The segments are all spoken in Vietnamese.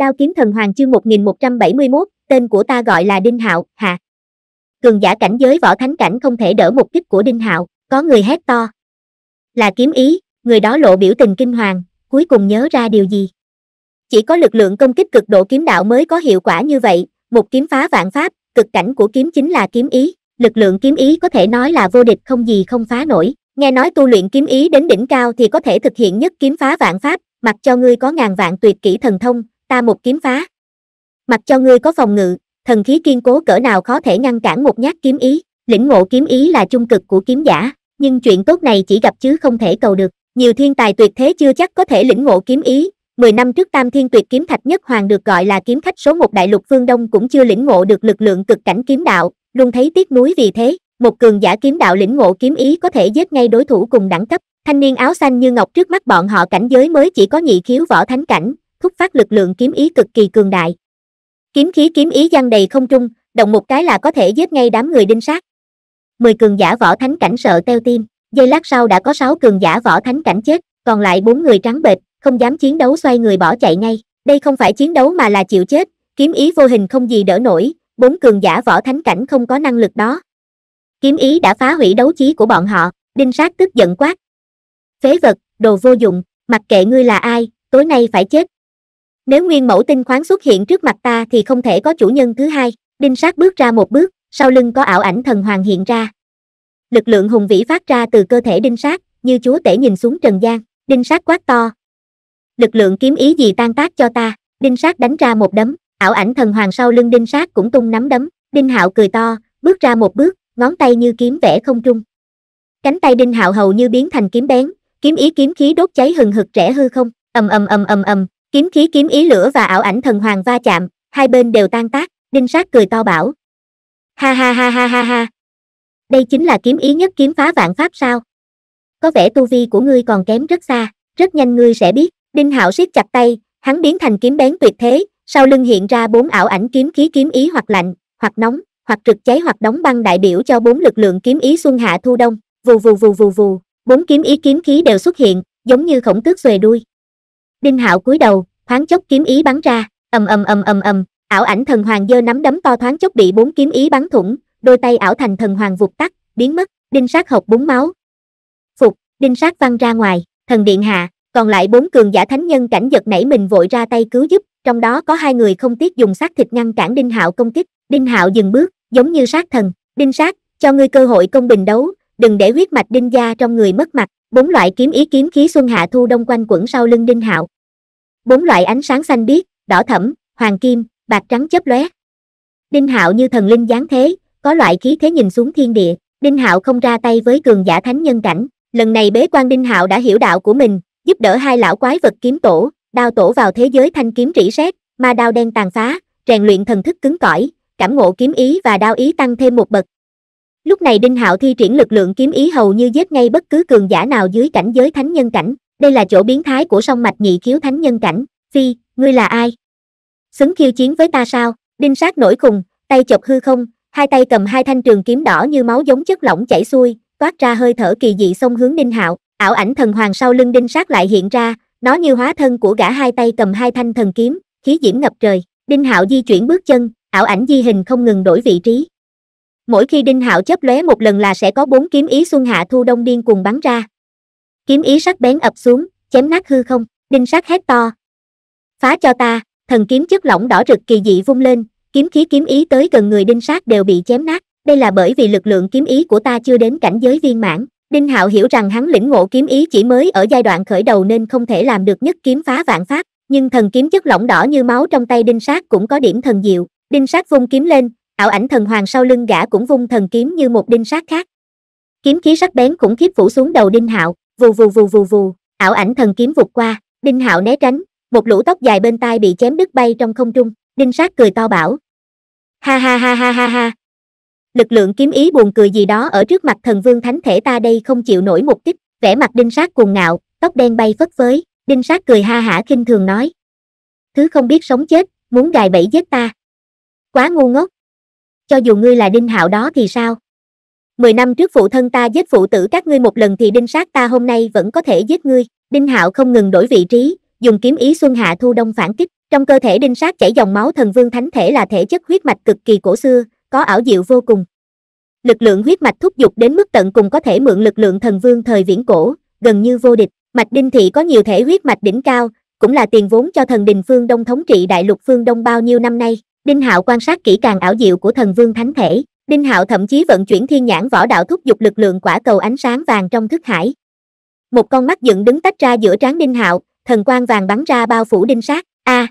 Đao kiếm thần hoàng chương 1171, tên của ta gọi là Đinh Hạo, hạ. Cường giả cảnh giới võ thánh cảnh không thể đỡ một kích của Đinh Hạo, có người hét to. Là kiếm ý, người đó lộ biểu tình kinh hoàng, cuối cùng nhớ ra điều gì. Chỉ có lực lượng công kích cực độ kiếm đạo mới có hiệu quả như vậy, một kiếm phá vạn pháp, cực cảnh của kiếm chính là kiếm ý, lực lượng kiếm ý có thể nói là vô địch không gì không phá nổi. Nghe nói tu luyện kiếm ý đến đỉnh cao thì có thể thực hiện nhất kiếm phá vạn pháp, mặc cho ngươi có ngàn vạn tuyệt kỹ thần thông, ta một kiếm phá. Mặc cho ngươi có phòng ngự, thần khí kiên cố cỡ nào khó thể ngăn cản một nhát kiếm ý, lĩnh ngộ kiếm ý là trung cực của kiếm giả, nhưng chuyện tốt này chỉ gặp chứ không thể cầu được. Nhiều thiên tài tuyệt thế chưa chắc có thể lĩnh ngộ kiếm ý, 10 năm trước Tam Thiên Tuyệt Kiếm Thạch Nhất Hoàng được gọi là kiếm khách số một đại lục phương Đông cũng chưa lĩnh ngộ được lực lượng cực cảnh kiếm đạo, luôn thấy tiếc nuối vì thế, một cường giả kiếm đạo lĩnh ngộ kiếm ý có thể giết ngay đối thủ cùng đẳng cấp. Thanh niên áo xanh như ngọc trước mắt bọn họ cảnh giới mới chỉ có nhị khiếu võ thánh cảnh, thúc phát lực lượng kiếm ý cực kỳ cường đại kiếm khí kiếm ý giăng đầy không trung động một cái là có thể giết ngay đám người đinh sát mười cường giả võ thánh cảnh sợ teo tim giây lát sau đã có sáu cường giả võ thánh cảnh chết còn lại bốn người trắng bệch không dám chiến đấu xoay người bỏ chạy ngay đây không phải chiến đấu mà là chịu chết kiếm ý vô hình không gì đỡ nổi bốn cường giả võ thánh cảnh không có năng lực đó kiếm ý đã phá hủy đấu chí của bọn họ đinh sát tức giận quát phế vật đồ vô dụng mặc kệ ngươi là ai tối nay phải chết nếu nguyên mẫu tinh khoáng xuất hiện trước mặt ta thì không thể có chủ nhân thứ hai. Đinh sát bước ra một bước, sau lưng có ảo ảnh thần hoàng hiện ra. Lực lượng hùng vĩ phát ra từ cơ thể đinh sát, như chúa tể nhìn xuống trần gian, đinh sát quát to. Lực lượng kiếm ý gì tan tác cho ta, đinh sát đánh ra một đấm, ảo ảnh thần hoàng sau lưng đinh sát cũng tung nắm đấm, đinh hạo cười to, bước ra một bước, ngón tay như kiếm vẽ không trung. Cánh tay đinh hạo hầu như biến thành kiếm bén, kiếm ý kiếm khí đốt cháy hừng hực trẻ hư không, ầm ầm ầm ầm ầm, Kiếm khí kiếm ý lửa và ảo ảnh thần hoàng va chạm, hai bên đều tan tác, đinh sát cười to bảo. Ha ha ha ha ha ha. Đây chính là kiếm ý nhất kiếm phá vạn pháp sao? Có vẻ tu vi của ngươi còn kém rất xa, rất nhanh ngươi sẽ biết. Đinh Hạo siết chặt tay, hắn biến thành kiếm bén tuyệt thế, sau lưng hiện ra bốn ảo ảnh kiếm khí kiếm ý hoặc lạnh, hoặc nóng, hoặc trực cháy hoặc đóng băng đại biểu cho bốn lực lượng kiếm ý xuân hạ thu đông. Vù vù vù vù vù, bốn kiếm ý kiếm khí đều xuất hiện, giống như khổng tước xuề đuôi. Đinh Hạo cúi đầu, thoáng chốc kiếm ý bắn ra ầm ầm ầm ầm ầm ảo ảnh thần hoàng giơ nắm đấm to thoáng chốc bị bốn kiếm ý bắn thủng đôi tay ảo thành thần hoàng vụt tắt biến mất đinh sát hộc búng máu phục đinh sát văng ra ngoài thần điện hạ còn lại bốn cường giả thánh nhân cảnh giật nảy mình vội ra tay cứu giúp trong đó có hai người không tiếc dùng xác thịt ngăn cản đinh hạo công kích đinh hạo dừng bước giống như sát thần đinh sát cho ngươi cơ hội công bình đấu đừng để huyết mạch đinh gia trong người mất mặt bốn loại kiếm ý kiếm khí xuân hạ thu đông quanh quẩn sau lưng đinh hạo bốn loại ánh sáng xanh biếc đỏ thẫm hoàng kim bạc trắng chớp lóe đinh hạo như thần linh giáng thế có loại khí thế nhìn xuống thiên địa đinh hạo không ra tay với cường giả thánh nhân cảnh lần này bế quan đinh hạo đã hiểu đạo của mình giúp đỡ hai lão quái vật kiếm tổ đao tổ vào thế giới thanh kiếm rỉ sét ma đao đen tàn phá rèn luyện thần thức cứng cỏi cảm ngộ kiếm ý và đao ý tăng thêm một bậc lúc này đinh hạo thi triển lực lượng kiếm ý hầu như giết ngay bất cứ cường giả nào dưới cảnh giới thánh nhân cảnh đây là chỗ biến thái của sông mạch nhị khiếu thánh nhân cảnh, phi, ngươi là ai? Xứng khiêu chiến với ta sao? Đinh sát nổi khùng, tay chọc hư không, hai tay cầm hai thanh trường kiếm đỏ như máu giống chất lỏng chảy xuôi, toát ra hơi thở kỳ dị xông hướng Ninh Hạo, ảo ảnh thần hoàng sau lưng Đinh sát lại hiện ra, nó như hóa thân của gã hai tay cầm hai thanh thần kiếm, khí diễm ngập trời. Đinh Hạo di chuyển bước chân, ảo ảnh di hình không ngừng đổi vị trí. Mỗi khi Đinh Hạo chớp lóe một lần là sẽ có bốn kiếm ý xuân hạ thu đông điên cùng bắn ra kiếm ý sắc bén ập xuống, chém nát hư không, đinh sát hét to. Phá cho ta, thần kiếm chất lỏng đỏ rực kỳ dị vung lên, kiếm khí kiếm ý tới gần người đinh sát đều bị chém nát, đây là bởi vì lực lượng kiếm ý của ta chưa đến cảnh giới viên mãn. Đinh Hạo hiểu rằng hắn lĩnh ngộ kiếm ý chỉ mới ở giai đoạn khởi đầu nên không thể làm được nhất kiếm phá vạn pháp, nhưng thần kiếm chất lỏng đỏ như máu trong tay Đinh Sát cũng có điểm thần diệu, Đinh Sát vung kiếm lên, ảo ảnh thần hoàng sau lưng gã cũng vung thần kiếm như một đinh sát khác. Kiếm khí sắc bén cũng khiếp phủ xuống đầu Đinh Hạo, vù vù vù vù vù ảo ảnh thần kiếm vụt qua đinh hạo né tránh một lũ tóc dài bên tai bị chém đứt bay trong không trung đinh sát cười to bảo ha ha ha ha ha ha lực lượng kiếm ý buồn cười gì đó ở trước mặt thần vương thánh thể ta đây không chịu nổi một kích vẻ mặt đinh sát cuồng ngạo tóc đen bay phất phới đinh sát cười ha hả khinh thường nói thứ không biết sống chết muốn gài bẫy giết ta quá ngu ngốc cho dù ngươi là đinh hạo đó thì sao 10 năm trước phụ thân ta giết phụ tử các ngươi một lần thì đinh sát ta hôm nay vẫn có thể giết ngươi. Đinh Hạo không ngừng đổi vị trí, dùng kiếm ý xuân hạ thu đông phản kích. Trong cơ thể đinh sát chảy dòng máu thần vương thánh thể là thể chất huyết mạch cực kỳ cổ xưa, có ảo diệu vô cùng. Lực lượng huyết mạch thúc giục đến mức tận cùng có thể mượn lực lượng thần vương thời viễn cổ, gần như vô địch. Mạch đinh thị có nhiều thể huyết mạch đỉnh cao, cũng là tiền vốn cho thần đình phương đông thống trị đại lục phương đông bao nhiêu năm nay. Đinh Hạo quan sát kỹ càng ảo diệu của thần vương thánh thể, Đinh Hạo thậm chí vận chuyển thiên nhãn võ đạo thúc giục lực lượng quả cầu ánh sáng vàng trong thức hải. Một con mắt dựng đứng tách ra giữa trán Đinh Hạo, thần quang vàng bắn ra bao phủ Đinh Sát. A. À,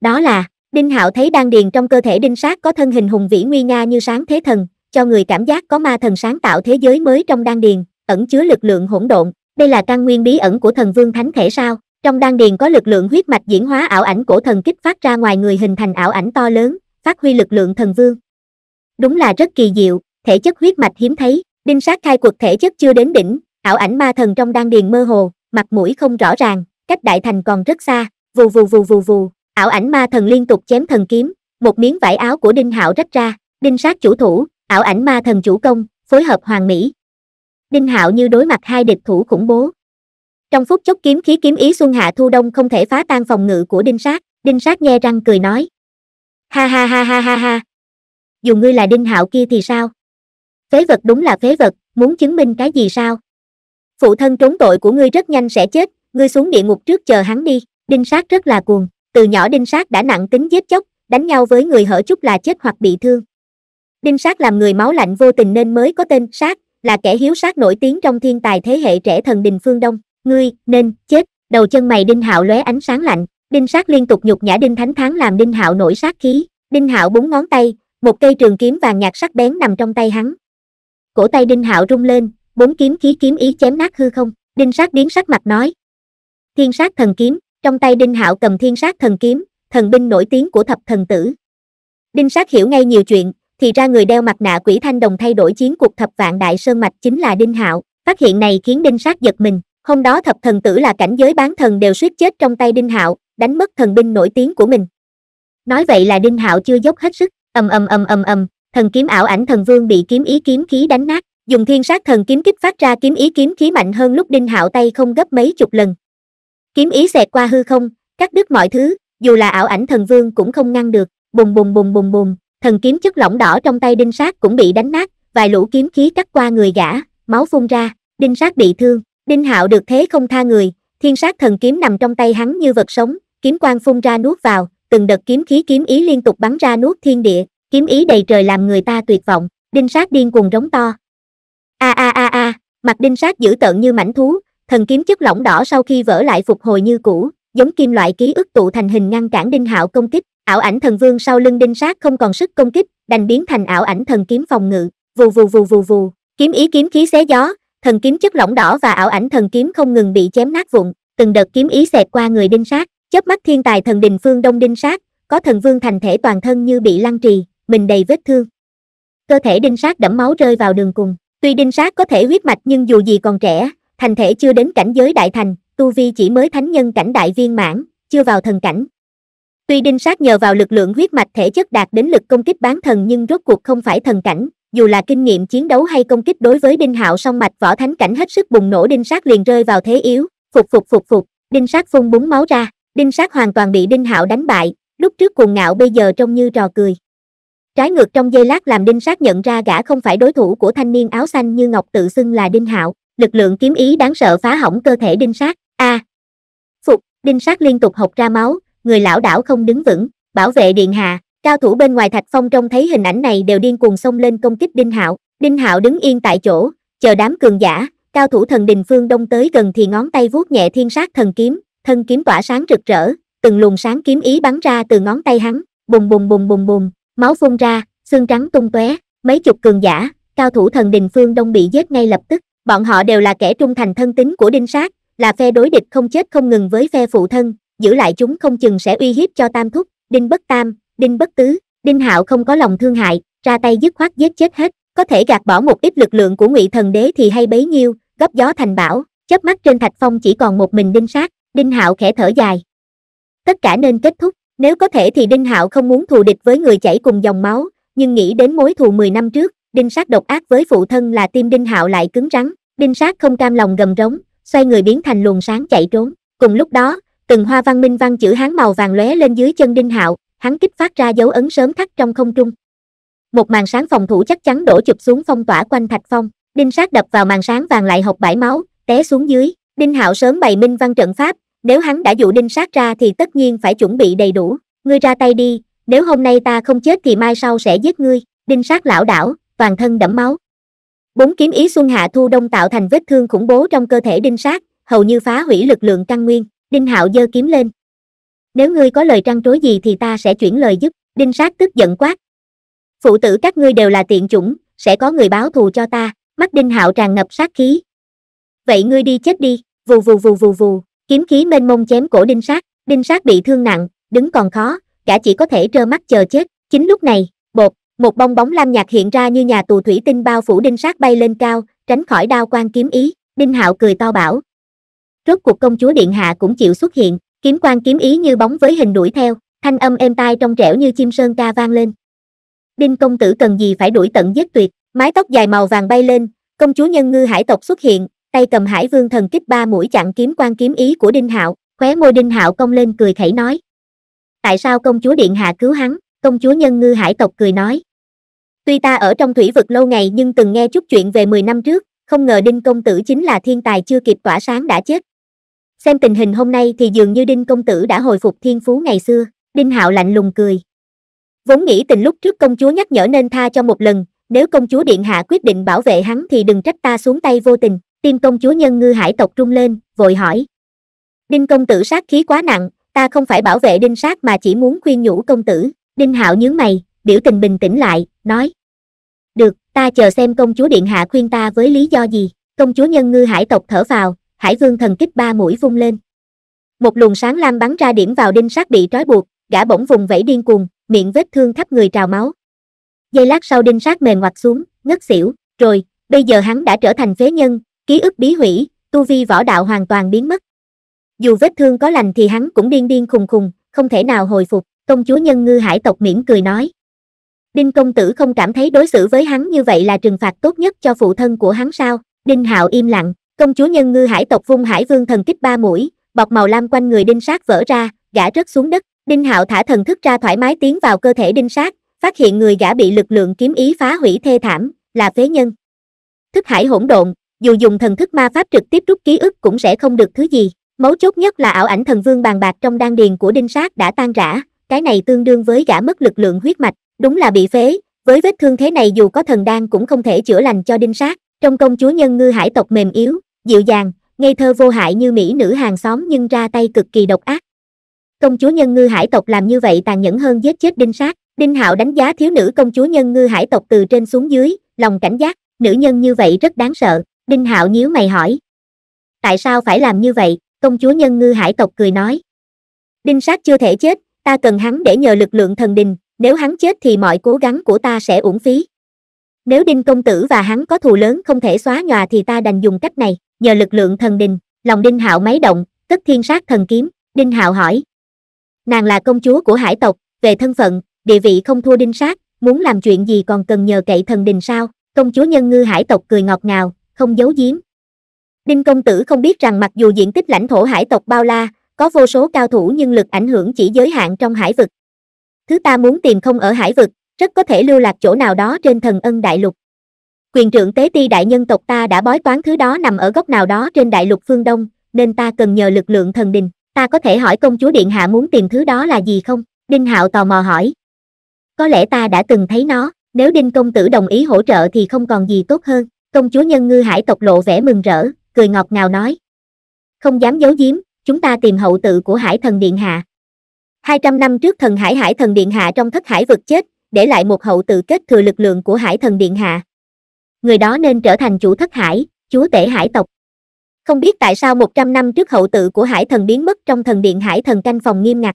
đó là, Đinh Hạo thấy đan điền trong cơ thể Đinh Sát có thân hình hùng vĩ nguy nga như sáng thế thần, cho người cảm giác có ma thần sáng tạo thế giới mới trong đan điền, ẩn chứa lực lượng hỗn độn, đây là căn nguyên bí ẩn của thần vương thánh thể sao? Trong đan điền có lực lượng huyết mạch diễn hóa ảo ảnh cổ thần kích phát ra ngoài người hình thành ảo ảnh to lớn, phát huy lực lượng thần vương, đúng là rất kỳ diệu thể chất huyết mạch hiếm thấy đinh sát khai cuộc thể chất chưa đến đỉnh ảo ảnh ma thần trong đan điền mơ hồ mặt mũi không rõ ràng cách đại thành còn rất xa vù vù vù vù vù ảo ảnh ma thần liên tục chém thần kiếm một miếng vải áo của đinh hạo rách ra đinh sát chủ thủ ảo ảnh ma thần chủ công phối hợp hoàng mỹ đinh hạo như đối mặt hai địch thủ khủng bố trong phút chốc kiếm khí kiếm ý xuân hạ thu đông không thể phá tan phòng ngự của đinh sát đinh sát nghe răng cười nói ha ha ha ha ha ha dù ngươi là đinh hạo kia thì sao phế vật đúng là phế vật muốn chứng minh cái gì sao phụ thân trốn tội của ngươi rất nhanh sẽ chết ngươi xuống địa ngục trước chờ hắn đi đinh sát rất là cuồng từ nhỏ đinh sát đã nặng tính giết chóc đánh nhau với người hở chút là chết hoặc bị thương đinh sát làm người máu lạnh vô tình nên mới có tên sát là kẻ hiếu sát nổi tiếng trong thiên tài thế hệ trẻ thần đình phương đông ngươi nên chết đầu chân mày đinh hạo lóe ánh sáng lạnh đinh sát liên tục nhục nhã đinh thánh thắng làm đinh hạo nổi sát khí đinh hạo búng ngón tay một cây trường kiếm vàng nhạt sắc bén nằm trong tay hắn cổ tay đinh hạo rung lên bốn kiếm khí kiếm ý chém nát hư không đinh sát biến sắc mặt nói thiên sát thần kiếm trong tay đinh hạo cầm thiên sát thần kiếm thần binh nổi tiếng của thập thần tử đinh sát hiểu ngay nhiều chuyện thì ra người đeo mặt nạ quỷ thanh đồng thay đổi chiến cuộc thập vạn đại sơn mạch chính là đinh hạo phát hiện này khiến đinh sát giật mình hôm đó thập thần tử là cảnh giới bán thần đều suýt chết trong tay đinh hạo đánh mất thần binh nổi tiếng của mình nói vậy là đinh hạo chưa dốc hết sức ầm ầm ầm ầm ầm thần kiếm ảo ảnh thần vương bị kiếm ý kiếm khí đánh nát dùng thiên sát thần kiếm kích phát ra kiếm ý kiếm khí mạnh hơn lúc đinh hạo tay không gấp mấy chục lần kiếm ý xẹt qua hư không cắt đứt mọi thứ dù là ảo ảnh thần vương cũng không ngăn được bùm bùm bùm bùm bùm thần kiếm chất lỏng đỏ trong tay đinh sát cũng bị đánh nát vài lũ kiếm khí cắt qua người gã máu phun ra đinh sát bị thương đinh hạo được thế không tha người thiên sát thần kiếm nằm trong tay hắn như vật sống kiếm quang phun ra nuốt vào từng đợt kiếm khí kiếm ý liên tục bắn ra nuốt thiên địa kiếm ý đầy trời làm người ta tuyệt vọng đinh sát điên cuồng rống to a a a a mặt đinh sát dữ tợn như mảnh thú thần kiếm chất lỏng đỏ sau khi vỡ lại phục hồi như cũ giống kim loại ký ức tụ thành hình ngăn cản đinh hạo công kích ảo ảnh thần vương sau lưng đinh sát không còn sức công kích đành biến thành ảo ảnh thần kiếm phòng ngự vù vù vù vù vù kiếm ý kiếm khí xé gió thần kiếm chất lỏng đỏ và ảo ảnh thần kiếm không ngừng bị chém nát vụn từng đợt kiếm ý xẹt qua người đinh sát Chớp mắt thiên tài thần đình phương đông đinh sát, có thần vương thành thể toàn thân như bị lăng trì, mình đầy vết thương. Cơ thể đinh sát đẫm máu rơi vào đường cùng, tuy đinh sát có thể huyết mạch nhưng dù gì còn trẻ, thành thể chưa đến cảnh giới đại thành, tu vi chỉ mới thánh nhân cảnh đại viên mãn, chưa vào thần cảnh. Tuy đinh sát nhờ vào lực lượng huyết mạch thể chất đạt đến lực công kích bán thần nhưng rốt cuộc không phải thần cảnh, dù là kinh nghiệm chiến đấu hay công kích đối với đinh hạo song mạch võ thánh cảnh hết sức bùng nổ đinh sát liền rơi vào thế yếu, phục phục phục phục, đinh sát phun búng máu ra đinh sát hoàn toàn bị đinh hạo đánh bại lúc trước cuồng ngạo bây giờ trông như trò cười trái ngược trong giây lát làm đinh sát nhận ra gã không phải đối thủ của thanh niên áo xanh như ngọc tự xưng là đinh hạo lực lượng kiếm ý đáng sợ phá hỏng cơ thể đinh sát a à. phục đinh sát liên tục hộc ra máu người lão đảo không đứng vững bảo vệ điện hạ cao thủ bên ngoài thạch phong trông thấy hình ảnh này đều điên cuồng xông lên công kích đinh hạo đinh hạo đứng yên tại chỗ chờ đám cường giả cao thủ thần đình phương đông tới gần thì ngón tay vuốt nhẹ thiên sát thần kiếm thân kiếm tỏa sáng rực rỡ từng luồng sáng kiếm ý bắn ra từ ngón tay hắn bùng bùng bùng bùng bùng máu phun ra xương trắng tung tóe mấy chục cường giả cao thủ thần đình phương đông bị giết ngay lập tức bọn họ đều là kẻ trung thành thân tín của đinh sát là phe đối địch không chết không ngừng với phe phụ thân giữ lại chúng không chừng sẽ uy hiếp cho tam thúc đinh bất tam đinh bất tứ đinh hạo không có lòng thương hại ra tay dứt khoát giết chết hết có thể gạt bỏ một ít lực lượng của ngụy thần đế thì hay bấy nhiêu gấp gió thành bão chớp mắt trên thạch phong chỉ còn một mình đinh sát Đinh Hạo khẽ thở dài. Tất cả nên kết thúc, nếu có thể thì Đinh Hạo không muốn thù địch với người chảy cùng dòng máu, nhưng nghĩ đến mối thù 10 năm trước, Đinh Sát độc ác với phụ thân là tim Đinh Hạo lại cứng rắn, Đinh Sát không cam lòng gầm rống, xoay người biến thành luồng sáng chạy trốn. Cùng lúc đó, từng hoa văn minh văn chữ hán màu vàng lóe lên dưới chân Đinh Hạo, hắn kích phát ra dấu ấn sớm thắt trong không trung. Một màn sáng phòng thủ chắc chắn đổ chụp xuống phong tỏa quanh thạch phong, Đinh Sát đập vào màn sáng vàng lại hộc bãi máu, té xuống dưới. Đinh Hạo sớm bày minh văn trận pháp, nếu hắn đã dụ đinh sát ra thì tất nhiên phải chuẩn bị đầy đủ, ngươi ra tay đi, nếu hôm nay ta không chết thì mai sau sẽ giết ngươi, đinh sát lão đảo, toàn thân đẫm máu. Bốn kiếm ý xuân hạ thu đông tạo thành vết thương khủng bố trong cơ thể đinh sát, hầu như phá hủy lực lượng căn nguyên, đinh hạo giơ kiếm lên. Nếu ngươi có lời trăn trối gì thì ta sẽ chuyển lời giúp, đinh sát tức giận quát. Phụ tử các ngươi đều là tiện chủng, sẽ có người báo thù cho ta, mắt đinh hạo tràn ngập sát khí. Vậy ngươi đi chết đi, vù vù vù vù vù, kiếm khí mênh mông chém cổ đinh sát, đinh sát bị thương nặng, đứng còn khó, cả chỉ có thể trơ mắt chờ chết, chính lúc này, bột, một bong bóng lam nhạt hiện ra như nhà tù thủy tinh bao phủ đinh sát bay lên cao, tránh khỏi đao quan kiếm ý, đinh hạo cười to bảo. Rốt cuộc công chúa điện hạ cũng chịu xuất hiện, kiếm quan kiếm ý như bóng với hình đuổi theo, thanh âm êm tai trong trẻo như chim sơn ca vang lên. Đinh công tử cần gì phải đuổi tận giết tuyệt, mái tóc dài màu vàng bay lên, công chúa nhân ngư hải tộc xuất hiện, tay cầm hải vương thần kích ba mũi chặn kiếm quan kiếm ý của đinh hạo khóe môi đinh hạo cong lên cười khẩy nói tại sao công chúa điện hạ cứu hắn công chúa nhân ngư hải tộc cười nói tuy ta ở trong thủy vực lâu ngày nhưng từng nghe chút chuyện về mười năm trước không ngờ đinh công tử chính là thiên tài chưa kịp tỏa sáng đã chết xem tình hình hôm nay thì dường như đinh công tử đã hồi phục thiên phú ngày xưa đinh hạo lạnh lùng cười vốn nghĩ tình lúc trước công chúa nhắc nhở nên tha cho một lần nếu công chúa điện hạ quyết định bảo vệ hắn thì đừng trách ta xuống tay vô tình Tim công chúa nhân ngư hải tộc trung lên, vội hỏi. Đinh công tử sát khí quá nặng, ta không phải bảo vệ đinh sát mà chỉ muốn khuyên nhủ công tử. Đinh hạo nhướng mày, biểu tình bình tĩnh lại, nói. Được, ta chờ xem công chúa điện hạ khuyên ta với lý do gì. Công chúa nhân ngư hải tộc thở vào, hải vương thần kích ba mũi vung lên. Một luồng sáng lam bắn ra điểm vào đinh sát bị trói buộc, gã bỗng vùng vẫy điên cuồng, miệng vết thương khắp người trào máu. Giây lát sau đinh sát mềm ngoặt xuống, ngất xỉu, rồi, bây giờ hắn đã trở thành phế nhân, ký ức bí hủy, tu vi võ đạo hoàn toàn biến mất. Dù vết thương có lành thì hắn cũng điên điên khùng khùng, không thể nào hồi phục, công chúa nhân ngư hải tộc mỉm cười nói. Đinh công tử không cảm thấy đối xử với hắn như vậy là trừng phạt tốt nhất cho phụ thân của hắn sao? Đinh hạo im lặng, công chúa nhân ngư hải tộc vung hải vương thần kích ba mũi, bọc màu lam quanh người đinh sát vỡ ra, gã rớt xuống đất, đinh hạo thả thần thức ra thoải mái tiến vào cơ thể đinh sát, phát hiện người gã bị lực lượng kiếm ý phá hủy thê thảm, là phế nhân. Thức hải hỗn độn, dù dùng thần thức ma pháp trực tiếp rút ký ức cũng sẽ không được thứ gì. Mấu chốt nhất là ảo ảnh thần vương bàn bạc trong đan điền của đinh sát đã tan rã, cái này tương đương với gã mất lực lượng huyết mạch, đúng là bị phế, với vết thương thế này dù có thần đan cũng không thể chữa lành cho đinh sát, trong công chúa nhân ngư hải tộc mềm yếu, dịu dàng, ngây thơ vô hại như mỹ nữ hàng xóm nhưng ra tay cực kỳ độc ác. Công chúa nhân ngư hải tộc làm như vậy tàn nhẫn hơn giết chết đinh sát, đinh hạo đánh giá thiếu nữ công chúa nhân ngư hải tộc từ trên xuống dưới, lòng cảnh giác, nữ nhân như vậy rất đáng sợ đinh hạo nhíu mày hỏi tại sao phải làm như vậy công chúa nhân ngư hải tộc cười nói đinh sát chưa thể chết ta cần hắn để nhờ lực lượng thần đình nếu hắn chết thì mọi cố gắng của ta sẽ uổng phí nếu đinh công tử và hắn có thù lớn không thể xóa nhòa thì ta đành dùng cách này nhờ lực lượng thần đình lòng đinh hạo máy động tức thiên sát thần kiếm đinh hạo hỏi nàng là công chúa của hải tộc về thân phận địa vị không thua đinh sát muốn làm chuyện gì còn cần nhờ cậy thần đình sao công chúa nhân ngư hải tộc cười ngọt ngào không giấu giếm. Đinh công tử không biết rằng mặc dù diện tích lãnh thổ hải tộc bao la, có vô số cao thủ nhưng lực ảnh hưởng chỉ giới hạn trong hải vực. Thứ ta muốn tìm không ở hải vực, rất có thể lưu lạc chỗ nào đó trên thần ân đại lục. Quyền trưởng tế ti đại nhân tộc ta đã bói toán thứ đó nằm ở góc nào đó trên đại lục phương Đông, nên ta cần nhờ lực lượng thần đình. Ta có thể hỏi công chúa Điện Hạ muốn tìm thứ đó là gì không? Đinh Hạo tò mò hỏi. Có lẽ ta đã từng thấy nó, nếu Đinh Công Tử đồng ý hỗ trợ thì không còn gì tốt hơn công chúa nhân ngư hải tộc lộ vẻ mừng rỡ cười ngọt ngào nói không dám giấu giếm chúng ta tìm hậu tự của hải thần điện hạ hai trăm năm trước thần hải hải thần điện hạ trong thất hải vực chết để lại một hậu tự kết thừa lực lượng của hải thần điện hạ người đó nên trở thành chủ thất hải chúa tể hải tộc không biết tại sao một trăm năm trước hậu tự của hải thần biến mất trong thần điện hải thần canh phòng nghiêm ngặt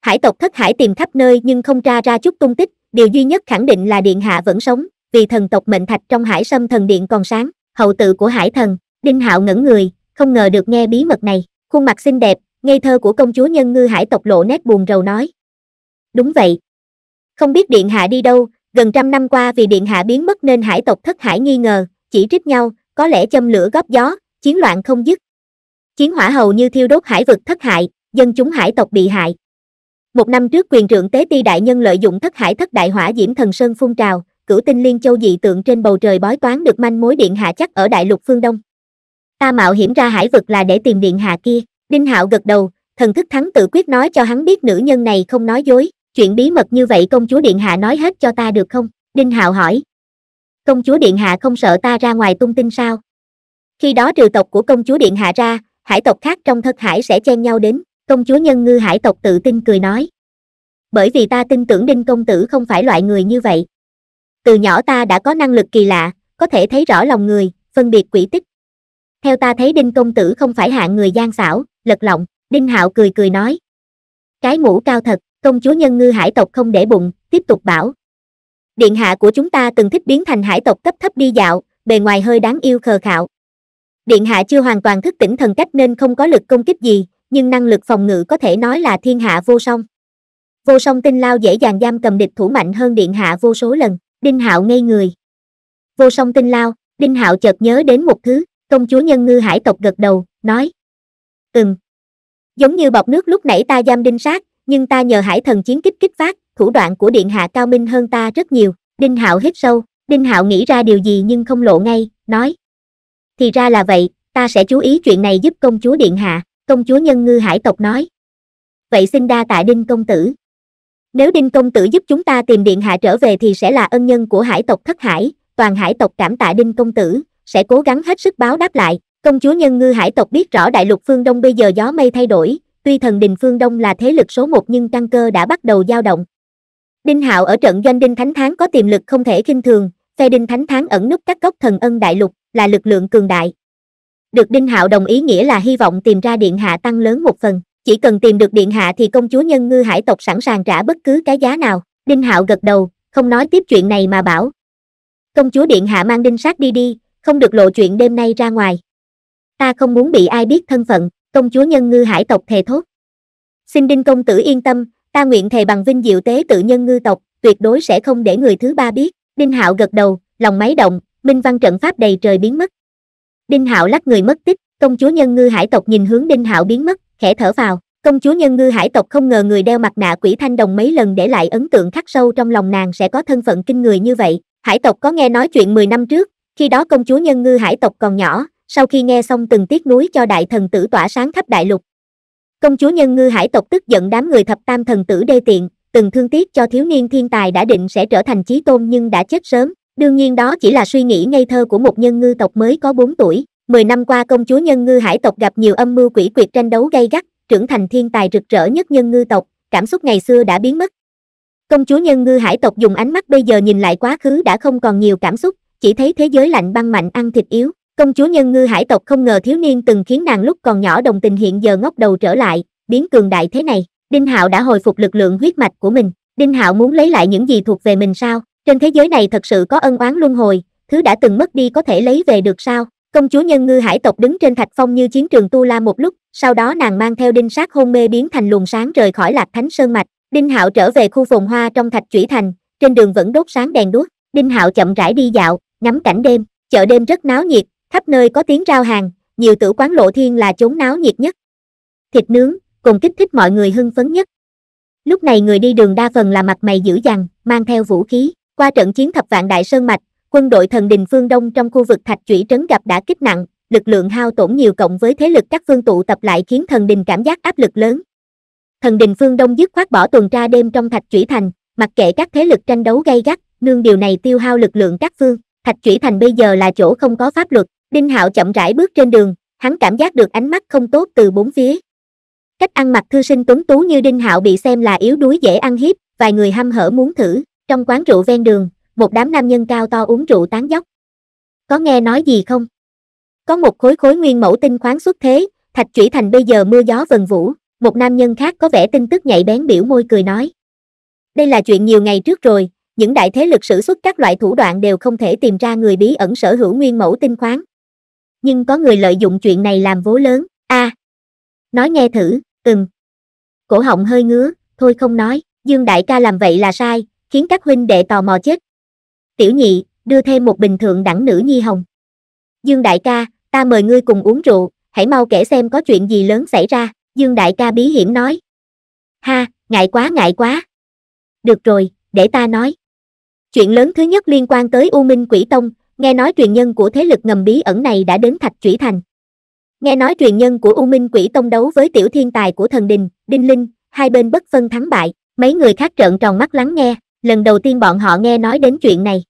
hải tộc thất hải tìm khắp nơi nhưng không tra ra chút tung tích điều duy nhất khẳng định là điện hạ vẫn sống vì thần tộc mệnh thạch trong hải sâm thần điện còn sáng, hậu tự của hải thần, Đinh Hạo ngẩn người, không ngờ được nghe bí mật này, khuôn mặt xinh đẹp, ngây thơ của công chúa nhân ngư hải tộc lộ nét buồn rầu nói. Đúng vậy. Không biết điện hạ đi đâu, gần trăm năm qua vì điện hạ biến mất nên hải tộc thất hải nghi ngờ, chỉ trích nhau, có lẽ châm lửa góp gió, chiến loạn không dứt. Chiến hỏa hầu như thiêu đốt hải vực thất hại, dân chúng hải tộc bị hại. Một năm trước quyền trưởng tế ti đại nhân lợi dụng thất hải thất đại hỏa diễm thần sơn phun trào, cửu tinh liên châu dị tượng trên bầu trời bói toán được manh mối điện hạ chắc ở đại lục phương đông. Ta mạo hiểm ra hải vực là để tìm điện hạ kia, Đinh Hạo gật đầu, thần thức thắng tự quyết nói cho hắn biết nữ nhân này không nói dối, chuyện bí mật như vậy công chúa điện hạ nói hết cho ta được không? Đinh Hạo hỏi. Công chúa điện hạ không sợ ta ra ngoài tung tin sao? Khi đó trừ tộc của công chúa điện hạ ra, hải tộc khác trong thất hải sẽ chen nhau đến, công chúa nhân ngư hải tộc tự tin cười nói. Bởi vì ta tin tưởng Đinh công tử không phải loại người như vậy từ nhỏ ta đã có năng lực kỳ lạ có thể thấy rõ lòng người phân biệt quỷ tích theo ta thấy đinh công tử không phải hạng người gian xảo lật lọng đinh hạo cười cười nói cái mũ cao thật công chúa nhân ngư hải tộc không để bụng tiếp tục bảo điện hạ của chúng ta từng thích biến thành hải tộc cấp thấp đi dạo bề ngoài hơi đáng yêu khờ khạo điện hạ chưa hoàn toàn thức tỉnh thần cách nên không có lực công kích gì nhưng năng lực phòng ngự có thể nói là thiên hạ vô song vô song tinh lao dễ dàng giam cầm địch thủ mạnh hơn điện hạ vô số lần đinh hạo ngây người vô song tinh lao đinh hạo chợt nhớ đến một thứ công chúa nhân ngư hải tộc gật đầu nói ừm giống như bọc nước lúc nãy ta giam đinh sát nhưng ta nhờ hải thần chiến kích kích phát thủ đoạn của điện hạ cao minh hơn ta rất nhiều đinh hạo hít sâu đinh hạo nghĩ ra điều gì nhưng không lộ ngay nói thì ra là vậy ta sẽ chú ý chuyện này giúp công chúa điện hạ công chúa nhân ngư hải tộc nói vậy xin đa tạ đinh công tử nếu đinh công tử giúp chúng ta tìm điện hạ trở về thì sẽ là ân nhân của hải tộc thất hải toàn hải tộc cảm tạ đinh công tử sẽ cố gắng hết sức báo đáp lại công chúa nhân ngư hải tộc biết rõ đại lục phương đông bây giờ gió mây thay đổi tuy thần đình phương đông là thế lực số một nhưng căn cơ đã bắt đầu dao động đinh hạo ở trận doanh đinh thánh Tháng có tiềm lực không thể khinh thường phe đinh thánh Tháng ẩn núp các góc thần ân đại lục là lực lượng cường đại được đinh hạo đồng ý nghĩa là hy vọng tìm ra điện hạ tăng lớn một phần chỉ cần tìm được điện hạ thì công chúa nhân ngư hải tộc sẵn sàng trả bất cứ cái giá nào đinh hạo gật đầu không nói tiếp chuyện này mà bảo công chúa điện hạ mang đinh sát đi đi không được lộ chuyện đêm nay ra ngoài ta không muốn bị ai biết thân phận công chúa nhân ngư hải tộc thề thốt xin đinh công tử yên tâm ta nguyện thề bằng vinh diệu tế tự nhân ngư tộc tuyệt đối sẽ không để người thứ ba biết đinh hạo gật đầu lòng máy động minh văn trận pháp đầy trời biến mất đinh hạo lắc người mất tích công chúa nhân ngư hải tộc nhìn hướng đinh hạo biến mất khẽ thở vào công chúa nhân ngư hải tộc không ngờ người đeo mặt nạ quỷ thanh đồng mấy lần để lại ấn tượng khắc sâu trong lòng nàng sẽ có thân phận kinh người như vậy hải tộc có nghe nói chuyện 10 năm trước khi đó công chúa nhân ngư hải tộc còn nhỏ sau khi nghe xong từng tiếc núi cho đại thần tử tỏa sáng khắp đại lục công chúa nhân ngư hải tộc tức giận đám người thập tam thần tử đê tiện từng thương tiếc cho thiếu niên thiên tài đã định sẽ trở thành chí tôn nhưng đã chết sớm đương nhiên đó chỉ là suy nghĩ ngây thơ của một nhân ngư tộc mới có 4 tuổi mười năm qua công chúa nhân ngư hải tộc gặp nhiều âm mưu quỷ quyệt tranh đấu gay gắt trưởng thành thiên tài rực rỡ nhất nhân ngư tộc cảm xúc ngày xưa đã biến mất công chúa nhân ngư hải tộc dùng ánh mắt bây giờ nhìn lại quá khứ đã không còn nhiều cảm xúc chỉ thấy thế giới lạnh băng mạnh ăn thịt yếu công chúa nhân ngư hải tộc không ngờ thiếu niên từng khiến nàng lúc còn nhỏ đồng tình hiện giờ ngóc đầu trở lại biến cường đại thế này đinh hạo đã hồi phục lực lượng huyết mạch của mình đinh hạo muốn lấy lại những gì thuộc về mình sao trên thế giới này thật sự có ân oán luân hồi thứ đã từng mất đi có thể lấy về được sao Công chúa nhân ngư hải tộc đứng trên thạch phong như chiến trường tu la một lúc, sau đó nàng mang theo đinh sát hôn mê biến thành luồng sáng rời khỏi lạc thánh sơn mạch. Đinh hạo trở về khu phồn hoa trong thạch chủy thành, trên đường vẫn đốt sáng đèn đuốc. Đinh hạo chậm rãi đi dạo, ngắm cảnh đêm, chợ đêm rất náo nhiệt, khắp nơi có tiếng rao hàng, nhiều tử quán lộ thiên là chốn náo nhiệt nhất. Thịt nướng, cùng kích thích mọi người hưng phấn nhất. Lúc này người đi đường đa phần là mặt mày dữ dằn, mang theo vũ khí, qua trận chiến thập vạn đại sơn mạch, quân đội thần đình phương Đông trong khu vực thạch chủy trấn gặp đã kích nặng, lực lượng hao tổn nhiều cộng với thế lực các phương tụ tập lại khiến thần đình cảm giác áp lực lớn. Thần đình phương Đông dứt khoát bỏ tuần tra đêm trong thạch chủy thành, mặc kệ các thế lực tranh đấu gay gắt, nương điều này tiêu hao lực lượng các phương, thạch chủy thành bây giờ là chỗ không có pháp luật, Đinh Hạo chậm rãi bước trên đường, hắn cảm giác được ánh mắt không tốt từ bốn phía. Cách ăn mặc thư sinh tuấn tú như Đinh Hạo bị xem là yếu đuối dễ ăn hiếp, vài người hăm hở muốn thử, trong quán rượu ven đường, một đám nam nhân cao to uống rượu tán dốc. Có nghe nói gì không? Có một khối khối nguyên mẫu tinh khoáng xuất thế, thạch chủy thành bây giờ mưa gió vần vũ, một nam nhân khác có vẻ tin tức nhạy bén biểu môi cười nói. Đây là chuyện nhiều ngày trước rồi, những đại thế lực sử xuất các loại thủ đoạn đều không thể tìm ra người bí ẩn sở hữu nguyên mẫu tinh khoáng. Nhưng có người lợi dụng chuyện này làm vố lớn, a à, Nói nghe thử, ừm. Cổ họng hơi ngứa, thôi không nói, Dương Đại ca làm vậy là sai, khiến các huynh đệ tò mò chết, tiểu nhị, đưa thêm một bình thượng đẳng nữ nhi hồng. Dương đại ca, ta mời ngươi cùng uống rượu, hãy mau kể xem có chuyện gì lớn xảy ra, Dương đại ca bí hiểm nói. Ha, ngại quá ngại quá. Được rồi, để ta nói. Chuyện lớn thứ nhất liên quan tới U Minh Quỷ Tông, nghe nói truyền nhân của thế lực ngầm bí ẩn này đã đến Thạch Chủy Thành. Nghe nói truyền nhân của U Minh Quỷ Tông đấu với tiểu thiên tài của thần đình, Đinh Linh, hai bên bất phân thắng bại, mấy người khác trợn tròn mắt lắng nghe, lần đầu tiên bọn họ nghe nói đến chuyện này.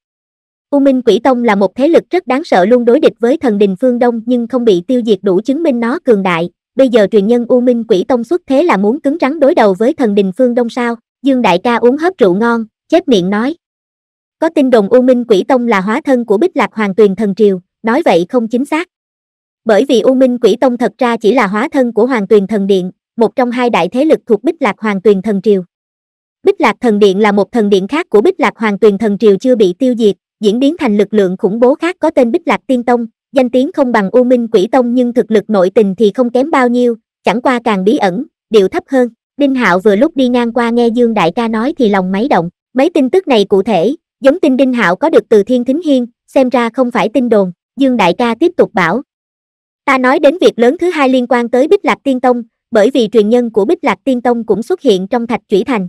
U Minh Quỷ Tông là một thế lực rất đáng sợ luôn đối địch với thần đình phương Đông nhưng không bị tiêu diệt đủ chứng minh nó cường đại. Bây giờ truyền nhân U Minh Quỷ Tông xuất thế là muốn cứng rắn đối đầu với thần đình phương Đông sao? Dương Đại ca uống hớp rượu ngon, chép miệng nói. Có tin đồn U Minh Quỷ Tông là hóa thân của Bích Lạc Hoàng Tuyền Thần Triều, nói vậy không chính xác. Bởi vì U Minh Quỷ Tông thật ra chỉ là hóa thân của Hoàng Tuyền Thần Điện, một trong hai đại thế lực thuộc Bích Lạc Hoàng Tuyền Thần Triều. Bích Lạc Thần Điện là một thần điện khác của Bích Lạc Hoàng Tuyền Thần Triều chưa bị tiêu diệt, diễn biến thành lực lượng khủng bố khác có tên Bích Lạc Tiên Tông, danh tiếng không bằng U Minh Quỷ Tông nhưng thực lực nội tình thì không kém bao nhiêu, chẳng qua càng bí ẩn, điệu thấp hơn. Đinh Hạo vừa lúc đi ngang qua nghe Dương Đại ca nói thì lòng máy động, mấy tin tức này cụ thể, giống tin Đinh Hạo có được từ Thiên Thính Hiên, xem ra không phải tin đồn, Dương Đại ca tiếp tục bảo. Ta nói đến việc lớn thứ hai liên quan tới Bích Lạc Tiên Tông, bởi vì truyền nhân của Bích Lạc Tiên Tông cũng xuất hiện trong Thạch Chủy Thành,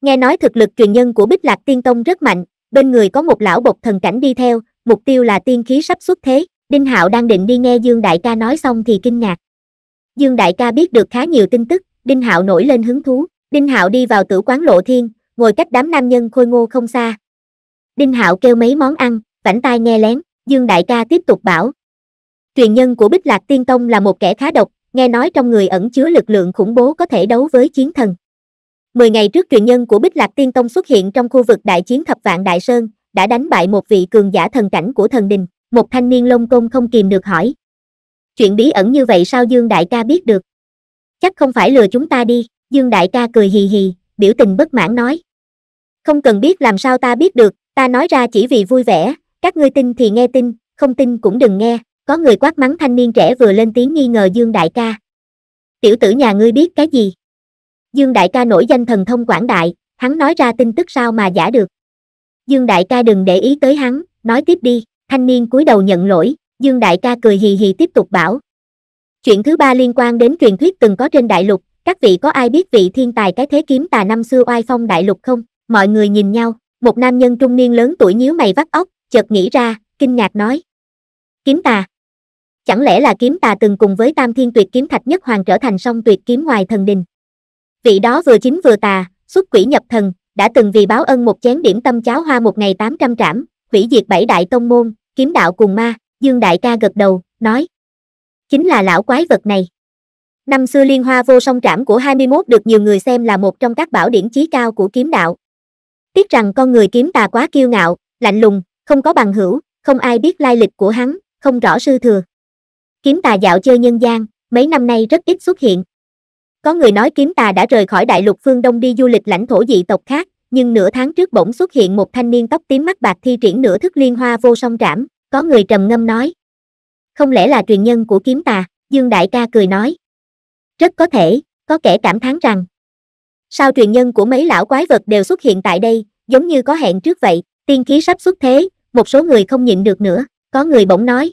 nghe nói thực lực truyền nhân của bích lạc tiên tông rất mạnh bên người có một lão bột thần cảnh đi theo mục tiêu là tiên khí sắp xuất thế đinh hạo đang định đi nghe dương đại ca nói xong thì kinh ngạc dương đại ca biết được khá nhiều tin tức đinh hạo nổi lên hứng thú đinh hạo đi vào tử quán lộ thiên ngồi cách đám nam nhân khôi ngô không xa đinh hạo kêu mấy món ăn vảnh tai nghe lén dương đại ca tiếp tục bảo truyền nhân của bích lạc tiên tông là một kẻ khá độc nghe nói trong người ẩn chứa lực lượng khủng bố có thể đấu với chiến thần 10 ngày trước truyền nhân của Bích Lạc Tiên Tông xuất hiện trong khu vực đại chiến thập vạn Đại Sơn, đã đánh bại một vị cường giả thần cảnh của thần đình, một thanh niên lông công không kìm được hỏi. Chuyện bí ẩn như vậy sao Dương Đại ca biết được? Chắc không phải lừa chúng ta đi, Dương Đại ca cười hì hì, biểu tình bất mãn nói. Không cần biết làm sao ta biết được, ta nói ra chỉ vì vui vẻ, các ngươi tin thì nghe tin, không tin cũng đừng nghe, có người quát mắng thanh niên trẻ vừa lên tiếng nghi ngờ Dương Đại ca. Tiểu tử nhà ngươi biết cái gì? Dương đại ca nổi danh thần thông quảng đại, hắn nói ra tin tức sao mà giả được. Dương đại ca đừng để ý tới hắn, nói tiếp đi, thanh niên cúi đầu nhận lỗi, Dương đại ca cười hì hì tiếp tục bảo. Chuyện thứ ba liên quan đến truyền thuyết từng có trên đại lục, các vị có ai biết vị thiên tài cái thế kiếm tà năm xưa oai phong đại lục không? Mọi người nhìn nhau, một nam nhân trung niên lớn tuổi nhíu mày vắt óc, chợt nghĩ ra, kinh ngạc nói. Kiếm tà. Chẳng lẽ là kiếm tà từng cùng với tam thiên tuyệt kiếm thạch nhất hoàng trở thành song tuyệt kiếm ngoài thần đình, vị đó vừa chính vừa tà, xuất quỷ nhập thần, đã từng vì báo ân một chén điểm tâm cháo hoa một ngày 800 trảm, hủy diệt bảy đại tông môn, kiếm đạo cùng ma, Dương Đại ca gật đầu, nói. Chính là lão quái vật này. Năm xưa liên hoa vô song trảm của 21 được nhiều người xem là một trong các bảo điển chí cao của kiếm đạo. Tiếc rằng con người kiếm tà quá kiêu ngạo, lạnh lùng, không có bằng hữu, không ai biết lai lịch của hắn, không rõ sư thừa. Kiếm tà dạo chơi nhân gian, mấy năm nay rất ít xuất hiện, có người nói kiếm tà đã rời khỏi đại lục phương Đông đi du lịch lãnh thổ dị tộc khác, nhưng nửa tháng trước bỗng xuất hiện một thanh niên tóc tím mắt bạc thi triển nửa thức liên hoa vô song trảm, có người trầm ngâm nói. Không lẽ là truyền nhân của kiếm tà, Dương Đại ca cười nói. Rất có thể, có kẻ cảm thán rằng. Sao truyền nhân của mấy lão quái vật đều xuất hiện tại đây, giống như có hẹn trước vậy, tiên khí sắp xuất thế, một số người không nhịn được nữa, có người bỗng nói.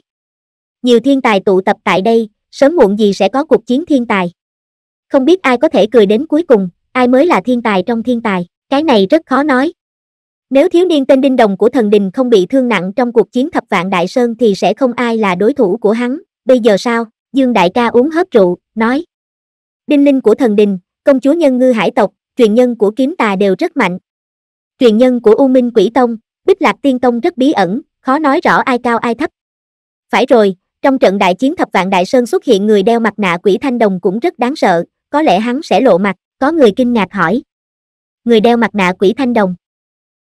Nhiều thiên tài tụ tập tại đây, sớm muộn gì sẽ có cuộc chiến thiên tài không biết ai có thể cười đến cuối cùng, ai mới là thiên tài trong thiên tài, cái này rất khó nói. Nếu thiếu niên tên Đinh Đồng của thần đình không bị thương nặng trong cuộc chiến thập vạn Đại Sơn thì sẽ không ai là đối thủ của hắn, bây giờ sao, Dương Đại ca uống hết rượu, nói. Đinh Linh của thần đình, công chúa nhân ngư hải tộc, truyền nhân của kiếm tà đều rất mạnh. Truyền nhân của U Minh Quỷ Tông, Bích Lạc Tiên Tông rất bí ẩn, khó nói rõ ai cao ai thấp. Phải rồi, trong trận đại chiến thập vạn Đại Sơn xuất hiện người đeo mặt nạ quỷ thanh đồng cũng rất đáng sợ, có lẽ hắn sẽ lộ mặt có người kinh ngạc hỏi người đeo mặt nạ quỷ thanh đồng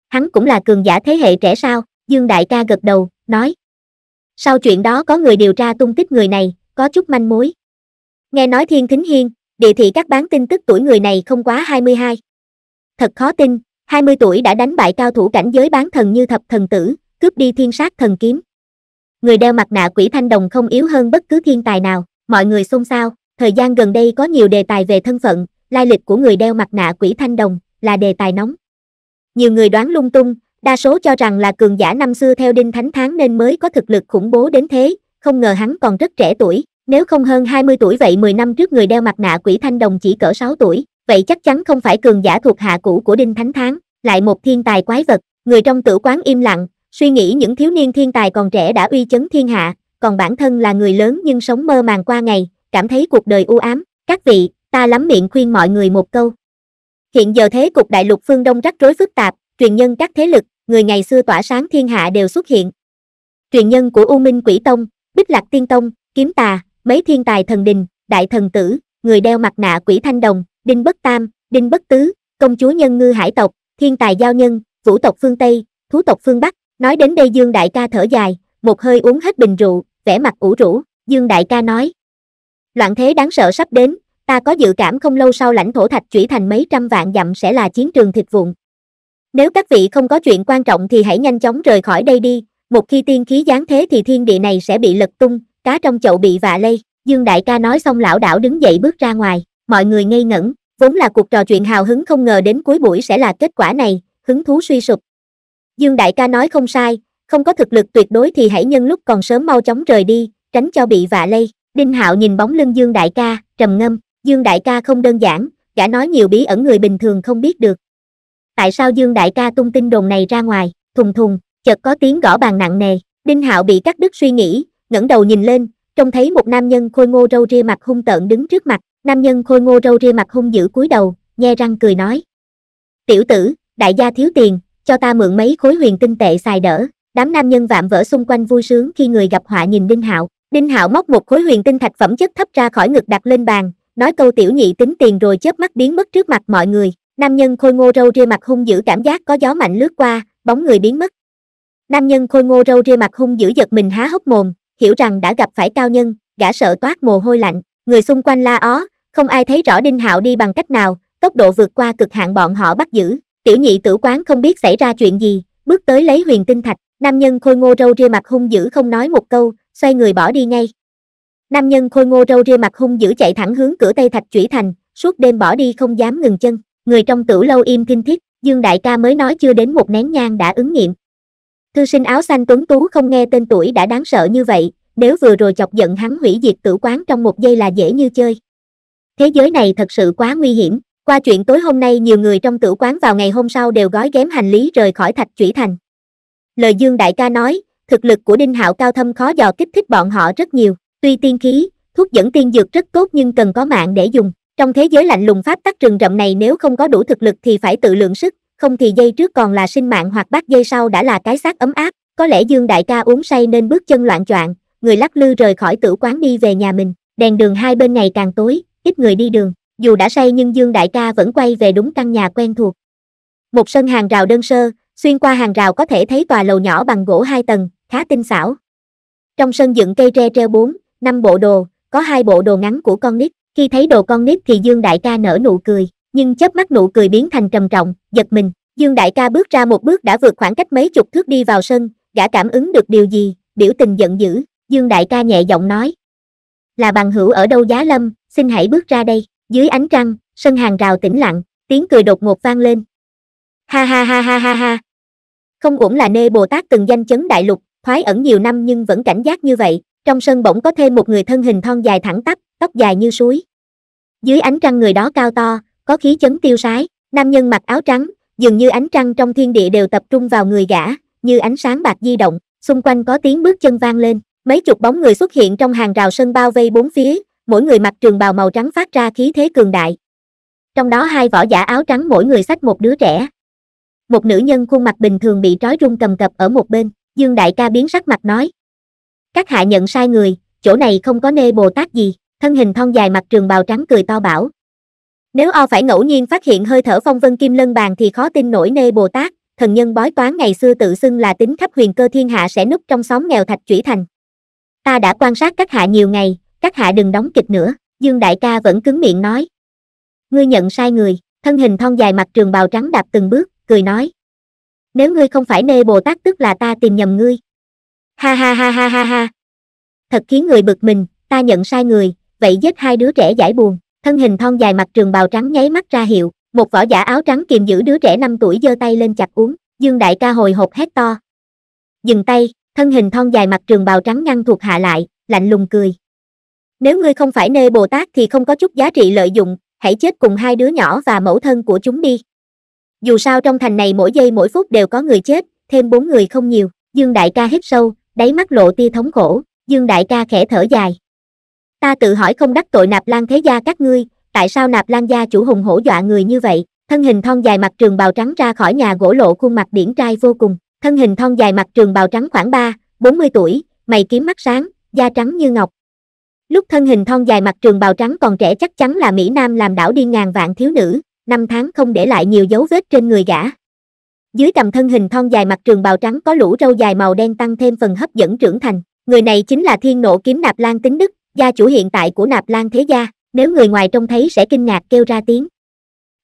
hắn cũng là cường giả thế hệ trẻ sao dương đại ca gật đầu nói sau chuyện đó có người điều tra tung tích người này có chút manh mối nghe nói thiên thính hiên địa thị các bán tin tức tuổi người này không quá hai mươi hai thật khó tin hai mươi tuổi đã đánh bại cao thủ cảnh giới bán thần như thập thần tử cướp đi thiên sát thần kiếm người đeo mặt nạ quỷ thanh đồng không yếu hơn bất cứ thiên tài nào mọi người xôn xao Thời gian gần đây có nhiều đề tài về thân phận, lai lịch của người đeo mặt nạ quỷ thanh đồng, là đề tài nóng. Nhiều người đoán lung tung, đa số cho rằng là cường giả năm xưa theo Đinh Thánh Thán nên mới có thực lực khủng bố đến thế, không ngờ hắn còn rất trẻ tuổi, nếu không hơn 20 tuổi vậy 10 năm trước người đeo mặt nạ quỷ thanh đồng chỉ cỡ 6 tuổi, vậy chắc chắn không phải cường giả thuộc hạ cũ của Đinh Thánh Thán, lại một thiên tài quái vật, người trong tử quán im lặng, suy nghĩ những thiếu niên thiên tài còn trẻ đã uy chấn thiên hạ, còn bản thân là người lớn nhưng sống mơ màng qua ngày, cảm thấy cuộc đời u ám các vị ta lắm miệng khuyên mọi người một câu hiện giờ thế cục đại lục phương đông rắc rối phức tạp truyền nhân các thế lực người ngày xưa tỏa sáng thiên hạ đều xuất hiện truyền nhân của u minh quỷ tông bích lạc tiên tông kiếm tà mấy thiên tài thần đình đại thần tử người đeo mặt nạ quỷ thanh đồng đinh bất tam đinh bất tứ công chúa nhân ngư hải tộc thiên tài giao nhân vũ tộc phương tây thú tộc phương bắc nói đến đây dương đại ca thở dài một hơi uống hết bình rượu vẻ mặt ủ rũ dương đại ca nói Loạn thế đáng sợ sắp đến, ta có dự cảm không lâu sau lãnh thổ thạch chuyển thành mấy trăm vạn dặm sẽ là chiến trường thịt vụn. Nếu các vị không có chuyện quan trọng thì hãy nhanh chóng rời khỏi đây đi, một khi tiên khí giáng thế thì thiên địa này sẽ bị lật tung, cá trong chậu bị vạ lây. Dương đại ca nói xong lão đảo đứng dậy bước ra ngoài, mọi người ngây ngẩn, vốn là cuộc trò chuyện hào hứng không ngờ đến cuối buổi sẽ là kết quả này, hứng thú suy sụp. Dương đại ca nói không sai, không có thực lực tuyệt đối thì hãy nhân lúc còn sớm mau chóng rời đi, tránh cho bị vạ lây. Đinh Hạo nhìn bóng lưng Dương Đại ca, trầm ngâm, Dương Đại ca không đơn giản, gã nói nhiều bí ẩn người bình thường không biết được. Tại sao Dương Đại ca tung tin đồn này ra ngoài, thùng thùng, chợt có tiếng gõ bàn nặng nề, Đinh Hạo bị cắt đứt suy nghĩ, ngẩng đầu nhìn lên, trông thấy một nam nhân khôi ngô râu ria mặt hung tợn đứng trước mặt, nam nhân khôi ngô râu ria mặt hung dữ cúi đầu, nhe răng cười nói: "Tiểu tử, đại gia thiếu tiền, cho ta mượn mấy khối huyền tinh tệ xài đỡ." Đám nam nhân vạm vỡ xung quanh vui sướng khi người gặp họa nhìn Đinh Hạo, đinh hạo móc một khối huyền tinh thạch phẩm chất thấp ra khỏi ngực đặt lên bàn nói câu tiểu nhị tính tiền rồi chớp mắt biến mất trước mặt mọi người nam nhân khôi ngô râu ria mặt hung dữ cảm giác có gió mạnh lướt qua bóng người biến mất nam nhân khôi ngô râu ria mặt hung dữ giật mình há hốc mồm hiểu rằng đã gặp phải cao nhân gã sợ toát mồ hôi lạnh người xung quanh la ó không ai thấy rõ đinh hạo đi bằng cách nào tốc độ vượt qua cực hạn bọn họ bắt giữ tiểu nhị tử quán không biết xảy ra chuyện gì bước tới lấy huyền tinh thạch Nam nhân khôi ngô râu ria mặt hung dữ không nói một câu, xoay người bỏ đi ngay. Nam nhân khôi ngô râu ria mặt hung dữ chạy thẳng hướng cửa Tây Thạch Chủy Thành, suốt đêm bỏ đi không dám ngừng chân. Người trong tử lâu im kinh thiết, Dương Đại ca mới nói chưa đến một nén nhang đã ứng nghiệm. Thư sinh áo xanh tuấn tú không nghe tên tuổi đã đáng sợ như vậy, nếu vừa rồi chọc giận hắn hủy diệt tử quán trong một giây là dễ như chơi. Thế giới này thật sự quá nguy hiểm, qua chuyện tối hôm nay nhiều người trong tử quán vào ngày hôm sau đều gói ghém hành lý rời khỏi thạch chủy thành lời dương đại ca nói thực lực của đinh hạo cao thâm khó dò kích thích bọn họ rất nhiều tuy tiên khí thuốc dẫn tiên dược rất tốt nhưng cần có mạng để dùng trong thế giới lạnh lùng pháp tắc rừng rậm này nếu không có đủ thực lực thì phải tự lượng sức không thì dây trước còn là sinh mạng hoặc bát dây sau đã là cái xác ấm áp có lẽ dương đại ca uống say nên bước chân loạn choạng người lắc lư rời khỏi tử quán đi về nhà mình đèn đường hai bên ngày càng tối ít người đi đường dù đã say nhưng dương đại ca vẫn quay về đúng căn nhà quen thuộc một sân hàng rào đơn sơ Xuyên qua hàng rào có thể thấy tòa lầu nhỏ bằng gỗ hai tầng, khá tinh xảo. Trong sân dựng cây tre treo bốn, năm bộ đồ, có hai bộ đồ ngắn của con nít. Khi thấy đồ con nít thì Dương Đại ca nở nụ cười, nhưng chớp mắt nụ cười biến thành trầm trọng, giật mình. Dương Đại ca bước ra một bước đã vượt khoảng cách mấy chục thước đi vào sân, gã cảm ứng được điều gì, biểu tình giận dữ, Dương Đại ca nhẹ giọng nói. Là bằng hữu ở đâu giá lâm, xin hãy bước ra đây, dưới ánh trăng, sân hàng rào tĩnh lặng, tiếng cười đột ngột vang lên. Ha ha ha ha ha ha, không uổng là nê Bồ Tát từng danh chấn đại lục, thoái ẩn nhiều năm nhưng vẫn cảnh giác như vậy, trong sân bỗng có thêm một người thân hình thon dài thẳng tắp, tóc dài như suối. Dưới ánh trăng người đó cao to, có khí chấn tiêu sái, nam nhân mặc áo trắng, dường như ánh trăng trong thiên địa đều tập trung vào người gã, như ánh sáng bạc di động, xung quanh có tiếng bước chân vang lên, mấy chục bóng người xuất hiện trong hàng rào sân bao vây bốn phía, mỗi người mặc trường bào màu trắng phát ra khí thế cường đại. Trong đó hai võ giả áo trắng mỗi người xách một đứa trẻ, một nữ nhân khuôn mặt bình thường bị trói rung cầm cập ở một bên dương đại ca biến sắc mặt nói các hạ nhận sai người chỗ này không có nê bồ tát gì thân hình thon dài mặt trường bào trắng cười to bảo nếu o phải ngẫu nhiên phát hiện hơi thở phong vân kim lân bàn thì khó tin nổi nê bồ tát thần nhân bói toán ngày xưa tự xưng là tính khắp huyền cơ thiên hạ sẽ núp trong xóm nghèo thạch chủy thành ta đã quan sát các hạ nhiều ngày các hạ đừng đóng kịch nữa dương đại ca vẫn cứng miệng nói ngươi nhận sai người thân hình thon dài mặt trường bào trắng đạp từng bước cười nói nếu ngươi không phải nê bồ tát tức là ta tìm nhầm ngươi ha ha ha ha ha ha thật khiến người bực mình ta nhận sai người vậy giết hai đứa trẻ giải buồn thân hình thon dài mặt trường bào trắng nháy mắt ra hiệu một võ giả áo trắng kiềm giữ đứa trẻ năm tuổi giơ tay lên chặt uống dương đại ca hồi hộp hét to dừng tay thân hình thon dài mặt trường bào trắng ngăn thuộc hạ lại lạnh lùng cười nếu ngươi không phải nê bồ tát thì không có chút giá trị lợi dụng hãy chết cùng hai đứa nhỏ và mẫu thân của chúng đi dù sao trong thành này mỗi giây mỗi phút đều có người chết, thêm bốn người không nhiều, Dương Đại ca hít sâu, đáy mắt lộ tia thống khổ, Dương Đại ca khẽ thở dài. Ta tự hỏi không đắc tội nạp lan thế gia các ngươi, tại sao nạp lan gia chủ hùng hổ dọa người như vậy, thân hình thon dài mặt trường bào trắng ra khỏi nhà gỗ lộ khuôn mặt điển trai vô cùng, thân hình thon dài mặt trường bào trắng khoảng 3, 40 tuổi, mày kiếm mắt sáng, da trắng như ngọc. Lúc thân hình thon dài mặt trường bào trắng còn trẻ chắc chắn là Mỹ Nam làm đảo đi ngàn vạn thiếu nữ, năm tháng không để lại nhiều dấu vết trên người gã. Dưới tầm thân hình thon dài mặt trường bào trắng có lũ râu dài màu đen tăng thêm phần hấp dẫn trưởng thành, người này chính là thiên nộ kiếm nạp lan tính đức, gia chủ hiện tại của nạp lan thế gia, nếu người ngoài trông thấy sẽ kinh ngạc kêu ra tiếng.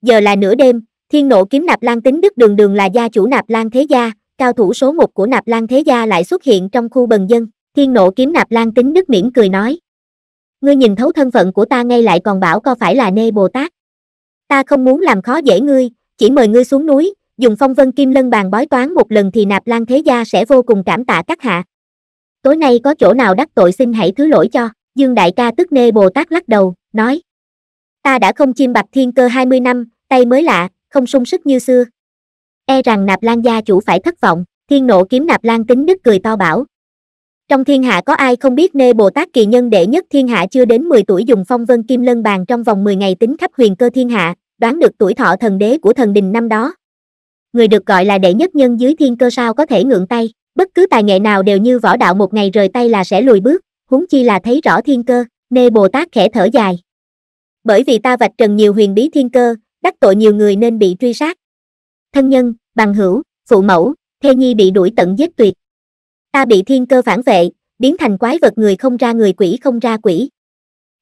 Giờ là nửa đêm, thiên nộ kiếm nạp lan tính đức đường đường là gia chủ nạp lan thế gia, cao thủ số một của nạp lan thế gia lại xuất hiện trong khu bần dân, thiên nộ kiếm nạp lan tính đức mỉm cười nói. Ngươi nhìn thấu thân phận của ta ngay lại còn bảo có phải là nê Bồ Tát ta không muốn làm khó dễ ngươi chỉ mời ngươi xuống núi dùng phong vân kim lân bàn bói toán một lần thì nạp lan thế gia sẽ vô cùng cảm tạ các hạ tối nay có chỗ nào đắc tội xin hãy thứ lỗi cho dương đại ca tức nê bồ tát lắc đầu nói ta đã không chim bạch thiên cơ hai mươi năm tay mới lạ không sung sức như xưa e rằng nạp lan gia chủ phải thất vọng thiên nộ kiếm nạp lan tính đức cười to bảo trong thiên hạ có ai không biết nê bồ tát kỳ nhân đệ nhất thiên hạ chưa đến 10 tuổi dùng phong vân kim lân bàn trong vòng 10 ngày tính khắp huyền cơ thiên hạ đoán được tuổi thọ thần đế của thần đình năm đó người được gọi là đệ nhất nhân dưới thiên cơ sao có thể ngượng tay bất cứ tài nghệ nào đều như võ đạo một ngày rời tay là sẽ lùi bước huống chi là thấy rõ thiên cơ nê bồ tát khẽ thở dài bởi vì ta vạch trần nhiều huyền bí thiên cơ đắc tội nhiều người nên bị truy sát thân nhân bằng hữu phụ mẫu thê nhi bị đuổi tận giết tuyệt Ta bị thiên cơ phản vệ, biến thành quái vật người không ra người quỷ không ra quỷ.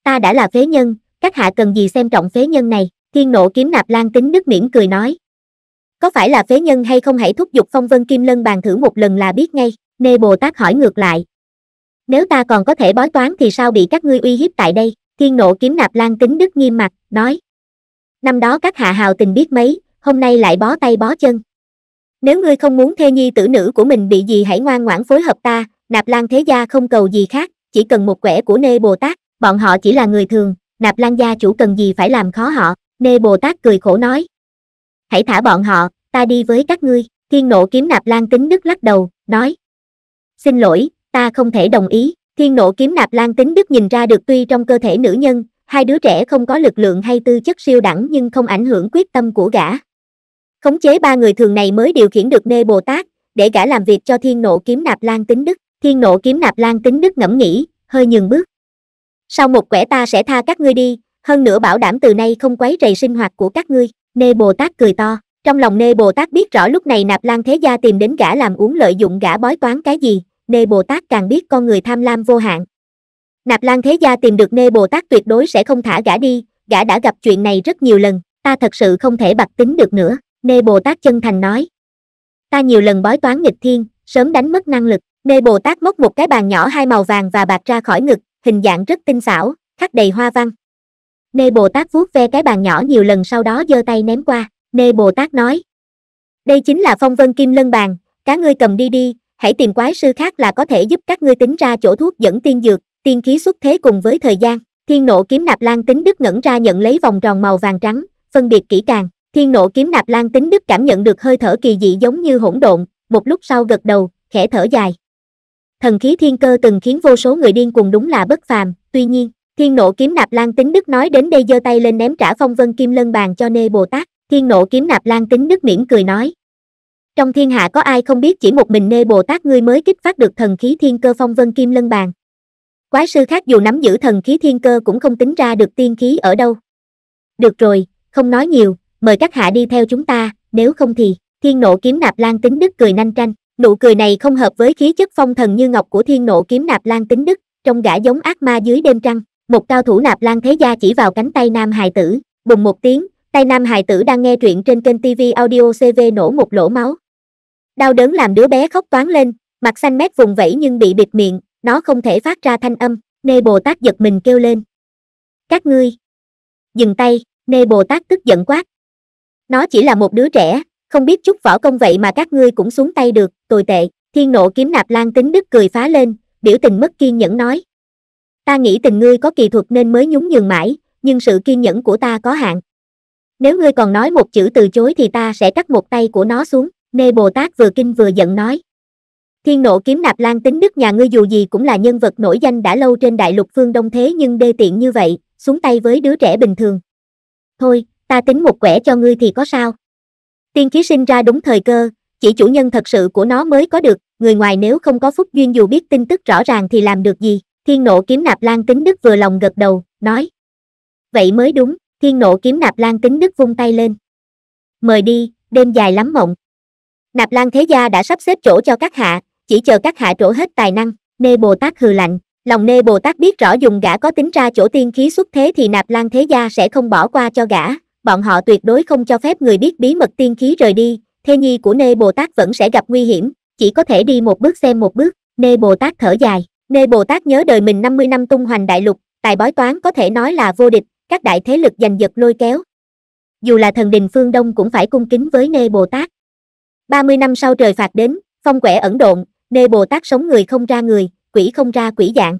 Ta đã là phế nhân, các hạ cần gì xem trọng phế nhân này, thiên nộ kiếm nạp lan tính đức miễn cười nói. Có phải là phế nhân hay không hãy thúc giục phong vân kim lân bàn thử một lần là biết ngay, nê Bồ Tát hỏi ngược lại. Nếu ta còn có thể bói toán thì sao bị các ngươi uy hiếp tại đây, thiên nộ kiếm nạp lan tính đức nghiêm mặt, nói. Năm đó các hạ hào tình biết mấy, hôm nay lại bó tay bó chân, nếu ngươi không muốn thê nhi tử nữ của mình bị gì hãy ngoan ngoãn phối hợp ta nạp lan thế gia không cầu gì khác chỉ cần một quẻ của nê bồ tát bọn họ chỉ là người thường nạp lan gia chủ cần gì phải làm khó họ nê bồ tát cười khổ nói hãy thả bọn họ ta đi với các ngươi thiên nộ kiếm nạp lan tính đức lắc đầu nói xin lỗi ta không thể đồng ý thiên nộ kiếm nạp lan tính đức nhìn ra được tuy trong cơ thể nữ nhân hai đứa trẻ không có lực lượng hay tư chất siêu đẳng nhưng không ảnh hưởng quyết tâm của gã khống chế ba người thường này mới điều khiển được nê bồ tát để gã làm việc cho thiên nộ kiếm nạp lan tính đức thiên nộ kiếm nạp lan tính đức ngẫm nghĩ hơi nhường bước sau một quẻ ta sẽ tha các ngươi đi hơn nữa bảo đảm từ nay không quấy rầy sinh hoạt của các ngươi nê bồ tát cười to trong lòng nê bồ tát biết rõ lúc này nạp lan thế gia tìm đến gã làm uống lợi dụng gã bói toán cái gì nê bồ tát càng biết con người tham lam vô hạn nạp lan thế gia tìm được nê bồ tát tuyệt đối sẽ không thả gã đi gã đã gặp chuyện này rất nhiều lần ta thật sự không thể bạc tính được nữa nê Bồ Tát chân thành nói. Ta nhiều lần bói toán nghịch thiên, sớm đánh mất năng lực. nê Bồ Tát móc một cái bàn nhỏ hai màu vàng và bạc ra khỏi ngực, hình dạng rất tinh xảo, khắc đầy hoa văn. Nê Bồ Tát vuốt ve cái bàn nhỏ nhiều lần sau đó giơ tay ném qua, Nê Bồ Tát nói. Đây chính là phong vân kim lân bàn, cá ngươi cầm đi đi, hãy tìm quái sư khác là có thể giúp các ngươi tính ra chỗ thuốc dẫn tiên dược, tiên khí xuất thế cùng với thời gian. Thiên nộ kiếm nạp lan tính đức ngẩn ra nhận lấy vòng tròn màu vàng trắng, phân biệt kỹ càng, thiên nộ kiếm nạp lan tính đức cảm nhận được hơi thở kỳ dị giống như hỗn độn một lúc sau gật đầu khẽ thở dài thần khí thiên cơ từng khiến vô số người điên cuồng đúng là bất phàm tuy nhiên thiên nộ kiếm nạp lan tính đức nói đến đây giơ tay lên ném trả phong vân kim lân bàn cho nê bồ tát thiên nộ kiếm nạp lan tính đức mỉm cười nói trong thiên hạ có ai không biết chỉ một mình nê bồ tát ngươi mới kích phát được thần khí thiên cơ phong vân kim lân bàn quái sư khác dù nắm giữ thần khí thiên cơ cũng không tính ra được tiên khí ở đâu được rồi không nói nhiều mời các hạ đi theo chúng ta nếu không thì thiên nộ kiếm nạp lan tính đức cười nanh tranh nụ cười này không hợp với khí chất phong thần như ngọc của thiên nộ kiếm nạp lan tính đức trong gã giống ác ma dưới đêm trăng một cao thủ nạp lan thế gia chỉ vào cánh tay nam hài tử bùng một tiếng tay nam hài tử đang nghe truyện trên kênh tv audio cv nổ một lỗ máu đau đớn làm đứa bé khóc toáng lên mặt xanh mét vùng vẫy nhưng bị bịt miệng nó không thể phát ra thanh âm nê bồ tát giật mình kêu lên các ngươi dừng tay nê bồ tát tức giận quát nó chỉ là một đứa trẻ, không biết chút võ công vậy mà các ngươi cũng xuống tay được, tồi tệ. Thiên nộ kiếm nạp lan tính đức cười phá lên, biểu tình mất kiên nhẫn nói. Ta nghĩ tình ngươi có kỳ thuật nên mới nhún nhường mãi, nhưng sự kiên nhẫn của ta có hạn. Nếu ngươi còn nói một chữ từ chối thì ta sẽ cắt một tay của nó xuống, nê Bồ Tát vừa kinh vừa giận nói. Thiên nộ kiếm nạp lan tính đức nhà ngươi dù gì cũng là nhân vật nổi danh đã lâu trên đại lục phương đông thế nhưng đê tiện như vậy, xuống tay với đứa trẻ bình thường. Thôi, ta tính một quẻ cho ngươi thì có sao tiên khí sinh ra đúng thời cơ chỉ chủ nhân thật sự của nó mới có được người ngoài nếu không có phúc duyên dù biết tin tức rõ ràng thì làm được gì thiên nộ kiếm nạp lan tính đức vừa lòng gật đầu nói vậy mới đúng thiên nộ kiếm nạp lan tính đức vung tay lên mời đi đêm dài lắm mộng nạp lan thế gia đã sắp xếp chỗ cho các hạ chỉ chờ các hạ trổ hết tài năng nê bồ tát hừ lạnh lòng nê bồ tát biết rõ dùng gã có tính ra chỗ tiên khí xuất thế thì nạp lan thế gia sẽ không bỏ qua cho gã bọn họ tuyệt đối không cho phép người biết bí mật tiên khí rời đi, thê nhi của Nê Bồ Tát vẫn sẽ gặp nguy hiểm, chỉ có thể đi một bước xem một bước, Nê Bồ Tát thở dài, Nê Bồ Tát nhớ đời mình 50 năm tung hoành đại lục, tài bói toán có thể nói là vô địch, các đại thế lực giành giật lôi kéo. Dù là thần đình phương Đông cũng phải cung kính với Nê Bồ Tát. 30 năm sau trời phạt đến, phong quẻ ẩn độn, Nê Bồ Tát sống người không ra người, quỷ không ra quỷ dạng.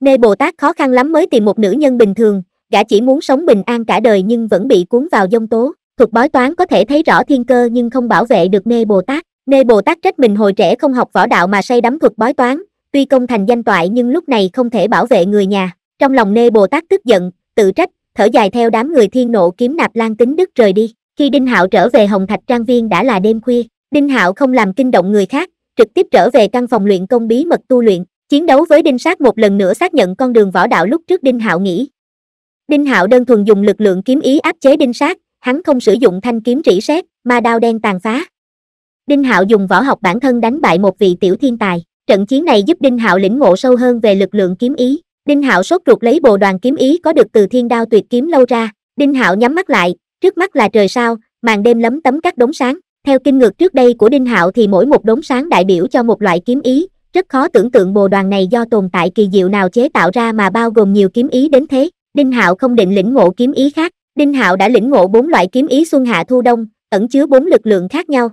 Nê Bồ Tát khó khăn lắm mới tìm một nữ nhân bình thường, gã chỉ muốn sống bình an cả đời nhưng vẫn bị cuốn vào dông tố thuật bói toán có thể thấy rõ thiên cơ nhưng không bảo vệ được nê bồ tát nê bồ tát trách mình hồi trẻ không học võ đạo mà say đắm thuật bói toán tuy công thành danh toại nhưng lúc này không thể bảo vệ người nhà trong lòng nê bồ tát tức giận tự trách thở dài theo đám người thiên nộ kiếm nạp lan tính đức rời đi khi đinh hạo trở về hồng thạch trang viên đã là đêm khuya đinh hạo không làm kinh động người khác trực tiếp trở về căn phòng luyện công bí mật tu luyện chiến đấu với đinh sát một lần nữa xác nhận con đường võ đạo lúc trước đinh hạo nghĩ đinh hạo đơn thuần dùng lực lượng kiếm ý áp chế đinh sát hắn không sử dụng thanh kiếm rỉ sét mà đao đen tàn phá đinh hạo dùng võ học bản thân đánh bại một vị tiểu thiên tài trận chiến này giúp đinh hạo lĩnh ngộ sâu hơn về lực lượng kiếm ý đinh hạo sốt ruột lấy bộ đoàn kiếm ý có được từ thiên đao tuyệt kiếm lâu ra đinh hạo nhắm mắt lại trước mắt là trời sao màn đêm lấm tấm các đống sáng theo kinh ngược trước đây của đinh hạo thì mỗi một đống sáng đại biểu cho một loại kiếm ý rất khó tưởng tượng bộ đoàn này do tồn tại kỳ diệu nào chế tạo ra mà bao gồm nhiều kiếm ý đến thế đinh hạo không định lĩnh ngộ kiếm ý khác đinh hạo đã lĩnh ngộ bốn loại kiếm ý xuân hạ thu đông ẩn chứa bốn lực lượng khác nhau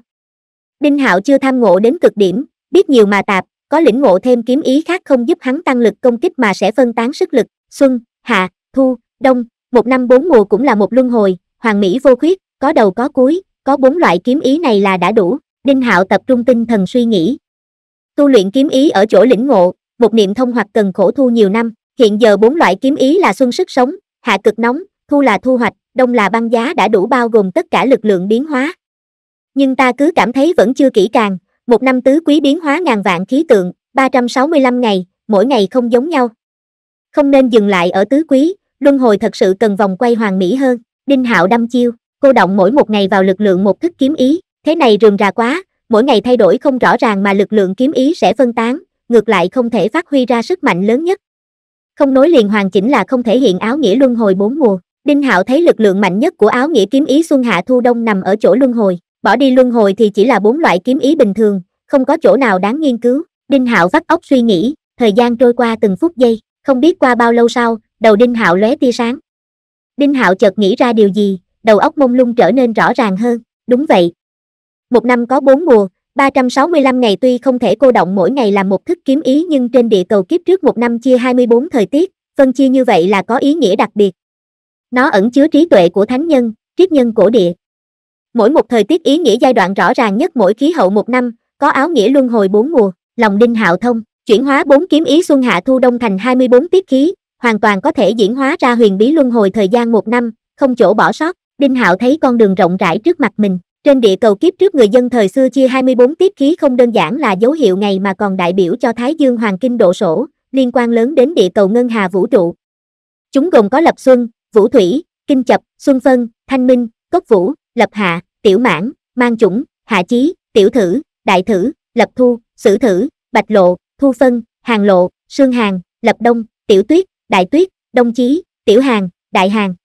đinh hạo chưa tham ngộ đến cực điểm biết nhiều mà tạp có lĩnh ngộ thêm kiếm ý khác không giúp hắn tăng lực công kích mà sẽ phân tán sức lực xuân hạ thu đông một năm bốn mùa cũng là một luân hồi hoàng mỹ vô khuyết có đầu có cuối có bốn loại kiếm ý này là đã đủ đinh hạo tập trung tinh thần suy nghĩ tu luyện kiếm ý ở chỗ lĩnh ngộ một niệm thông hoặc cần khổ thu nhiều năm hiện giờ bốn loại kiếm ý là xuân sức sống hạ cực nóng thu là thu hoạch đông là băng giá đã đủ bao gồm tất cả lực lượng biến hóa nhưng ta cứ cảm thấy vẫn chưa kỹ càng một năm tứ quý biến hóa ngàn vạn khí tượng 365 ngày mỗi ngày không giống nhau không nên dừng lại ở tứ quý luân hồi thật sự cần vòng quay hoàn mỹ hơn đinh hạo đâm chiêu cô động mỗi một ngày vào lực lượng một thức kiếm ý thế này rườm rà quá mỗi ngày thay đổi không rõ ràng mà lực lượng kiếm ý sẽ phân tán ngược lại không thể phát huy ra sức mạnh lớn nhất không nối liền hoàn chỉnh là không thể hiện áo nghĩa luân hồi bốn mùa đinh hạo thấy lực lượng mạnh nhất của áo nghĩa kiếm ý xuân hạ thu đông nằm ở chỗ luân hồi bỏ đi luân hồi thì chỉ là bốn loại kiếm ý bình thường không có chỗ nào đáng nghiên cứu đinh hạo vắt óc suy nghĩ thời gian trôi qua từng phút giây không biết qua bao lâu sau đầu đinh hạo lóe tia sáng đinh hạo chợt nghĩ ra điều gì đầu óc mông lung trở nên rõ ràng hơn đúng vậy một năm có bốn mùa 365 ngày tuy không thể cô động mỗi ngày làm một thức kiếm ý nhưng trên địa cầu kiếp trước một năm chia 24 thời tiết, phân chia như vậy là có ý nghĩa đặc biệt. Nó ẩn chứa trí tuệ của thánh nhân, triết nhân cổ địa. Mỗi một thời tiết ý nghĩa giai đoạn rõ ràng nhất mỗi khí hậu một năm, có áo nghĩa luân hồi bốn mùa, lòng đinh hạo thông, chuyển hóa bốn kiếm ý xuân hạ thu đông thành 24 tiết khí, hoàn toàn có thể diễn hóa ra huyền bí luân hồi thời gian một năm, không chỗ bỏ sót, đinh hạo thấy con đường rộng rãi trước mặt mình, trên địa cầu kiếp trước người dân thời xưa chia 24 tiết khí không đơn giản là dấu hiệu ngày mà còn đại biểu cho Thái Dương Hoàng Kinh độ sổ, liên quan lớn đến địa cầu Ngân Hà Vũ trụ. Chúng gồm có lập xuân, vũ thủy, kinh chập, xuân phân, thanh minh, cốc vũ, lập hạ, tiểu mãn, mang chủng, hạ chí, tiểu thử, đại thử, lập thu, sử thử, bạch lộ, thu phân, hàng lộ, sương hàng, lập đông, tiểu tuyết, đại tuyết, đông chí, tiểu hàng, đại hàng.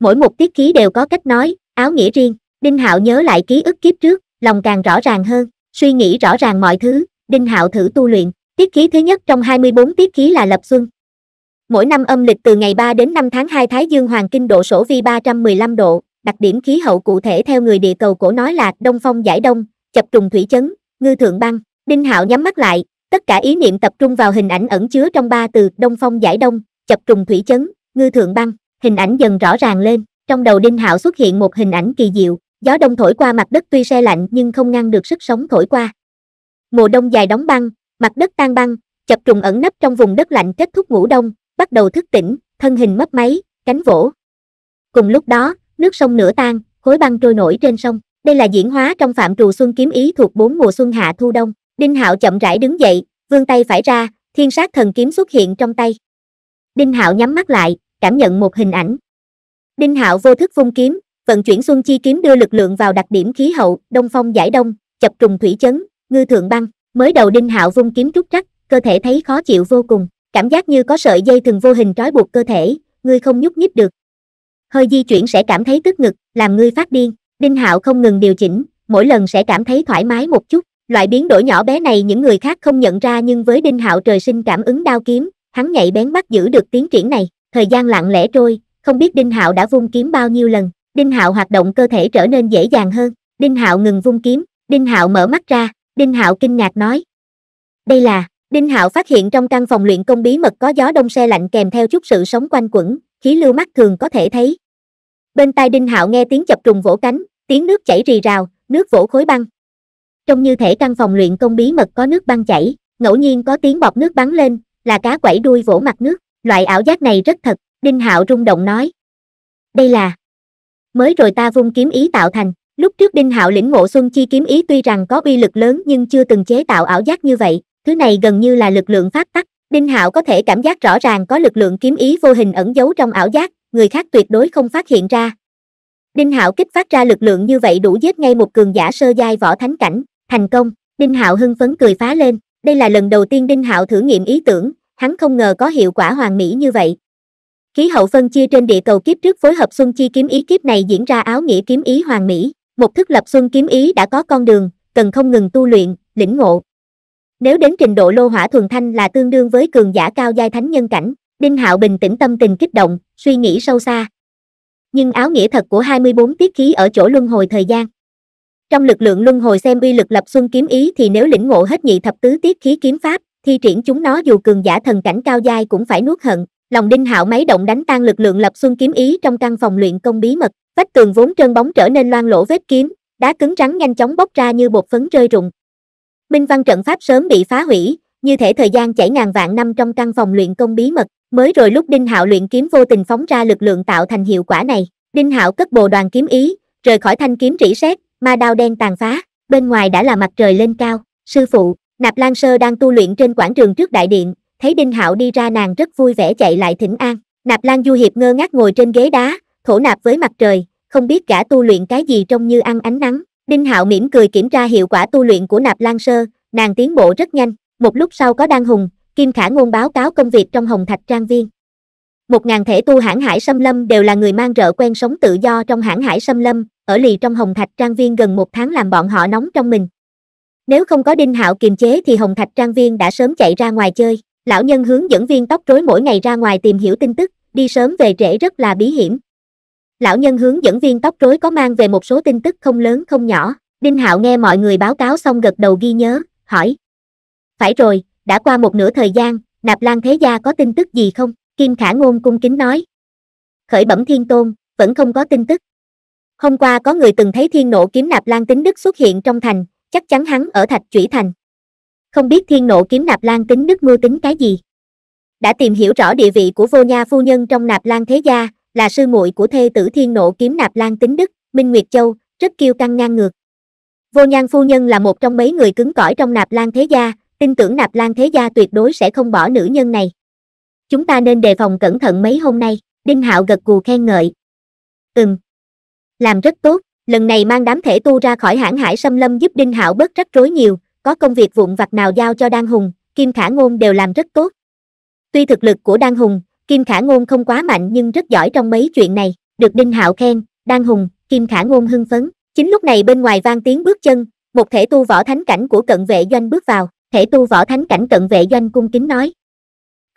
Mỗi một tiết khí đều có cách nói, áo nghĩa riêng đinh hạo nhớ lại ký ức kiếp trước lòng càng rõ ràng hơn suy nghĩ rõ ràng mọi thứ đinh hạo thử tu luyện tiết khí thứ nhất trong 24 tiết khí là lập xuân mỗi năm âm lịch từ ngày 3 đến 5 tháng 2 Thái Dương Hoàng Kinh độ sổ vi 315 độ, đặc điểm khí hậu cụ thể theo người địa cầu cổ nói là đông phong giải đông, chập trùng thủy chấn, ngư thượng băng, Đinh Hạo nhắm mắt lại, tất cả ý niệm tập trung vào hình ảnh ẩn chứa trong ba từ đông phong giải đông, chập trùng thủy chấn, ngư thượng băng, hình ảnh dần rõ ràng lên, trong đầu Đinh Hạo xuất hiện một hình ảnh kỳ diệu, gió đông thổi qua mặt đất tuy xe lạnh nhưng không ngăn được sức sống thổi qua. Mùa đông dài đóng băng, mặt đất tan băng, chập trùng ẩn nấp trong vùng đất lạnh kết thúc ngủ đông, bắt đầu thức tỉnh, thân hình mấp máy, cánh vỗ. Cùng lúc đó, nước sông nửa tan, khối băng trôi nổi trên sông. Đây là diễn hóa trong phạm trù xuân kiếm ý thuộc bốn mùa xuân hạ thu đông. Đinh Hạo chậm rãi đứng dậy, vươn tay phải ra, thiên sát thần kiếm xuất hiện trong tay. Đinh Hạo nhắm mắt lại, cảm nhận một hình ảnh. Đinh Hạo vô thức vung kiếm, vận chuyển xuân chi kiếm đưa lực lượng vào đặc điểm khí hậu đông phong giải đông chập trùng thủy chấn ngư thượng băng mới đầu đinh hạo vung kiếm trúc trắc cơ thể thấy khó chịu vô cùng cảm giác như có sợi dây thừng vô hình trói buộc cơ thể ngươi không nhúc nhích được hơi di chuyển sẽ cảm thấy tức ngực làm ngươi phát điên đinh hạo không ngừng điều chỉnh mỗi lần sẽ cảm thấy thoải mái một chút loại biến đổi nhỏ bé này những người khác không nhận ra nhưng với đinh hạo trời sinh cảm ứng đao kiếm hắn nhạy bén bắt giữ được tiến triển này thời gian lặng lẽ trôi không biết đinh hạo đã vung kiếm bao nhiêu lần Đinh Hạo hoạt động cơ thể trở nên dễ dàng hơn. Đinh Hạo ngừng vung kiếm, Đinh Hạo mở mắt ra, Đinh Hạo kinh ngạc nói: "Đây là?" Đinh Hạo phát hiện trong căn phòng luyện công bí mật có gió đông xe lạnh kèm theo chút sự sống quanh quẩn, khí lưu mắt thường có thể thấy. Bên tai Đinh Hạo nghe tiếng chập trùng vỗ cánh, tiếng nước chảy rì rào, nước vỗ khối băng. Trong như thể căn phòng luyện công bí mật có nước băng chảy, ngẫu nhiên có tiếng bọt nước bắn lên, là cá quẩy đuôi vỗ mặt nước, loại ảo giác này rất thật, Đinh Hạo rung động nói. Đây là, mới rồi ta vung kiếm ý tạo thành lúc trước đinh hạo lĩnh ngộ xuân chi kiếm ý tuy rằng có uy lực lớn nhưng chưa từng chế tạo ảo giác như vậy thứ này gần như là lực lượng phát tắc đinh hạo có thể cảm giác rõ ràng có lực lượng kiếm ý vô hình ẩn giấu trong ảo giác người khác tuyệt đối không phát hiện ra đinh hạo kích phát ra lực lượng như vậy đủ giết ngay một cường giả sơ giai võ thánh cảnh thành công đinh hạo hưng phấn cười phá lên đây là lần đầu tiên đinh hạo thử nghiệm ý tưởng hắn không ngờ có hiệu quả hoàn mỹ như vậy Khí hậu phân chia trên địa cầu kiếp trước phối hợp Xuân Chi kiếm ý kiếp này diễn ra áo nghĩa kiếm ý hoàng mỹ, một thức lập Xuân kiếm ý đã có con đường, cần không ngừng tu luyện, lĩnh ngộ. Nếu đến trình độ lô hỏa thuần thanh là tương đương với cường giả cao giai thánh nhân cảnh, Đinh Hạo bình tĩnh tâm tình kích động, suy nghĩ sâu xa. Nhưng áo nghĩa thật của 24 tiết khí ở chỗ luân hồi thời gian. Trong lực lượng luân hồi xem uy lực lập xuân kiếm ý thì nếu lĩnh ngộ hết nhị thập tứ tiết khí kiếm pháp, thi triển chúng nó dù cường giả thần cảnh cao giai cũng phải nuốt hận, lòng đinh hạo máy động đánh tan lực lượng lập xuân kiếm ý trong căn phòng luyện công bí mật vách tường vốn trơn bóng trở nên loang lỗ vết kiếm đá cứng rắn nhanh chóng bốc ra như bột phấn rơi rụng minh văn trận pháp sớm bị phá hủy như thể thời gian chảy ngàn vạn năm trong căn phòng luyện công bí mật mới rồi lúc đinh hạo luyện kiếm vô tình phóng ra lực lượng tạo thành hiệu quả này đinh hạo cất bồ đoàn kiếm ý rời khỏi thanh kiếm rỉ sét ma đao đen tàn phá bên ngoài đã là mặt trời lên cao sư phụ nạp lan sơ đang tu luyện trên quảng trường trước đại điện thấy Đinh Hạo đi ra nàng rất vui vẻ chạy lại thỉnh an. Nạp Lan Du Hiệp ngơ ngác ngồi trên ghế đá, thổ nạp với mặt trời, không biết gã tu luyện cái gì trông như ăn ánh nắng. Đinh Hạo mỉm cười kiểm tra hiệu quả tu luyện của Nạp Lan Sơ, nàng tiến bộ rất nhanh, một lúc sau có Đan Hùng, Kim Khả ngôn báo cáo công việc trong Hồng Thạch Trang Viên. Một ngàn thể tu hãng hải xâm lâm đều là người mang rợ quen sống tự do trong hãng hải xâm lâm, ở lì trong Hồng Thạch Trang Viên gần một tháng làm bọn họ nóng trong mình. Nếu không có Đinh Hạo kiềm chế thì Hồng Thạch Trang Viên đã sớm chạy ra ngoài chơi lão nhân hướng dẫn viên tóc rối mỗi ngày ra ngoài tìm hiểu tin tức, đi sớm về trễ rất là bí hiểm. Lão nhân hướng dẫn viên tóc rối có mang về một số tin tức không lớn không nhỏ, Đinh Hạo nghe mọi người báo cáo xong gật đầu ghi nhớ, hỏi. Phải rồi, đã qua một nửa thời gian, Nạp Lan Thế Gia có tin tức gì không? Kim Khả Ngôn cung kính nói. Khởi bẩm thiên tôn, vẫn không có tin tức. Hôm qua có người từng thấy thiên nộ kiếm Nạp Lan Tính Đức xuất hiện trong thành, chắc chắn hắn ở Thạch Chủy Thành, không biết thiên nộ kiếm nạp lan tính đức mưu tính cái gì đã tìm hiểu rõ địa vị của vô nha phu nhân trong nạp lan thế gia là sư muội của thê tử thiên nộ kiếm nạp lan tính đức minh nguyệt châu rất kiêu căng ngang ngược vô nhan phu nhân là một trong mấy người cứng cỏi trong nạp lan thế gia tin tưởng nạp lan thế gia tuyệt đối sẽ không bỏ nữ nhân này chúng ta nên đề phòng cẩn thận mấy hôm nay đinh hạo gật gù khen ngợi ừm làm rất tốt lần này mang đám thể tu ra khỏi hãng hải xâm lâm giúp đinh hạo bớt rắc rối nhiều có công việc vụn vặt nào giao cho Đan Hùng, Kim Khả Ngôn đều làm rất tốt. Tuy thực lực của Đan Hùng, Kim Khả Ngôn không quá mạnh nhưng rất giỏi trong mấy chuyện này, được Đinh Hạo khen, Đan Hùng, Kim Khả Ngôn hưng phấn. Chính lúc này bên ngoài vang tiếng bước chân, một thể tu võ thánh cảnh của cận vệ doanh bước vào, thể tu võ thánh cảnh cận vệ doanh cung kính nói.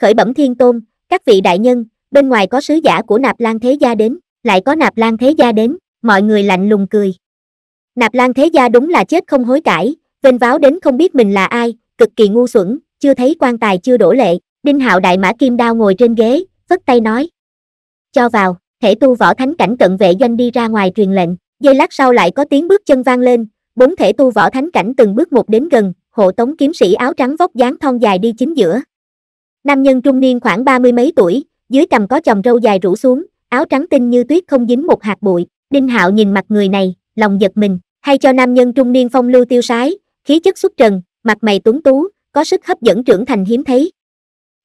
Khởi bẩm thiên tôn, các vị đại nhân, bên ngoài có sứ giả của nạp lan thế gia đến, lại có nạp lan thế gia đến, mọi người lạnh lùng cười. Nạp lan thế gia đúng là chết không hối cải, vênh váo đến không biết mình là ai cực kỳ ngu xuẩn chưa thấy quan tài chưa đổ lệ đinh hạo đại mã kim đao ngồi trên ghế phất tay nói cho vào thể tu võ thánh cảnh cận vệ doanh đi ra ngoài truyền lệnh giây lát sau lại có tiếng bước chân vang lên bốn thể tu võ thánh cảnh từng bước một đến gần hộ tống kiếm sĩ áo trắng vóc dáng thon dài đi chính giữa nam nhân trung niên khoảng ba mươi mấy tuổi dưới cằm có chồng râu dài rủ xuống áo trắng tinh như tuyết không dính một hạt bụi đinh hạo nhìn mặt người này lòng giật mình hay cho nam nhân trung niên phong lưu tiêu sái khí chất xuất trần mặt mày tuấn tú có sức hấp dẫn trưởng thành hiếm thấy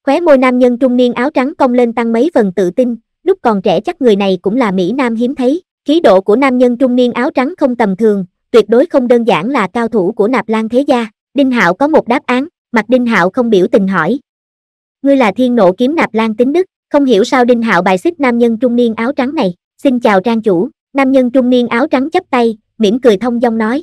khóe môi nam nhân trung niên áo trắng cong lên tăng mấy phần tự tin lúc còn trẻ chắc người này cũng là mỹ nam hiếm thấy khí độ của nam nhân trung niên áo trắng không tầm thường tuyệt đối không đơn giản là cao thủ của nạp lan thế gia đinh hạo có một đáp án mặt đinh hạo không biểu tình hỏi ngươi là thiên nộ kiếm nạp lan tính đức không hiểu sao đinh hạo bài xích nam nhân trung niên áo trắng này xin chào trang chủ nam nhân trung niên áo trắng chắp tay mỉm cười thông dong nói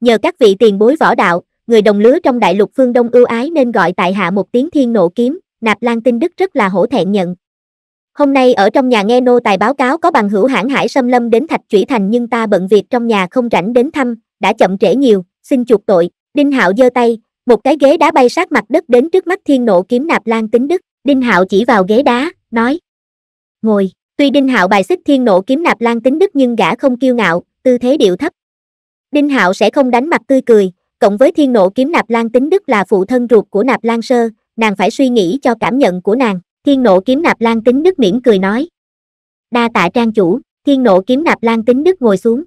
Nhờ các vị tiền bối võ đạo, người đồng lứa trong đại lục phương Đông ưu ái nên gọi tại hạ một tiếng thiên nộ kiếm, nạp lan tinh đức rất là hổ thẹn nhận. Hôm nay ở trong nhà nghe nô tài báo cáo có bằng hữu hãng hải xâm lâm đến thạch trũy thành nhưng ta bận việc trong nhà không rảnh đến thăm, đã chậm trễ nhiều, xin chuộc tội. Đinh Hạo giơ tay, một cái ghế đá bay sát mặt đất đến trước mắt thiên nộ kiếm nạp lan tính đức. Đinh Hạo chỉ vào ghế đá, nói. Ngồi, tuy Đinh Hạo bài xích thiên nộ kiếm nạp lan tính đức nhưng gã không kiêu ngạo, tư thế điệu thấp, Đinh Hạo sẽ không đánh mặt tươi cười, cộng với thiên nộ kiếm Nạp Lan tính đức là phụ thân ruột của Nạp Lan Sơ, nàng phải suy nghĩ cho cảm nhận của nàng, thiên nộ kiếm Nạp Lan tính đức mỉm cười nói. Đa tạ trang chủ, thiên nộ kiếm Nạp Lan tính đức ngồi xuống.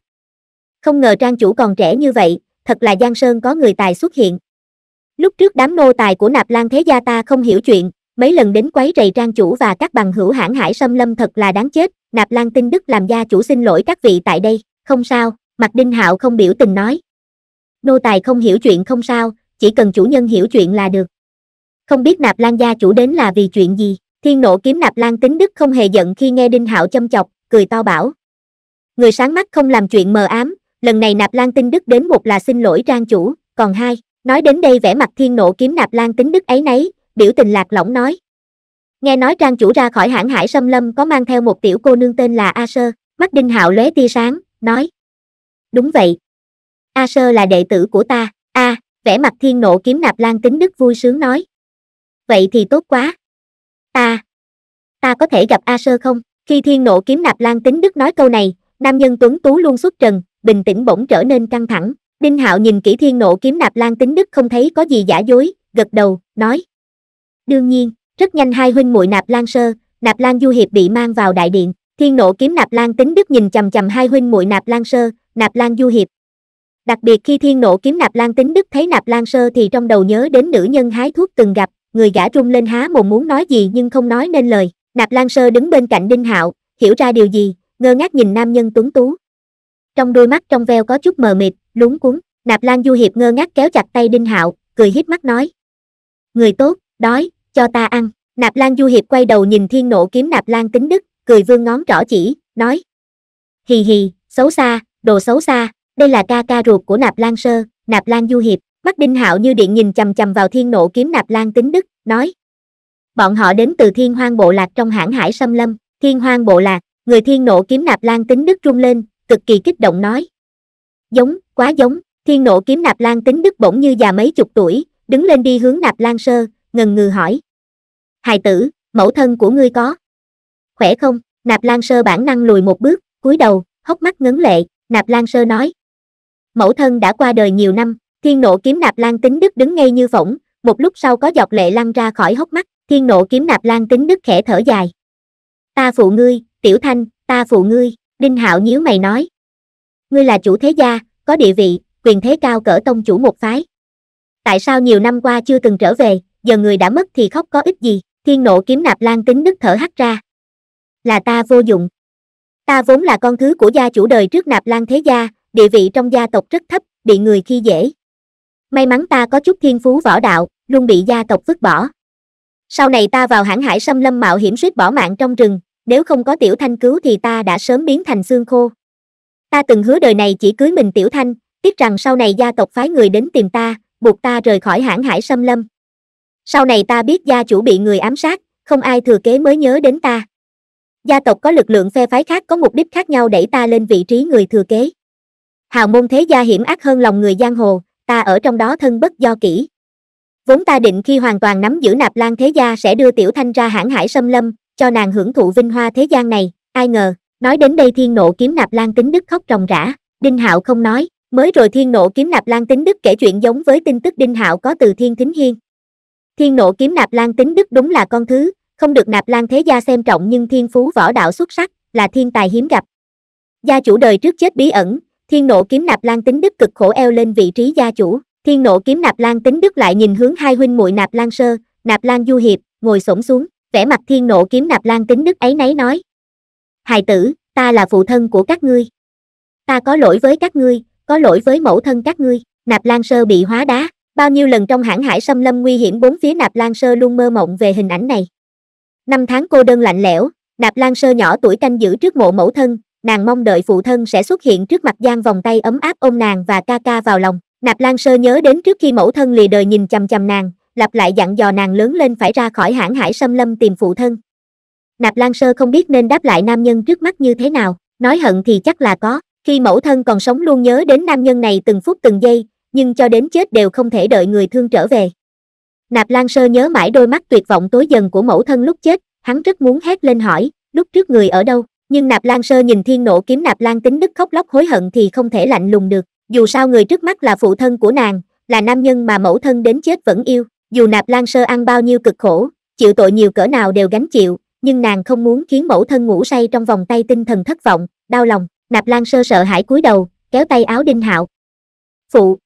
Không ngờ trang chủ còn trẻ như vậy, thật là Giang Sơn có người tài xuất hiện. Lúc trước đám nô tài của Nạp Lan Thế Gia ta không hiểu chuyện, mấy lần đến quấy rầy trang chủ và các bằng hữu hãng hải xâm lâm thật là đáng chết, Nạp Lan Tinh Đức làm gia chủ xin lỗi các vị tại đây, không sao, Mạc Đinh Hạo không biểu tình nói. Nô tài không hiểu chuyện không sao, chỉ cần chủ nhân hiểu chuyện là được. Không biết Nạp Lan gia chủ đến là vì chuyện gì, thiên nộ kiếm Nạp Lan tính đức không hề giận khi nghe Đinh Hạo châm chọc, cười to bảo. Người sáng mắt không làm chuyện mờ ám, lần này Nạp Lan tinh đức đến một là xin lỗi trang chủ, còn hai, nói đến đây vẻ mặt thiên nộ kiếm Nạp Lan tính đức ấy nấy, biểu tình lạc lõng nói. Nghe nói trang chủ ra khỏi hãng hải xâm lâm có mang theo một tiểu cô nương tên là A Sơ, mắt Đinh Hạo lóe tia sáng, nói, đúng vậy. A Sơ là đệ tử của ta, a, à, vẻ mặt thiên nộ kiếm nạp lan tính đức vui sướng nói. Vậy thì tốt quá. Ta, ta có thể gặp A Sơ không? Khi thiên nộ kiếm nạp lan tính đức nói câu này, nam nhân tuấn tú luôn xuất trần, bình tĩnh bỗng trở nên căng thẳng. Đinh Hạo nhìn kỹ thiên nộ kiếm nạp lan tính đức không thấy có gì giả dối, gật đầu, nói. Đương nhiên, rất nhanh hai huynh muội nạp lan sơ, nạp lan du hiệp bị mang vào đại điện, thiên nộ kiếm nạp lan tính đức nhìn chầm chầm hai huynh muội nạp lan sơ, nạp lan du hiệp đặc biệt khi thiên nộ kiếm nạp lan tính đức thấy nạp lan sơ thì trong đầu nhớ đến nữ nhân hái thuốc từng gặp người gã rung lên há mồm muốn nói gì nhưng không nói nên lời nạp lan sơ đứng bên cạnh đinh hạo hiểu ra điều gì ngơ ngác nhìn nam nhân tuấn tú trong đôi mắt trong veo có chút mờ mịt lúng cuốn nạp lan du hiệp ngơ ngác kéo chặt tay đinh hạo cười híp mắt nói người tốt đói cho ta ăn nạp lan du hiệp quay đầu nhìn thiên nộ kiếm nạp lan tính đức cười vương ngón trỏ chỉ nói hì hì xấu xa đồ xấu xa đây là ca ca ruột của nạp lan sơ nạp lan du hiệp mắt đinh hạo như điện nhìn chầm chầm vào thiên nộ kiếm nạp lan tính đức nói bọn họ đến từ thiên hoang bộ lạc trong hãng hải xâm lâm thiên hoang bộ lạc người thiên nộ kiếm nạp lan tính đức rung lên cực kỳ kích động nói giống quá giống thiên nộ kiếm nạp lan tính đức bỗng như già mấy chục tuổi đứng lên đi hướng nạp lan sơ ngần ngừ hỏi hài tử mẫu thân của ngươi có khỏe không nạp lan sơ bản năng lùi một bước cúi đầu hốc mắt ngấn lệ Nạp Lan Sơ nói. Mẫu thân đã qua đời nhiều năm, thiên nộ kiếm Nạp Lan Tính Đức đứng ngay như phỏng, một lúc sau có giọt lệ lăn ra khỏi hốc mắt, thiên nộ kiếm Nạp Lan Tính Đức khẽ thở dài. Ta phụ ngươi, Tiểu Thanh, ta phụ ngươi, Đinh Hạo nhíu mày nói. Ngươi là chủ thế gia, có địa vị, quyền thế cao cỡ tông chủ một phái. Tại sao nhiều năm qua chưa từng trở về, giờ người đã mất thì khóc có ích gì, thiên nộ kiếm Nạp Lan Tính Đức thở hắt ra. Là ta vô dụng, ta vốn là con thứ của gia chủ đời trước nạp lan thế gia địa vị trong gia tộc rất thấp bị người khi dễ may mắn ta có chút thiên phú võ đạo luôn bị gia tộc vứt bỏ sau này ta vào hãng hải xâm lâm mạo hiểm suýt bỏ mạng trong rừng nếu không có tiểu thanh cứu thì ta đã sớm biến thành xương khô ta từng hứa đời này chỉ cưới mình tiểu thanh tiếc rằng sau này gia tộc phái người đến tìm ta buộc ta rời khỏi hãng hải xâm lâm sau này ta biết gia chủ bị người ám sát không ai thừa kế mới nhớ đến ta gia tộc có lực lượng phe phái khác có mục đích khác nhau đẩy ta lên vị trí người thừa kế hào môn thế gia hiểm ác hơn lòng người giang hồ ta ở trong đó thân bất do kỹ vốn ta định khi hoàn toàn nắm giữ nạp lan thế gia sẽ đưa tiểu thanh ra hãng hải xâm lâm cho nàng hưởng thụ vinh hoa thế gian này ai ngờ nói đến đây thiên nộ kiếm nạp lan tính đức khóc ròng rã đinh hạo không nói mới rồi thiên nộ kiếm nạp lan tính đức kể chuyện giống với tin tức đinh hạo có từ thiên thính hiên thiên nộ kiếm nạp lan tính đức đúng là con thứ không được nạp lan thế gia xem trọng nhưng thiên phú võ đạo xuất sắc, là thiên tài hiếm gặp. Gia chủ đời trước chết bí ẩn, thiên nộ kiếm nạp lan tính đức cực khổ eo lên vị trí gia chủ, thiên nộ kiếm nạp lan tính đức lại nhìn hướng hai huynh muội nạp lan sơ, nạp lan du hiệp, ngồi xổm xuống, vẻ mặt thiên nộ kiếm nạp lan tính đức ấy nấy nói. Hài tử, ta là phụ thân của các ngươi. Ta có lỗi với các ngươi, có lỗi với mẫu thân các ngươi, nạp lan sơ bị hóa đá, bao nhiêu lần trong hãng hải xâm lâm nguy hiểm bốn phía nạp lan sơ luôn mơ mộng về hình ảnh này năm tháng cô đơn lạnh lẽo nạp lan sơ nhỏ tuổi canh giữ trước mộ mẫu thân nàng mong đợi phụ thân sẽ xuất hiện trước mặt gian vòng tay ấm áp ôm nàng và ca ca vào lòng nạp lan sơ nhớ đến trước khi mẫu thân lìa đời nhìn chằm chằm nàng lặp lại dặn dò nàng lớn lên phải ra khỏi hãng hải xâm lâm tìm phụ thân nạp lan sơ không biết nên đáp lại nam nhân trước mắt như thế nào nói hận thì chắc là có khi mẫu thân còn sống luôn nhớ đến nam nhân này từng phút từng giây nhưng cho đến chết đều không thể đợi người thương trở về Nạp Lan Sơ nhớ mãi đôi mắt tuyệt vọng tối dần của mẫu thân lúc chết, hắn rất muốn hét lên hỏi, lúc trước người ở đâu, nhưng Nạp Lan Sơ nhìn thiên nộ kiếm Nạp Lan tính đức khóc lóc hối hận thì không thể lạnh lùng được, dù sao người trước mắt là phụ thân của nàng, là nam nhân mà mẫu thân đến chết vẫn yêu, dù Nạp Lan Sơ ăn bao nhiêu cực khổ, chịu tội nhiều cỡ nào đều gánh chịu, nhưng nàng không muốn khiến mẫu thân ngủ say trong vòng tay tinh thần thất vọng, đau lòng, Nạp Lan Sơ sợ hãi cúi đầu, kéo tay áo Đinh Hạo. Phụ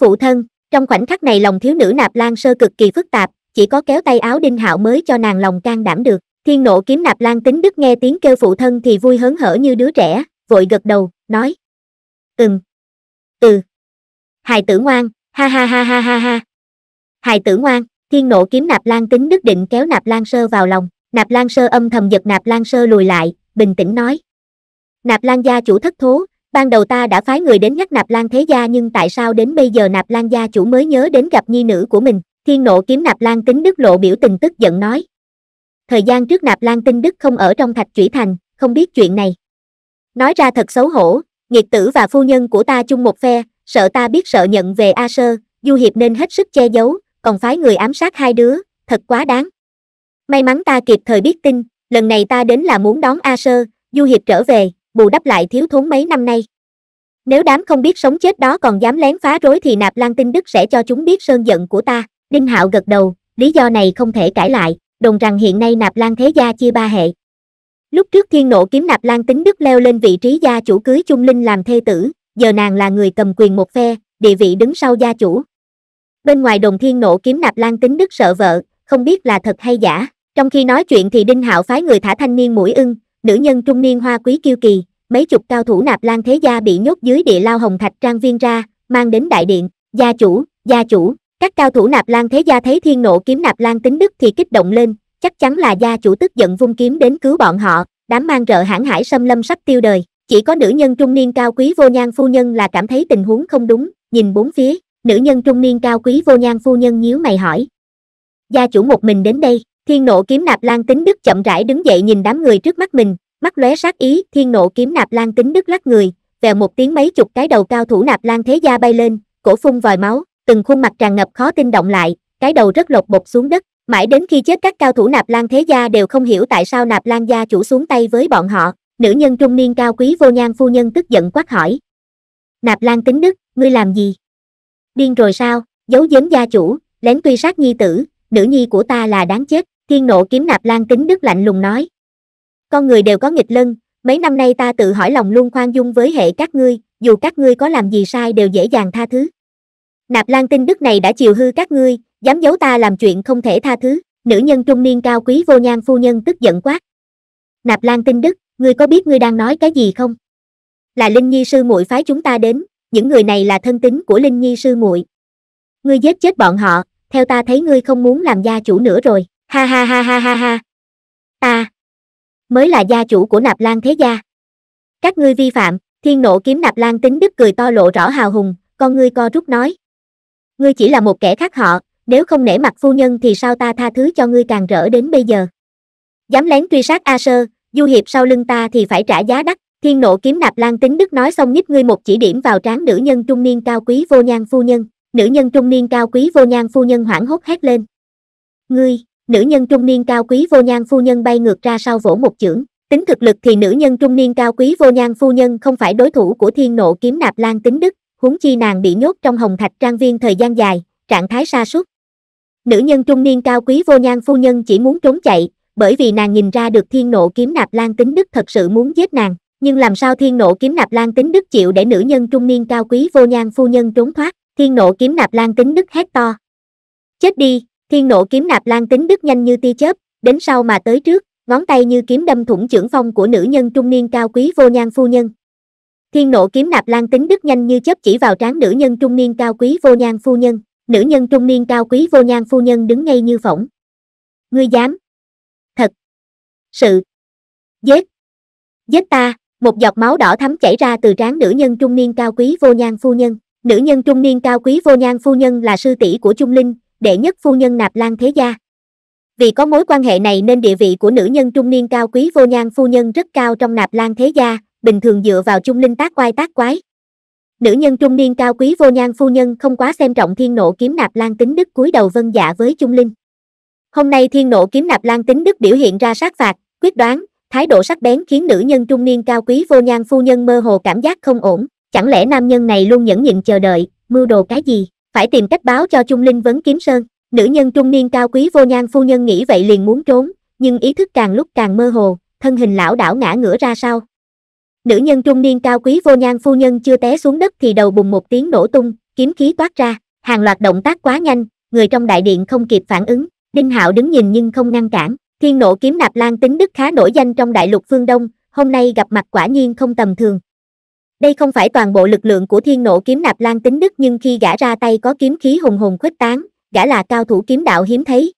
Phụ thân trong khoảnh khắc này lòng thiếu nữ nạp lan sơ cực kỳ phức tạp chỉ có kéo tay áo đinh hạo mới cho nàng lòng can đảm được thiên nộ kiếm nạp lan tính đức nghe tiếng kêu phụ thân thì vui hớn hở như đứa trẻ vội gật đầu nói ừm ừ hài tử ngoan ha ha ha ha ha ha hài tử ngoan thiên nộ kiếm nạp lan tính đức định kéo nạp lan sơ vào lòng nạp lan sơ âm thầm giật nạp lan sơ lùi lại bình tĩnh nói nạp lan gia chủ thất thố ban đầu ta đã phái người đến nhắc nạp lan thế gia nhưng tại sao đến bây giờ nạp lan gia chủ mới nhớ đến gặp nhi nữ của mình thiên nộ kiếm nạp lan tính đức lộ biểu tình tức giận nói thời gian trước nạp lan tinh đức không ở trong thạch chủy thành không biết chuyện này nói ra thật xấu hổ nghiệt tử và phu nhân của ta chung một phe sợ ta biết sợ nhận về a sơ du hiệp nên hết sức che giấu còn phái người ám sát hai đứa thật quá đáng may mắn ta kịp thời biết tin lần này ta đến là muốn đón a sơ du hiệp trở về bù đắp lại thiếu thốn mấy năm nay nếu đám không biết sống chết đó còn dám lén phá rối thì nạp lan tinh đức sẽ cho chúng biết sơn giận của ta đinh hạo gật đầu lý do này không thể cãi lại đồng rằng hiện nay nạp lan thế gia chia ba hệ lúc trước thiên nộ kiếm nạp lan tính đức leo lên vị trí gia chủ cưới chung linh làm thê tử giờ nàng là người cầm quyền một phe địa vị đứng sau gia chủ bên ngoài đồng thiên nộ kiếm nạp lan tính đức sợ vợ không biết là thật hay giả trong khi nói chuyện thì đinh hạo phái người thả thanh niên mũi ưng nữ nhân trung niên hoa quý kiêu kỳ, mấy chục cao thủ nạp lan thế gia bị nhốt dưới địa lao hồng thạch trang viên ra, mang đến đại điện, gia chủ, gia chủ, các cao thủ nạp lan thế gia thấy thiên nộ kiếm nạp lan tính đức thì kích động lên, chắc chắn là gia chủ tức giận vung kiếm đến cứu bọn họ, đám mang rợ hãn hải xâm lâm sắp tiêu đời, chỉ có nữ nhân trung niên cao quý vô nhan phu nhân là cảm thấy tình huống không đúng, nhìn bốn phía, nữ nhân trung niên cao quý vô nhan phu nhân nhíu mày hỏi. Gia chủ một mình đến đây, thiên nộ kiếm nạp lan tính đức chậm rãi đứng dậy nhìn đám người trước mắt mình mắt lóe sát ý thiên nộ kiếm nạp lan tính đức lắc người vèo một tiếng mấy chục cái đầu cao thủ nạp lan thế gia bay lên cổ phun vòi máu từng khuôn mặt tràn ngập khó tin động lại cái đầu rất lột bột xuống đất mãi đến khi chết các cao thủ nạp lan thế gia đều không hiểu tại sao nạp lan gia chủ xuống tay với bọn họ nữ nhân trung niên cao quý vô nhan phu nhân tức giận quát hỏi nạp lan tính đức ngươi làm gì điên rồi sao giấu giếm gia chủ lén tuy sát nhi tử nữ nhi của ta là đáng chết thiên nộ kiếm nạp lan tính đức lạnh lùng nói con người đều có nghịch lân mấy năm nay ta tự hỏi lòng luôn khoan dung với hệ các ngươi dù các ngươi có làm gì sai đều dễ dàng tha thứ nạp lan tinh đức này đã chiều hư các ngươi dám giấu ta làm chuyện không thể tha thứ nữ nhân trung niên cao quý vô nhan phu nhân tức giận quát nạp lan tinh đức ngươi có biết ngươi đang nói cái gì không là linh nhi sư muội phái chúng ta đến những người này là thân tín của linh nhi sư muội ngươi giết chết bọn họ theo ta thấy ngươi không muốn làm gia chủ nữa rồi ha ha ha ha ha ha ta mới là gia chủ của nạp lan thế gia các ngươi vi phạm thiên nộ kiếm nạp lan tính đức cười to lộ rõ hào hùng con ngươi co rút nói ngươi chỉ là một kẻ khác họ nếu không nể mặt phu nhân thì sao ta tha thứ cho ngươi càng rỡ đến bây giờ dám lén truy sát a sơ du hiệp sau lưng ta thì phải trả giá đắt thiên nộ kiếm nạp lan tính đức nói xong nhíp ngươi một chỉ điểm vào trán nữ nhân trung niên cao quý vô nhan phu nhân nữ nhân trung niên cao quý vô nhan phu nhân hoảng hốt hét lên ngươi nữ nhân trung niên cao quý vô nhan phu nhân bay ngược ra sau vỗ một chưởng tính thực lực thì nữ nhân trung niên cao quý vô nhan phu nhân không phải đối thủ của thiên nộ kiếm nạp lan tính đức huống chi nàng bị nhốt trong hồng thạch trang viên thời gian dài trạng thái sa sút nữ nhân trung niên cao quý vô nhan phu nhân chỉ muốn trốn chạy bởi vì nàng nhìn ra được thiên nộ kiếm nạp lan tính đức thật sự muốn giết nàng nhưng làm sao thiên nộ kiếm nạp lan tính đức chịu để nữ nhân trung niên cao quý vô nhan phu nhân trốn thoát thiên nộ kiếm nạp lan tính đức hét to chết đi Thiên nộ kiếm nạp lan tính đứt nhanh như tia chớp, đến sau mà tới trước, ngón tay như kiếm đâm thủng trưởng phong của nữ nhân trung niên cao quý vô nhan phu nhân. Thiên nộ kiếm nạp lan tính đứt nhanh như chớp chỉ vào trán nữ nhân trung niên cao quý vô nhan phu nhân, nữ nhân trung niên cao quý vô nhan phu nhân đứng ngay như phỏng. Ngươi dám? Thật. Sự. Giết. Giết ta, một giọt máu đỏ thắm chảy ra từ trán nữ nhân trung niên cao quý vô nhan phu nhân. Nữ nhân trung niên cao quý vô nhan phu nhân là sư tỷ của Trung Linh, đệ nhất phu nhân nạp lan thế gia vì có mối quan hệ này nên địa vị của nữ nhân trung niên cao quý vô nhan phu nhân rất cao trong nạp lan thế gia bình thường dựa vào trung linh tác oai tác quái nữ nhân trung niên cao quý vô nhan phu nhân không quá xem trọng thiên nộ kiếm nạp lan tính đức cúi đầu vân dạ với trung linh hôm nay thiên nộ kiếm nạp lan tính đức biểu hiện ra sát phạt quyết đoán thái độ sắc bén khiến nữ nhân trung niên cao quý vô nhan phu nhân mơ hồ cảm giác không ổn chẳng lẽ nam nhân này luôn nhẫn nhịn chờ đợi mưu đồ cái gì phải tìm cách báo cho Trung Linh vấn kiếm sơn. Nữ nhân trung niên cao quý vô nhan phu nhân nghĩ vậy liền muốn trốn, nhưng ý thức càng lúc càng mơ hồ, thân hình lão đảo ngã ngửa ra sau. Nữ nhân trung niên cao quý vô nhan phu nhân chưa té xuống đất thì đầu bùng một tiếng nổ tung, kiếm khí toát ra, hàng loạt động tác quá nhanh, người trong đại điện không kịp phản ứng, Đinh Hạo đứng nhìn nhưng không ngăn cản. Thiên nộ kiếm nạp lan tính đức khá nổi danh trong đại lục phương Đông, hôm nay gặp mặt quả nhiên không tầm thường, đây không phải toàn bộ lực lượng của thiên nộ kiếm nạp lan tính đức nhưng khi gã ra tay có kiếm khí hùng hùng khuếch tán, gã là cao thủ kiếm đạo hiếm thấy.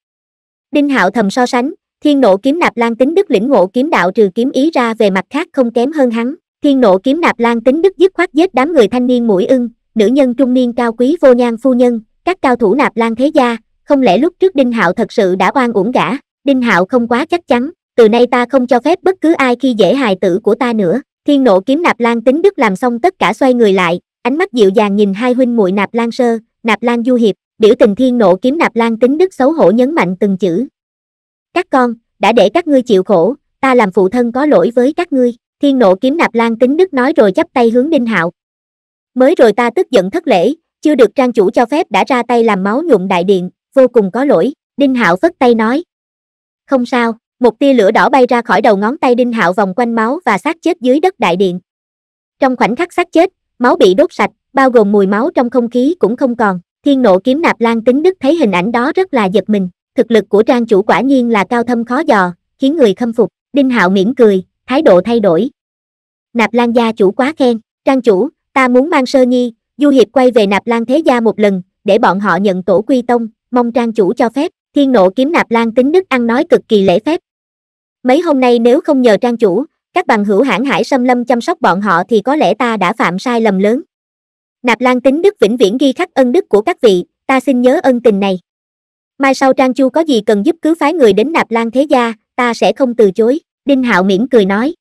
Đinh hạo thầm so sánh, thiên nộ kiếm nạp lan tính đức lĩnh ngộ kiếm đạo trừ kiếm ý ra về mặt khác không kém hơn hắn. Thiên nộ kiếm nạp lan tính đức dứt khoát giết đám người thanh niên mũi ưng, nữ nhân trung niên cao quý vô nhan phu nhân, các cao thủ nạp lan thế gia, không lẽ lúc trước Đinh Hạo thật sự đã oan uổng gã, Đinh Hạo không quá chắc chắn, từ nay ta không cho phép bất cứ ai khi dễ hài tử của ta nữa, thiên nộ kiếm nạp lan tính đức làm xong tất cả xoay người lại ánh mắt dịu dàng nhìn hai huynh muội nạp lan sơ nạp lan du hiệp biểu tình thiên nộ kiếm nạp lan tính đức xấu hổ nhấn mạnh từng chữ các con đã để các ngươi chịu khổ ta làm phụ thân có lỗi với các ngươi thiên nộ kiếm nạp lan tính đức nói rồi chắp tay hướng đinh hạo mới rồi ta tức giận thất lễ chưa được trang chủ cho phép đã ra tay làm máu nhuộm đại điện vô cùng có lỗi đinh hạo phất tay nói không sao một tia lửa đỏ bay ra khỏi đầu ngón tay đinh hạo vòng quanh máu và xác chết dưới đất đại điện trong khoảnh khắc xác chết máu bị đốt sạch bao gồm mùi máu trong không khí cũng không còn thiên nộ kiếm nạp lan tính đức thấy hình ảnh đó rất là giật mình thực lực của trang chủ quả nhiên là cao thâm khó dò khiến người khâm phục đinh hạo mỉm cười thái độ thay đổi nạp lan gia chủ quá khen trang chủ ta muốn mang sơ nhi du hiệp quay về nạp lan thế gia một lần để bọn họ nhận tổ quy tông mong trang chủ cho phép thiên nộ kiếm nạp lan tính đức ăn nói cực kỳ lễ phép mấy hôm nay nếu không nhờ trang chủ các bằng hữu hãn hải xâm lâm chăm sóc bọn họ thì có lẽ ta đã phạm sai lầm lớn nạp lan tính đức vĩnh viễn ghi khắc ân đức của các vị ta xin nhớ ân tình này mai sau trang chu có gì cần giúp cứ phái người đến nạp lan thế gia ta sẽ không từ chối đinh hạo mỉm cười nói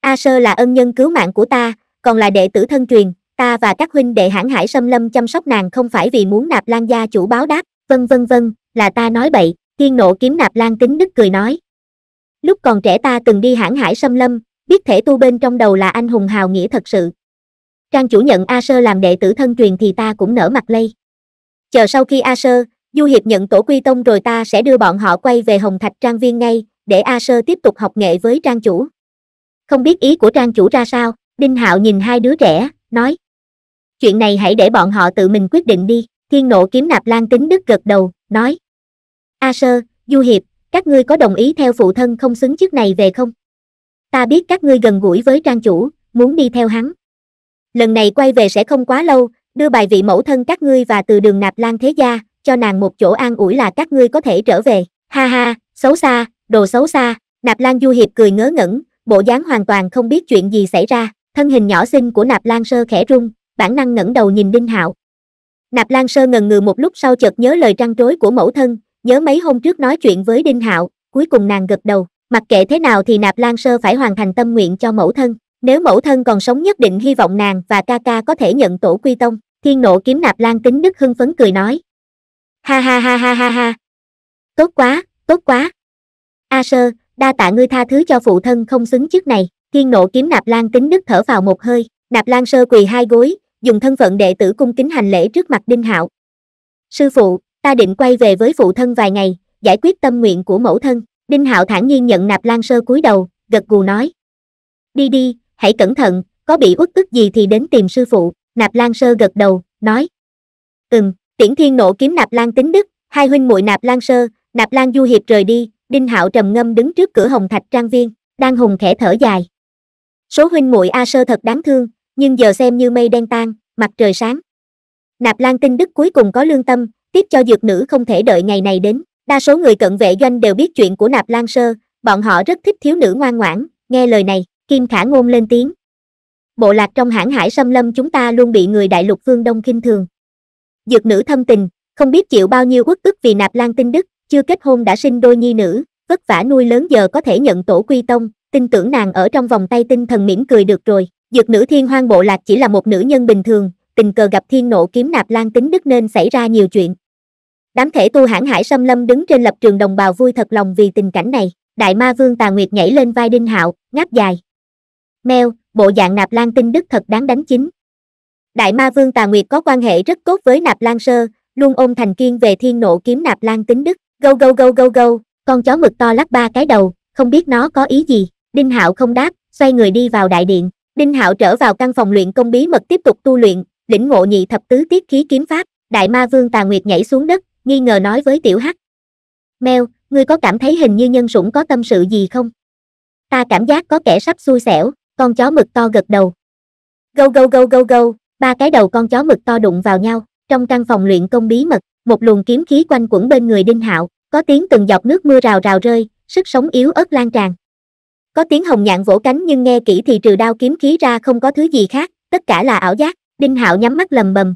a sơ là ân nhân cứu mạng của ta còn là đệ tử thân truyền ta và các huynh đệ hãn hải xâm lâm chăm sóc nàng không phải vì muốn nạp lan gia chủ báo đáp vân vân vân là ta nói bậy thiên nộ kiếm nạp lan tính đức cười nói Lúc còn trẻ ta từng đi hãng hải xâm lâm, biết thể tu bên trong đầu là anh hùng hào nghĩa thật sự. Trang chủ nhận A Sơ làm đệ tử thân truyền thì ta cũng nở mặt lây. Chờ sau khi A Sơ, Du Hiệp nhận tổ quy tông rồi ta sẽ đưa bọn họ quay về Hồng Thạch Trang Viên ngay, để A Sơ tiếp tục học nghệ với Trang chủ. Không biết ý của Trang chủ ra sao, Đinh Hạo nhìn hai đứa trẻ, nói. Chuyện này hãy để bọn họ tự mình quyết định đi, thiên nộ kiếm nạp lan tính đức gật đầu, nói. A Sơ, Du Hiệp, các ngươi có đồng ý theo phụ thân không xứng chức này về không? Ta biết các ngươi gần gũi với trang chủ, muốn đi theo hắn. Lần này quay về sẽ không quá lâu, đưa bài vị mẫu thân các ngươi và từ đường nạp lan thế gia, cho nàng một chỗ an ủi là các ngươi có thể trở về. Ha ha, xấu xa, đồ xấu xa, nạp lan du hiệp cười ngớ ngẩn, bộ dáng hoàn toàn không biết chuyện gì xảy ra, thân hình nhỏ xinh của nạp lan sơ khẽ rung, bản năng ngẩng đầu nhìn Đinh Hạo. Nạp Lan Sơ ngần ngừ một lúc sau chợt nhớ lời trăn trối của mẫu thân, nhớ mấy hôm trước nói chuyện với Đinh Hạo, cuối cùng nàng gật đầu, mặc kệ thế nào thì Nạp Lan Sơ phải hoàn thành tâm nguyện cho mẫu thân, nếu mẫu thân còn sống nhất định hy vọng nàng và ca ca có thể nhận tổ quy tông, thiên nộ kiếm Nạp Lan kính đức hưng phấn cười nói. Ha ha ha ha ha ha. Tốt quá, tốt quá. A Sơ, đa tạ ngươi tha thứ cho phụ thân không xứng trước này, thiên nộ kiếm Nạp Lan kính đức thở vào một hơi, Nạp Lan Sơ quỳ hai gối, dùng thân phận đệ tử cung kính hành lễ trước mặt Đinh Hạo. Sư phụ, ta định quay về với phụ thân vài ngày giải quyết tâm nguyện của mẫu thân đinh hạo thản nhiên nhận nạp lan sơ cúi đầu gật gù nói đi đi hãy cẩn thận có bị uất ức gì thì đến tìm sư phụ nạp lan sơ gật đầu nói ừm tiễn thiên nộ kiếm nạp lan tính đức hai huynh muội nạp lan sơ nạp lan du hiệp rời đi đinh hạo trầm ngâm đứng trước cửa hồng thạch trang viên đang hùng khẽ thở dài số huynh muội a sơ thật đáng thương nhưng giờ xem như mây đen tan mặt trời sáng nạp lan tinh đức cuối cùng có lương tâm tiếp cho dược nữ không thể đợi ngày này đến đa số người cận vệ doanh đều biết chuyện của nạp lan sơ bọn họ rất thích thiếu nữ ngoan ngoãn nghe lời này kim khả ngôn lên tiếng bộ lạc trong hãng hải xâm lâm chúng ta luôn bị người đại lục phương đông khinh thường dược nữ thâm tình không biết chịu bao nhiêu uất ức vì nạp lan tinh đức chưa kết hôn đã sinh đôi nhi nữ vất vả nuôi lớn giờ có thể nhận tổ quy tông tin tưởng nàng ở trong vòng tay tinh thần mỉm cười được rồi dược nữ thiên hoang bộ lạc chỉ là một nữ nhân bình thường tình cờ gặp thiên nộ kiếm nạp lan tính đức nên xảy ra nhiều chuyện đám thể tu hãn hải xâm lâm đứng trên lập trường đồng bào vui thật lòng vì tình cảnh này đại ma vương tà nguyệt nhảy lên vai đinh hạo ngáp dài meo bộ dạng nạp lan tinh đức thật đáng đánh chính đại ma vương tà nguyệt có quan hệ rất tốt với nạp lan sơ luôn ôm thành kiên về thiên nộ kiếm nạp lan tính đức gâu gâu gâu gâu gâu con chó mực to lắc ba cái đầu không biết nó có ý gì đinh hạo không đáp xoay người đi vào đại điện đinh hạo trở vào căn phòng luyện công bí mật tiếp tục tu luyện lĩnh ngộ nhị thập tứ tiết khí kiếm pháp đại ma vương tà nguyệt nhảy xuống đất nghi ngờ nói với tiểu hắc. Mèo, ngươi có cảm thấy hình như nhân sủng có tâm sự gì không? Ta cảm giác có kẻ sắp xui xẻo, con chó mực to gật đầu. Gâu gâu gâu gâu gâu, ba cái đầu con chó mực to đụng vào nhau, trong căn phòng luyện công bí mật, một luồng kiếm khí quanh quẩn bên người Đinh Hạo, có tiếng từng giọt nước mưa rào rào rơi, sức sống yếu ớt lan tràn. Có tiếng hồng nhạn vỗ cánh nhưng nghe kỹ thì trừ đao kiếm khí ra không có thứ gì khác, tất cả là ảo giác, Đinh Hạo nhắm mắt lầm bầm.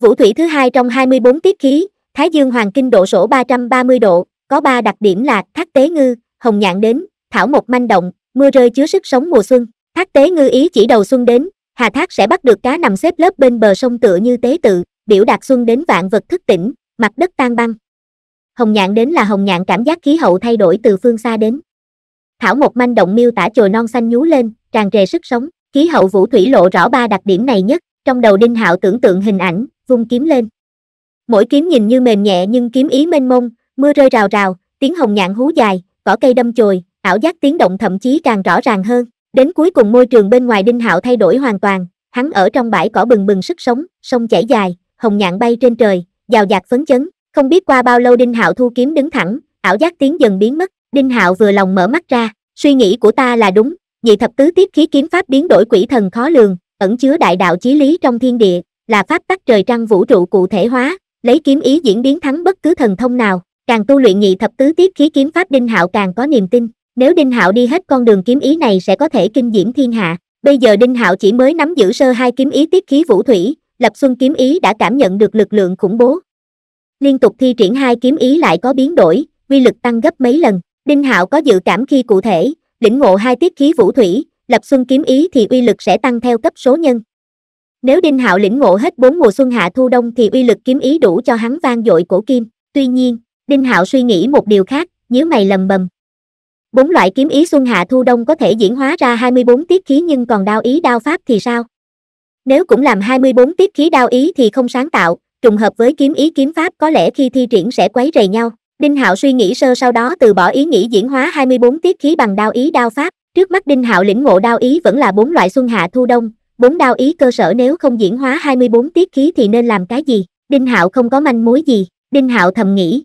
Vũ thủy thứ hai trong 24 tiết khí, Thái Dương Hoàng Kinh độ sổ 330 độ, có ba đặc điểm là thác tế ngư, hồng nhạn đến, thảo một manh động, mưa rơi chứa sức sống mùa xuân. Thác tế ngư ý chỉ đầu xuân đến, hà thác sẽ bắt được cá nằm xếp lớp bên bờ sông tựa như tế tự, biểu đạt xuân đến vạn vật thức tỉnh, mặt đất tan băng. Hồng nhạn đến là hồng nhạn cảm giác khí hậu thay đổi từ phương xa đến. Thảo một manh động miêu tả chồi non xanh nhú lên, tràn trề sức sống, khí hậu vũ thủy lộ rõ ba đặc điểm này nhất, trong đầu Đinh Hạo tưởng tượng hình ảnh, vung kiếm lên, Mỗi kiếm nhìn như mềm nhẹ nhưng kiếm ý mênh mông, mưa rơi rào rào, tiếng hồng nhạn hú dài, cỏ cây đâm chồi, ảo giác tiếng động thậm chí càng rõ ràng hơn. Đến cuối cùng môi trường bên ngoài Đinh Hạo thay đổi hoàn toàn, hắn ở trong bãi cỏ bừng bừng sức sống, sông chảy dài, hồng nhạn bay trên trời, giàu dạt phấn chấn. Không biết qua bao lâu Đinh Hạo thu kiếm đứng thẳng, ảo giác tiếng dần biến mất, Đinh Hạo vừa lòng mở mắt ra, suy nghĩ của ta là đúng, nhị thập tứ tiết khí kiếm pháp biến đổi quỷ thần khó lường, ẩn chứa đại đạo chí lý trong thiên địa, là pháp tắc trời trăng vũ trụ cụ thể hóa, lấy kiếm ý diễn biến thắng bất cứ thần thông nào càng tu luyện nhị thập tứ tiết khí kiếm pháp đinh hạo càng có niềm tin nếu đinh hạo đi hết con đường kiếm ý này sẽ có thể kinh diễm thiên hạ bây giờ đinh hạo chỉ mới nắm giữ sơ hai kiếm ý tiết khí vũ thủy lập xuân kiếm ý đã cảm nhận được lực lượng khủng bố liên tục thi triển hai kiếm ý lại có biến đổi uy lực tăng gấp mấy lần đinh hạo có dự cảm khi cụ thể lĩnh ngộ hai tiết khí vũ thủy lập xuân kiếm ý thì uy lực sẽ tăng theo cấp số nhân nếu Đinh Hạo lĩnh ngộ hết bốn mùa xuân hạ thu đông thì uy lực kiếm ý đủ cho hắn vang dội cổ kim, tuy nhiên, Đinh Hạo suy nghĩ một điều khác, nhíu mày lầm bầm. Bốn loại kiếm ý xuân hạ thu đông có thể diễn hóa ra 24 tiết khí nhưng còn đao ý đao pháp thì sao? Nếu cũng làm 24 tiết khí đao ý thì không sáng tạo, trùng hợp với kiếm ý kiếm pháp có lẽ khi thi triển sẽ quấy rầy nhau. Đinh Hạo suy nghĩ sơ sau đó từ bỏ ý nghĩ diễn hóa 24 tiết khí bằng đao ý đao pháp, trước mắt Đinh Hạo lĩnh ngộ đao ý vẫn là bốn loại xuân hạ thu đông, bốn đao ý cơ sở nếu không diễn hóa 24 tiết khí thì nên làm cái gì? Đinh Hạo không có manh mối gì, Đinh Hạo thầm nghĩ.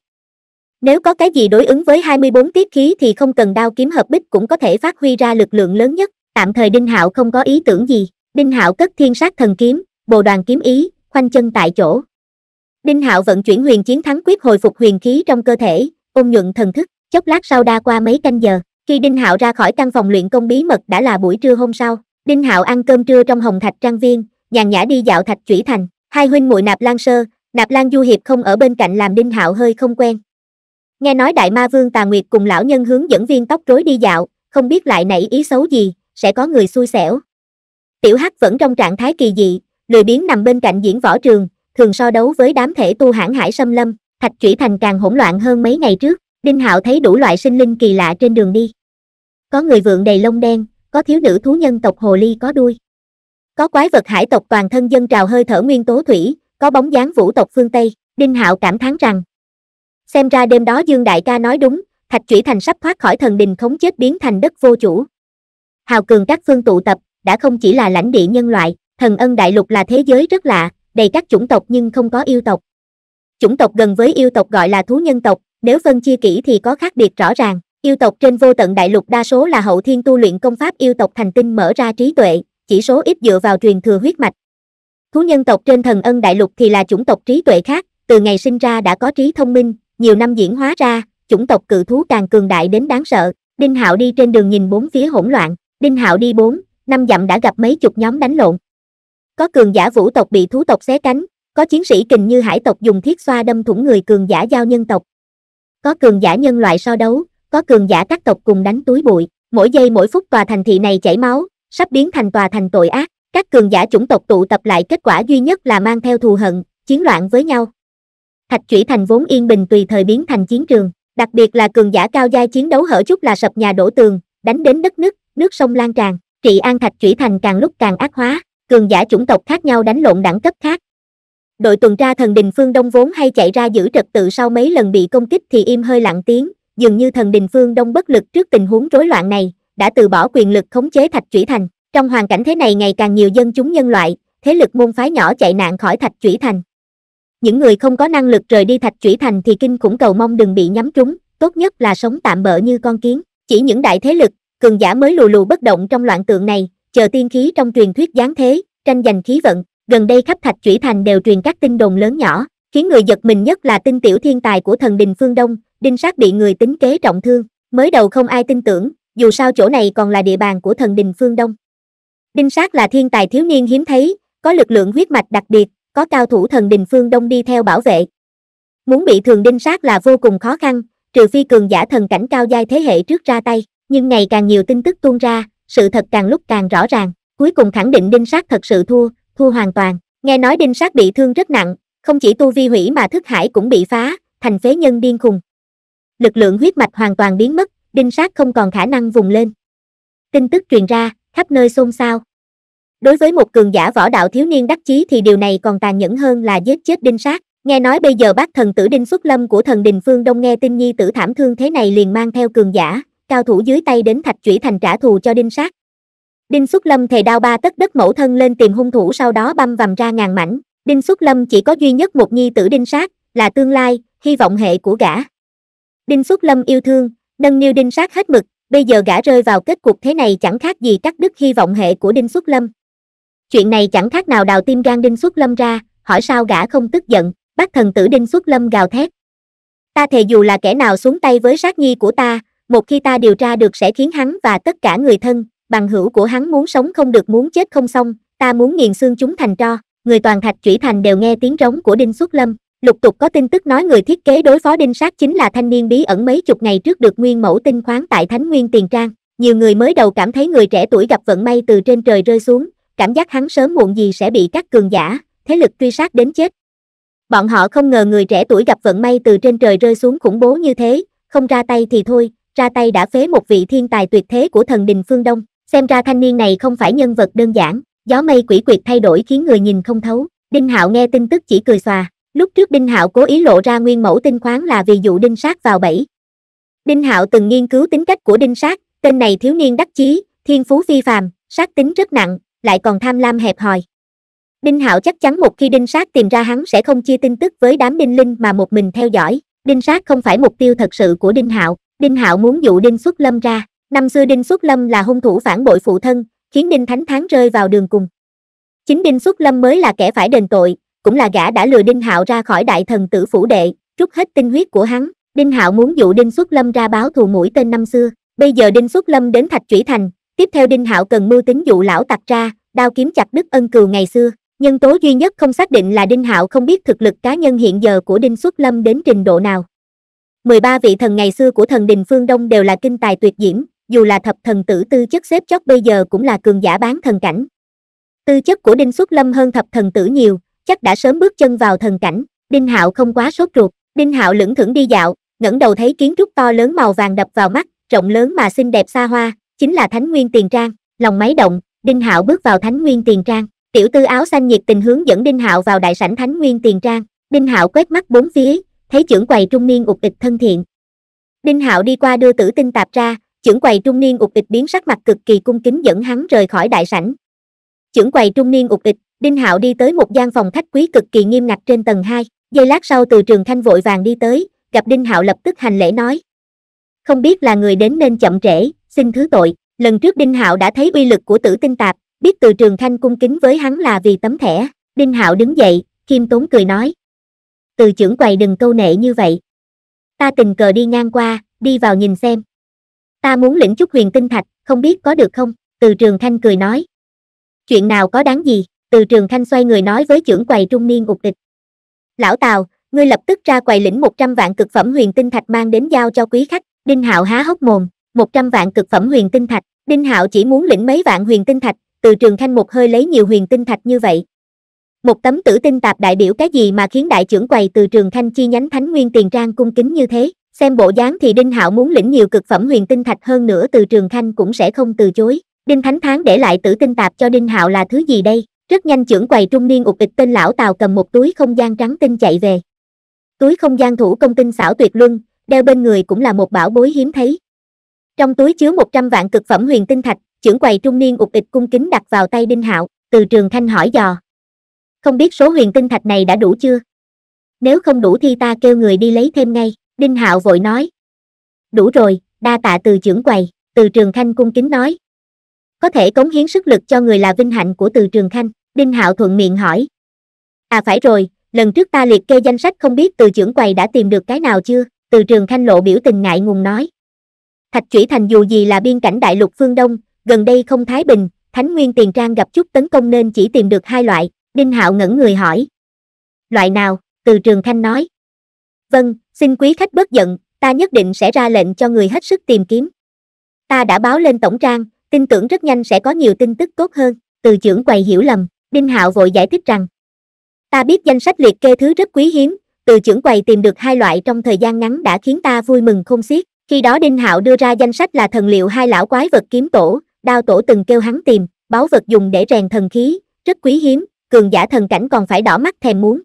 Nếu có cái gì đối ứng với 24 tiết khí thì không cần đao kiếm hợp bích cũng có thể phát huy ra lực lượng lớn nhất, tạm thời Đinh Hạo không có ý tưởng gì. Đinh Hạo cất Thiên Sát Thần kiếm, Bồ Đoàn kiếm ý, khoanh chân tại chỗ. Đinh Hạo vận chuyển Huyền Chiến Thắng quyết hồi phục huyền khí trong cơ thể, ôn nhuận thần thức, chốc lát sau đa qua mấy canh giờ, khi Đinh Hạo ra khỏi căn phòng luyện công bí mật đã là buổi trưa hôm sau đinh hạo ăn cơm trưa trong hồng thạch trang viên nhàn nhã đi dạo thạch chủy thành hai huynh muội nạp lan sơ nạp lan du hiệp không ở bên cạnh làm đinh hạo hơi không quen nghe nói đại ma vương tà nguyệt cùng lão nhân hướng dẫn viên tóc rối đi dạo không biết lại nảy ý xấu gì sẽ có người xui xẻo tiểu hắc vẫn trong trạng thái kỳ dị lười biếng nằm bên cạnh diễn võ trường thường so đấu với đám thể tu hãn hải xâm lâm thạch chủy thành càng hỗn loạn hơn mấy ngày trước đinh hạo thấy đủ loại sinh linh kỳ lạ trên đường đi có người vượng đầy lông đen có thiếu nữ thú nhân tộc hồ ly có đuôi. Có quái vật hải tộc toàn thân dân trào hơi thở nguyên tố thủy, có bóng dáng vũ tộc phương Tây, Đinh Hạo cảm thán rằng. Xem ra đêm đó Dương Đại ca nói đúng, Thạch Chủy Thành sắp thoát khỏi thần đình khống chết biến thành đất vô chủ. Hào cường các phương tụ tập, đã không chỉ là lãnh địa nhân loại, thần ân đại lục là thế giới rất lạ, đầy các chủng tộc nhưng không có yêu tộc. Chủng tộc gần với yêu tộc gọi là thú nhân tộc, nếu phân chia kỹ thì có khác biệt rõ ràng. Yêu tộc trên vô tận đại lục đa số là hậu thiên tu luyện công pháp yêu tộc thành tinh mở ra trí tuệ, chỉ số ít dựa vào truyền thừa huyết mạch. Thú nhân tộc trên thần ân đại lục thì là chủng tộc trí tuệ khác, từ ngày sinh ra đã có trí thông minh, nhiều năm diễn hóa ra, chủng tộc cự thú càng cường đại đến đáng sợ. Đinh Hạo đi trên đường nhìn bốn phía hỗn loạn, Đinh Hạo đi bốn, năm dặm đã gặp mấy chục nhóm đánh lộn. Có cường giả vũ tộc bị thú tộc xé cánh, có chiến sĩ kình như hải tộc dùng thiết xoa đâm thủng người cường giả giao nhân tộc. Có cường giả nhân loại so đấu, có cường giả các tộc cùng đánh túi bụi, mỗi giây mỗi phút tòa thành thị này chảy máu, sắp biến thành tòa thành tội ác, các cường giả chủng tộc tụ tập lại kết quả duy nhất là mang theo thù hận, chiến loạn với nhau. Thạch Chủy Thành vốn yên bình tùy thời biến thành chiến trường, đặc biệt là cường giả cao giai chiến đấu hở chút là sập nhà đổ tường, đánh đến đất nứt, nước sông lan tràn, trị an Thạch Chủy Thành càng lúc càng ác hóa, cường giả chủng tộc khác nhau đánh lộn đẳng cấp khác. Đội tuần tra thần đình phương Đông vốn hay chạy ra giữ trật tự sau mấy lần bị công kích thì im hơi lặng tiếng, dường như thần đình phương đông bất lực trước tình huống rối loạn này đã từ bỏ quyền lực khống chế thạch chủy thành trong hoàn cảnh thế này ngày càng nhiều dân chúng nhân loại thế lực môn phái nhỏ chạy nạn khỏi thạch chủy thành những người không có năng lực rời đi thạch chủy thành thì kinh khủng cầu mong đừng bị nhắm trúng tốt nhất là sống tạm bỡ như con kiến chỉ những đại thế lực cường giả mới lù lù bất động trong loạn tượng này chờ tiên khí trong truyền thuyết giáng thế tranh giành khí vận gần đây khắp thạch chủy thành đều truyền các tin đồn lớn nhỏ khiến người giật mình nhất là tin tiểu thiên tài của thần đình phương đông đinh sát bị người tính kế trọng thương, mới đầu không ai tin tưởng, dù sao chỗ này còn là địa bàn của thần đình phương Đông. Đinh sát là thiên tài thiếu niên hiếm thấy, có lực lượng huyết mạch đặc biệt, có cao thủ thần đình phương Đông đi theo bảo vệ. Muốn bị thường đinh sát là vô cùng khó khăn, trừ phi cường giả thần cảnh cao giai thế hệ trước ra tay, nhưng ngày càng nhiều tin tức tuôn ra, sự thật càng lúc càng rõ ràng, cuối cùng khẳng định đinh sát thật sự thua, thua hoàn toàn. Nghe nói đinh sát bị thương rất nặng, không chỉ tu vi hủy mà thức hải cũng bị phá, thành phế nhân điên khùng lực lượng huyết mạch hoàn toàn biến mất, đinh sát không còn khả năng vùng lên. Tin tức truyền ra, khắp nơi xôn xao. Đối với một cường giả võ đạo thiếu niên đắc chí thì điều này còn tàn nhẫn hơn là giết chết đinh sát. Nghe nói bây giờ bác thần tử đinh xuất lâm của thần đình phương đông nghe tin nhi tử thảm thương thế này liền mang theo cường giả, cao thủ dưới tay đến thạch chủy thành trả thù cho đinh sát. Đinh xuất lâm thề đao ba tất đất mẫu thân lên tìm hung thủ sau đó băm vằm ra ngàn mảnh. Đinh xuất lâm chỉ có duy nhất một nhi tử đinh sát, là tương lai, hy vọng hệ của gã. Đinh Xuất Lâm yêu thương, nâng niu đinh sát hết mực, bây giờ gã rơi vào kết cục thế này chẳng khác gì cắt đứt hy vọng hệ của Đinh Xuất Lâm. Chuyện này chẳng khác nào đào tim gan Đinh Xuất Lâm ra, hỏi sao gã không tức giận, bác thần tử Đinh Xuất Lâm gào thét. Ta thề dù là kẻ nào xuống tay với sát nhi của ta, một khi ta điều tra được sẽ khiến hắn và tất cả người thân, bằng hữu của hắn muốn sống không được muốn chết không xong, ta muốn nghiền xương chúng thành tro, người toàn thạch chủy thành đều nghe tiếng rống của Đinh Xuất Lâm lục tục có tin tức nói người thiết kế đối phó đinh sát chính là thanh niên bí ẩn mấy chục ngày trước được nguyên mẫu tinh khoáng tại thánh nguyên tiền trang nhiều người mới đầu cảm thấy người trẻ tuổi gặp vận may từ trên trời rơi xuống cảm giác hắn sớm muộn gì sẽ bị các cường giả thế lực truy sát đến chết bọn họ không ngờ người trẻ tuổi gặp vận may từ trên trời rơi xuống khủng bố như thế không ra tay thì thôi ra tay đã phế một vị thiên tài tuyệt thế của thần đình phương đông xem ra thanh niên này không phải nhân vật đơn giản gió mây quỷ quyệt thay đổi khiến người nhìn không thấu đinh hạo nghe tin tức chỉ cười xòa lúc trước đinh hạo cố ý lộ ra nguyên mẫu tinh khoáng là vì dụ đinh sát vào bẫy đinh hạo từng nghiên cứu tính cách của đinh sát tên này thiếu niên đắc chí thiên phú phi phàm sát tính rất nặng lại còn tham lam hẹp hòi đinh hạo chắc chắn một khi đinh sát tìm ra hắn sẽ không chia tin tức với đám đinh linh mà một mình theo dõi đinh sát không phải mục tiêu thật sự của đinh hạo đinh hạo muốn dụ đinh xuất lâm ra năm xưa đinh xuất lâm là hung thủ phản bội phụ thân khiến đinh thánh thắng rơi vào đường cùng chính đinh xuất lâm mới là kẻ phải đền tội cũng là gã đã lừa Đinh Hạo ra khỏi đại thần tử phủ đệ, rút hết tinh huyết của hắn. Đinh Hạo muốn dụ Đinh Xuất Lâm ra báo thù mũi tên năm xưa. Bây giờ Đinh Xuất Lâm đến Thạch Trũy Thành, tiếp theo Đinh Hạo cần mưu tính dụ lão tặc ra, đao kiếm chặt đứt ân cừu ngày xưa. Nhân tố duy nhất không xác định là Đinh Hạo không biết thực lực cá nhân hiện giờ của Đinh Xuất Lâm đến trình độ nào. 13 vị thần ngày xưa của thần đình phương Đông đều là kinh tài tuyệt diễm, dù là thập thần tử tư chất xếp chót bây giờ cũng là cường giả bán thần cảnh. Tư chất của Đinh Xuất Lâm hơn thập thần tử nhiều, chắc đã sớm bước chân vào thần cảnh đinh hạo không quá sốt ruột đinh hạo lững thững đi dạo ngẩng đầu thấy kiến trúc to lớn màu vàng đập vào mắt rộng lớn mà xinh đẹp xa hoa chính là thánh nguyên tiền trang lòng máy động đinh hạo bước vào thánh nguyên tiền trang tiểu tư áo xanh nhiệt tình hướng dẫn đinh hạo vào đại sảnh thánh nguyên tiền trang đinh hạo quét mắt bốn phía thấy trưởng quầy trung niên ục ịch thân thiện đinh hạo đi qua đưa tử tinh tạp ra trưởng quầy trung niên ục ịch biến sắc mặt cực kỳ cung kính dẫn hắn rời khỏi đại sảnh trưởng quầy trung niên ục ịch Đinh Hạo đi tới một gian phòng khách quý cực kỳ nghiêm ngặt trên tầng 2, giây lát sau từ trường thanh vội vàng đi tới, gặp Đinh Hạo lập tức hành lễ nói. Không biết là người đến nên chậm trễ, xin thứ tội, lần trước Đinh Hạo đã thấy uy lực của tử tinh tạp, biết từ trường thanh cung kính với hắn là vì tấm thẻ, Đinh Hạo đứng dậy, khiêm tốn cười nói. Từ trưởng quầy đừng câu nệ như vậy. Ta tình cờ đi ngang qua, đi vào nhìn xem. Ta muốn lĩnh chút huyền tinh thạch, không biết có được không? Từ trường thanh cười nói. Chuyện nào có đáng gì? từ trường thanh xoay người nói với trưởng quầy trung niên ục địch lão tào ngươi lập tức ra quầy lĩnh một trăm vạn cực phẩm huyền tinh thạch mang đến giao cho quý khách đinh hạo há hốc mồm một trăm vạn cực phẩm huyền tinh thạch đinh hạo chỉ muốn lĩnh mấy vạn huyền tinh thạch từ trường thanh một hơi lấy nhiều huyền tinh thạch như vậy một tấm tử tinh tạp đại biểu cái gì mà khiến đại trưởng quầy từ trường thanh chi nhánh thánh nguyên tiền trang cung kính như thế xem bộ dáng thì đinh hạo muốn lĩnh nhiều cực phẩm huyền tinh thạch hơn nữa từ trường thanh cũng sẽ không từ chối đinh thánh tháng để lại tử tinh tạp cho đinh hạo là thứ gì đây rất nhanh trưởng quầy trung niên ụt ịch tên lão tàu cầm một túi không gian trắng tinh chạy về túi không gian thủ công tinh xảo tuyệt luân đeo bên người cũng là một bảo bối hiếm thấy trong túi chứa một trăm vạn cực phẩm huyền tinh thạch trưởng quầy trung niên ụt ịch cung kính đặt vào tay đinh hạo từ trường thanh hỏi dò không biết số huyền tinh thạch này đã đủ chưa nếu không đủ thì ta kêu người đi lấy thêm ngay đinh hạo vội nói đủ rồi đa tạ từ trưởng quầy từ trường thanh cung kính nói có thể cống hiến sức lực cho người là vinh hạnh của từ trường khanh Đinh Hạo thuận miệng hỏi. À phải rồi, lần trước ta liệt kê danh sách không biết từ trưởng quầy đã tìm được cái nào chưa, từ trường Khanh lộ biểu tình ngại ngùng nói. Thạch Chủy Thành dù gì là biên cảnh đại lục phương Đông, gần đây không Thái Bình, Thánh Nguyên Tiền Trang gặp chút tấn công nên chỉ tìm được hai loại, Đinh Hạo ngẩn người hỏi. Loại nào, từ trường Khanh nói. Vâng, xin quý khách bớt giận, ta nhất định sẽ ra lệnh cho người hết sức tìm kiếm. Ta đã báo lên tổng trang, tin tưởng rất nhanh sẽ có nhiều tin tức tốt hơn, từ trưởng quầy hiểu lầm. Đinh Hạo vội giải thích rằng, ta biết danh sách liệt kê thứ rất quý hiếm, từ trưởng quầy tìm được hai loại trong thời gian ngắn đã khiến ta vui mừng không xiết. Khi đó Đinh Hạo đưa ra danh sách là thần liệu hai lão quái vật kiếm tổ, đao tổ từng kêu hắn tìm, báu vật dùng để rèn thần khí, rất quý hiếm, cường giả thần cảnh còn phải đỏ mắt thèm muốn.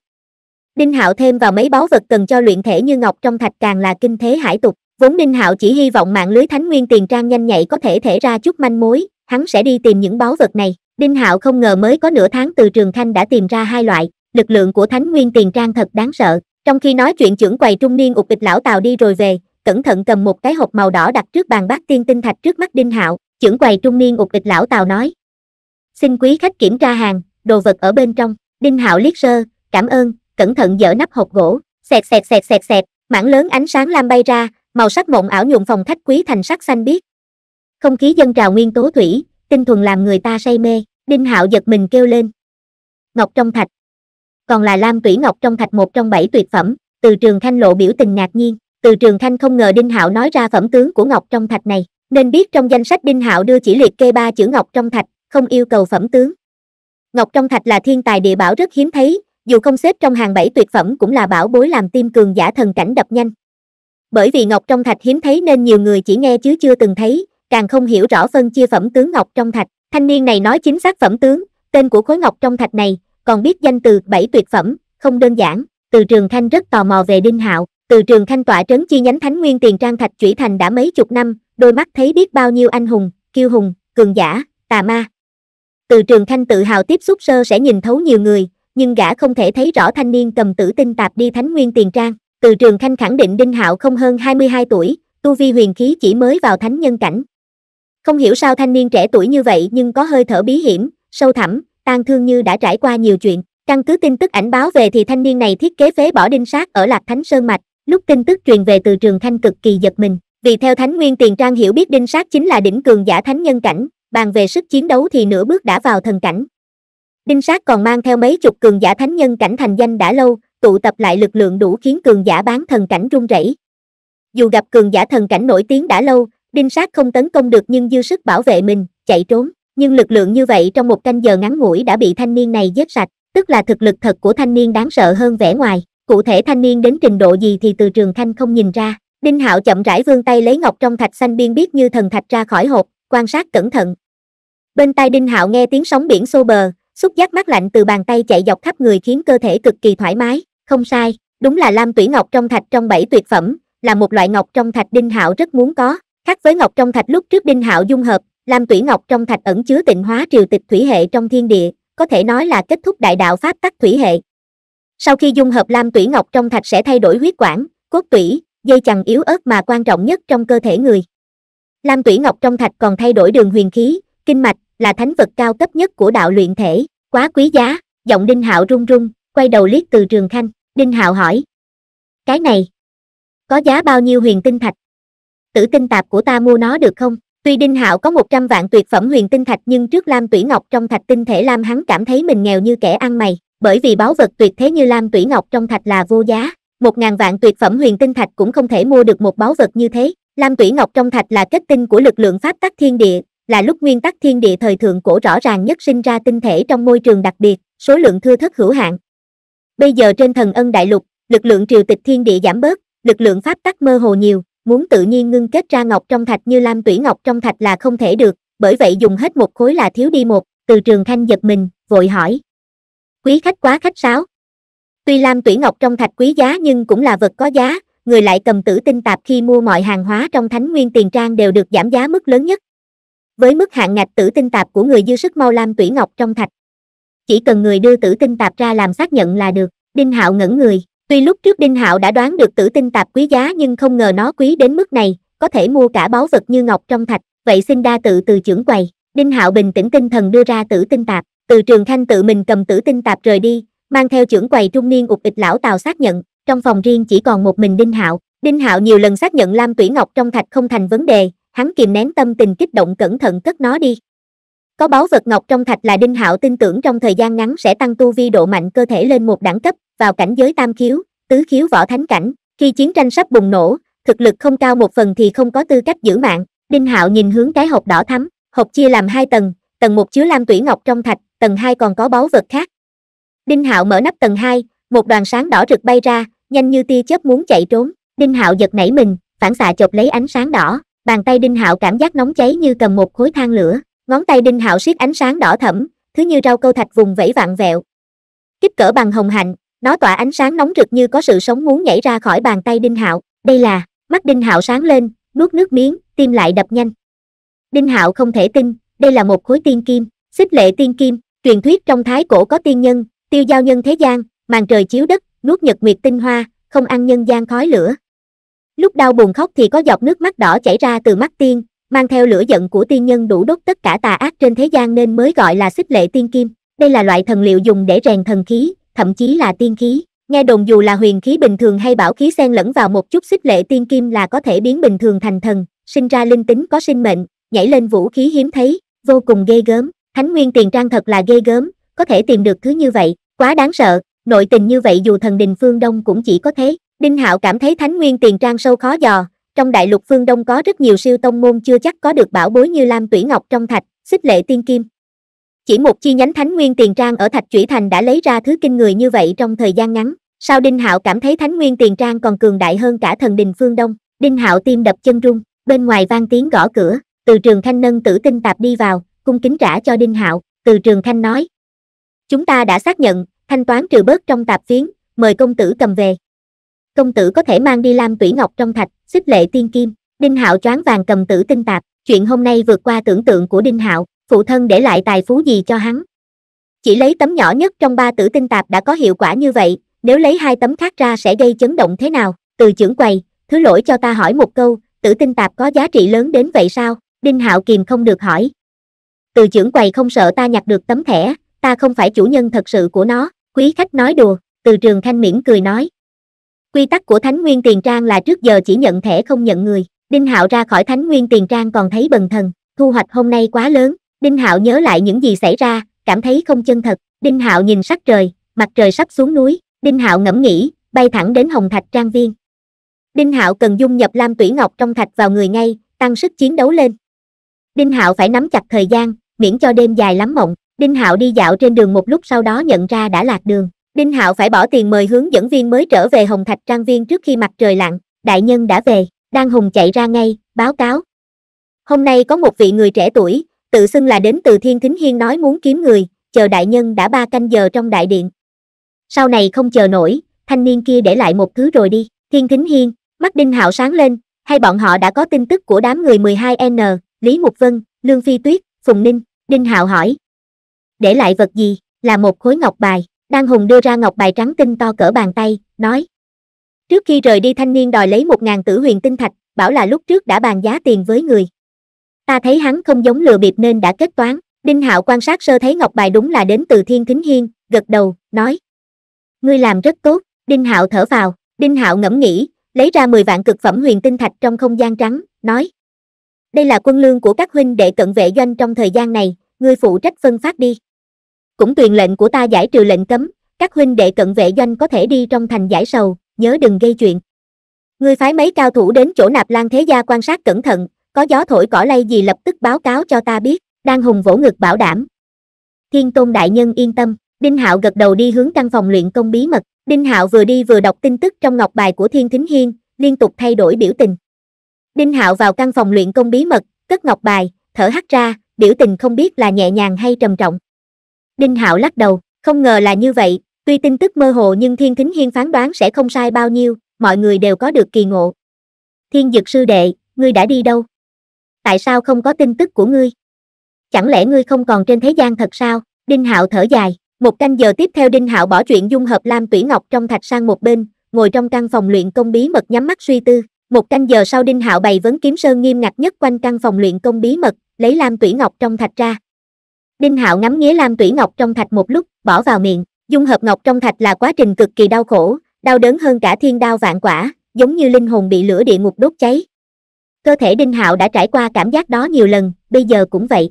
Đinh Hạo thêm vào mấy báu vật cần cho luyện thể như ngọc trong thạch càng là kinh thế hải tục, vốn Đinh Hạo chỉ hy vọng mạng lưới Thánh Nguyên Tiền Trang nhanh nhạy có thể thể ra chút manh mối, hắn sẽ đi tìm những báu vật này. Đinh Hạo không ngờ mới có nửa tháng từ Trường Khanh đã tìm ra hai loại, lực lượng của Thánh Nguyên Tiền Trang thật đáng sợ. Trong khi nói chuyện trưởng quầy trung niên ục bịch lão Tào đi rồi về, cẩn thận cầm một cái hộp màu đỏ đặt trước bàn bát tiên tinh thạch trước mắt Đinh Hạo, trưởng quầy trung niên ục bịch lão Tào nói: "Xin quý khách kiểm tra hàng, đồ vật ở bên trong." Đinh Hạo liếc sơ, cảm ơn, cẩn thận dỡ nắp hộp gỗ, xẹt xẹt xẹt xẹt xẹt, mảng lớn ánh sáng lam bay ra, màu sắc mộng ảo nhuộm phòng khách quý thành sắc xanh biếc. Không khí dân trào nguyên tố thủy, tinh thuần làm người ta say mê đinh hạo giật mình kêu lên ngọc trong thạch còn là lam tủy ngọc trong thạch một trong bảy tuyệt phẩm từ trường thanh lộ biểu tình ngạc nhiên từ trường thanh không ngờ đinh hạo nói ra phẩm tướng của ngọc trong thạch này nên biết trong danh sách đinh hạo đưa chỉ liệt kê ba chữ ngọc trong thạch không yêu cầu phẩm tướng ngọc trong thạch là thiên tài địa bảo rất hiếm thấy dù không xếp trong hàng bảy tuyệt phẩm cũng là bảo bối làm tim cường giả thần cảnh đập nhanh bởi vì ngọc trong thạch hiếm thấy nên nhiều người chỉ nghe chứ chưa từng thấy càng không hiểu rõ phân chia phẩm tướng ngọc trong thạch. Thanh niên này nói chính xác phẩm tướng, tên của khối ngọc trong thạch này, còn biết danh từ bảy tuyệt phẩm, không đơn giản. Từ Trường thanh rất tò mò về Đinh Hạo, từ Trường thanh tỏa trấn chi nhánh Thánh Nguyên Tiền Trang Thạch Chủy Thành đã mấy chục năm, đôi mắt thấy biết bao nhiêu anh hùng, kiêu hùng, cường giả, tà ma. Từ Trường thanh tự hào tiếp xúc sơ sẽ nhìn thấu nhiều người, nhưng gã không thể thấy rõ thanh niên cầm tử tinh tạp đi Thánh Nguyên Tiền Trang. Từ Trường Khanh khẳng định Đinh Hạo không hơn 22 tuổi, tu vi huyền khí chỉ mới vào thánh nhân cảnh, không hiểu sao thanh niên trẻ tuổi như vậy nhưng có hơi thở bí hiểm, sâu thẳm, tan thương như đã trải qua nhiều chuyện. Căn cứ tin tức ảnh báo về thì thanh niên này thiết kế phế bỏ đinh sát ở Lạc Thánh Sơn Mạch, lúc tin tức truyền về từ trường thanh cực kỳ giật mình. Vì theo Thánh Nguyên Tiền Trang hiểu biết đinh sát chính là đỉnh cường giả thánh nhân cảnh, bàn về sức chiến đấu thì nửa bước đã vào thần cảnh. Đinh sát còn mang theo mấy chục cường giả thánh nhân cảnh thành danh đã lâu, tụ tập lại lực lượng đủ khiến cường giả bán thần cảnh run rẩy. Dù gặp cường giả thần cảnh nổi tiếng đã lâu, Đinh sát không tấn công được nhưng dư sức bảo vệ mình, chạy trốn. Nhưng lực lượng như vậy trong một canh giờ ngắn ngủi đã bị thanh niên này giết sạch, tức là thực lực thật của thanh niên đáng sợ hơn vẻ ngoài. Cụ thể thanh niên đến trình độ gì thì từ trường thanh không nhìn ra. Đinh Hạo chậm rãi vươn tay lấy ngọc trong thạch xanh biên biết như thần thạch ra khỏi hộp, quan sát cẩn thận. Bên tai Đinh Hạo nghe tiếng sóng biển xô bờ, xúc giác mát lạnh từ bàn tay chạy dọc khắp người khiến cơ thể cực kỳ thoải mái, không sai, đúng là lam tủy ngọc trong thạch trong bảy tuyệt phẩm, là một loại ngọc trong thạch Đinh Hạo rất muốn có, Tắc với ngọc trong thạch lúc trước Đinh Hạo dung hợp, làm Tủy Ngọc trong thạch ẩn chứa tịnh hóa triều tịch thủy hệ trong thiên địa, có thể nói là kết thúc đại đạo pháp tắc thủy hệ. Sau khi dung hợp Lam Tủy Ngọc trong thạch sẽ thay đổi huyết quản, cốt tủy, dây chằng yếu ớt mà quan trọng nhất trong cơ thể người. Lam Tủy Ngọc trong thạch còn thay đổi đường huyền khí, kinh mạch, là thánh vật cao cấp nhất của đạo luyện thể, quá quý giá, giọng Đinh Hạo run run, quay đầu liếc từ Trường Khanh, Đinh Hạo hỏi: "Cái này có giá bao nhiêu huyền tinh thạch?" tử tinh tạp của ta mua nó được không? Tuy Đinh Hạo có 100 vạn tuyệt phẩm huyền tinh thạch nhưng trước Lam Tủy Ngọc trong thạch tinh thể Lam hắn cảm thấy mình nghèo như kẻ ăn mày, bởi vì báu vật tuyệt thế như Lam Tủy Ngọc trong thạch là vô giá, 1000 vạn tuyệt phẩm huyền tinh thạch cũng không thể mua được một báu vật như thế. Lam Tủy Ngọc trong thạch là kết tinh của lực lượng pháp tắc thiên địa, là lúc nguyên tắc thiên địa thời thượng cổ rõ ràng nhất sinh ra tinh thể trong môi trường đặc biệt, số lượng thưa thất hữu hạn. Bây giờ trên thần ân đại lục, lực lượng triều tịch thiên địa giảm bớt, lực lượng pháp tắc mơ hồ nhiều, muốn tự nhiên ngưng kết ra ngọc trong thạch như lam tủy ngọc trong thạch là không thể được bởi vậy dùng hết một khối là thiếu đi một từ trường thanh giật mình vội hỏi quý khách quá khách sáo tuy lam tủy ngọc trong thạch quý giá nhưng cũng là vật có giá người lại cầm tử tinh tạp khi mua mọi hàng hóa trong thánh nguyên tiền trang đều được giảm giá mức lớn nhất với mức hạn ngạch tử tinh tạp của người dư sức mau lam tủy ngọc trong thạch chỉ cần người đưa tử tinh tạp ra làm xác nhận là được đinh hạo ngẩn người tuy lúc trước đinh hạo đã đoán được tử tinh tạp quý giá nhưng không ngờ nó quý đến mức này có thể mua cả báu vật như ngọc trong thạch vậy xin đa tự từ trưởng quầy đinh hạo bình tĩnh tinh thần đưa ra tử tinh tạp từ trường khanh tự mình cầm tử tinh tạp rời đi mang theo trưởng quầy trung niên ục ịch lão tào xác nhận trong phòng riêng chỉ còn một mình đinh hạo đinh hạo nhiều lần xác nhận lam tuyển ngọc trong thạch không thành vấn đề hắn kìm nén tâm tình kích động cẩn thận cất nó đi có báu vật ngọc trong thạch là đinh hạo tin tưởng trong thời gian ngắn sẽ tăng tu vi độ mạnh cơ thể lên một đẳng cấp vào cảnh giới tam khiếu tứ khiếu võ thánh cảnh khi chiến tranh sắp bùng nổ thực lực không cao một phần thì không có tư cách giữ mạng đinh hạo nhìn hướng cái hộp đỏ thắm hộp chia làm hai tầng tầng một chứa lam tủy ngọc trong thạch tầng hai còn có báu vật khác đinh hạo mở nắp tầng hai một đoàn sáng đỏ rực bay ra nhanh như tia chớp muốn chạy trốn đinh hạo giật nảy mình phản xạ chộp lấy ánh sáng đỏ bàn tay đinh hạo cảm giác nóng cháy như cầm một khối than lửa ngón tay đinh hạo siết ánh sáng đỏ thẫm thứ như rau câu thạch vùng vẫy vặn vẹo kích cỡ bằng hồng hạnh nó tỏa ánh sáng nóng rực như có sự sống muốn nhảy ra khỏi bàn tay đinh hạo đây là mắt đinh hạo sáng lên nuốt nước miếng tim lại đập nhanh đinh hạo không thể tin đây là một khối tiên kim xích lệ tiên kim truyền thuyết trong thái cổ có tiên nhân tiêu giao nhân thế gian màn trời chiếu đất nuốt nhật nguyệt tinh hoa không ăn nhân gian khói lửa lúc đau buồn khóc thì có giọt nước mắt đỏ chảy ra từ mắt tiên mang theo lửa giận của tiên nhân đủ đốt tất cả tà ác trên thế gian nên mới gọi là xích lệ tiên kim đây là loại thần liệu dùng để rèn thần khí thậm chí là tiên khí nghe đồn dù là huyền khí bình thường hay bảo khí xen lẫn vào một chút xích lệ tiên kim là có thể biến bình thường thành thần sinh ra linh tính có sinh mệnh nhảy lên vũ khí hiếm thấy vô cùng ghê gớm thánh nguyên tiền trang thật là ghê gớm có thể tìm được thứ như vậy quá đáng sợ nội tình như vậy dù thần đình phương đông cũng chỉ có thế đinh hạo cảm thấy thánh nguyên tiền trang sâu khó dò trong đại lục phương đông có rất nhiều siêu tông môn chưa chắc có được bảo bối như lam tuyển ngọc trong thạch xích lệ tiên kim chỉ một chi nhánh thánh nguyên tiền trang ở thạch chủy thành đã lấy ra thứ kinh người như vậy trong thời gian ngắn sao đinh hạo cảm thấy thánh nguyên tiền trang còn cường đại hơn cả thần đình phương đông đinh hạo tim đập chân run bên ngoài vang tiếng gõ cửa từ trường khanh nâng tử tinh tạp đi vào cung kính trả cho đinh hạo từ trường khanh nói chúng ta đã xác nhận thanh toán trừ bớt trong tạp phiến mời công tử cầm về công tử có thể mang đi lam tủy ngọc trong thạch xích lệ tiên kim đinh hạo choáng vàng cầm tử tinh tạp chuyện hôm nay vượt qua tưởng tượng của đinh hạo phụ thân để lại tài phú gì cho hắn chỉ lấy tấm nhỏ nhất trong ba tử tinh tạp đã có hiệu quả như vậy nếu lấy hai tấm khác ra sẽ gây chấn động thế nào từ trưởng quầy thứ lỗi cho ta hỏi một câu tử tinh tạp có giá trị lớn đến vậy sao đinh hạo kiềm không được hỏi từ trưởng quầy không sợ ta nhặt được tấm thẻ ta không phải chủ nhân thật sự của nó quý khách nói đùa từ trường thanh miễn cười nói quy tắc của thánh nguyên tiền trang là trước giờ chỉ nhận thẻ không nhận người đinh hạo ra khỏi thánh nguyên tiền trang còn thấy bần thần thu hoạch hôm nay quá lớn Đinh Hạo nhớ lại những gì xảy ra, cảm thấy không chân thật. Đinh Hạo nhìn sắc trời, mặt trời sắp xuống núi, Đinh Hạo ngẫm nghĩ, bay thẳng đến Hồng Thạch Trang Viên. Đinh Hạo cần dung nhập Lam Tuyển Ngọc trong thạch vào người ngay, tăng sức chiến đấu lên. Đinh Hạo phải nắm chặt thời gian, miễn cho đêm dài lắm mộng. Đinh Hạo đi dạo trên đường một lúc sau đó nhận ra đã lạc đường. Đinh Hạo phải bỏ tiền mời hướng dẫn viên mới trở về Hồng Thạch Trang Viên trước khi mặt trời lặn. Đại nhân đã về, đang Hùng chạy ra ngay, báo cáo. Hôm nay có một vị người trẻ tuổi, tự xưng là đến từ thiên thính hiên nói muốn kiếm người chờ đại nhân đã ba canh giờ trong đại điện sau này không chờ nổi thanh niên kia để lại một thứ rồi đi thiên thính hiên mắt đinh hạo sáng lên hay bọn họ đã có tin tức của đám người 12 n lý mục vân lương phi tuyết phùng ninh đinh hạo hỏi để lại vật gì là một khối ngọc bài Đang hùng đưa ra ngọc bài trắng tinh to cỡ bàn tay nói trước khi rời đi thanh niên đòi lấy một ngàn tử huyền tinh thạch bảo là lúc trước đã bàn giá tiền với người ta thấy hắn không giống lừa bịp nên đã kết toán đinh hạo quan sát sơ thấy ngọc bài đúng là đến từ thiên thính hiên gật đầu nói ngươi làm rất tốt đinh hạo thở vào đinh hạo ngẫm nghĩ lấy ra mười vạn cực phẩm huyền tinh thạch trong không gian trắng nói đây là quân lương của các huynh đệ cận vệ doanh trong thời gian này ngươi phụ trách phân phát đi cũng tuyền lệnh của ta giải trừ lệnh cấm các huynh đệ cận vệ doanh có thể đi trong thành giải sầu nhớ đừng gây chuyện ngươi phái mấy cao thủ đến chỗ nạp lan thế gia quan sát cẩn thận có gió thổi cỏ lay gì lập tức báo cáo cho ta biết Đang hùng vỗ ngực bảo đảm thiên tôn đại nhân yên tâm đinh hạo gật đầu đi hướng căn phòng luyện công bí mật đinh hạo vừa đi vừa đọc tin tức trong ngọc bài của thiên thính hiên liên tục thay đổi biểu tình đinh hạo vào căn phòng luyện công bí mật cất ngọc bài thở hắt ra biểu tình không biết là nhẹ nhàng hay trầm trọng đinh hạo lắc đầu không ngờ là như vậy tuy tin tức mơ hồ nhưng thiên thính hiên phán đoán sẽ không sai bao nhiêu mọi người đều có được kỳ ngộ thiên dực sư đệ ngươi đã đi đâu tại sao không có tin tức của ngươi? Chẳng lẽ ngươi không còn trên thế gian thật sao? Đinh Hạo thở dài, một canh giờ tiếp theo Đinh Hạo bỏ chuyện dung hợp Lam Tuyển Ngọc trong thạch sang một bên, ngồi trong căn phòng luyện công bí mật nhắm mắt suy tư. Một canh giờ sau Đinh Hạo bày vấn kiếm sơn nghiêm ngặt nhất quanh căn phòng luyện công bí mật, lấy Lam Tuyển Ngọc trong thạch ra. Đinh Hạo ngắm nghía Lam Tuyển Ngọc trong thạch một lúc, bỏ vào miệng. Dung hợp ngọc trong thạch là quá trình cực kỳ đau khổ, đau đớn hơn cả thiên đao vạn quả, giống như linh hồn bị lửa địa ngục đốt cháy, cơ thể đinh hạo đã trải qua cảm giác đó nhiều lần bây giờ cũng vậy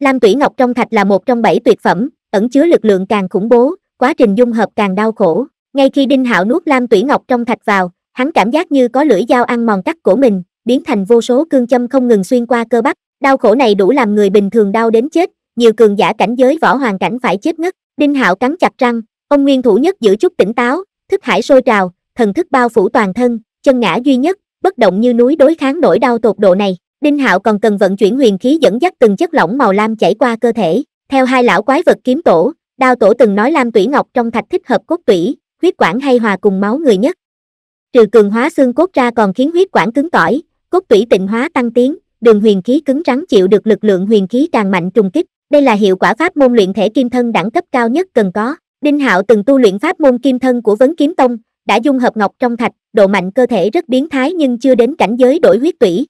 lam tủy ngọc trong thạch là một trong bảy tuyệt phẩm ẩn chứa lực lượng càng khủng bố quá trình dung hợp càng đau khổ ngay khi đinh hạo nuốt lam tủy ngọc trong thạch vào hắn cảm giác như có lưỡi dao ăn mòn cắt cổ mình biến thành vô số cương châm không ngừng xuyên qua cơ bắp đau khổ này đủ làm người bình thường đau đến chết nhiều cường giả cảnh giới võ hoàng cảnh phải chết ngất đinh hạo cắn chặt răng ông nguyên thủ nhất giữ chút tỉnh táo thức hải sôi trào thần thức bao phủ toàn thân chân ngã duy nhất bất động như núi đối kháng nỗi đau tột độ này đinh hạo còn cần vận chuyển huyền khí dẫn dắt từng chất lỏng màu lam chảy qua cơ thể theo hai lão quái vật kiếm tổ đao tổ từng nói lam tủy ngọc trong thạch thích hợp cốt tủy huyết quản hay hòa cùng máu người nhất trừ cường hóa xương cốt ra còn khiến huyết quản cứng tỏi cốt tủy tịnh hóa tăng tiến đường huyền khí cứng rắn chịu được lực lượng huyền khí càng mạnh trùng kích đây là hiệu quả pháp môn luyện thể kim thân đẳng cấp cao nhất cần có đinh hạo từng tu luyện pháp môn kim thân của vấn kiếm tông đã dung hợp ngọc trong thạch độ mạnh cơ thể rất biến thái nhưng chưa đến cảnh giới đổi huyết tủy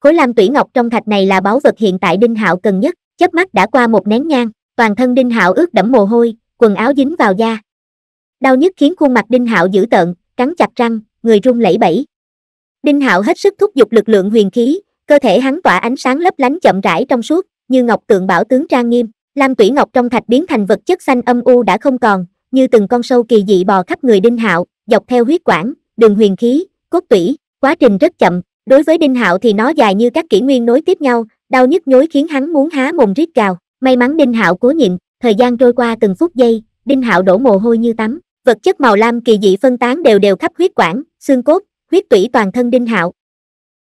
khối lam tủy ngọc trong thạch này là báu vật hiện tại đinh hạo cần nhất chớp mắt đã qua một nén nhang toàn thân đinh hạo ướt đẫm mồ hôi quần áo dính vào da đau nhức khiến khuôn mặt đinh hạo dữ tợn cắn chặt răng người run lẩy bẩy đinh hạo hết sức thúc giục lực lượng huyền khí cơ thể hắn tỏa ánh sáng lấp lánh chậm rãi trong suốt như ngọc tượng bảo tướng trang nghiêm lam tủy ngọc trong thạch biến thành vật chất xanh âm u đã không còn như từng con sâu kỳ dị bò khắp người Đinh Hạo, dọc theo huyết quản, đường huyền khí, cốt tủy, quá trình rất chậm, đối với Đinh Hạo thì nó dài như các kỷ nguyên nối tiếp nhau, đau nhức nhối khiến hắn muốn há mồm rít gào, may mắn Đinh Hạo cố nhịn, thời gian trôi qua từng phút giây, Đinh Hạo đổ mồ hôi như tắm, vật chất màu lam kỳ dị phân tán đều đều khắp huyết quản, xương cốt, huyết tủy toàn thân Đinh Hạo.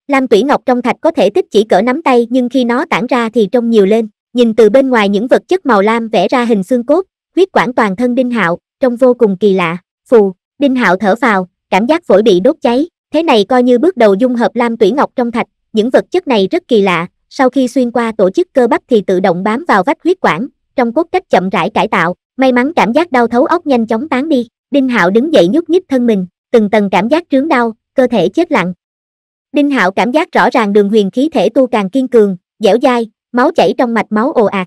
Lam tủy ngọc trong thạch có thể tích chỉ cỡ nắm tay nhưng khi nó tản ra thì trông nhiều lên, nhìn từ bên ngoài những vật chất màu lam vẽ ra hình xương cốt, huyết quản toàn thân Đinh Hạo, trông vô cùng kỳ lạ, phù, Đinh Hạo thở vào, cảm giác phổi bị đốt cháy, thế này coi như bước đầu dung hợp lam tủy ngọc trong thạch, những vật chất này rất kỳ lạ, sau khi xuyên qua tổ chức cơ bắp thì tự động bám vào vách huyết quản, trong cốt cách chậm rãi cải tạo, may mắn cảm giác đau thấu óc nhanh chóng tán đi, Đinh Hạo đứng dậy nhúc nhích thân mình, từng tầng cảm giác trướng đau, cơ thể chết lặng. Đinh Hạo cảm giác rõ ràng đường huyền khí thể tu càng kiên cường, dẻo dai, máu chảy trong mạch máu ồ ạt,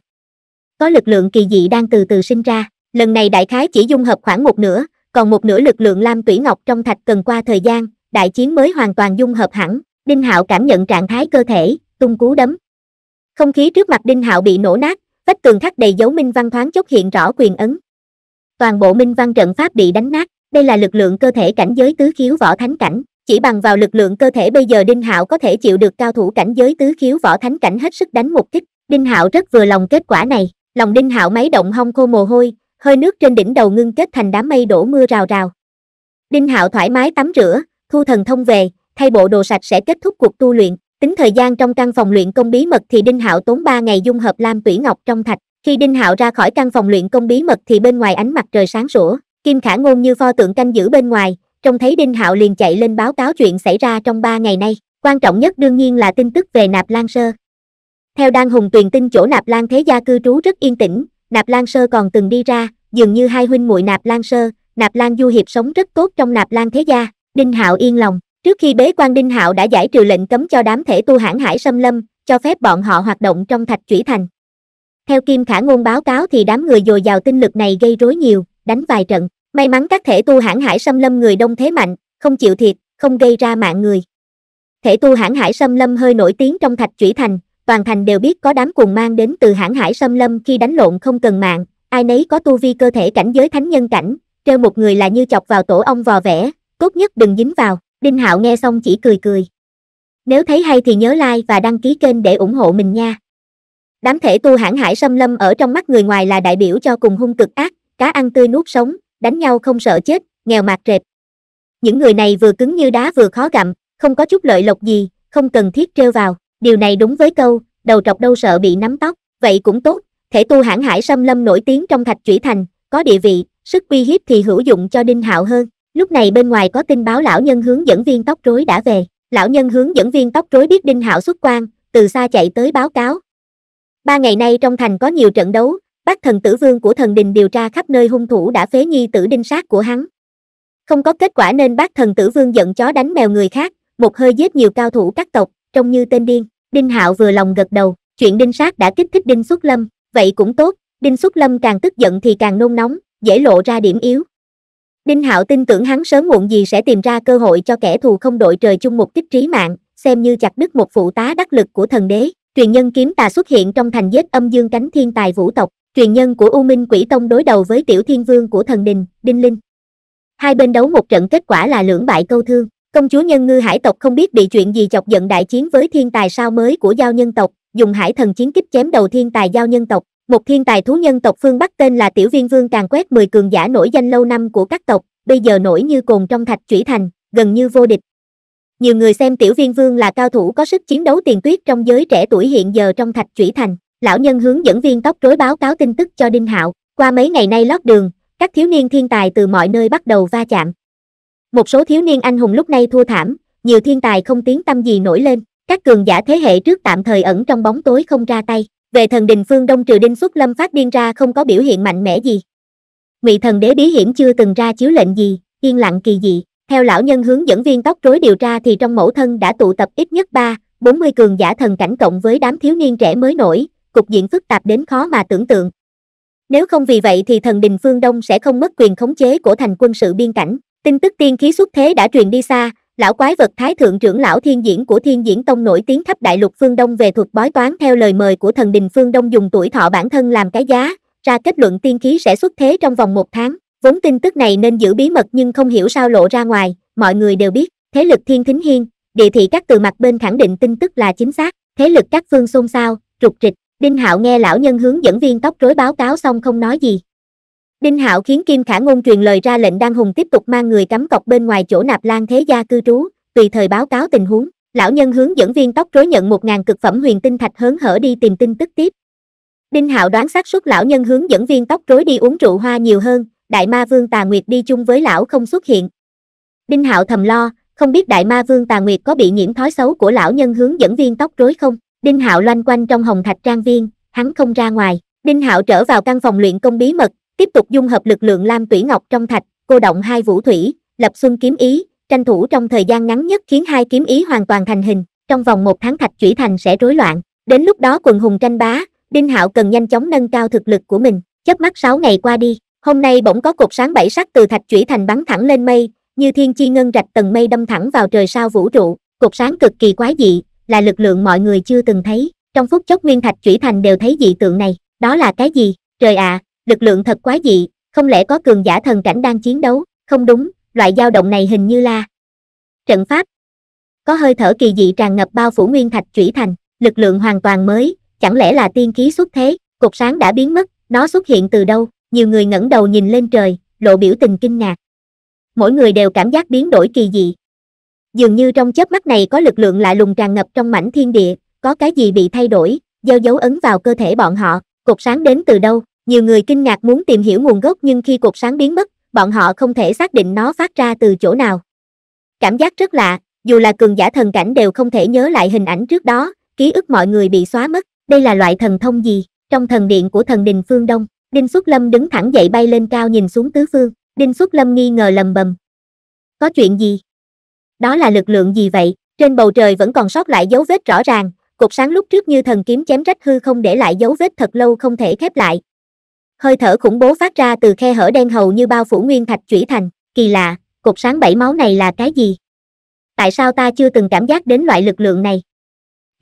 có lực lượng kỳ dị đang từ từ sinh ra lần này đại khái chỉ dung hợp khoảng một nửa còn một nửa lực lượng lam tủy ngọc trong thạch cần qua thời gian đại chiến mới hoàn toàn dung hợp hẳn đinh hạo cảm nhận trạng thái cơ thể tung cú đấm không khí trước mặt đinh hạo bị nổ nát vách tường thắt đầy dấu minh văn thoáng chốc hiện rõ quyền ấn toàn bộ minh văn trận pháp bị đánh nát đây là lực lượng cơ thể cảnh giới tứ khiếu võ thánh cảnh chỉ bằng vào lực lượng cơ thể bây giờ đinh hạo có thể chịu được cao thủ cảnh giới tứ khiếu võ thánh cảnh hết sức đánh một kích đinh hạo rất vừa lòng kết quả này lòng đinh hạo máy động hong khô mồ hôi hơi nước trên đỉnh đầu ngưng kết thành đám mây đổ mưa rào rào đinh hạo thoải mái tắm rửa thu thần thông về thay bộ đồ sạch sẽ kết thúc cuộc tu luyện tính thời gian trong căn phòng luyện công bí mật thì đinh hạo tốn ba ngày dung hợp lam tủy ngọc trong thạch khi đinh hạo ra khỏi căn phòng luyện công bí mật thì bên ngoài ánh mặt trời sáng sủa kim khả ngôn như pho tượng canh giữ bên ngoài trông thấy đinh hạo liền chạy lên báo cáo chuyện xảy ra trong ba ngày nay quan trọng nhất đương nhiên là tin tức về nạp lan sơ theo Đan Hùng Tuyền tin chỗ Nạp Lan thế gia cư trú rất yên tĩnh, Nạp Lan Sơ còn từng đi ra, dường như hai huynh muội Nạp Lan Sơ, Nạp Lan Du Hiệp sống rất tốt trong Nạp Lan thế gia. Đinh Hạo yên lòng, trước khi bế quan Đinh Hạo đã giải trừ lệnh cấm cho đám thể tu hãn hải xâm lâm, cho phép bọn họ hoạt động trong thạch chủy thành. Theo Kim Khả Ngôn báo cáo thì đám người dồi dào tinh lực này gây rối nhiều, đánh vài trận. May mắn các thể tu hãn hải xâm lâm người đông thế mạnh, không chịu thiệt, không gây ra mạng người. Thể tu hãn hải xâm lâm hơi nổi tiếng trong thạch chủy thành, toàn thành đều biết có đám cuồng mang đến từ hãng hải xâm lâm khi đánh lộn không cần mạng, ai nấy có tu vi cơ thể cảnh giới thánh nhân cảnh, treo một người là như chọc vào tổ ong vò vẽ, tốt nhất đừng dính vào, Đinh Hạo nghe xong chỉ cười cười. Nếu thấy hay thì nhớ like và đăng ký kênh để ủng hộ mình nha. Đám thể tu hãng hải xâm lâm ở trong mắt người ngoài là đại biểu cho cùng hung cực ác, cá ăn tươi nuốt sống, đánh nhau không sợ chết, nghèo mạt rệp. Những người này vừa cứng như đá vừa khó gặm, không có chút lợi lộc gì, không cần thiết treo vào điều này đúng với câu đầu trọc đâu sợ bị nắm tóc vậy cũng tốt thể tu hãn hải xâm lâm nổi tiếng trong thạch chủy thành có địa vị sức uy hiếp thì hữu dụng cho đinh hạo hơn lúc này bên ngoài có tin báo lão nhân hướng dẫn viên tóc rối đã về lão nhân hướng dẫn viên tóc rối biết đinh hạo xuất quan từ xa chạy tới báo cáo ba ngày nay trong thành có nhiều trận đấu bác thần tử vương của thần đình điều tra khắp nơi hung thủ đã phế nhi tử đinh sát của hắn không có kết quả nên bác thần tử vương giận chó đánh mèo người khác một hơi giết nhiều cao thủ các tộc trông như tên điên Đinh Hạo vừa lòng gật đầu, chuyện Đinh Sát đã kích thích Đinh Xuất Lâm, vậy cũng tốt, Đinh Xuất Lâm càng tức giận thì càng nôn nóng, dễ lộ ra điểm yếu. Đinh Hạo tin tưởng hắn sớm muộn gì sẽ tìm ra cơ hội cho kẻ thù không đội trời chung một kích trí mạng, xem như chặt đứt một phụ tá đắc lực của thần đế. Truyền nhân kiếm tà xuất hiện trong thành giết âm dương cánh thiên tài vũ tộc, truyền nhân của U Minh Quỷ Tông đối đầu với tiểu thiên vương của thần đình, Đinh Linh. Hai bên đấu một trận kết quả là lưỡng bại câu thương. Công chúa nhân ngư hải tộc không biết bị chuyện gì chọc giận đại chiến với thiên tài sao mới của giao nhân tộc, dùng hải thần chiến kích chém đầu thiên tài giao nhân tộc. Một thiên tài thú nhân tộc phương Bắc tên là Tiểu Viên Vương càng quét 10 cường giả nổi danh lâu năm của các tộc, bây giờ nổi như cồn trong thạch chủy thành, gần như vô địch. Nhiều người xem Tiểu Viên Vương là cao thủ có sức chiến đấu tiền tuyết trong giới trẻ tuổi hiện giờ trong thạch chủy thành. Lão nhân hướng dẫn viên tóc rối báo cáo tin tức cho Đinh Hạo, qua mấy ngày nay lót đường, các thiếu niên thiên tài từ mọi nơi bắt đầu va chạm. Một số thiếu niên anh hùng lúc này thua thảm, nhiều thiên tài không tiếng tâm gì nổi lên, các cường giả thế hệ trước tạm thời ẩn trong bóng tối không ra tay. Về thần đình phương Đông trừ Đinh Xuất Lâm phát điên ra không có biểu hiện mạnh mẽ gì. Ngụy thần đế bí hiểm chưa từng ra chiếu lệnh gì, yên lặng kỳ dị. Theo lão nhân hướng dẫn viên tóc rối điều tra thì trong mẫu thân đã tụ tập ít nhất 3, 40 cường giả thần cảnh cộng với đám thiếu niên trẻ mới nổi, cục diện phức tạp đến khó mà tưởng tượng. Nếu không vì vậy thì thần đình phương Đông sẽ không mất quyền khống chế của thành quân sự biên cảnh, tin tức tiên khí xuất thế đã truyền đi xa lão quái vật thái thượng trưởng lão thiên diễn của thiên diễn tông nổi tiếng khắp đại lục phương đông về thuật bói toán theo lời mời của thần đình phương đông dùng tuổi thọ bản thân làm cái giá ra kết luận tiên khí sẽ xuất thế trong vòng một tháng vốn tin tức này nên giữ bí mật nhưng không hiểu sao lộ ra ngoài mọi người đều biết thế lực thiên thính hiên địa thị các từ mặt bên khẳng định tin tức là chính xác thế lực các phương xôn xao trục trịch. đinh hạo nghe lão nhân hướng dẫn viên tóc rối báo cáo xong không nói gì Đinh Hạo khiến Kim Khả Ngôn truyền lời ra lệnh Đan Hùng tiếp tục mang người cắm cọc bên ngoài chỗ nạp lan thế gia cư trú, tùy thời báo cáo tình huống. Lão nhân hướng dẫn viên tóc rối nhận một ngàn cực phẩm huyền tinh thạch hớn hở đi tìm tin tức tiếp. Đinh Hạo đoán xác suất lão nhân hướng dẫn viên tóc rối đi uống rượu hoa nhiều hơn, Đại Ma Vương Tà Nguyệt đi chung với lão không xuất hiện. Đinh Hạo thầm lo, không biết Đại Ma Vương Tà Nguyệt có bị nhiễm thói xấu của lão nhân hướng dẫn viên tóc rối không? Đinh Hạo loanh quanh trong Hồng Thạch Trang Viên, hắn không ra ngoài. Đinh Hạo trở vào căn phòng luyện công bí mật, tiếp tục dung hợp lực lượng lam thủy ngọc trong thạch cô động hai vũ thủy lập xuân kiếm ý tranh thủ trong thời gian ngắn nhất khiến hai kiếm ý hoàn toàn thành hình trong vòng một tháng thạch chủy thành sẽ rối loạn đến lúc đó quần hùng tranh bá đinh hạo cần nhanh chóng nâng cao thực lực của mình chớp mắt sáu ngày qua đi hôm nay bỗng có cột sáng bảy sắc từ thạch chủy thành bắn thẳng lên mây như thiên chi ngân rạch tầng mây đâm thẳng vào trời sao vũ trụ cột sáng cực kỳ quái dị là lực lượng mọi người chưa từng thấy trong phút chốc nguyên thạch chủy thành đều thấy dị tượng này đó là cái gì trời ạ à, lực lượng thật quá dị không lẽ có cường giả thần cảnh đang chiến đấu không đúng loại dao động này hình như là trận pháp có hơi thở kỳ dị tràn ngập bao phủ nguyên thạch chủy thành lực lượng hoàn toàn mới chẳng lẽ là tiên khí xuất thế cột sáng đã biến mất nó xuất hiện từ đâu nhiều người ngẩng đầu nhìn lên trời lộ biểu tình kinh ngạc mỗi người đều cảm giác biến đổi kỳ dị dường như trong chớp mắt này có lực lượng lạ lùng tràn ngập trong mảnh thiên địa có cái gì bị thay đổi gieo dấu ấn vào cơ thể bọn họ cột sáng đến từ đâu nhiều người kinh ngạc muốn tìm hiểu nguồn gốc nhưng khi cột sáng biến mất, bọn họ không thể xác định nó phát ra từ chỗ nào. Cảm giác rất lạ, dù là cường giả thần cảnh đều không thể nhớ lại hình ảnh trước đó, ký ức mọi người bị xóa mất, đây là loại thần thông gì? Trong thần điện của thần đình phương Đông, Đinh Xuất Lâm đứng thẳng dậy bay lên cao nhìn xuống tứ phương, Đinh Xuất Lâm nghi ngờ lầm bầm. Có chuyện gì? Đó là lực lượng gì vậy? Trên bầu trời vẫn còn sót lại dấu vết rõ ràng, cột sáng lúc trước như thần kiếm chém rách hư không để lại dấu vết thật lâu không thể khép lại, hơi thở khủng bố phát ra từ khe hở đen hầu như bao phủ nguyên thạch chủy thành kỳ lạ cột sáng bảy máu này là cái gì tại sao ta chưa từng cảm giác đến loại lực lượng này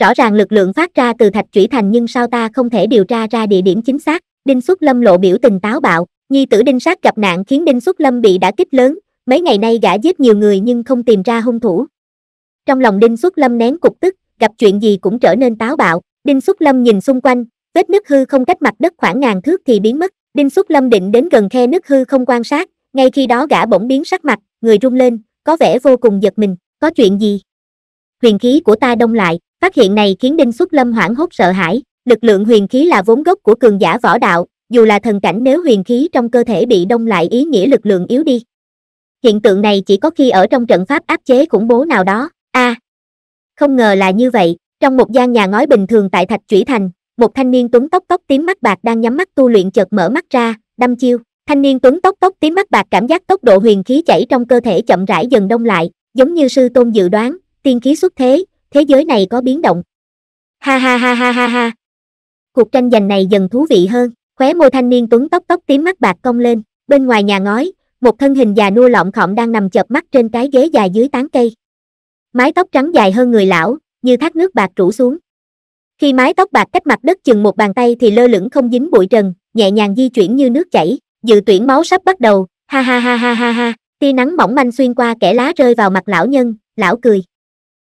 rõ ràng lực lượng phát ra từ thạch chủy thành nhưng sao ta không thể điều tra ra địa điểm chính xác đinh xuất lâm lộ biểu tình táo bạo nhi tử đinh sát gặp nạn khiến đinh xuất lâm bị đả kích lớn mấy ngày nay gã giết nhiều người nhưng không tìm ra hung thủ trong lòng đinh xuất lâm nén cục tức gặp chuyện gì cũng trở nên táo bạo đinh xuất lâm nhìn xung quanh vết nứt hư không cách mặt đất khoảng ngàn thước thì biến mất đinh xuất lâm định đến gần khe nứt hư không quan sát ngay khi đó gã bỗng biến sắc mặt người run lên có vẻ vô cùng giật mình có chuyện gì huyền khí của ta đông lại phát hiện này khiến đinh xuất lâm hoảng hốt sợ hãi lực lượng huyền khí là vốn gốc của cường giả võ đạo dù là thần cảnh nếu huyền khí trong cơ thể bị đông lại ý nghĩa lực lượng yếu đi hiện tượng này chỉ có khi ở trong trận pháp áp chế khủng bố nào đó a à, không ngờ là như vậy trong một gian nhà ngói bình thường tại thạch trũy thành một thanh niên tuấn tóc tóc tím mắt bạc đang nhắm mắt tu luyện chợt mở mắt ra, đâm chiêu. Thanh niên tuấn tóc tóc tím mắt bạc cảm giác tốc độ huyền khí chảy trong cơ thể chậm rãi dần đông lại, giống như sư tôn dự đoán, tiên khí xuất thế, thế giới này có biến động. Ha ha ha ha ha ha. Cuộc tranh giành này dần thú vị hơn, khóe môi thanh niên tuấn tóc tóc tím mắt bạc cong lên, bên ngoài nhà ngói, một thân hình già nua lọm khọng đang nằm chợp mắt trên cái ghế dài dưới tán cây. Mái tóc trắng dài hơn người lão, như thác nước bạc rủ xuống khi mái tóc bạc cách mặt đất chừng một bàn tay thì lơ lửng không dính bụi trần nhẹ nhàng di chuyển như nước chảy dự tuyển máu sắp bắt đầu ha ha ha ha ha ha tia nắng mỏng manh xuyên qua kẻ lá rơi vào mặt lão nhân lão cười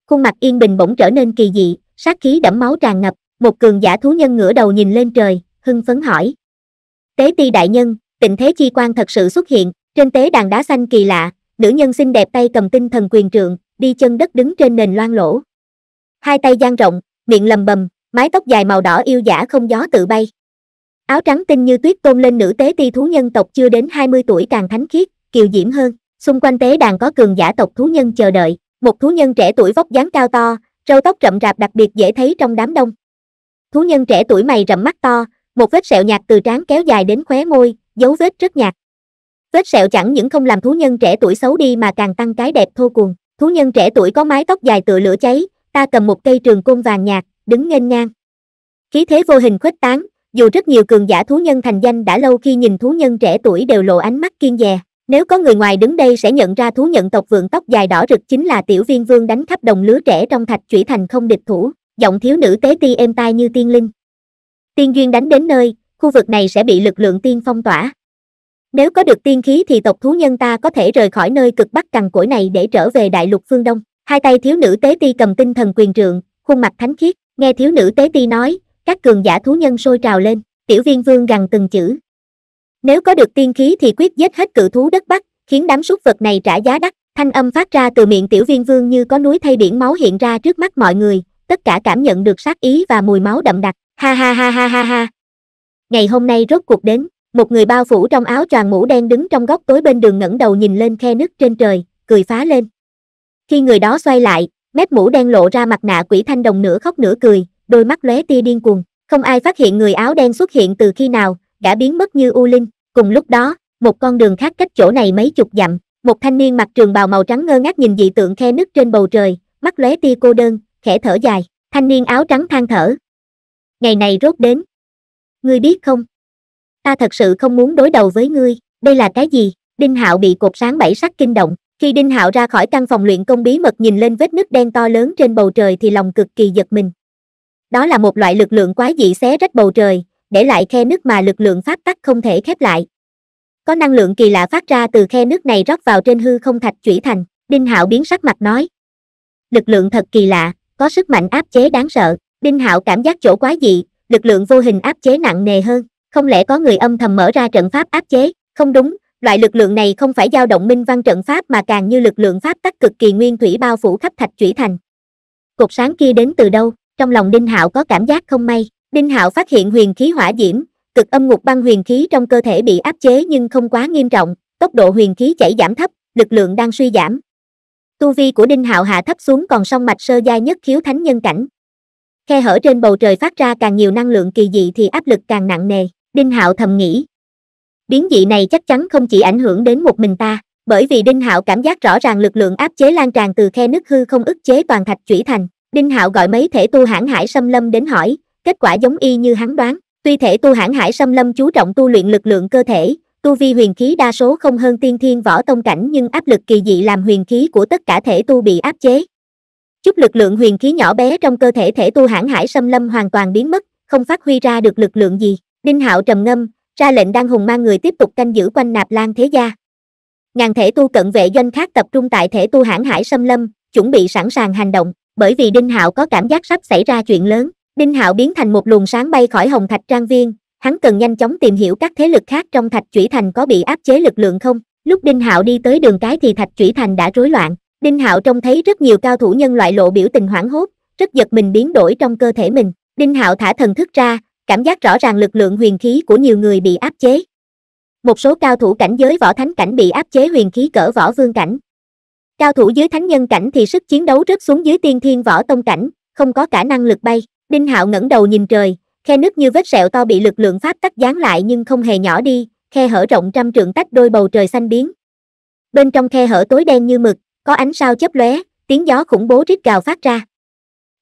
khuôn mặt yên bình bỗng trở nên kỳ dị sát khí đẫm máu tràn ngập một cường giả thú nhân ngửa đầu nhìn lên trời hưng phấn hỏi tế ti đại nhân tình thế chi quan thật sự xuất hiện trên tế đàn đá xanh kỳ lạ nữ nhân xinh đẹp tay cầm tinh thần quyền trượng đi chân đất đứng trên nền loan lỗ hai tay dang rộng miệng lầm bầm mái tóc dài màu đỏ yêu giả không gió tự bay. Áo trắng tinh như tuyết tôn lên nữ tế ti thú nhân tộc chưa đến 20 tuổi càng thánh khiết, kiều diễm hơn, xung quanh tế đàn có cường giả tộc thú nhân chờ đợi, một thú nhân trẻ tuổi vóc dáng cao to, râu tóc rậm rạp đặc biệt dễ thấy trong đám đông. Thú nhân trẻ tuổi mày rậm mắt to, một vết sẹo nhạt từ trán kéo dài đến khóe môi, dấu vết rất nhạt. Vết sẹo chẳng những không làm thú nhân trẻ tuổi xấu đi mà càng tăng cái đẹp thô cuồng. Thú nhân trẻ tuổi có mái tóc dài tựa lửa cháy, ta cầm một cây trường côn vàng nhạt, đứng nghênh ngang. Khí thế vô hình khuếch tán, dù rất nhiều cường giả thú nhân thành danh đã lâu khi nhìn thú nhân trẻ tuổi đều lộ ánh mắt kiên dè, nếu có người ngoài đứng đây sẽ nhận ra thú nhân tộc vượng tóc dài đỏ rực chính là tiểu viên vương đánh khắp đồng lứa trẻ trong thạch chủy thành không địch thủ, giọng thiếu nữ tế ti êm tai như tiên linh. Tiên duyên đánh đến nơi, khu vực này sẽ bị lực lượng tiên phong tỏa. Nếu có được tiên khí thì tộc thú nhân ta có thể rời khỏi nơi cực bắc cằn cỗi này để trở về đại lục phương Đông. Hai tay thiếu nữ tế ti cầm tinh thần quyền trượng, khuôn mặt thánh khiết. Nghe thiếu nữ tế ti nói, các cường giả thú nhân sôi trào lên, tiểu viên vương gằn từng chữ. Nếu có được tiên khí thì quyết giết hết cự thú đất Bắc, khiến đám súc vật này trả giá đắt. Thanh âm phát ra từ miệng tiểu viên vương như có núi thay biển máu hiện ra trước mắt mọi người, tất cả cảm nhận được sát ý và mùi máu đậm đặc. Ha ha ha ha ha ha. Ngày hôm nay rốt cuộc đến, một người bao phủ trong áo choàng mũ đen đứng trong góc tối bên đường ngẩng đầu nhìn lên khe nứt trên trời, cười phá lên. Khi người đó xoay lại, mép mũ đen lộ ra mặt nạ quỷ thanh đồng nửa khóc nửa cười, đôi mắt lóe tia điên cuồng. Không ai phát hiện người áo đen xuất hiện từ khi nào, đã biến mất như u linh. Cùng lúc đó, một con đường khác cách chỗ này mấy chục dặm, một thanh niên mặc trường bào màu trắng ngơ ngác nhìn dị tượng khe nứt trên bầu trời, mắt lóe tia cô đơn, khẽ thở dài. Thanh niên áo trắng than thở. Ngày này rốt đến. Ngươi biết không? Ta thật sự không muốn đối đầu với ngươi, đây là cái gì? Đinh Hạo bị cột sáng bảy sắc kinh động, khi đinh hạo ra khỏi căn phòng luyện công bí mật nhìn lên vết nứt đen to lớn trên bầu trời thì lòng cực kỳ giật mình đó là một loại lực lượng quái dị xé rách bầu trời để lại khe nứt mà lực lượng pháp tắc không thể khép lại có năng lượng kỳ lạ phát ra từ khe nước này rót vào trên hư không thạch chủy thành đinh hạo biến sắc mặt nói lực lượng thật kỳ lạ có sức mạnh áp chế đáng sợ đinh hạo cảm giác chỗ quái dị lực lượng vô hình áp chế nặng nề hơn không lẽ có người âm thầm mở ra trận pháp áp chế không đúng loại lực lượng này không phải dao động minh văn trận pháp mà càng như lực lượng pháp tắc cực kỳ nguyên thủy bao phủ khắp thạch chủy thành cột sáng kia đến từ đâu trong lòng đinh hạo có cảm giác không may đinh hạo phát hiện huyền khí hỏa diễm cực âm ngục băng huyền khí trong cơ thể bị áp chế nhưng không quá nghiêm trọng tốc độ huyền khí chảy giảm thấp lực lượng đang suy giảm tu vi của đinh hạo hạ thấp xuống còn song mạch sơ giai nhất khiếu thánh nhân cảnh khe hở trên bầu trời phát ra càng nhiều năng lượng kỳ dị thì áp lực càng nặng nề đinh hạo thầm nghĩ biến dị này chắc chắn không chỉ ảnh hưởng đến một mình ta bởi vì đinh hạo cảm giác rõ ràng lực lượng áp chế lan tràn từ khe nứt hư không ức chế toàn thạch chủy thành đinh hạo gọi mấy thể tu hãn hải xâm lâm đến hỏi kết quả giống y như hắn đoán tuy thể tu hãn hải xâm lâm chú trọng tu luyện lực lượng cơ thể tu vi huyền khí đa số không hơn tiên thiên võ tông cảnh nhưng áp lực kỳ dị làm huyền khí của tất cả thể tu bị áp chế chút lực lượng huyền khí nhỏ bé trong cơ thể thể tu hãn hải xâm lâm hoàn toàn biến mất không phát huy ra được lực lượng gì đinh hạo trầm ngâm ra lệnh đăng hùng mang người tiếp tục canh giữ quanh nạp lan thế gia ngàn thể tu cận vệ doanh khác tập trung tại thể tu hãn hải xâm lâm chuẩn bị sẵn sàng hành động bởi vì đinh hạo có cảm giác sắp xảy ra chuyện lớn đinh hạo biến thành một luồng sáng bay khỏi hồng thạch trang viên hắn cần nhanh chóng tìm hiểu các thế lực khác trong thạch chủy thành có bị áp chế lực lượng không lúc đinh hạo đi tới đường cái thì thạch chủy thành đã rối loạn đinh hạo trông thấy rất nhiều cao thủ nhân loại lộ biểu tình hoảng hốt rất giật mình biến đổi trong cơ thể mình đinh hạo thả thần thức ra cảm giác rõ ràng lực lượng huyền khí của nhiều người bị áp chế. Một số cao thủ cảnh giới võ thánh cảnh bị áp chế huyền khí cỡ võ vương cảnh. Cao thủ dưới thánh nhân cảnh thì sức chiến đấu rớt xuống dưới tiên thiên võ tông cảnh, không có cả năng lực bay. Đinh Hạo ngẩng đầu nhìn trời, khe nước như vết sẹo to bị lực lượng pháp tắc dán lại nhưng không hề nhỏ đi, khe hở rộng trăm trượng tách đôi bầu trời xanh biến. Bên trong khe hở tối đen như mực, có ánh sao chớp lóe, tiếng gió khủng bố rít gào phát ra.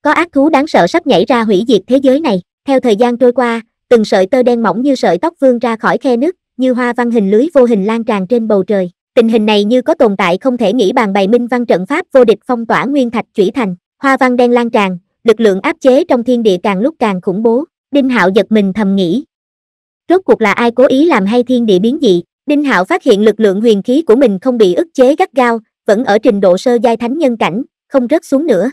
Có ác thú đáng sợ sắp nhảy ra hủy diệt thế giới này. Theo thời gian trôi qua, từng sợi tơ đen mỏng như sợi tóc vươn ra khỏi khe nước, như hoa văn hình lưới vô hình lan tràn trên bầu trời. Tình hình này như có tồn tại không thể nghĩ bàn bày minh văn trận pháp vô địch phong tỏa nguyên thạch chủy thành, hoa văn đen lan tràn, lực lượng áp chế trong thiên địa càng lúc càng khủng bố. Đinh Hạo giật mình thầm nghĩ. Rốt cuộc là ai cố ý làm hay thiên địa biến dị? Đinh Hạo phát hiện lực lượng huyền khí của mình không bị ức chế gắt gao, vẫn ở trình độ sơ giai thánh nhân cảnh, không rớt xuống nữa.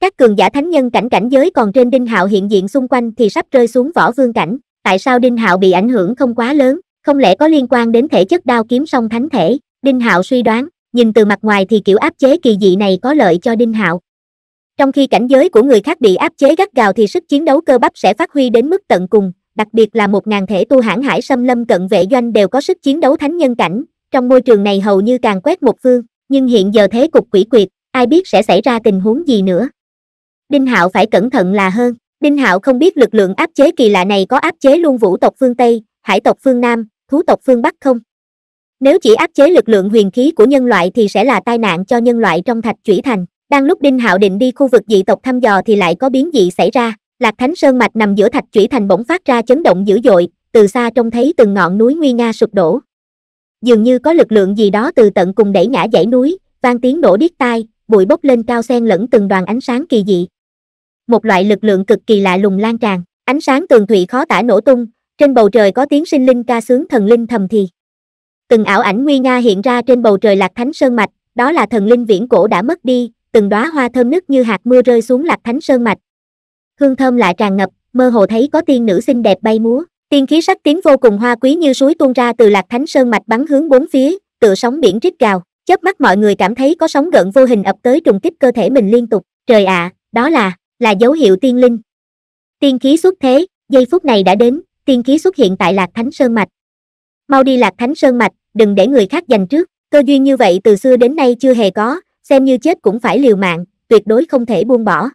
Các cường giả thánh nhân cảnh cảnh giới còn trên Đinh Hạo hiện diện xung quanh thì sắp rơi xuống võ vương cảnh, tại sao Đinh Hạo bị ảnh hưởng không quá lớn, không lẽ có liên quan đến thể chất đao kiếm song thánh thể? Đinh Hạo suy đoán, nhìn từ mặt ngoài thì kiểu áp chế kỳ dị này có lợi cho Đinh Hạo. Trong khi cảnh giới của người khác bị áp chế gắt gào thì sức chiến đấu cơ bắp sẽ phát huy đến mức tận cùng, đặc biệt là một ngàn thể tu hãn hải xâm lâm cận vệ doanh đều có sức chiến đấu thánh nhân cảnh, trong môi trường này hầu như càng quét một phương, nhưng hiện giờ thế cục quỷ quyệt, ai biết sẽ xảy ra tình huống gì nữa đinh hạo phải cẩn thận là hơn đinh hạo không biết lực lượng áp chế kỳ lạ này có áp chế luôn vũ tộc phương tây hải tộc phương nam thú tộc phương bắc không nếu chỉ áp chế lực lượng huyền khí của nhân loại thì sẽ là tai nạn cho nhân loại trong thạch chủy thành đang lúc đinh hạo định đi khu vực dị tộc thăm dò thì lại có biến dị xảy ra lạc thánh sơn mạch nằm giữa thạch chủy thành bỗng phát ra chấn động dữ dội từ xa trông thấy từng ngọn núi nguy nga sụp đổ dường như có lực lượng gì đó từ tận cùng đẩy ngã dãy núi vang tiếng đổ điếc tai bụi bốc lên cao xen lẫn từng đoàn ánh sáng kỳ dị một loại lực lượng cực kỳ lạ lùng lan tràn, ánh sáng tường thủy khó tả nổ tung, trên bầu trời có tiếng sinh linh ca sướng thần linh thầm thì. Từng ảo ảnh nguy nga hiện ra trên bầu trời Lạc Thánh Sơn Mạch, đó là thần linh viễn cổ đã mất đi, từng đóa hoa thơm nức như hạt mưa rơi xuống Lạc Thánh Sơn Mạch. Hương thơm lại tràn ngập, mơ hồ thấy có tiên nữ xinh đẹp bay múa, tiên khí sắc tiếng vô cùng hoa quý như suối tuôn ra từ Lạc Thánh Sơn Mạch bắn hướng bốn phía, tựa sóng biển rít gào, chớp mắt mọi người cảm thấy có sóng gợn vô hình ập tới trùng kích cơ thể mình liên tục, trời ạ, à, đó là là dấu hiệu tiên linh. Tiên khí xuất thế, giây phút này đã đến, tiên khí xuất hiện tại Lạc Thánh Sơn Mạch. Mau đi Lạc Thánh Sơn Mạch, đừng để người khác giành trước, cơ duyên như vậy từ xưa đến nay chưa hề có, xem như chết cũng phải liều mạng, tuyệt đối không thể buông bỏ.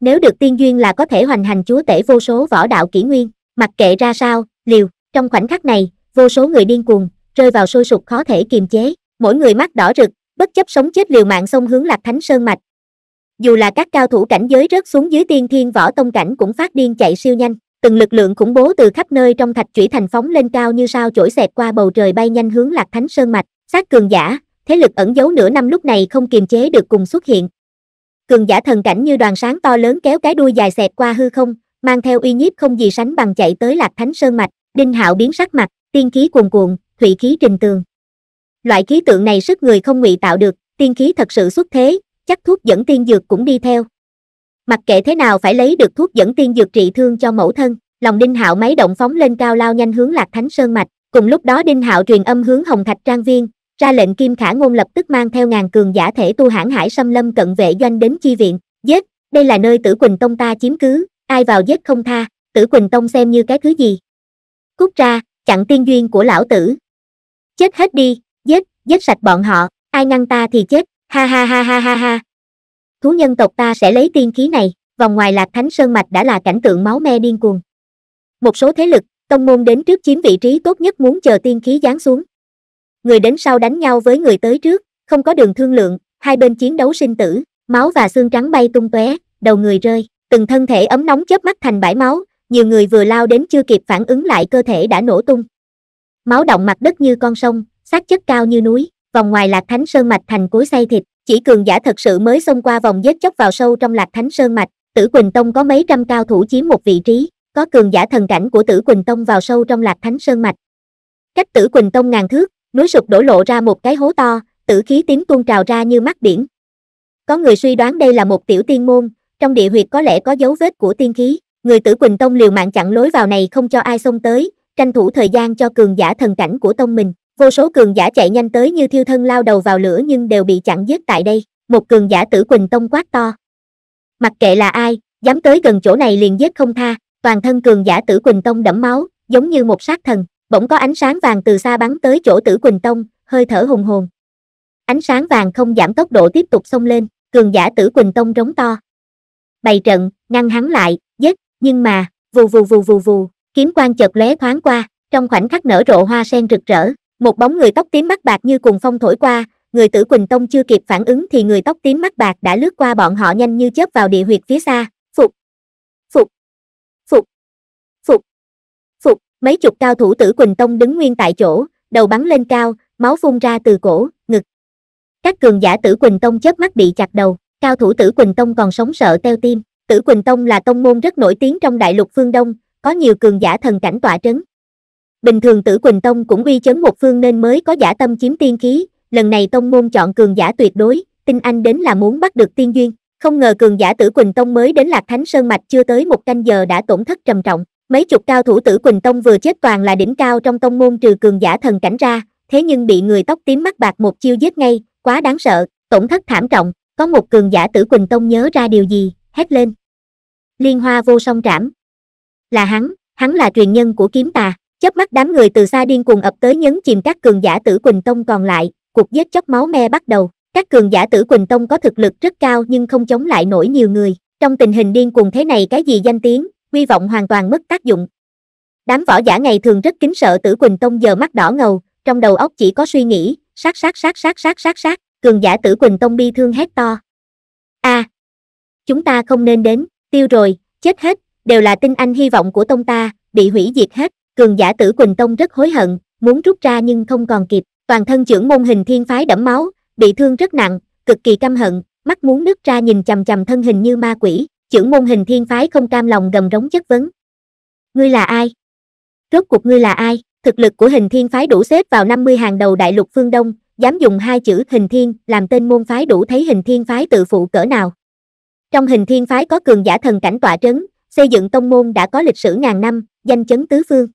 Nếu được tiên duyên là có thể hoành hành chúa tể vô số võ đạo kỷ nguyên, mặc kệ ra sao, liều, trong khoảnh khắc này, vô số người điên cuồng, rơi vào sôi sục khó thể kiềm chế, mỗi người mắt đỏ rực, bất chấp sống chết liều mạng xông hướng Lạc Thánh Sơn Mạch, dù là các cao thủ cảnh giới rớt xuống dưới tiên thiên võ tông cảnh cũng phát điên chạy siêu nhanh từng lực lượng khủng bố từ khắp nơi trong thạch chủy thành phóng lên cao như sao chổi xẹt qua bầu trời bay nhanh hướng lạc thánh sơn mạch sát cường giả thế lực ẩn giấu nửa năm lúc này không kiềm chế được cùng xuất hiện cường giả thần cảnh như đoàn sáng to lớn kéo cái đuôi dài xẹt qua hư không mang theo uy nhiếp không gì sánh bằng chạy tới lạc thánh sơn mạch đinh hạo biến sắc mặt tiên khí cuồn cuộn thủy khí trình tường loại khí tượng này sức người không ngụy tạo được tiên khí thật sự xuất thế chắc thuốc dẫn tiên dược cũng đi theo mặc kệ thế nào phải lấy được thuốc dẫn tiên dược trị thương cho mẫu thân lòng đinh hạo máy động phóng lên cao lao nhanh hướng lạc thánh sơn mạch cùng lúc đó đinh hạo truyền âm hướng hồng thạch trang viên ra lệnh kim khả ngôn lập tức mang theo ngàn cường giả thể tu hãn hải xâm lâm cận vệ doanh đến chi viện giết đây là nơi tử quỳnh tông ta chiếm cứ ai vào giết không tha tử quỳnh tông xem như cái thứ gì cút ra chặn tiên duyên của lão tử chết hết đi giết giết sạch bọn họ ai ngăn ta thì chết Ha ha ha ha ha ha. Thú nhân tộc ta sẽ lấy tiên khí này, vòng ngoài lạc thánh sơn mạch đã là cảnh tượng máu me điên cuồng. Một số thế lực, tông môn đến trước chiếm vị trí tốt nhất muốn chờ tiên khí giáng xuống. Người đến sau đánh nhau với người tới trước, không có đường thương lượng, hai bên chiến đấu sinh tử, máu và xương trắng bay tung tóe, đầu người rơi, từng thân thể ấm nóng chớp mắt thành bãi máu, nhiều người vừa lao đến chưa kịp phản ứng lại cơ thể đã nổ tung. Máu động mặt đất như con sông, xác chất cao như núi vòng ngoài lạc thánh sơn mạch thành cối xay thịt chỉ cường giả thật sự mới xông qua vòng giết chóc vào sâu trong lạc thánh sơn mạch tử quỳnh tông có mấy trăm cao thủ chiếm một vị trí có cường giả thần cảnh của tử quỳnh tông vào sâu trong lạc thánh sơn mạch cách tử quỳnh tông ngàn thước núi sụp đổ lộ ra một cái hố to tử khí tím tuôn trào ra như mắt biển có người suy đoán đây là một tiểu tiên môn trong địa huyệt có lẽ có dấu vết của tiên khí người tử quỳnh tông liều mạng chặn lối vào này không cho ai xông tới tranh thủ thời gian cho cường giả thần cảnh của tông mình vô số cường giả chạy nhanh tới như thiêu thân lao đầu vào lửa nhưng đều bị chặn giết tại đây một cường giả tử quỳnh tông quát to mặc kệ là ai dám tới gần chỗ này liền giết không tha toàn thân cường giả tử quỳnh tông đẫm máu giống như một sát thần bỗng có ánh sáng vàng từ xa bắn tới chỗ tử quỳnh tông hơi thở hùng hồn ánh sáng vàng không giảm tốc độ tiếp tục xông lên cường giả tử quỳnh tông rống to bày trận ngăn hắn lại giết nhưng mà vù vù vù vù vù kiếm quan chợt lóe thoáng qua trong khoảnh khắc nở rộ hoa sen rực rỡ một bóng người tóc tím mắt bạc như cùng phong thổi qua người tử quỳnh tông chưa kịp phản ứng thì người tóc tím mắt bạc đã lướt qua bọn họ nhanh như chớp vào địa huyệt phía xa phục phục phục phục phục mấy chục cao thủ tử quỳnh tông đứng nguyên tại chỗ đầu bắn lên cao máu phun ra từ cổ ngực các cường giả tử quỳnh tông chớp mắt bị chặt đầu cao thủ tử quỳnh tông còn sống sợ teo tim tử quỳnh tông là tông môn rất nổi tiếng trong đại lục phương đông có nhiều cường giả thần cảnh tỏa trấn bình thường tử Quỳnh Tông cũng uy chấn một phương nên mới có giả tâm chiếm tiên khí, lần này Tông môn chọn cường giả tuyệt đối, tin anh đến là muốn bắt được tiên duyên. Không ngờ cường giả tử Quỳnh Tông mới đến Lạc Thánh Sơn Mạch chưa tới một canh giờ đã tổn thất trầm trọng. Mấy chục cao thủ tử Quỳnh Tông vừa chết toàn là đỉnh cao trong tông môn trừ cường giả thần cảnh ra, thế nhưng bị người tóc tím mắt bạc một chiêu giết ngay, quá đáng sợ, tổn thất thảm trọng, có một cường giả tử Quỳnh Tông nhớ ra điều gì, hét lên. Liên hoa vô song trảm. Là hắn, hắn là truyền nhân của kiếm tà chớp mắt đám người từ xa điên cuồng ập tới nhấn chìm các cường giả tử Quỳnh Tông còn lại, cuộc giết chóc máu me bắt đầu. Các cường giả tử Quỳnh Tông có thực lực rất cao nhưng không chống lại nổi nhiều người. Trong tình hình điên cuồng thế này cái gì danh tiếng, hy vọng hoàn toàn mất tác dụng. Đám võ giả ngày thường rất kính sợ tử Quỳnh Tông giờ mắt đỏ ngầu, trong đầu óc chỉ có suy nghĩ, sát sát sát sát sát sát sát, cường giả tử Quỳnh Tông bi thương hét to. a à, chúng ta không nên đến, tiêu rồi, chết hết, đều là tinh anh hy vọng của Tông ta, bị hủy diệt hết cường giả tử Quỳnh Tông rất hối hận, muốn rút ra nhưng không còn kịp, toàn thân trưởng môn hình thiên phái đẫm máu, bị thương rất nặng, cực kỳ căm hận, mắt muốn nứt ra nhìn chằm chằm thân hình như ma quỷ, trưởng môn hình thiên phái không cam lòng gầm rống chất vấn. Ngươi là ai? Rốt cuộc ngươi là ai? Thực lực của hình thiên phái đủ xếp vào 50 hàng đầu đại lục phương Đông, dám dùng hai chữ hình thiên làm tên môn phái đủ thấy hình thiên phái tự phụ cỡ nào. Trong hình thiên phái có cường giả thần cảnh tọa trấn, xây dựng tông môn đã có lịch sử ngàn năm, danh chấn tứ phương.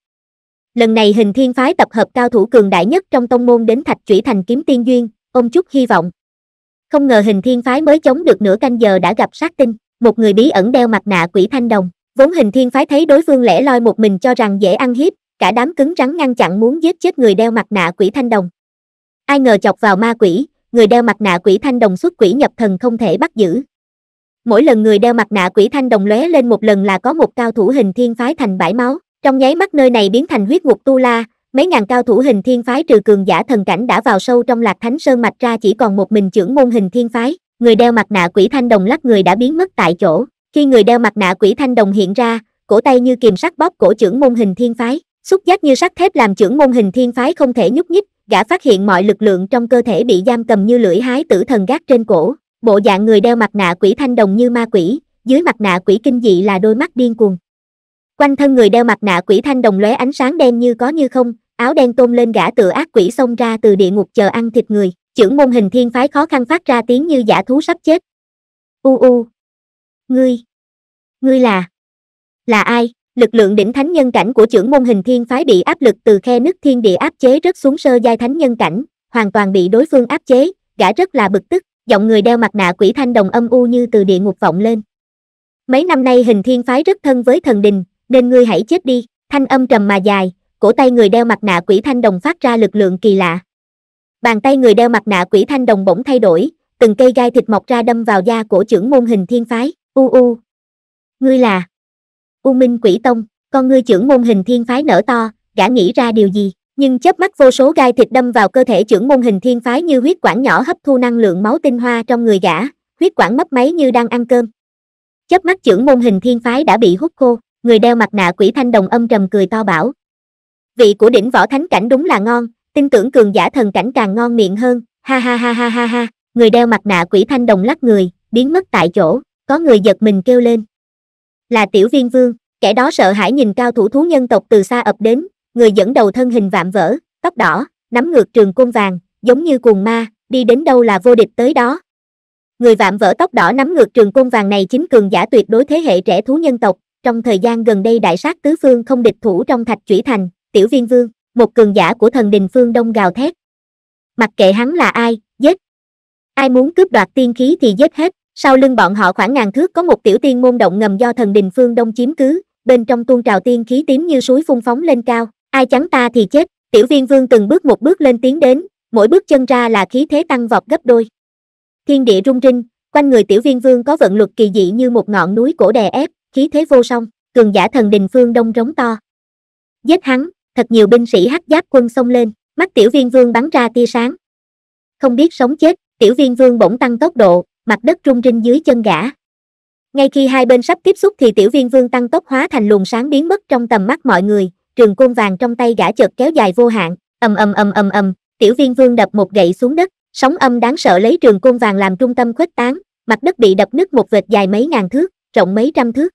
Lần này hình thiên phái tập hợp cao thủ cường đại nhất trong tông môn đến Thạch Chủy Thành kiếm tiên duyên, ông chút hy vọng. Không ngờ hình thiên phái mới chống được nửa canh giờ đã gặp sát tinh, một người bí ẩn đeo mặt nạ quỷ thanh đồng. Vốn hình thiên phái thấy đối phương lẻ loi một mình cho rằng dễ ăn hiếp, cả đám cứng rắn ngăn chặn muốn giết chết người đeo mặt nạ quỷ thanh đồng. Ai ngờ chọc vào ma quỷ, người đeo mặt nạ quỷ thanh đồng xuất quỷ nhập thần không thể bắt giữ. Mỗi lần người đeo mặt nạ quỷ thanh đồng lóe lên một lần là có một cao thủ hình thiên phái thành bãi máu. Trong nháy mắt nơi này biến thành huyết ngục tu la, mấy ngàn cao thủ hình thiên phái trừ cường giả thần cảnh đã vào sâu trong lạc thánh sơn mạch ra chỉ còn một mình trưởng môn hình thiên phái, người đeo mặt nạ quỷ thanh đồng lắc người đã biến mất tại chỗ. Khi người đeo mặt nạ quỷ thanh đồng hiện ra, cổ tay như kìm sắt bóp cổ trưởng môn hình thiên phái, xúc giác như sắt thép làm trưởng môn hình thiên phái không thể nhúc nhích, gã phát hiện mọi lực lượng trong cơ thể bị giam cầm như lưỡi hái tử thần gác trên cổ, bộ dạng người đeo mặt nạ quỷ thanh đồng như ma quỷ, dưới mặt nạ quỷ kinh dị là đôi mắt điên cuồng quanh thân người đeo mặt nạ quỷ thanh đồng lóe ánh sáng đen như có như không áo đen tôm lên gã tựa ác quỷ xông ra từ địa ngục chờ ăn thịt người trưởng môn hình thiên phái khó khăn phát ra tiếng như giả thú sắp chết u u ngươi ngươi là là ai lực lượng đỉnh thánh nhân cảnh của trưởng môn hình thiên phái bị áp lực từ khe nứt thiên địa áp chế rất xuống sơ giai thánh nhân cảnh hoàn toàn bị đối phương áp chế gã rất là bực tức giọng người đeo mặt nạ quỷ thanh đồng âm u như từ địa ngục vọng lên mấy năm nay hình thiên phái rất thân với thần đình nên ngươi hãy chết đi, thanh âm trầm mà dài, cổ tay người đeo mặt nạ quỷ thanh đồng phát ra lực lượng kỳ lạ. Bàn tay người đeo mặt nạ quỷ thanh đồng bỗng thay đổi, từng cây gai thịt mọc ra đâm vào da cổ trưởng môn hình thiên phái, u u. Ngươi là U Minh Quỷ Tông, con ngươi trưởng môn hình thiên phái nở to, gã nghĩ ra điều gì, nhưng chớp mắt vô số gai thịt đâm vào cơ thể trưởng môn hình thiên phái như huyết quản nhỏ hấp thu năng lượng máu tinh hoa trong người gã, huyết quản mấp máy như đang ăn cơm. Chớp mắt trưởng môn hình thiên phái đã bị hút khô người đeo mặt nạ quỷ thanh đồng âm trầm cười to bảo vị của đỉnh võ thánh cảnh đúng là ngon tin tưởng cường giả thần cảnh càng ngon miệng hơn ha ha ha ha ha ha người đeo mặt nạ quỷ thanh đồng lắc người biến mất tại chỗ có người giật mình kêu lên là tiểu viên vương kẻ đó sợ hãi nhìn cao thủ thú nhân tộc từ xa ập đến người dẫn đầu thân hình vạm vỡ tóc đỏ nắm ngược trường côn vàng giống như cuồng ma đi đến đâu là vô địch tới đó người vạm vỡ tóc đỏ nắm ngược trường côn vàng này chính cường giả tuyệt đối thế hệ trẻ thú nhân tộc trong thời gian gần đây đại sát tứ phương không địch thủ trong thạch chủy thành, tiểu viên vương, một cường giả của thần đình phương đông gào thét. Mặc kệ hắn là ai, giết. Ai muốn cướp đoạt tiên khí thì giết hết, sau lưng bọn họ khoảng ngàn thước có một tiểu tiên môn động ngầm do thần đình phương đông chiếm cứ, bên trong tuôn trào tiên khí tím như suối phun phóng lên cao, ai chắn ta thì chết, tiểu viên vương từng bước một bước lên tiến đến, mỗi bước chân ra là khí thế tăng vọt gấp đôi. Thiên địa rung rinh, quanh người tiểu viên vương có vận luật kỳ dị như một ngọn núi cổ đè ép, khí thế vô song, cường giả thần đình phương đông rống to. Giết hắn, thật nhiều binh sĩ hắc giáp quân xông lên, mắt tiểu viên vương bắn ra tia sáng. Không biết sống chết, tiểu viên vương bỗng tăng tốc độ, mặt đất rung rinh dưới chân gã. Ngay khi hai bên sắp tiếp xúc thì tiểu viên vương tăng tốc hóa thành luồng sáng biến mất trong tầm mắt mọi người, trường côn vàng trong tay gã chợt kéo dài vô hạn, ầm ầm ầm ầm ầm, tiểu viên vương đập một gậy xuống đất, sóng âm đáng sợ lấy trường côn vàng làm trung tâm khuếch tán, mặt đất bị đập nứt một vệt dài mấy ngàn thước, rộng mấy trăm thước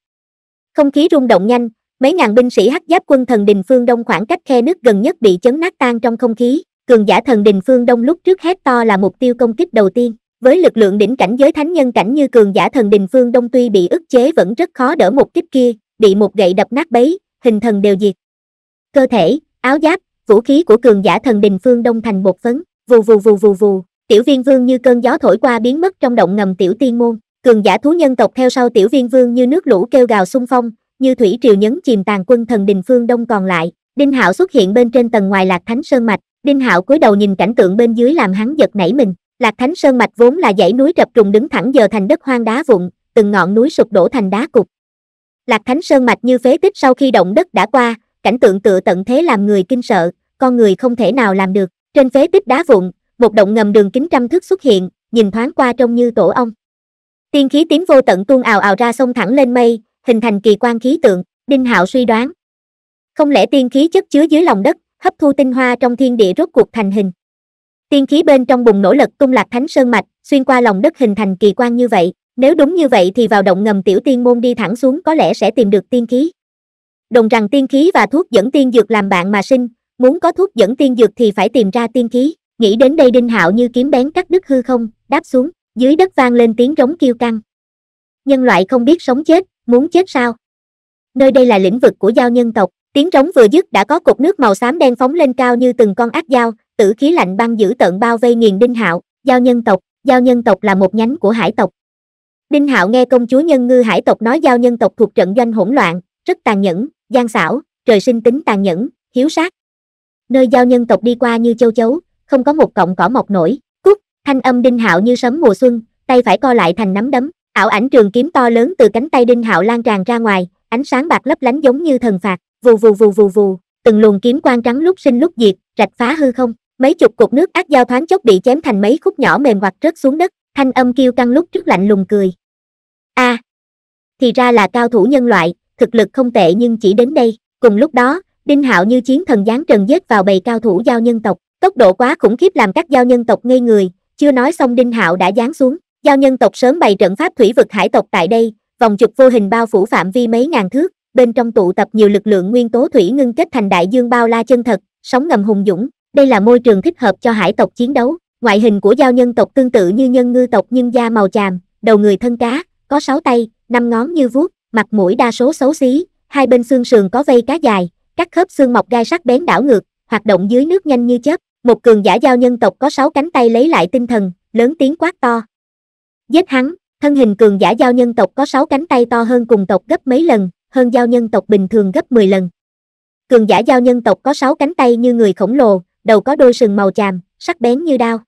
không khí rung động nhanh mấy ngàn binh sĩ hắc giáp quân thần đình phương đông khoảng cách khe nước gần nhất bị chấn nát tan trong không khí cường giả thần đình phương đông lúc trước hét to là mục tiêu công kích đầu tiên với lực lượng đỉnh cảnh giới thánh nhân cảnh như cường giả thần đình phương đông tuy bị ức chế vẫn rất khó đỡ một kích kia bị một gậy đập nát bấy hình thần đều diệt cơ thể áo giáp vũ khí của cường giả thần đình phương đông thành bột phấn vù vù vù vù vù tiểu viên vương như cơn gió thổi qua biến mất trong động ngầm tiểu tiên môn cường giả thú nhân tộc theo sau tiểu viên vương như nước lũ kêu gào xung phong, như thủy triều nhấn chìm tàn quân thần đình phương đông còn lại, Đinh Hạo xuất hiện bên trên tầng ngoài Lạc Thánh Sơn mạch, Đinh Hạo cúi đầu nhìn cảnh tượng bên dưới làm hắn giật nảy mình. Lạc Thánh Sơn mạch vốn là dãy núi rập trùng đứng thẳng giờ thành đất hoang đá vụn, từng ngọn núi sụp đổ thành đá cục. Lạc Thánh Sơn mạch như phế tích sau khi động đất đã qua, cảnh tượng tựa tận thế làm người kinh sợ, con người không thể nào làm được. Trên phế tích đá vụn, một động ngầm đường kính trăm thước xuất hiện, nhìn thoáng qua trông như tổ ong, tiên khí tím vô tận tuôn ào ào ra sông thẳng lên mây hình thành kỳ quan khí tượng đinh hạo suy đoán không lẽ tiên khí chất chứa dưới lòng đất hấp thu tinh hoa trong thiên địa rốt cuộc thành hình tiên khí bên trong bùng nổ lật tung lạc thánh sơn mạch xuyên qua lòng đất hình thành kỳ quan như vậy nếu đúng như vậy thì vào động ngầm tiểu tiên môn đi thẳng xuống có lẽ sẽ tìm được tiên khí đồng rằng tiên khí và thuốc dẫn tiên dược làm bạn mà sinh muốn có thuốc dẫn tiên dược thì phải tìm ra tiên khí nghĩ đến đây đinh hạo như kiếm bén cắt đứt hư không đáp xuống dưới đất vang lên tiếng rống kêu căng nhân loại không biết sống chết muốn chết sao nơi đây là lĩnh vực của giao nhân tộc tiếng rống vừa dứt đã có cục nước màu xám đen phóng lên cao như từng con ác dao tử khí lạnh băng giữ tợn bao vây nghiền đinh hạo giao nhân tộc giao nhân tộc là một nhánh của hải tộc đinh hạo nghe công chúa nhân ngư hải tộc nói giao nhân tộc thuộc trận doanh hỗn loạn rất tàn nhẫn gian xảo trời sinh tính tàn nhẫn hiếu sát nơi giao nhân tộc đi qua như châu chấu không có một cọng cỏ mọc nổi thanh âm đinh hạo như sấm mùa xuân tay phải co lại thành nắm đấm ảo ảnh trường kiếm to lớn từ cánh tay đinh hạo lan tràn ra ngoài ánh sáng bạc lấp lánh giống như thần phạt vù vù vù vù vù từng luồng kiếm quang trắng lúc sinh lúc diệt rạch phá hư không mấy chục cục nước ác giao thoáng chốc bị chém thành mấy khúc nhỏ mềm hoặc rớt xuống đất thanh âm kêu căng lúc trước lạnh lùng cười a à, thì ra là cao thủ nhân loại thực lực không tệ nhưng chỉ đến đây cùng lúc đó đinh hạo như chiến thần giáng trần giết vào bầy cao thủ giao nhân tộc tốc độ quá khủng khiếp làm các giao nhân tộc ngây người chưa nói xong đinh hạo đã giáng xuống giao nhân tộc sớm bày trận pháp thủy vực hải tộc tại đây vòng trục vô hình bao phủ phạm vi mấy ngàn thước bên trong tụ tập nhiều lực lượng nguyên tố thủy ngưng kết thành đại dương bao la chân thật sóng ngầm hùng dũng đây là môi trường thích hợp cho hải tộc chiến đấu ngoại hình của giao nhân tộc tương tự như nhân ngư tộc nhưng da màu chàm đầu người thân cá có sáu tay năm ngón như vuốt mặt mũi đa số xấu xí hai bên xương sườn có vây cá dài các khớp xương mọc gai sắc bén đảo ngược hoạt động dưới nước nhanh như chớp một cường giả giao nhân tộc có sáu cánh tay lấy lại tinh thần lớn tiếng quát to giết hắn thân hình cường giả giao nhân tộc có sáu cánh tay to hơn cùng tộc gấp mấy lần hơn giao nhân tộc bình thường gấp 10 lần cường giả giao nhân tộc có sáu cánh tay như người khổng lồ đầu có đôi sừng màu chàm sắc bén như đao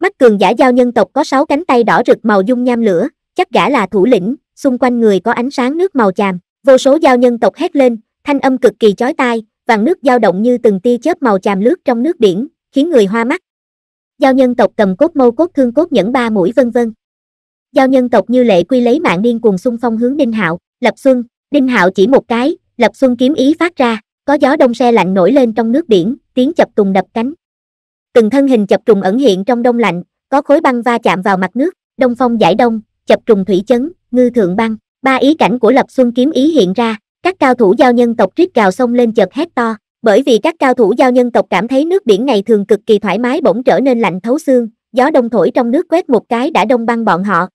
mắt cường giả giao nhân tộc có sáu cánh tay đỏ rực màu dung nham lửa chắc gã là thủ lĩnh xung quanh người có ánh sáng nước màu chàm vô số giao nhân tộc hét lên thanh âm cực kỳ chói tai vàng nước dao động như từng tia chớp màu chàm lướt trong nước biển khiến người hoa mắt. Giao nhân tộc cầm cốt mâu cốt thương cốt nhẫn ba mũi vân vân. Giao nhân tộc như lệ quy lấy mạng điên cuồng xung phong hướng Đinh Hạo, Lập Xuân, Đinh Hạo chỉ một cái, Lập Xuân kiếm ý phát ra, có gió đông xe lạnh nổi lên trong nước biển, tiếng chập trùng đập cánh. Từng thân hình chập trùng ẩn hiện trong đông lạnh, có khối băng va chạm vào mặt nước, đông phong giải đông, chập trùng thủy chấn, ngư thượng băng, ba ý cảnh của Lập Xuân kiếm ý hiện ra, các cao thủ giao nhân tộc rít gào xông lên chợt hét to, bởi vì các cao thủ giao nhân tộc cảm thấy nước biển này thường cực kỳ thoải mái bỗng trở nên lạnh thấu xương gió đông thổi trong nước quét một cái đã đông băng bọn họ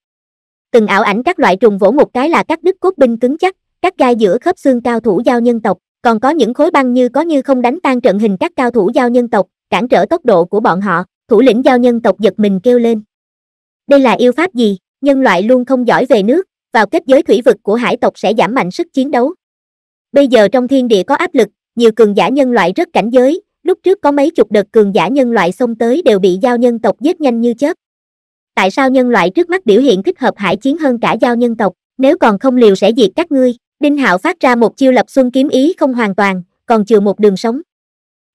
từng ảo ảnh các loại trùng vỗ một cái là các đứt cốt binh cứng chắc các gai giữa khớp xương cao thủ giao nhân tộc còn có những khối băng như có như không đánh tan trận hình các cao thủ giao nhân tộc cản trở tốc độ của bọn họ thủ lĩnh giao nhân tộc giật mình kêu lên đây là yêu pháp gì nhân loại luôn không giỏi về nước vào kết giới thủy vực của hải tộc sẽ giảm mạnh sức chiến đấu bây giờ trong thiên địa có áp lực nhiều cường giả nhân loại rất cảnh giới, lúc trước có mấy chục đợt cường giả nhân loại xông tới đều bị giao nhân tộc giết nhanh như chớp. Tại sao nhân loại trước mắt biểu hiện thích hợp hải chiến hơn cả giao nhân tộc, nếu còn không liều sẽ diệt các ngươi? Đinh Hạo phát ra một chiêu lập xuân kiếm ý không hoàn toàn, còn chừa một đường sống.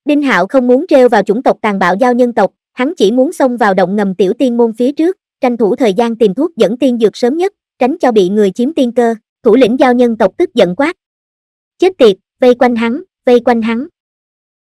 Đinh Hạo không muốn treo vào chủng tộc tàn bạo giao nhân tộc, hắn chỉ muốn xông vào động ngầm tiểu tiên môn phía trước, tranh thủ thời gian tìm thuốc dẫn tiên dược sớm nhất, tránh cho bị người chiếm tiên cơ. Thủ lĩnh giao nhân tộc tức giận quát. Chết tiệt, vây quanh hắn, vây quanh hắn.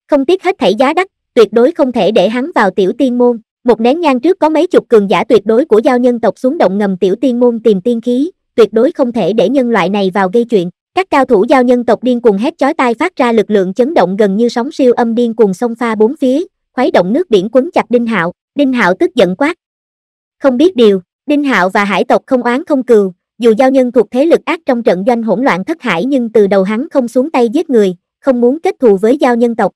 Không tiếc hết thảy giá đắt, tuyệt đối không thể để hắn vào tiểu tiên môn. Một nén nhang trước có mấy chục cường giả tuyệt đối của giao nhân tộc xuống động ngầm tiểu tiên môn tìm tiên khí, tuyệt đối không thể để nhân loại này vào gây chuyện. Các cao thủ giao nhân tộc điên cuồng hét chói tai phát ra lực lượng chấn động gần như sóng siêu âm điên cuồng xông pha bốn phía, khuấy động nước biển quấn chặt Đinh Hạo, Đinh Hạo tức giận quát. Không biết điều, Đinh Hạo và hải tộc không oán không cừu, dù giao nhân thuộc thế lực ác trong trận doanh hỗn loạn thất hải nhưng từ đầu hắn không xuống tay giết người, không muốn kết thù với giao nhân tộc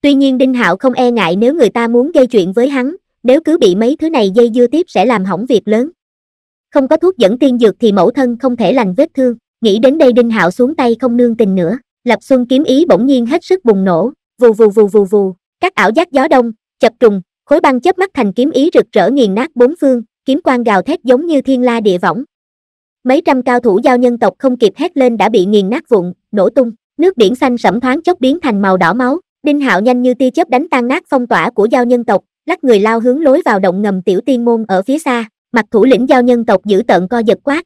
tuy nhiên đinh hạo không e ngại nếu người ta muốn gây chuyện với hắn nếu cứ bị mấy thứ này dây dưa tiếp sẽ làm hỏng việc lớn không có thuốc dẫn tiên dược thì mẫu thân không thể lành vết thương nghĩ đến đây đinh hạo xuống tay không nương tình nữa lập xuân kiếm ý bỗng nhiên hết sức bùng nổ vù vù vù vù vù các ảo giác gió đông chập trùng khối băng chớp mắt thành kiếm ý rực rỡ nghiền nát bốn phương kiếm quang gào thét giống như thiên la địa võng mấy trăm cao thủ giao nhân tộc không kịp hét lên đã bị nghiền nát vụn nổ tung nước biển xanh sẫm thoáng chốc biến thành màu đỏ máu đinh hạo nhanh như tia chớp đánh tan nát phong tỏa của giao nhân tộc lắc người lao hướng lối vào động ngầm tiểu tiên môn ở phía xa mặt thủ lĩnh giao nhân tộc giữ tợn co giật quát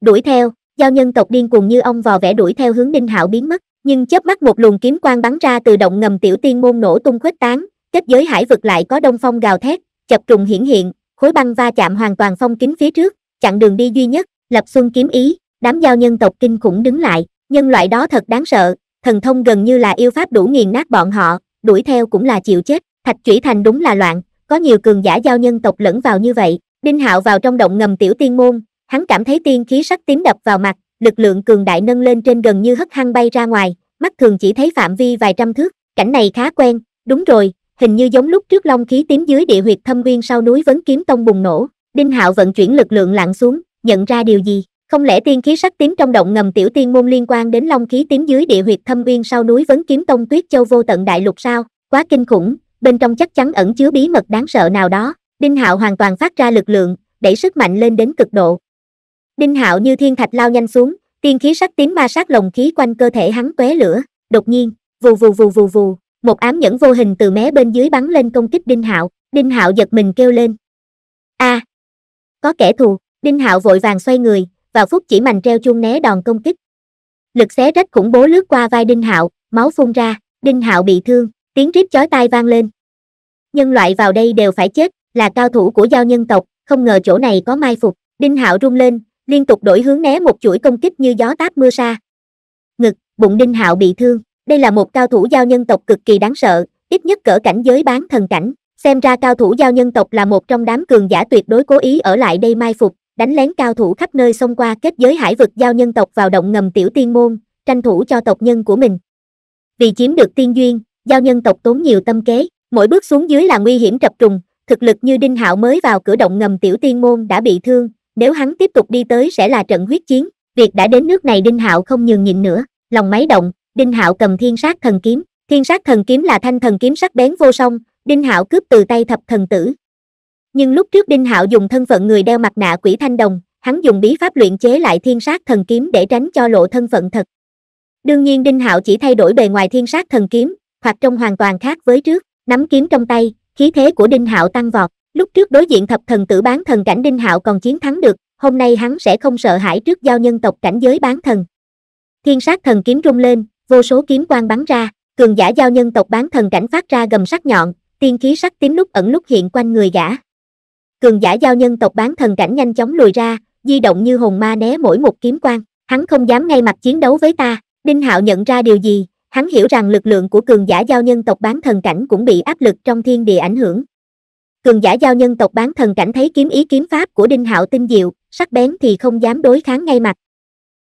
đuổi theo giao nhân tộc điên cuồng như ông vò vẽ đuổi theo hướng đinh hạo biến mất nhưng chớp mắt một luồng kiếm quang bắn ra từ động ngầm tiểu tiên môn nổ tung khuếch tán kết giới hải vực lại có đông phong gào thét chập trùng hiển hiện khối băng va chạm hoàn toàn phong kính phía trước chặn đường đi duy nhất lập xuân kiếm ý đám giao nhân tộc kinh khủng đứng lại Nhân loại đó thật đáng sợ, thần thông gần như là yêu pháp đủ nghiền nát bọn họ, đuổi theo cũng là chịu chết, thạch trũy thành đúng là loạn, có nhiều cường giả giao nhân tộc lẫn vào như vậy, Đinh Hạo vào trong động ngầm tiểu tiên môn, hắn cảm thấy tiên khí sắc tím đập vào mặt, lực lượng cường đại nâng lên trên gần như hất hăng bay ra ngoài, mắt thường chỉ thấy phạm vi vài trăm thước, cảnh này khá quen, đúng rồi, hình như giống lúc trước long khí tím dưới địa huyệt thâm nguyên sau núi vấn kiếm tông bùng nổ, Đinh Hạo vận chuyển lực lượng lặn xuống, nhận ra điều gì, không lẽ tiên khí sắc tím trong động ngầm tiểu tiên môn liên quan đến long khí tím dưới địa huyệt thâm uyên sau núi vấn kiếm tông tuyết châu vô tận đại lục sao? Quá kinh khủng, bên trong chắc chắn ẩn chứa bí mật đáng sợ nào đó. Đinh Hạo hoàn toàn phát ra lực lượng, đẩy sức mạnh lên đến cực độ. Đinh Hạo như thiên thạch lao nhanh xuống, tiên khí sắc tím ma sát lồng khí quanh cơ thể hắn tóe lửa, đột nhiên, vù vù vù vù vù, một ám nhẫn vô hình từ mé bên dưới bắn lên công kích Đinh Hạo, Đinh Hạo giật mình kêu lên. A, có kẻ thù, Đinh Hạo vội vàng xoay người, vào phút chỉ mành treo chuông né đòn công kích lực xé rách khủng bố lướt qua vai đinh hạo máu phun ra đinh hạo bị thương tiếng rít chói tai vang lên nhân loại vào đây đều phải chết là cao thủ của giao nhân tộc không ngờ chỗ này có mai phục đinh hạo rung lên liên tục đổi hướng né một chuỗi công kích như gió táp mưa sa ngực bụng đinh hạo bị thương đây là một cao thủ giao nhân tộc cực kỳ đáng sợ ít nhất cỡ cảnh giới bán thần cảnh xem ra cao thủ giao nhân tộc là một trong đám cường giả tuyệt đối cố ý ở lại đây mai phục đánh lén cao thủ khắp nơi xông qua kết giới hải vực giao nhân tộc vào động ngầm tiểu tiên môn, tranh thủ cho tộc nhân của mình. Vì chiếm được tiên duyên, giao nhân tộc tốn nhiều tâm kế, mỗi bước xuống dưới là nguy hiểm trập trùng, thực lực như Đinh Hạo mới vào cửa động ngầm tiểu tiên môn đã bị thương, nếu hắn tiếp tục đi tới sẽ là trận huyết chiến, việc đã đến nước này Đinh Hạo không nhường nhịn nữa, lòng máy động, Đinh Hạo cầm Thiên Sát Thần kiếm, Thiên Sát Thần kiếm là thanh thần kiếm sắc bén vô song, Đinh Hạo cướp từ tay thập thần tử, nhưng lúc trước đinh hạo dùng thân phận người đeo mặt nạ quỷ thanh đồng hắn dùng bí pháp luyện chế lại thiên sát thần kiếm để tránh cho lộ thân phận thật đương nhiên đinh hạo chỉ thay đổi bề ngoài thiên sát thần kiếm hoặc trông hoàn toàn khác với trước nắm kiếm trong tay khí thế của đinh hạo tăng vọt lúc trước đối diện thập thần tử bán thần cảnh đinh hạo còn chiến thắng được hôm nay hắn sẽ không sợ hãi trước giao nhân tộc cảnh giới bán thần thiên sát thần kiếm rung lên vô số kiếm quang bắn ra cường giả giao nhân tộc bán thần cảnh phát ra gầm sắc nhọn tiên khí sắc tím lúc ẩn lúc hiện quanh người gã cường giả giao nhân tộc bán thần cảnh nhanh chóng lùi ra, di động như hồn ma né mỗi một kiếm quang, hắn không dám ngay mặt chiến đấu với ta, Đinh Hạo nhận ra điều gì, hắn hiểu rằng lực lượng của cường giả giao nhân tộc bán thần cảnh cũng bị áp lực trong thiên địa ảnh hưởng. Cường giả giao nhân tộc bán thần cảnh thấy kiếm ý kiếm pháp của Đinh Hạo tinh diệu, sắc bén thì không dám đối kháng ngay mặt.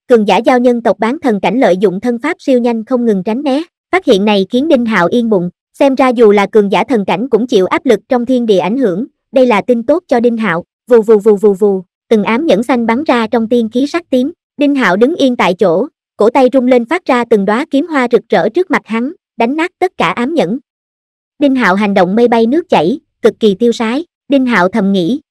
Cường giả giao nhân tộc bán thần cảnh lợi dụng thân pháp siêu nhanh không ngừng tránh né, phát hiện này khiến Đinh Hạo yên bụng, xem ra dù là cường giả thần cảnh cũng chịu áp lực trong thiên địa ảnh hưởng, đây là tin tốt cho Đinh Hạo, vù vù vù vù vù, từng ám nhẫn xanh bắn ra trong tiên khí sắc tím, Đinh Hạo đứng yên tại chỗ, cổ tay rung lên phát ra từng đóa kiếm hoa rực rỡ trước mặt hắn, đánh nát tất cả ám nhẫn. Đinh Hạo hành động mây bay nước chảy, cực kỳ tiêu sái, Đinh Hạo thầm nghĩ.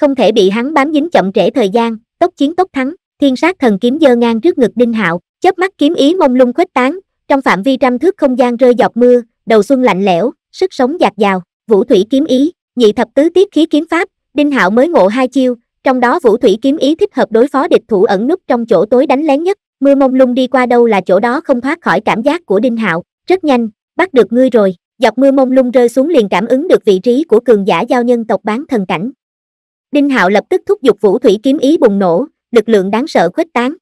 Không thể bị hắn bám dính chậm trễ thời gian, tốc chiến tốc thắng, thiên sát thần kiếm giơ ngang trước ngực Đinh Hạo, chớp mắt kiếm ý mông lung khuếch tán, trong phạm vi trăm thước không gian rơi giọt mưa, đầu xuân lạnh lẽo, sức sống dạt dào, Vũ Thủy kiếm ý, nhị thập tứ tiết khí kiếm pháp đinh hạo mới ngộ hai chiêu trong đó vũ thủy kiếm ý thích hợp đối phó địch thủ ẩn nút trong chỗ tối đánh lén nhất mưa mông lung đi qua đâu là chỗ đó không thoát khỏi cảm giác của đinh hạo rất nhanh bắt được ngươi rồi dọc mưa mông lung rơi xuống liền cảm ứng được vị trí của cường giả giao nhân tộc bán thần cảnh đinh hạo lập tức thúc giục vũ thủy kiếm ý bùng nổ lực lượng đáng sợ khuếch tán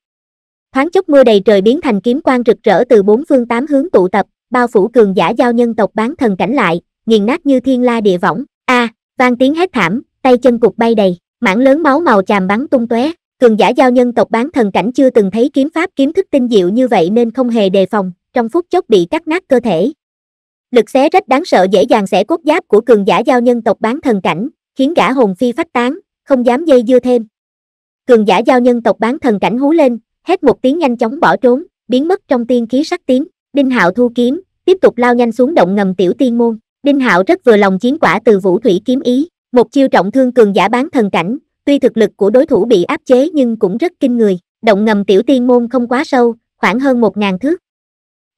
thoáng chốc mưa đầy trời biến thành kiếm quang rực rỡ từ bốn phương tám hướng tụ tập bao phủ cường giả giao nhân tộc bán thần cảnh lại nghiền nát như thiên la địa võng a à, vang tiếng hét thảm tay chân cục bay đầy mảng lớn máu màu chàm bắn tung tóe cường giả giao nhân tộc bán thần cảnh chưa từng thấy kiếm pháp kiếm thức tinh diệu như vậy nên không hề đề phòng trong phút chốc bị cắt nát cơ thể lực xé rách đáng sợ dễ dàng xẻ cốt giáp của cường giả giao nhân tộc bán thần cảnh khiến gã hồn phi phách tán không dám dây dưa thêm cường giả giao nhân tộc bán thần cảnh hú lên hét một tiếng nhanh chóng bỏ trốn biến mất trong tiên khí sắc tiếng đinh hạo thu kiếm tiếp tục lao nhanh xuống động ngầm tiểu tiên môn Đinh Hạo rất vừa lòng chiến quả từ Vũ Thủy kiếm ý, một chiêu trọng thương cường giả bán thần cảnh, tuy thực lực của đối thủ bị áp chế nhưng cũng rất kinh người, động ngầm tiểu tiên môn không quá sâu, khoảng hơn một ngàn thước.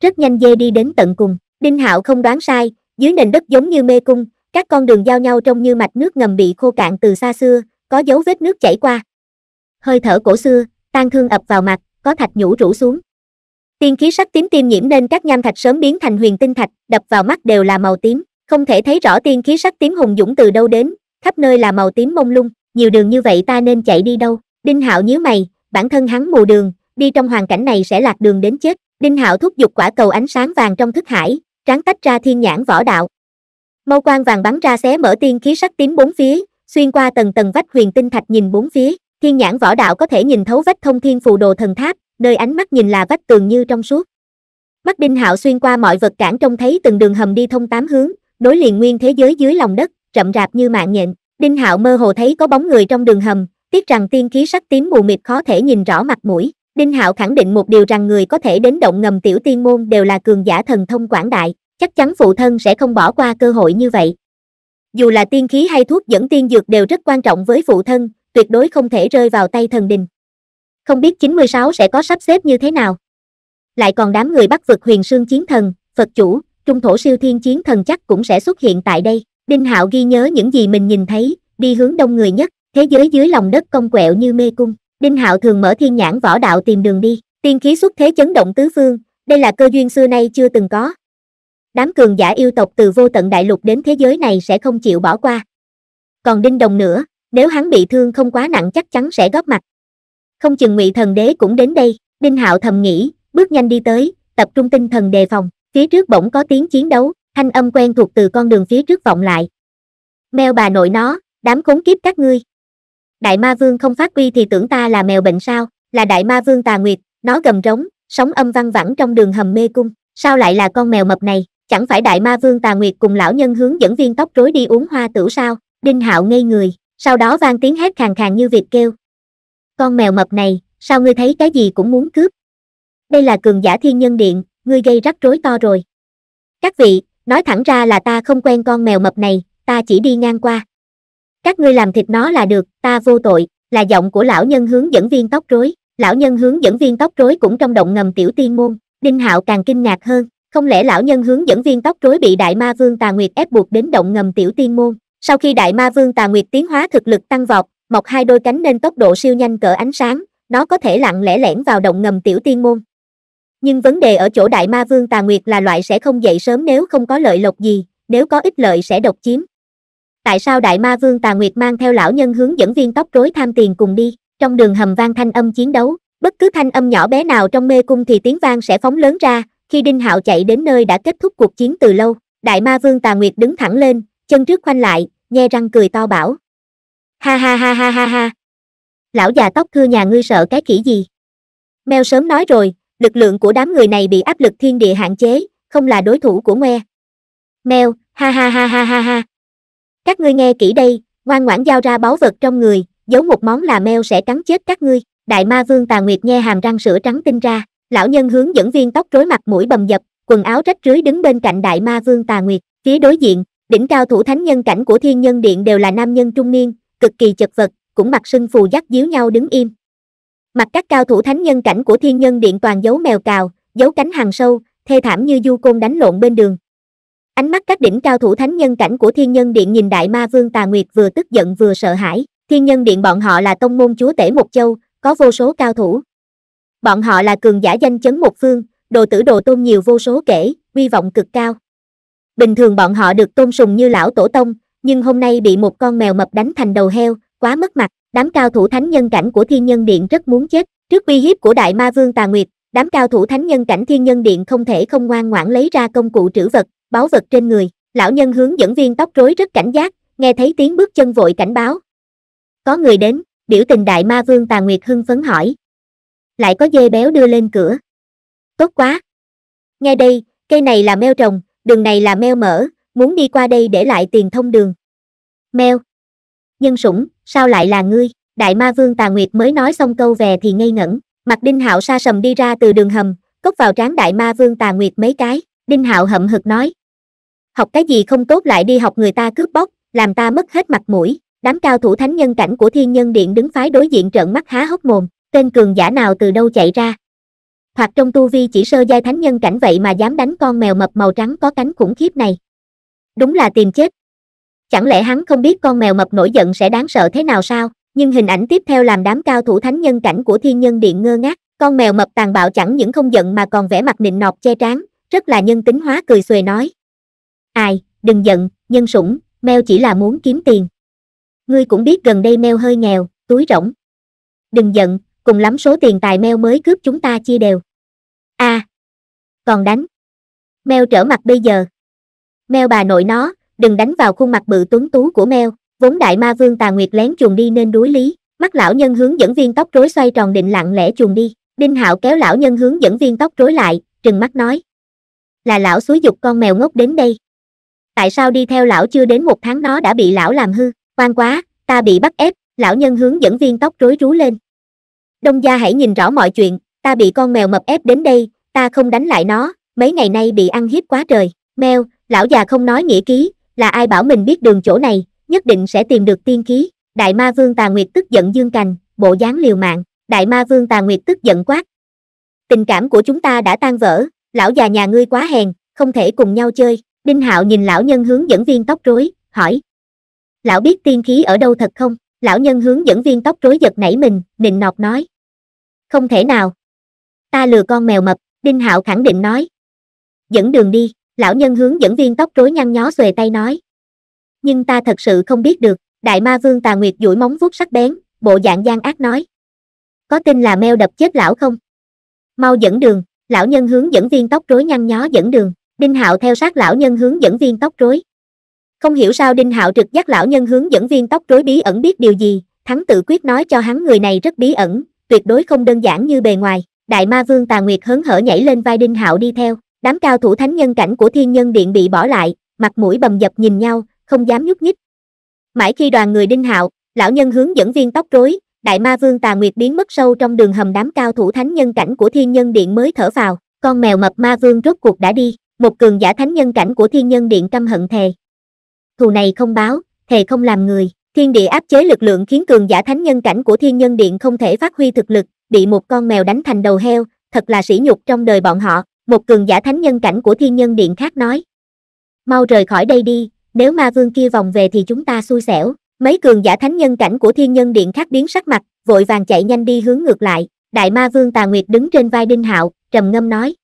Rất nhanh dê đi đến tận cùng, Đinh Hạo không đoán sai, dưới nền đất giống như mê cung, các con đường giao nhau trông như mạch nước ngầm bị khô cạn từ xa xưa, có dấu vết nước chảy qua. Hơi thở cổ xưa, tan thương ập vào mặt, có thạch nhũ rủ xuống. Tiên khí sắc tím tiêm nhiễm nên các nham thạch sớm biến thành huyền tinh thạch, đập vào mắt đều là màu tím. Không thể thấy rõ tiên khí sắc tím hùng dũng từ đâu đến, khắp nơi là màu tím mông lung, nhiều đường như vậy ta nên chạy đi đâu? Đinh Hạo nhíu mày, bản thân hắn mù đường, đi trong hoàn cảnh này sẽ lạc đường đến chết. Đinh Hạo thúc giục quả cầu ánh sáng vàng trong thức hải, tráng tách ra thiên nhãn võ đạo. Mâu quan vàng bắn ra xé mở tiên khí sắc tím bốn phía, xuyên qua tầng tầng vách huyền tinh thạch nhìn bốn phía, thiên nhãn võ đạo có thể nhìn thấu vách thông thiên phù đồ thần tháp, nơi ánh mắt nhìn là vách tường như trong suốt. Mắt Đinh Hạo xuyên qua mọi vật cản trông thấy từng đường hầm đi thông tám hướng, nối liền nguyên thế giới dưới lòng đất, rậm rạp như mạng nhện. Đinh Hạo mơ hồ thấy có bóng người trong đường hầm, tiếc rằng tiên khí sắc tím mù mịt khó thể nhìn rõ mặt mũi. Đinh Hạo khẳng định một điều rằng người có thể đến động ngầm tiểu tiên môn đều là cường giả thần thông quảng đại, chắc chắn phụ thân sẽ không bỏ qua cơ hội như vậy. Dù là tiên khí hay thuốc dẫn tiên dược đều rất quan trọng với phụ thân, tuyệt đối không thể rơi vào tay thần đình. Không biết 96 sẽ có sắp xếp như thế nào. Lại còn đám người bắt vực huyền sương chiến thần, Phật chủ, trung thổ siêu thiên chiến thần chắc cũng sẽ xuất hiện tại đây. Đinh Hạo ghi nhớ những gì mình nhìn thấy, đi hướng đông người nhất, thế giới dưới lòng đất cong quẹo như mê cung. Đinh Hạo thường mở thiên nhãn võ đạo tìm đường đi, tiên khí xuất thế chấn động tứ phương, đây là cơ duyên xưa nay chưa từng có. Đám cường giả yêu tộc từ vô tận đại lục đến thế giới này sẽ không chịu bỏ qua. Còn Đinh Đồng nữa, nếu hắn bị thương không quá nặng chắc chắn sẽ góp mặt. Không chừng Ngụy Thần Đế cũng đến đây, Đinh Hạo thầm nghĩ, bước nhanh đi tới, tập trung tinh thần đề phòng, phía trước bỗng có tiếng chiến đấu thanh âm quen thuộc từ con đường phía trước vọng lại mèo bà nội nó đám khốn kiếp các ngươi đại ma vương không phát uy thì tưởng ta là mèo bệnh sao là đại ma vương tà nguyệt nó gầm rống sóng âm văng vẳng trong đường hầm mê cung sao lại là con mèo mập này chẳng phải đại ma vương tà nguyệt cùng lão nhân hướng dẫn viên tóc rối đi uống hoa tửu sao đinh hạo ngây người sau đó vang tiếng hét khàn khàn như vịt kêu con mèo mập này sao ngươi thấy cái gì cũng muốn cướp đây là cường giả thiên nhân điện ngươi gây rắc rối to rồi. Các vị, nói thẳng ra là ta không quen con mèo mập này, ta chỉ đi ngang qua. Các ngươi làm thịt nó là được, ta vô tội, là giọng của lão nhân hướng dẫn viên tóc rối. Lão nhân hướng dẫn viên tóc rối cũng trong động ngầm tiểu tiên môn, Đinh Hạo càng kinh ngạc hơn, không lẽ lão nhân hướng dẫn viên tóc rối bị Đại Ma Vương Tà Nguyệt ép buộc đến động ngầm tiểu tiên môn? Sau khi Đại Ma Vương Tà Nguyệt tiến hóa thực lực tăng vọt, mọc hai đôi cánh nên tốc độ siêu nhanh cỡ ánh sáng, nó có thể lặng lẽ lẻn vào động ngầm tiểu tiên môn. Nhưng vấn đề ở chỗ đại ma vương tà nguyệt là loại sẽ không dậy sớm nếu không có lợi lộc gì, nếu có ích lợi sẽ độc chiếm. Tại sao đại ma vương tà nguyệt mang theo lão nhân hướng dẫn viên tóc rối tham tiền cùng đi, trong đường hầm vang thanh âm chiến đấu, bất cứ thanh âm nhỏ bé nào trong mê cung thì tiếng vang sẽ phóng lớn ra, khi Đinh Hạo chạy đến nơi đã kết thúc cuộc chiến từ lâu, đại ma vương tà nguyệt đứng thẳng lên, chân trước khoanh lại, nghe răng cười to bảo. Ha ha ha ha ha ha. Lão già tóc thưa nhà ngươi sợ cái kỹ gì? Mèo sớm nói rồi, lực lượng của đám người này bị áp lực thiên địa hạn chế không là đối thủ của ngoe mèo ha ha ha ha ha ha các ngươi nghe kỹ đây ngoan ngoãn giao ra báu vật trong người giấu một món là mèo sẽ cắn chết các ngươi đại ma vương tà nguyệt nghe hàm răng sữa trắng tinh ra lão nhân hướng dẫn viên tóc rối mặt mũi bầm dập quần áo rách rưới đứng bên cạnh đại ma vương tà nguyệt phía đối diện đỉnh cao thủ thánh nhân cảnh của thiên nhân điện đều là nam nhân trung niên cực kỳ chật vật cũng mặc sưng phù dắt díu nhau đứng im Mặt các cao thủ thánh nhân cảnh của thiên nhân điện toàn dấu mèo cào, dấu cánh hàng sâu, thê thảm như du côn đánh lộn bên đường. Ánh mắt các đỉnh cao thủ thánh nhân cảnh của thiên nhân điện nhìn đại ma vương tà nguyệt vừa tức giận vừa sợ hãi, thiên nhân điện bọn họ là tông môn chúa tể một châu, có vô số cao thủ. Bọn họ là cường giả danh chấn một phương, đồ tử đồ tôn nhiều vô số kể, uy vọng cực cao. Bình thường bọn họ được tôn sùng như lão tổ tông, nhưng hôm nay bị một con mèo mập đánh thành đầu heo, quá mất mặt đám cao thủ thánh nhân cảnh của thiên nhân điện rất muốn chết trước uy hiếp của đại ma vương tà nguyệt đám cao thủ thánh nhân cảnh thiên nhân điện không thể không ngoan ngoãn lấy ra công cụ trữ vật báu vật trên người lão nhân hướng dẫn viên tóc rối rất cảnh giác nghe thấy tiếng bước chân vội cảnh báo có người đến biểu tình đại ma vương tà nguyệt hưng phấn hỏi lại có dê béo đưa lên cửa tốt quá nghe đây cây này là meo trồng đường này là meo mở muốn đi qua đây để lại tiền thông đường meo Nhân sủng, sao lại là ngươi? Đại ma vương Tà Nguyệt mới nói xong câu về thì ngây ngẩn, mặt Đinh Hạo sa sầm đi ra từ đường hầm, cốc vào trán đại ma vương Tà Nguyệt mấy cái, Đinh Hạo hậm hực nói. Học cái gì không tốt lại đi học người ta cướp bóc, làm ta mất hết mặt mũi, đám cao thủ thánh nhân cảnh của thiên nhân điện đứng phái đối diện trợn mắt há hốc mồm, tên cường giả nào từ đâu chạy ra. Hoặc trong tu vi chỉ sơ giai thánh nhân cảnh vậy mà dám đánh con mèo mập màu trắng có cánh khủng khiếp này. Đúng là tìm chết, Chẳng lẽ hắn không biết con mèo mập nổi giận sẽ đáng sợ thế nào sao? Nhưng hình ảnh tiếp theo làm đám cao thủ thánh nhân cảnh của thiên nhân điện ngơ ngác, con mèo mập tàn bạo chẳng những không giận mà còn vẽ mặt nịnh nọt che tráng, rất là nhân tính hóa cười xuề nói. Ai, đừng giận, nhân sủng, mèo chỉ là muốn kiếm tiền. Ngươi cũng biết gần đây mèo hơi nghèo, túi rỗng. Đừng giận, cùng lắm số tiền tài mèo mới cướp chúng ta chia đều. a à, còn đánh. Mèo trở mặt bây giờ. Mèo bà nội nó, đừng đánh vào khuôn mặt bự tuấn tú của mèo vốn đại ma vương tà nguyệt lén chuồn đi nên đuối lý mắt lão nhân hướng dẫn viên tóc rối xoay tròn định lặng lẽ chuồn đi đinh hạo kéo lão nhân hướng dẫn viên tóc rối lại trừng mắt nói là lão xúi dục con mèo ngốc đến đây tại sao đi theo lão chưa đến một tháng nó đã bị lão làm hư quan quá ta bị bắt ép lão nhân hướng dẫn viên tóc rối rú lên đông gia hãy nhìn rõ mọi chuyện ta bị con mèo mập ép đến đây ta không đánh lại nó mấy ngày nay bị ăn hiếp quá trời mèo lão già không nói nghĩa ký là ai bảo mình biết đường chỗ này, nhất định sẽ tìm được tiên khí. Đại ma vương Tà Nguyệt tức giận dương cành, bộ dáng liều mạng, đại ma vương Tà Nguyệt tức giận quát. Tình cảm của chúng ta đã tan vỡ, lão già nhà ngươi quá hèn, không thể cùng nhau chơi. Đinh Hạo nhìn lão nhân hướng dẫn viên tóc rối, hỏi. Lão biết tiên khí ở đâu thật không? Lão nhân hướng dẫn viên tóc rối giật nảy mình, nịnh nọt nói. Không thể nào. Ta lừa con mèo mập, Đinh Hạo khẳng định nói. Dẫn đường đi, lão nhân hướng dẫn viên tóc rối nhăn nhó xuề tay nói nhưng ta thật sự không biết được đại ma vương tà nguyệt duỗi móng vuốt sắc bén bộ dạng gian ác nói có tin là meo đập chết lão không mau dẫn đường lão nhân hướng dẫn viên tóc rối nhăn nhó dẫn đường đinh hạo theo sát lão nhân hướng dẫn viên tóc rối không hiểu sao đinh hạo trực giác lão nhân hướng dẫn viên tóc rối bí ẩn biết điều gì thắng tự quyết nói cho hắn người này rất bí ẩn tuyệt đối không đơn giản như bề ngoài đại ma vương tà nguyệt hớn hở nhảy lên vai đinh hạo đi theo Đám cao thủ thánh nhân cảnh của thiên nhân điện bị bỏ lại, mặt mũi bầm dập nhìn nhau, không dám nhúc nhích. Mãi khi đoàn người đinh hạo, lão nhân hướng dẫn viên tóc rối, đại ma vương tà nguyệt biến mất sâu trong đường hầm đám cao thủ thánh nhân cảnh của thiên nhân điện mới thở vào, con mèo mập ma vương rốt cuộc đã đi, một cường giả thánh nhân cảnh của thiên nhân điện căm hận thề. Thù này không báo, thề không làm người, thiên địa áp chế lực lượng khiến cường giả thánh nhân cảnh của thiên nhân điện không thể phát huy thực lực, bị một con mèo đánh thành đầu heo, thật là sỉ nhục trong đời bọn họ một cường giả thánh nhân cảnh của thiên nhân điện khác nói. Mau rời khỏi đây đi, nếu ma vương kia vòng về thì chúng ta xui xẻo. Mấy cường giả thánh nhân cảnh của thiên nhân điện khác biến sắc mặt, vội vàng chạy nhanh đi hướng ngược lại. Đại ma vương Tà Nguyệt đứng trên vai Đinh Hạo, trầm ngâm nói.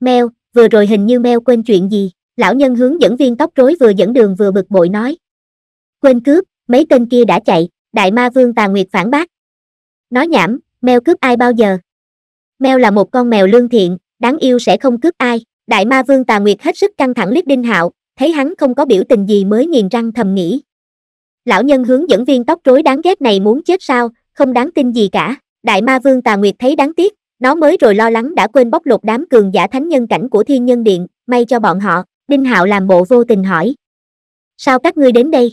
Mèo, vừa rồi hình như mèo quên chuyện gì, lão nhân hướng dẫn viên tóc rối vừa dẫn đường vừa bực bội nói. Quên cướp, mấy tên kia đã chạy, đại ma vương Tà Nguyệt phản bác. Nói nhảm, mèo cướp ai bao giờ? Mèo là một con mèo lương thiện, đáng yêu sẽ không cướp ai đại ma vương tà nguyệt hết sức căng thẳng liếc đinh hạo thấy hắn không có biểu tình gì mới nghiền răng thầm nghĩ lão nhân hướng dẫn viên tóc rối đáng ghét này muốn chết sao không đáng tin gì cả đại ma vương tà nguyệt thấy đáng tiếc nó mới rồi lo lắng đã quên bóc lột đám cường giả thánh nhân cảnh của thiên nhân điện may cho bọn họ đinh hạo làm bộ vô tình hỏi sao các ngươi đến đây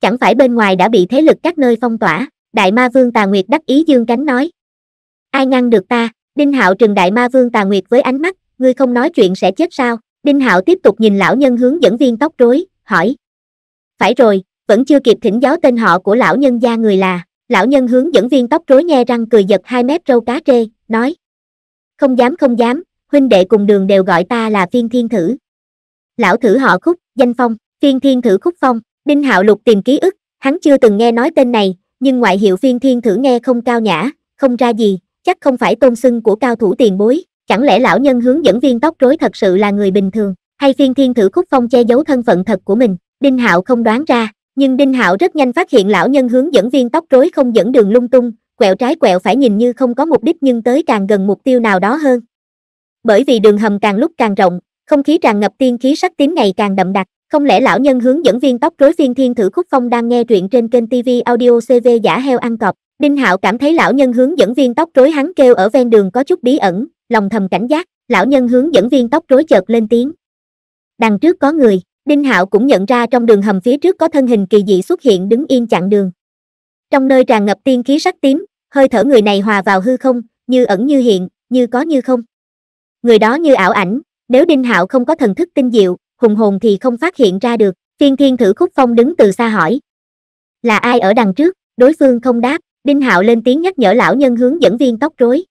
chẳng phải bên ngoài đã bị thế lực các nơi phong tỏa đại ma vương tà nguyệt đắc ý dương cánh nói ai ngăn được ta Đinh Hạo trừng đại ma vương Tà Nguyệt với ánh mắt, ngươi không nói chuyện sẽ chết sao? Đinh Hạo tiếp tục nhìn lão nhân hướng dẫn viên tóc rối, hỏi. Phải rồi, vẫn chưa kịp thỉnh giáo tên họ của lão nhân gia người là, lão nhân hướng dẫn viên tóc rối nghe răng cười giật hai mét râu cá trê, nói. Không dám không dám, huynh đệ cùng đường đều gọi ta là phiên thiên thử. Lão thử họ khúc, danh phong, phiên thiên thử khúc phong, Đinh Hạo lục tìm ký ức, hắn chưa từng nghe nói tên này, nhưng ngoại hiệu phiên thiên thử nghe không cao nhã, không ra gì, chắc không phải tôn xưng của cao thủ tiền bối chẳng lẽ lão nhân hướng dẫn viên tóc rối thật sự là người bình thường hay phiên thiên thử khúc phong che giấu thân phận thật của mình đinh hạo không đoán ra nhưng đinh hạo rất nhanh phát hiện lão nhân hướng dẫn viên tóc rối không dẫn đường lung tung quẹo trái quẹo phải nhìn như không có mục đích nhưng tới càng gần mục tiêu nào đó hơn bởi vì đường hầm càng lúc càng rộng không khí tràn ngập tiên khí sắc tím ngày càng đậm đặc không lẽ lão nhân hướng dẫn viên tóc rối phiên thiên thử khúc phong đang nghe truyện trên kênh tv audio cv giả heo ăn cọp đinh hạo cảm thấy lão nhân hướng dẫn viên tóc rối hắn kêu ở ven đường có chút bí ẩn lòng thầm cảnh giác lão nhân hướng dẫn viên tóc rối chợt lên tiếng đằng trước có người đinh hạo cũng nhận ra trong đường hầm phía trước có thân hình kỳ dị xuất hiện đứng yên chặn đường trong nơi tràn ngập tiên khí sắc tím hơi thở người này hòa vào hư không như ẩn như hiện như có như không người đó như ảo ảnh nếu đinh hạo không có thần thức tinh diệu hùng hồn thì không phát hiện ra được phiên thiên thử khúc phong đứng từ xa hỏi là ai ở đằng trước đối phương không đáp Đinh Hạo lên tiếng nhắc nhở lão nhân hướng dẫn viên tóc rối.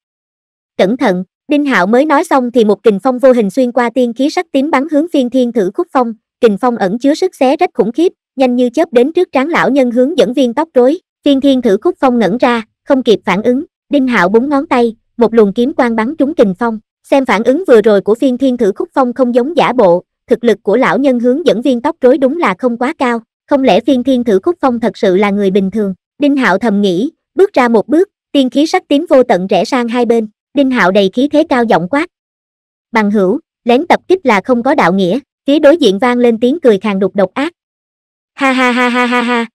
Cẩn thận, Đinh Hạo mới nói xong thì một kình phong vô hình xuyên qua tiên khí sắc tím bắn hướng phiên thiên thử khúc phong, kình phong ẩn chứa sức xé rách khủng khiếp, nhanh như chớp đến trước trán lão nhân hướng dẫn viên tóc rối, phiên thiên thử khúc phong ngẩn ra, không kịp phản ứng, Đinh Hạo búng ngón tay, một luồng kiếm quang bắn trúng kình phong, xem phản ứng vừa rồi của phiên thiên thử khúc phong không giống giả bộ, thực lực của lão nhân hướng dẫn viên tóc rối đúng là không quá cao, không lẽ phiên thiên thử khúc phong thật sự là người bình thường, Đinh Hạo thầm nghĩ, bước ra một bước tiên khí sắc tím vô tận rẽ sang hai bên đinh hạo đầy khí thế cao giọng quát bằng hữu lén tập kích là không có đạo nghĩa phía đối diện vang lên tiếng cười khàn đục độc ác ha ha ha ha ha ha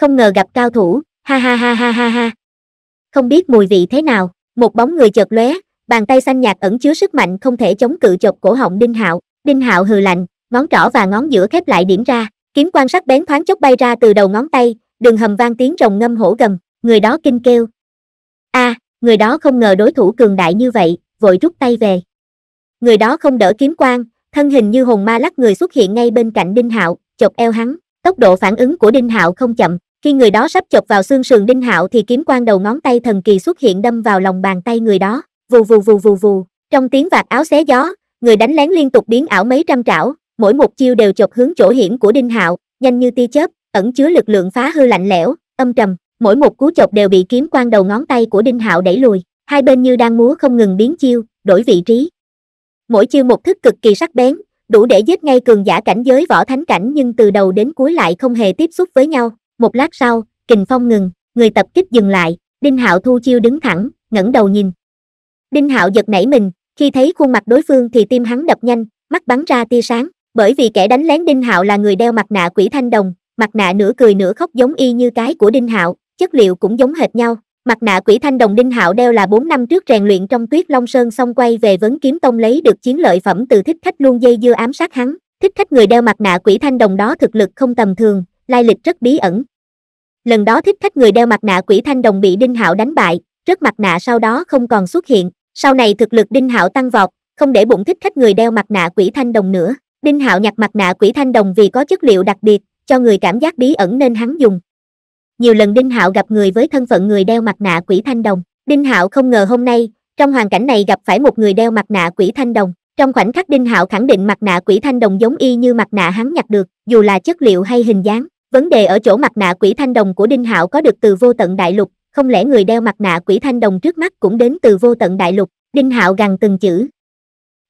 không ngờ gặp cao thủ ha ha ha ha ha ha không biết mùi vị thế nào một bóng người chợt lóe bàn tay xanh nhạt ẩn chứa sức mạnh không thể chống cự chộp cổ họng đinh hạo đinh hạo hừ lạnh ngón trỏ và ngón giữa khép lại điểm ra kiếm quan sắc bén thoáng chốc bay ra từ đầu ngón tay đường hầm vang tiếng rồng ngâm hổ gầm người đó kinh kêu a à, người đó không ngờ đối thủ cường đại như vậy vội rút tay về người đó không đỡ kiếm quang thân hình như hồn ma lắc người xuất hiện ngay bên cạnh đinh hạo chộp eo hắn tốc độ phản ứng của đinh hạo không chậm khi người đó sắp chộp vào xương sườn đinh hạo thì kiếm quang đầu ngón tay thần kỳ xuất hiện đâm vào lòng bàn tay người đó vù vù vù vù vù trong tiếng vạt áo xé gió người đánh lén liên tục biến ảo mấy trăm trảo mỗi một chiêu đều chộp hướng chỗ hiểm của đinh hạo nhanh như tia chớp ẩn chứa lực lượng phá hư lạnh lẽo âm trầm mỗi một cú chộp đều bị kiếm quan đầu ngón tay của đinh hạo đẩy lùi hai bên như đang múa không ngừng biến chiêu đổi vị trí mỗi chiêu một thức cực kỳ sắc bén đủ để giết ngay cường giả cảnh giới võ thánh cảnh nhưng từ đầu đến cuối lại không hề tiếp xúc với nhau một lát sau kình phong ngừng người tập kích dừng lại đinh hạo thu chiêu đứng thẳng ngẩng đầu nhìn đinh hạo giật nảy mình khi thấy khuôn mặt đối phương thì tim hắn đập nhanh mắt bắn ra tia sáng bởi vì kẻ đánh lén đinh hạo là người đeo mặt nạ quỷ thanh đồng mặt nạ nửa cười nửa khóc giống y như cái của đinh hạo chất liệu cũng giống hệt nhau mặt nạ quỷ thanh đồng đinh hạo đeo là bốn năm trước rèn luyện trong tuyết long sơn xong quay về vấn kiếm tông lấy được chiến lợi phẩm từ thích khách luôn dây dưa ám sát hắn thích khách người đeo mặt nạ quỷ thanh đồng đó thực lực không tầm thường lai lịch rất bí ẩn lần đó thích khách người đeo mặt nạ quỷ thanh đồng bị đinh hạo đánh bại rớt mặt nạ sau đó không còn xuất hiện sau này thực lực đinh hạo tăng vọt không để bụng thích khách người đeo mặt nạ quỷ thanh đồng nữa đinh hạo nhặt mặt nạ quỷ thanh đồng vì có chất liệu đặc biệt cho người cảm giác bí ẩn nên hắn dùng nhiều lần đinh hạo gặp người với thân phận người đeo mặt nạ quỷ thanh đồng đinh hạo không ngờ hôm nay trong hoàn cảnh này gặp phải một người đeo mặt nạ quỷ thanh đồng trong khoảnh khắc đinh hạo khẳng định mặt nạ quỷ thanh đồng giống y như mặt nạ hắn nhặt được dù là chất liệu hay hình dáng vấn đề ở chỗ mặt nạ quỷ thanh đồng của đinh hạo có được từ vô tận đại lục không lẽ người đeo mặt nạ quỷ thanh đồng trước mắt cũng đến từ vô tận đại lục đinh hạo gằn từng chữ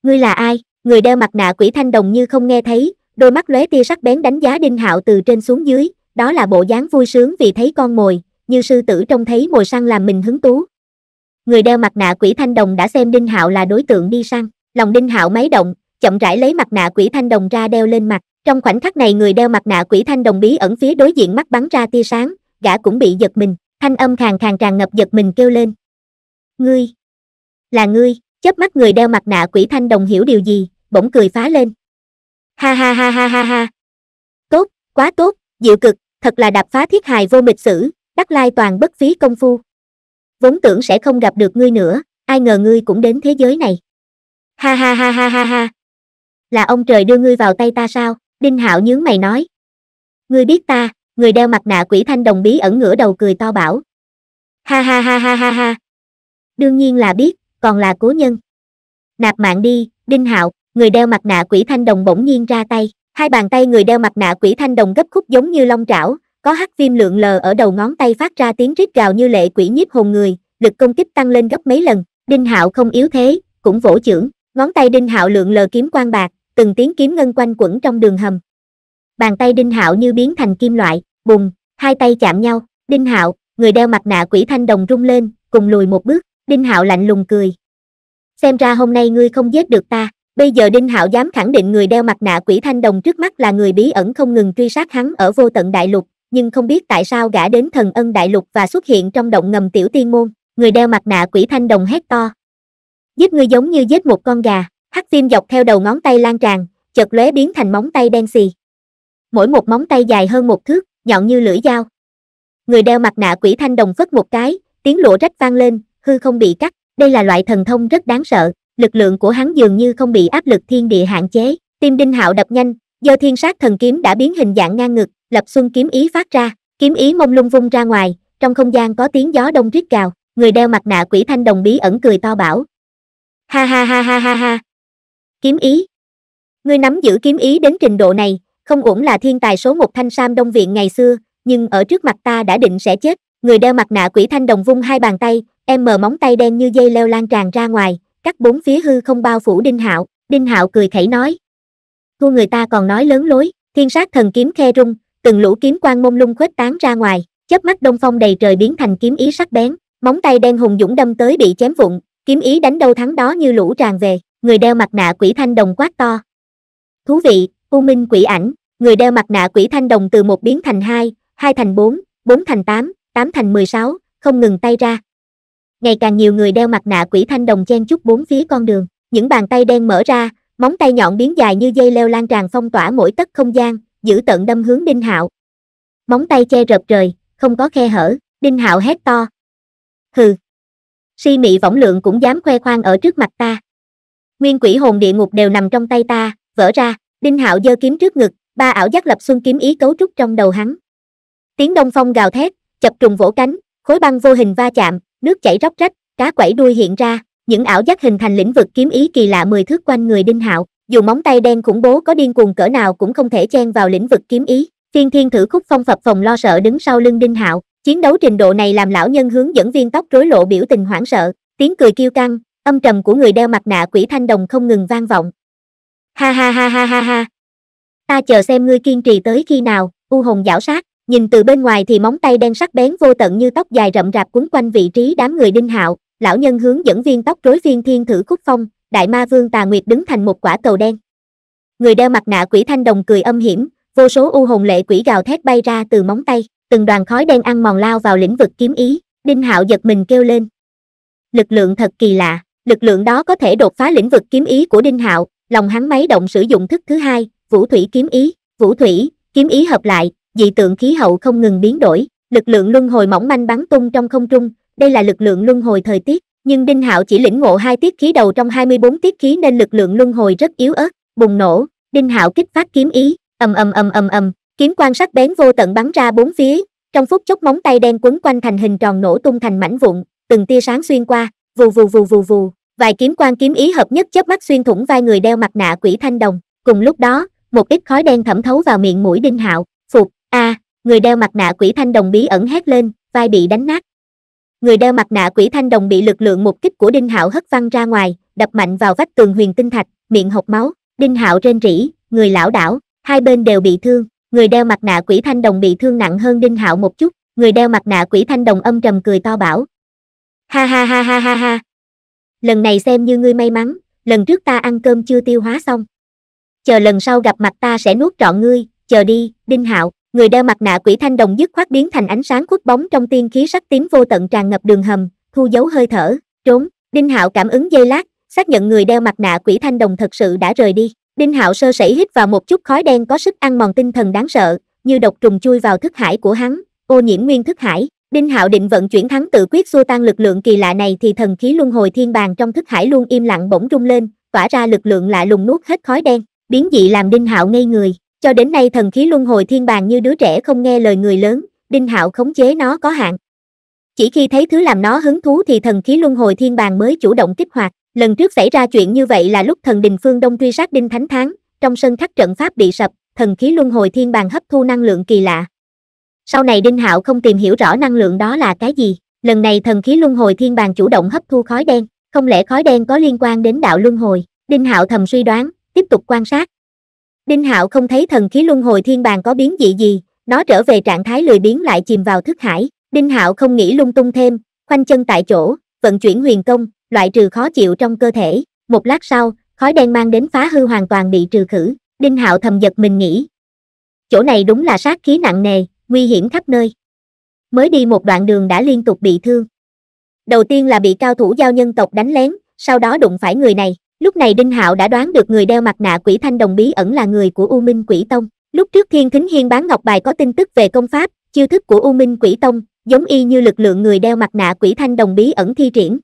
ngươi là ai người đeo mặt nạ quỷ thanh đồng như không nghe thấy đôi mắt lóe tia sắc bén đánh giá đinh hạo từ trên xuống dưới đó là bộ dáng vui sướng vì thấy con mồi, như sư tử trông thấy mồi săn làm mình hứng tú. Người đeo mặt nạ quỷ thanh đồng đã xem Đinh Hạo là đối tượng đi săn, lòng Đinh Hạo máy động, chậm rãi lấy mặt nạ quỷ thanh đồng ra đeo lên mặt. Trong khoảnh khắc này người đeo mặt nạ quỷ thanh đồng bí ẩn phía đối diện mắt bắn ra tia sáng, gã cũng bị giật mình, thanh âm khàn khàn tràn ngập giật mình kêu lên. Ngươi, là ngươi, chớp mắt người đeo mặt nạ quỷ thanh đồng hiểu điều gì, bỗng cười phá lên. Ha ha ha ha ha ha. Tốt, quá tốt, dịu cực, thật là đạp phá thiết hài vô mịch sử đắc lai toàn bất phí công phu vốn tưởng sẽ không gặp được ngươi nữa ai ngờ ngươi cũng đến thế giới này ha ha ha ha ha ha là ông trời đưa ngươi vào tay ta sao đinh hạo nhướng mày nói ngươi biết ta người đeo mặt nạ quỷ thanh đồng bí ẩn ngửa đầu cười to bảo ha ha ha ha ha ha đương nhiên là biết còn là cố nhân nạp mạng đi đinh hạo người đeo mặt nạ quỷ thanh đồng bỗng nhiên ra tay hai bàn tay người đeo mặt nạ quỷ thanh đồng gấp khúc giống như long trảo có hắc viêm lượn lờ ở đầu ngón tay phát ra tiếng rít gào như lệ quỷ nhiếp hồn người lực công kích tăng lên gấp mấy lần đinh hạo không yếu thế cũng vỗ chưởng ngón tay đinh hạo lượn lờ kiếm quan bạc từng tiếng kiếm ngân quanh quẩn trong đường hầm bàn tay đinh hạo như biến thành kim loại bùng hai tay chạm nhau đinh hạo người đeo mặt nạ quỷ thanh đồng rung lên cùng lùi một bước đinh hạo lạnh lùng cười xem ra hôm nay ngươi không giết được ta bây giờ đinh hạo dám khẳng định người đeo mặt nạ quỷ thanh đồng trước mắt là người bí ẩn không ngừng truy sát hắn ở vô tận đại lục nhưng không biết tại sao gã đến thần ân đại lục và xuất hiện trong động ngầm tiểu tiên môn người đeo mặt nạ quỷ thanh đồng hét to giết người giống như giết một con gà hắc phim dọc theo đầu ngón tay lan tràn chợt lóe biến thành móng tay đen xì mỗi một móng tay dài hơn một thước nhọn như lưỡi dao người đeo mặt nạ quỷ thanh đồng phất một cái tiếng lụa rách vang lên hư không bị cắt đây là loại thần thông rất đáng sợ lực lượng của hắn dường như không bị áp lực thiên địa hạn chế tim đinh hạo đập nhanh do thiên sát thần kiếm đã biến hình dạng ngang ngực lập xuân kiếm ý phát ra kiếm ý mông lung vung ra ngoài trong không gian có tiếng gió đông rít cào, người đeo mặt nạ quỷ thanh đồng bí ẩn cười to bảo ha ha ha ha ha ha kiếm ý ngươi nắm giữ kiếm ý đến trình độ này không uổng là thiên tài số một thanh sam đông viện ngày xưa nhưng ở trước mặt ta đã định sẽ chết người đeo mặt nạ quỷ thanh đồng vung hai bàn tay em mờ móng tay đen như dây leo lan tràn ra ngoài cắt bốn phía hư không bao phủ đinh hạo đinh hạo cười khẩy nói thu người ta còn nói lớn lối thiên sát thần kiếm khe rung từng lũ kiếm quang mông lung khuếch tán ra ngoài chớp mắt đông phong đầy trời biến thành kiếm ý sắc bén móng tay đen hùng dũng đâm tới bị chém vụn kiếm ý đánh đâu thắng đó như lũ tràn về người đeo mặt nạ quỷ thanh đồng quát to thú vị u minh quỷ ảnh người đeo mặt nạ quỷ thanh đồng từ một biến thành hai hai thành bốn bốn thành tám tám thành mười sáu không ngừng tay ra ngày càng nhiều người đeo mặt nạ quỷ thanh đồng chen chúc bốn phía con đường những bàn tay đen mở ra móng tay nhọn biến dài như dây leo lan tràn phong tỏa mỗi tấc không gian giữ tận đâm hướng đinh hạo móng tay che rập trời không có khe hở đinh hạo hét to hừ si mị võng lượng cũng dám khoe khoang ở trước mặt ta nguyên quỷ hồn địa ngục đều nằm trong tay ta vỡ ra đinh hạo giơ kiếm trước ngực ba ảo giác lập xuân kiếm ý cấu trúc trong đầu hắn tiếng đông phong gào thét chập trùng vỗ cánh khối băng vô hình va chạm nước chảy róc rách, cá quẩy đuôi hiện ra, những ảo giác hình thành lĩnh vực kiếm ý kỳ lạ mười thước quanh người Đinh Hạo, dù móng tay đen khủng bố có điên cuồng cỡ nào cũng không thể chen vào lĩnh vực kiếm ý. Thiên Thiên thử khúc phong phập phòng lo sợ đứng sau lưng Đinh Hạo, chiến đấu trình độ này làm lão nhân hướng dẫn viên tóc rối lộ biểu tình hoảng sợ, tiếng cười kêu căng, âm trầm của người đeo mặt nạ quỷ thanh đồng không ngừng vang vọng. Ha ha ha ha ha ha. Ta chờ xem ngươi kiên trì tới khi nào, u hồn giảo sát nhìn từ bên ngoài thì móng tay đen sắc bén vô tận như tóc dài rậm rạp quấn quanh vị trí đám người đinh hạo lão nhân hướng dẫn viên tóc rối viên thiên thử khúc phong đại ma vương tà nguyệt đứng thành một quả cầu đen người đeo mặt nạ quỷ thanh đồng cười âm hiểm vô số u hồn lệ quỷ gào thét bay ra từ móng tay từng đoàn khói đen ăn mòn lao vào lĩnh vực kiếm ý đinh hạo giật mình kêu lên lực lượng thật kỳ lạ lực lượng đó có thể đột phá lĩnh vực kiếm ý của đinh hạo lòng hắn máy động sử dụng thức thứ hai vũ thủy kiếm ý vũ thủy kiếm ý hợp lại dị tượng khí hậu không ngừng biến đổi, lực lượng luân hồi mỏng manh bắn tung trong không trung, đây là lực lượng luân hồi thời tiết, nhưng Đinh Hạo chỉ lĩnh ngộ hai tiết khí đầu trong 24 tiết khí nên lực lượng luân hồi rất yếu ớt, bùng nổ, Đinh Hạo kích phát kiếm ý, ầm ầm ầm ầm ầm, kiếm quan sắc bén vô tận bắn ra bốn phía, trong phút chốc móng tay đen quấn quanh thành hình tròn nổ tung thành mảnh vụn, từng tia sáng xuyên qua, vù vù vù vù vù, vài kiếm quan kiếm ý hợp nhất chớp mắt xuyên thủng vai người đeo mặt nạ quỷ thanh đồng, cùng lúc đó, một ít khói đen thẩm thấu vào miệng mũi Đinh Hạo, a à, người đeo mặt nạ quỷ thanh đồng bí ẩn hét lên vai bị đánh nát người đeo mặt nạ quỷ thanh đồng bị lực lượng một kích của đinh hạo hất văng ra ngoài đập mạnh vào vách tường huyền tinh thạch miệng hộc máu đinh hạo rên rỉ người lão đảo hai bên đều bị thương người đeo mặt nạ quỷ thanh đồng bị thương nặng hơn đinh hạo một chút người đeo mặt nạ quỷ thanh đồng âm trầm cười to bảo ha ha ha ha ha ha lần này xem như ngươi may mắn lần trước ta ăn cơm chưa tiêu hóa xong chờ lần sau gặp mặt ta sẽ nuốt trọn ngươi chờ đi đinh hạo người đeo mặt nạ quỷ thanh đồng dứt khoát biến thành ánh sáng khuất bóng trong tiên khí sắc tím vô tận tràn ngập đường hầm, thu dấu hơi thở, trốn. Đinh Hạo cảm ứng dây lát, xác nhận người đeo mặt nạ quỷ thanh đồng thật sự đã rời đi. Đinh Hạo sơ sẩy hít vào một chút khói đen có sức ăn mòn tinh thần đáng sợ, như độc trùng chui vào thức hải của hắn, ô nhiễm nguyên thức hải. Đinh Hạo định vận chuyển thắng tự quyết xua tan lực lượng kỳ lạ này thì thần khí luân hồi thiên bàn trong thức hải luôn im lặng bỗng rung lên, tỏa ra lực lượng lạ lùng nuốt hết khói đen, biến dị làm Đinh Hạo ngây người cho đến nay thần khí luân hồi thiên bàn như đứa trẻ không nghe lời người lớn đinh hạo khống chế nó có hạn chỉ khi thấy thứ làm nó hứng thú thì thần khí luân hồi thiên bàn mới chủ động kích hoạt lần trước xảy ra chuyện như vậy là lúc thần đình phương đông truy sát đinh thánh thắng trong sân khắc trận pháp bị sập thần khí luân hồi thiên bàn hấp thu năng lượng kỳ lạ sau này đinh hạo không tìm hiểu rõ năng lượng đó là cái gì lần này thần khí luân hồi thiên bàn chủ động hấp thu khói đen không lẽ khói đen có liên quan đến đạo luân hồi đinh hạo thầm suy đoán tiếp tục quan sát Đinh Hạo không thấy thần khí luân hồi thiên bàn có biến dị gì, nó trở về trạng thái lười biến lại chìm vào thức hải, Đinh Hạo không nghĩ lung tung thêm, khoanh chân tại chỗ, vận chuyển huyền công, loại trừ khó chịu trong cơ thể, một lát sau, khói đen mang đến phá hư hoàn toàn bị trừ khử, Đinh Hạo thầm giật mình nghĩ. Chỗ này đúng là sát khí nặng nề, nguy hiểm khắp nơi. Mới đi một đoạn đường đã liên tục bị thương. Đầu tiên là bị cao thủ giao nhân tộc đánh lén, sau đó đụng phải người này lúc này đinh hạo đã đoán được người đeo mặt nạ quỷ thanh đồng bí ẩn là người của u minh quỷ tông lúc trước thiên thính hiên bán ngọc bài có tin tức về công pháp chiêu thức của u minh quỷ tông giống y như lực lượng người đeo mặt nạ quỷ thanh đồng bí ẩn thi triển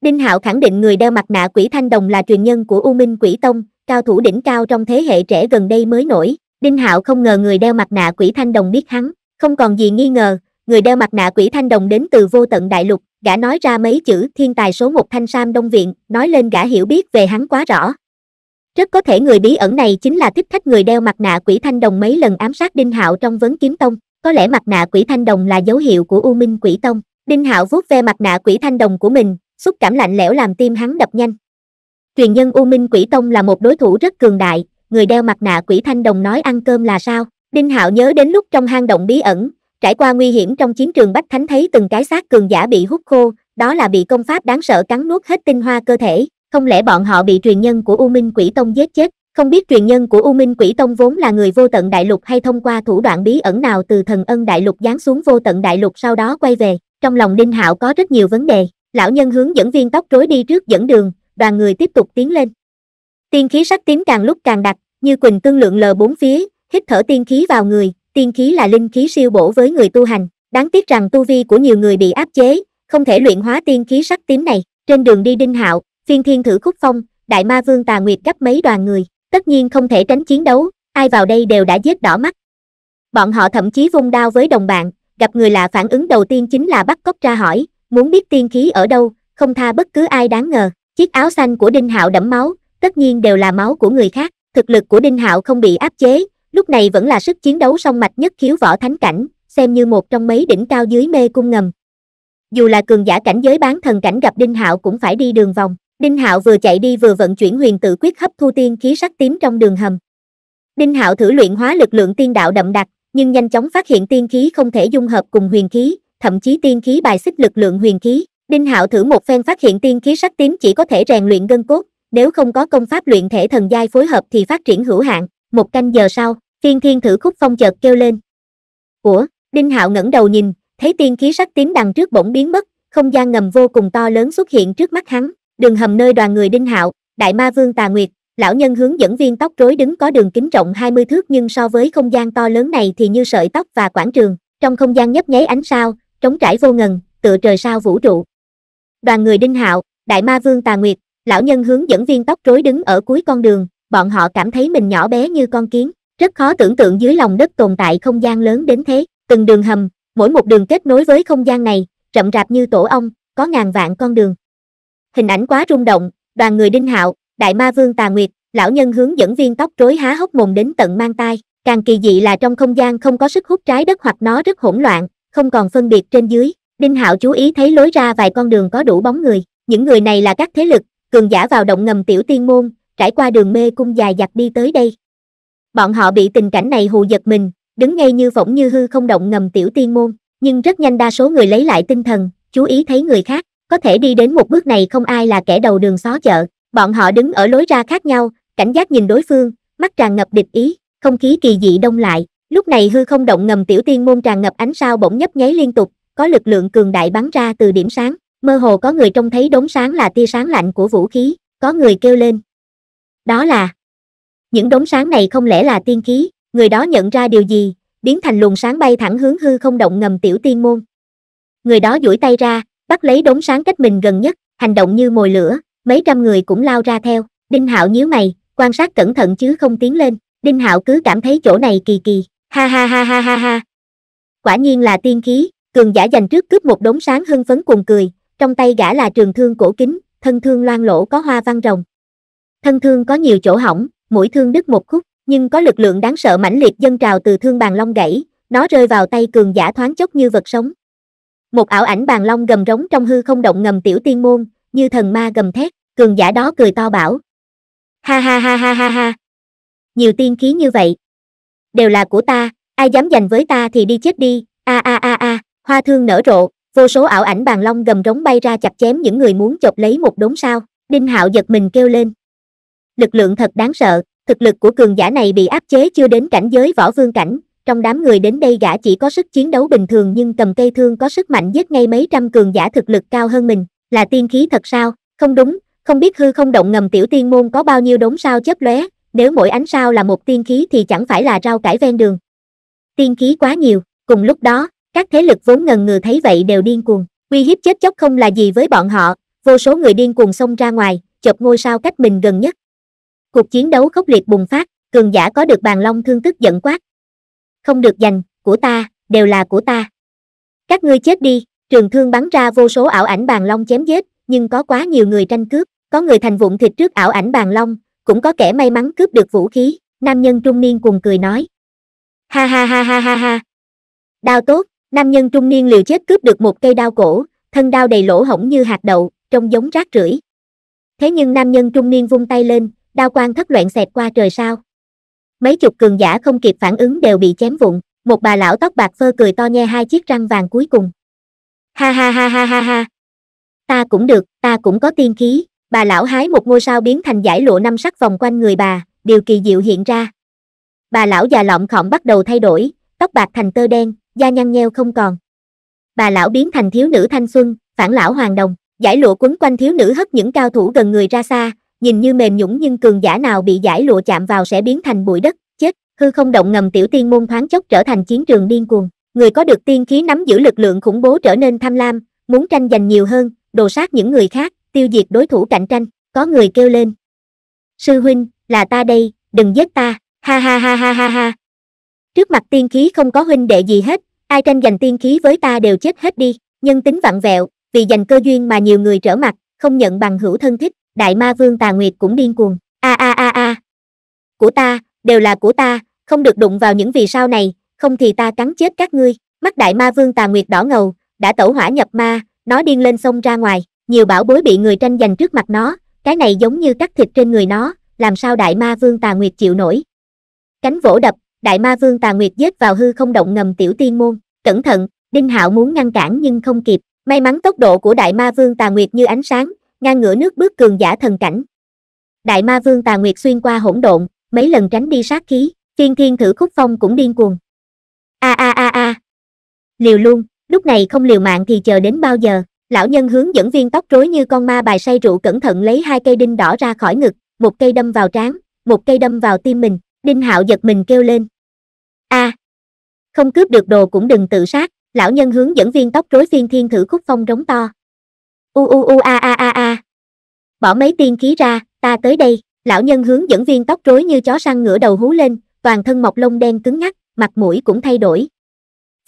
đinh hạo khẳng định người đeo mặt nạ quỷ thanh đồng là truyền nhân của u minh quỷ tông cao thủ đỉnh cao trong thế hệ trẻ gần đây mới nổi đinh hạo không ngờ người đeo mặt nạ quỷ thanh đồng biết hắn không còn gì nghi ngờ người đeo mặt nạ quỷ thanh đồng đến từ vô tận đại lục gã nói ra mấy chữ thiên tài số một thanh sam đông viện, nói lên gã hiểu biết về hắn quá rõ. Rất có thể người bí ẩn này chính là thích khách người đeo mặt nạ quỷ thanh đồng mấy lần ám sát Đinh Hạo trong vấn kiếm tông, có lẽ mặt nạ quỷ thanh đồng là dấu hiệu của U Minh quỷ tông. Đinh Hạo vuốt ve mặt nạ quỷ thanh đồng của mình, xúc cảm lạnh lẽo làm tim hắn đập nhanh. Truyền nhân U Minh quỷ tông là một đối thủ rất cường đại, người đeo mặt nạ quỷ thanh đồng nói ăn cơm là sao? Đinh Hạo nhớ đến lúc trong hang động bí ẩn, Trải qua nguy hiểm trong chiến trường Bách Thánh thấy từng cái xác cường giả bị hút khô, đó là bị công pháp đáng sợ cắn nuốt hết tinh hoa cơ thể, không lẽ bọn họ bị truyền nhân của U Minh Quỷ Tông giết chết? Không biết truyền nhân của U Minh Quỷ Tông vốn là người vô tận đại lục hay thông qua thủ đoạn bí ẩn nào từ thần ân đại lục giáng xuống vô tận đại lục sau đó quay về. Trong lòng Đinh Hạo có rất nhiều vấn đề, lão nhân hướng dẫn viên tóc rối đi trước dẫn đường, đoàn người tiếp tục tiến lên. Tiên khí sắc tím càng lúc càng đặc, như quỳnh tương lượng lờ bốn phía, hít thở tiên khí vào người, tiên khí là linh khí siêu bổ với người tu hành, đáng tiếc rằng tu vi của nhiều người bị áp chế, không thể luyện hóa tiên khí sắc tím này. Trên đường đi Đinh Hạo, phiên thiên thử khúc phong, đại ma vương Tà Nguyệt gấp mấy đoàn người, tất nhiên không thể tránh chiến đấu, ai vào đây đều đã giết đỏ mắt. Bọn họ thậm chí vung đao với đồng bạn, gặp người lạ phản ứng đầu tiên chính là bắt cóc tra hỏi, muốn biết tiên khí ở đâu, không tha bất cứ ai đáng ngờ. Chiếc áo xanh của Đinh Hạo đẫm máu, tất nhiên đều là máu của người khác, thực lực của Đinh Hạo không bị áp chế, Lúc này vẫn là sức chiến đấu song mạch nhất khiếu võ thánh cảnh, xem như một trong mấy đỉnh cao dưới mê cung ngầm. Dù là cường giả cảnh giới bán thần cảnh gặp Đinh Hạo cũng phải đi đường vòng. Đinh Hạo vừa chạy đi vừa vận chuyển huyền tự quyết hấp thu tiên khí sắc tím trong đường hầm. Đinh Hạo thử luyện hóa lực lượng tiên đạo đậm đặc, nhưng nhanh chóng phát hiện tiên khí không thể dung hợp cùng huyền khí, thậm chí tiên khí bài xích lực lượng huyền khí. Đinh Hạo thử một phen phát hiện tiên khí sắc tím chỉ có thể rèn luyện gân cốt, nếu không có công pháp luyện thể thần giai phối hợp thì phát triển hữu hạn. Một canh giờ sau, tiên thiên thử khúc phong chợt kêu lên ủa đinh hạo ngẩng đầu nhìn thấy tiên khí sắc tím đằng trước bỗng biến mất không gian ngầm vô cùng to lớn xuất hiện trước mắt hắn đường hầm nơi đoàn người đinh hạo đại ma vương tà nguyệt lão nhân hướng dẫn viên tóc rối đứng có đường kính rộng 20 thước nhưng so với không gian to lớn này thì như sợi tóc và quảng trường, trong không gian nhấp nháy ánh sao, trống trải vô ngần, tựa trời sao vũ trụ. Đoàn người Đinh Hạo, Đại Ma Vương Tà Nguyệt, lão nhân hướng dẫn viên tóc rối đứng ở cuối con đường, bọn họ cảm thấy mình nhỏ bé như con kiến. Rất khó tưởng tượng dưới lòng đất tồn tại không gian lớn đến thế, từng đường hầm, mỗi một đường kết nối với không gian này, rậm rạp như tổ ong, có ngàn vạn con đường. Hình ảnh quá rung động, đoàn người Đinh Hạo, Đại Ma Vương Tà Nguyệt, lão nhân hướng dẫn viên tóc rối há hốc mồm đến tận mang tai, càng kỳ dị là trong không gian không có sức hút trái đất hoặc nó rất hỗn loạn, không còn phân biệt trên dưới. Đinh Hạo chú ý thấy lối ra vài con đường có đủ bóng người, những người này là các thế lực, cường giả vào động ngầm tiểu tiên môn, trải qua đường mê cung dài dặt đi tới đây, bọn họ bị tình cảnh này hù giật mình, đứng ngay như phỏng như hư không động ngầm tiểu tiên môn, nhưng rất nhanh đa số người lấy lại tinh thần, chú ý thấy người khác, có thể đi đến một bước này không ai là kẻ đầu đường xó chợ, bọn họ đứng ở lối ra khác nhau, cảnh giác nhìn đối phương, mắt tràn ngập địch ý, không khí kỳ dị đông lại, lúc này hư không động ngầm tiểu tiên môn tràn ngập ánh sao bỗng nhấp nháy liên tục, có lực lượng cường đại bắn ra từ điểm sáng, mơ hồ có người trông thấy đống sáng là tia sáng lạnh của vũ khí, có người kêu lên. Đó là những đống sáng này không lẽ là tiên khí, người đó nhận ra điều gì, biến thành luồng sáng bay thẳng hướng hư không động ngầm tiểu tiên môn. Người đó duỗi tay ra, bắt lấy đống sáng cách mình gần nhất, hành động như mồi lửa, mấy trăm người cũng lao ra theo, Đinh Hạo nhíu mày, quan sát cẩn thận chứ không tiến lên, Đinh Hạo cứ cảm thấy chỗ này kỳ kỳ, ha ha ha ha ha ha. Quả nhiên là tiên khí, cường giả giành trước cướp một đống sáng hưng phấn cuồng cười, trong tay gã là trường thương cổ kính, thân thương loan lỗ có hoa văn rồng. Thân thương có nhiều chỗ hỏng, mũi thương đứt một khúc, nhưng có lực lượng đáng sợ mãnh liệt dâng trào từ thương bàn long gãy, nó rơi vào tay cường giả thoáng chốc như vật sống. Một ảo ảnh bàn long gầm rống trong hư không động ngầm tiểu tiên môn, như thần ma gầm thét, cường giả đó cười to bảo. Ha ha ha ha ha ha. Nhiều tiên khí như vậy. Đều là của ta, ai dám giành với ta thì đi chết đi, a a a a, hoa thương nở rộ, vô số ảo ảnh bàn long gầm rống bay ra chặt chém những người muốn chọc lấy một đống sao. Đinh Hạo giật mình kêu lên, lực lượng thật đáng sợ thực lực của cường giả này bị áp chế chưa đến cảnh giới võ vương cảnh trong đám người đến đây gã chỉ có sức chiến đấu bình thường nhưng cầm cây thương có sức mạnh giết ngay mấy trăm cường giả thực lực cao hơn mình là tiên khí thật sao không đúng không biết hư không động ngầm tiểu tiên môn có bao nhiêu đống sao chớp lóe nếu mỗi ánh sao là một tiên khí thì chẳng phải là rau cải ven đường tiên khí quá nhiều cùng lúc đó các thế lực vốn ngần ngừ thấy vậy đều điên cuồng uy hiếp chết chóc không là gì với bọn họ vô số người điên cuồng xông ra ngoài chộp ngôi sao cách mình gần nhất cuộc chiến đấu khốc liệt bùng phát cường giả có được bàn long thương tức giận quát không được giành của ta đều là của ta các ngươi chết đi trường thương bắn ra vô số ảo ảnh bàn long chém giết nhưng có quá nhiều người tranh cướp có người thành vụn thịt trước ảo ảnh bàn long cũng có kẻ may mắn cướp được vũ khí nam nhân trung niên cùng cười nói ha ha ha ha ha ha đao tốt nam nhân trung niên liều chết cướp được một cây đao cổ thân đao đầy lỗ hổng như hạt đậu trông giống rác rưởi thế nhưng nam nhân trung niên vung tay lên đao quang thất loạn xẹt qua trời sao. Mấy chục cường giả không kịp phản ứng đều bị chém vụn, một bà lão tóc bạc phơ cười to nhe hai chiếc răng vàng cuối cùng. Ha ha ha ha ha ha. Ta cũng được, ta cũng có tiên khí, bà lão hái một ngôi sao biến thành giải lụa năm sắc vòng quanh người bà, điều kỳ diệu hiện ra. Bà lão già lọng khọm bắt đầu thay đổi, tóc bạc thành tơ đen, da nhăn nheo không còn. Bà lão biến thành thiếu nữ thanh xuân, phản lão hoàng đồng, giải lụa quấn quanh thiếu nữ hất những cao thủ gần người ra xa, nhìn như mềm nhũng nhưng cường giả nào bị giải lụa chạm vào sẽ biến thành bụi đất, chết, hư không động ngầm tiểu tiên môn thoáng chốc trở thành chiến trường điên cuồng. Người có được tiên khí nắm giữ lực lượng khủng bố trở nên tham lam, muốn tranh giành nhiều hơn, đồ sát những người khác, tiêu diệt đối thủ cạnh tranh, có người kêu lên. Sư huynh, là ta đây, đừng giết ta, ha ha ha ha ha ha. Trước mặt tiên khí không có huynh đệ gì hết, ai tranh giành tiên khí với ta đều chết hết đi, nhân tính vặn vẹo, vì giành cơ duyên mà nhiều người trở mặt, không nhận bằng hữu thân thích, đại ma vương tà nguyệt cũng điên cuồng a a a a của ta đều là của ta không được đụng vào những vì sao này không thì ta cắn chết các ngươi mắt đại ma vương tà nguyệt đỏ ngầu đã tẩu hỏa nhập ma nó điên lên sông ra ngoài nhiều bảo bối bị người tranh giành trước mặt nó cái này giống như cắt thịt trên người nó làm sao đại ma vương tà nguyệt chịu nổi cánh vỗ đập đại ma vương tà nguyệt giết vào hư không động ngầm tiểu tiên môn cẩn thận đinh hạo muốn ngăn cản nhưng không kịp may mắn tốc độ của đại ma vương tà nguyệt như ánh sáng ngang ngửa nước bước cường giả thần cảnh. Đại ma vương Tà Nguyệt xuyên qua hỗn độn, mấy lần tránh đi sát khí, thiên thiên thử khúc phong cũng điên cuồng. A a a a. Liều luôn, lúc này không liều mạng thì chờ đến bao giờ? Lão nhân hướng dẫn viên tóc rối như con ma bài say rượu cẩn thận lấy hai cây đinh đỏ ra khỏi ngực, một cây đâm vào trán, một cây đâm vào tim mình, Đinh Hạo giật mình kêu lên. A. À. Không cướp được đồ cũng đừng tự sát, lão nhân hướng dẫn viên tóc rối phiên thiên thử khúc phong rống to, u u u a a a a bỏ mấy tiên khí ra ta tới đây lão nhân hướng dẫn viên tóc rối như chó săn ngửa đầu hú lên toàn thân mọc lông đen cứng ngắc mặt mũi cũng thay đổi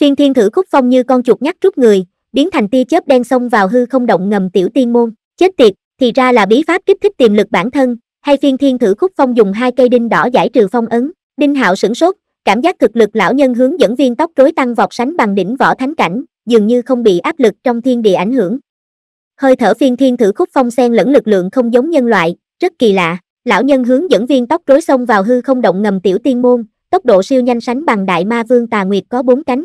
phiên thiên thử khúc phong như con chuột nhắt rút người biến thành tia chớp đen xông vào hư không động ngầm tiểu tiên môn chết tiệt thì ra là bí pháp kích thích tiềm lực bản thân hay phiên thiên thử khúc phong dùng hai cây đinh đỏ giải trừ phong ấn đinh hạo sửng sốt cảm giác cực lực lão nhân hướng dẫn viên tóc rối tăng vọt sánh bằng đỉnh võ thánh cảnh dường như không bị áp lực trong thiên địa ảnh hưởng hơi thở phiên thiên thử khúc phong sen lẫn lực lượng không giống nhân loại rất kỳ lạ lão nhân hướng dẫn viên tóc rối xông vào hư không động ngầm tiểu tiên môn tốc độ siêu nhanh sánh bằng đại ma vương tà nguyệt có bốn cánh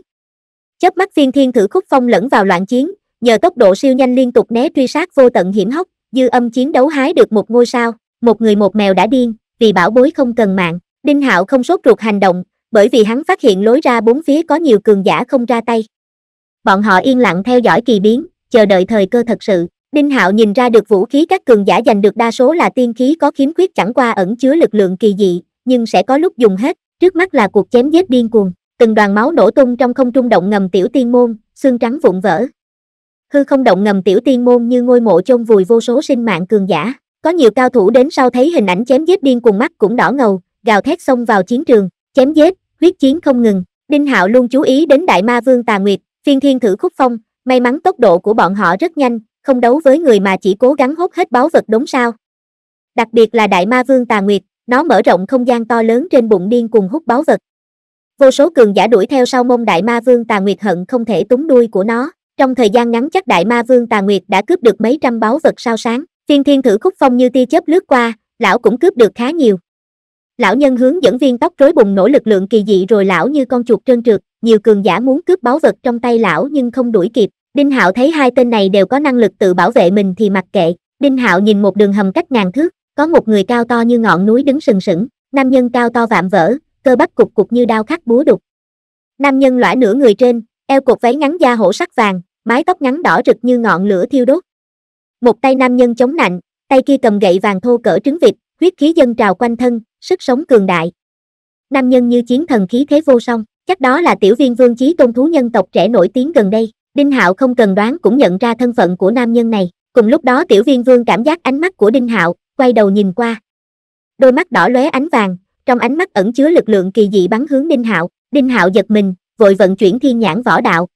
chớp mắt phiên thiên thử khúc phong lẫn vào loạn chiến nhờ tốc độ siêu nhanh liên tục né truy sát vô tận hiểm hóc dư âm chiến đấu hái được một ngôi sao một người một mèo đã điên vì bảo bối không cần mạng đinh hạo không sốt ruột hành động bởi vì hắn phát hiện lối ra bốn phía có nhiều cường giả không ra tay bọn họ yên lặng theo dõi kỳ biến chờ đợi thời cơ thật sự đinh hạo nhìn ra được vũ khí các cường giả giành được đa số là tiên khí có khiếm khuyết chẳng qua ẩn chứa lực lượng kỳ dị nhưng sẽ có lúc dùng hết trước mắt là cuộc chém giết điên cuồng từng đoàn máu nổ tung trong không trung động ngầm tiểu tiên môn xương trắng vụn vỡ hư không động ngầm tiểu tiên môn như ngôi mộ chôn vùi vô số sinh mạng cường giả có nhiều cao thủ đến sau thấy hình ảnh chém giết điên cuồng mắt cũng đỏ ngầu gào thét xông vào chiến trường chém giết huyết chiến không ngừng đinh hạo luôn chú ý đến đại ma vương tà nguyệt phiên thiên thử khúc phong May mắn tốc độ của bọn họ rất nhanh, không đấu với người mà chỉ cố gắng hốt hết báu vật đống sao. Đặc biệt là đại ma vương Tà Nguyệt, nó mở rộng không gian to lớn trên bụng điên cùng hút báu vật. Vô số cường giả đuổi theo sau mông đại ma vương Tà Nguyệt hận không thể túng đuôi của nó. Trong thời gian ngắn chắc đại ma vương Tà Nguyệt đã cướp được mấy trăm báu vật sao sáng, phiên thiên thử khúc phong như tia chớp lướt qua, lão cũng cướp được khá nhiều. Lão nhân hướng dẫn viên tóc rối bùng nổ lực lượng kỳ dị rồi lão như con chuột trơn trượt, nhiều cường giả muốn cướp báu vật trong tay lão nhưng không đuổi kịp, Đinh Hạo thấy hai tên này đều có năng lực tự bảo vệ mình thì mặc kệ, Đinh Hạo nhìn một đường hầm cách ngàn thước, có một người cao to như ngọn núi đứng sừng sững, nam nhân cao to vạm vỡ, cơ bắp cục cục như đao khắc búa đục. Nam nhân lõa nửa người trên, eo cột váy ngắn da hổ sắc vàng, mái tóc ngắn đỏ rực như ngọn lửa thiêu đốt. Một tay nam nhân chống nạnh, tay kia cầm gậy vàng thô cỡ trứng vịt, huyết khí dân trào quanh thân, sức sống cường đại. Nam nhân như chiến thần khí thế vô song chắc đó là tiểu viên vương chí tôn thú nhân tộc trẻ nổi tiếng gần đây đinh hạo không cần đoán cũng nhận ra thân phận của nam nhân này cùng lúc đó tiểu viên vương cảm giác ánh mắt của đinh hạo quay đầu nhìn qua đôi mắt đỏ lóe ánh vàng trong ánh mắt ẩn chứa lực lượng kỳ dị bắn hướng đinh hạo đinh hạo giật mình vội vận chuyển thiên nhãn võ đạo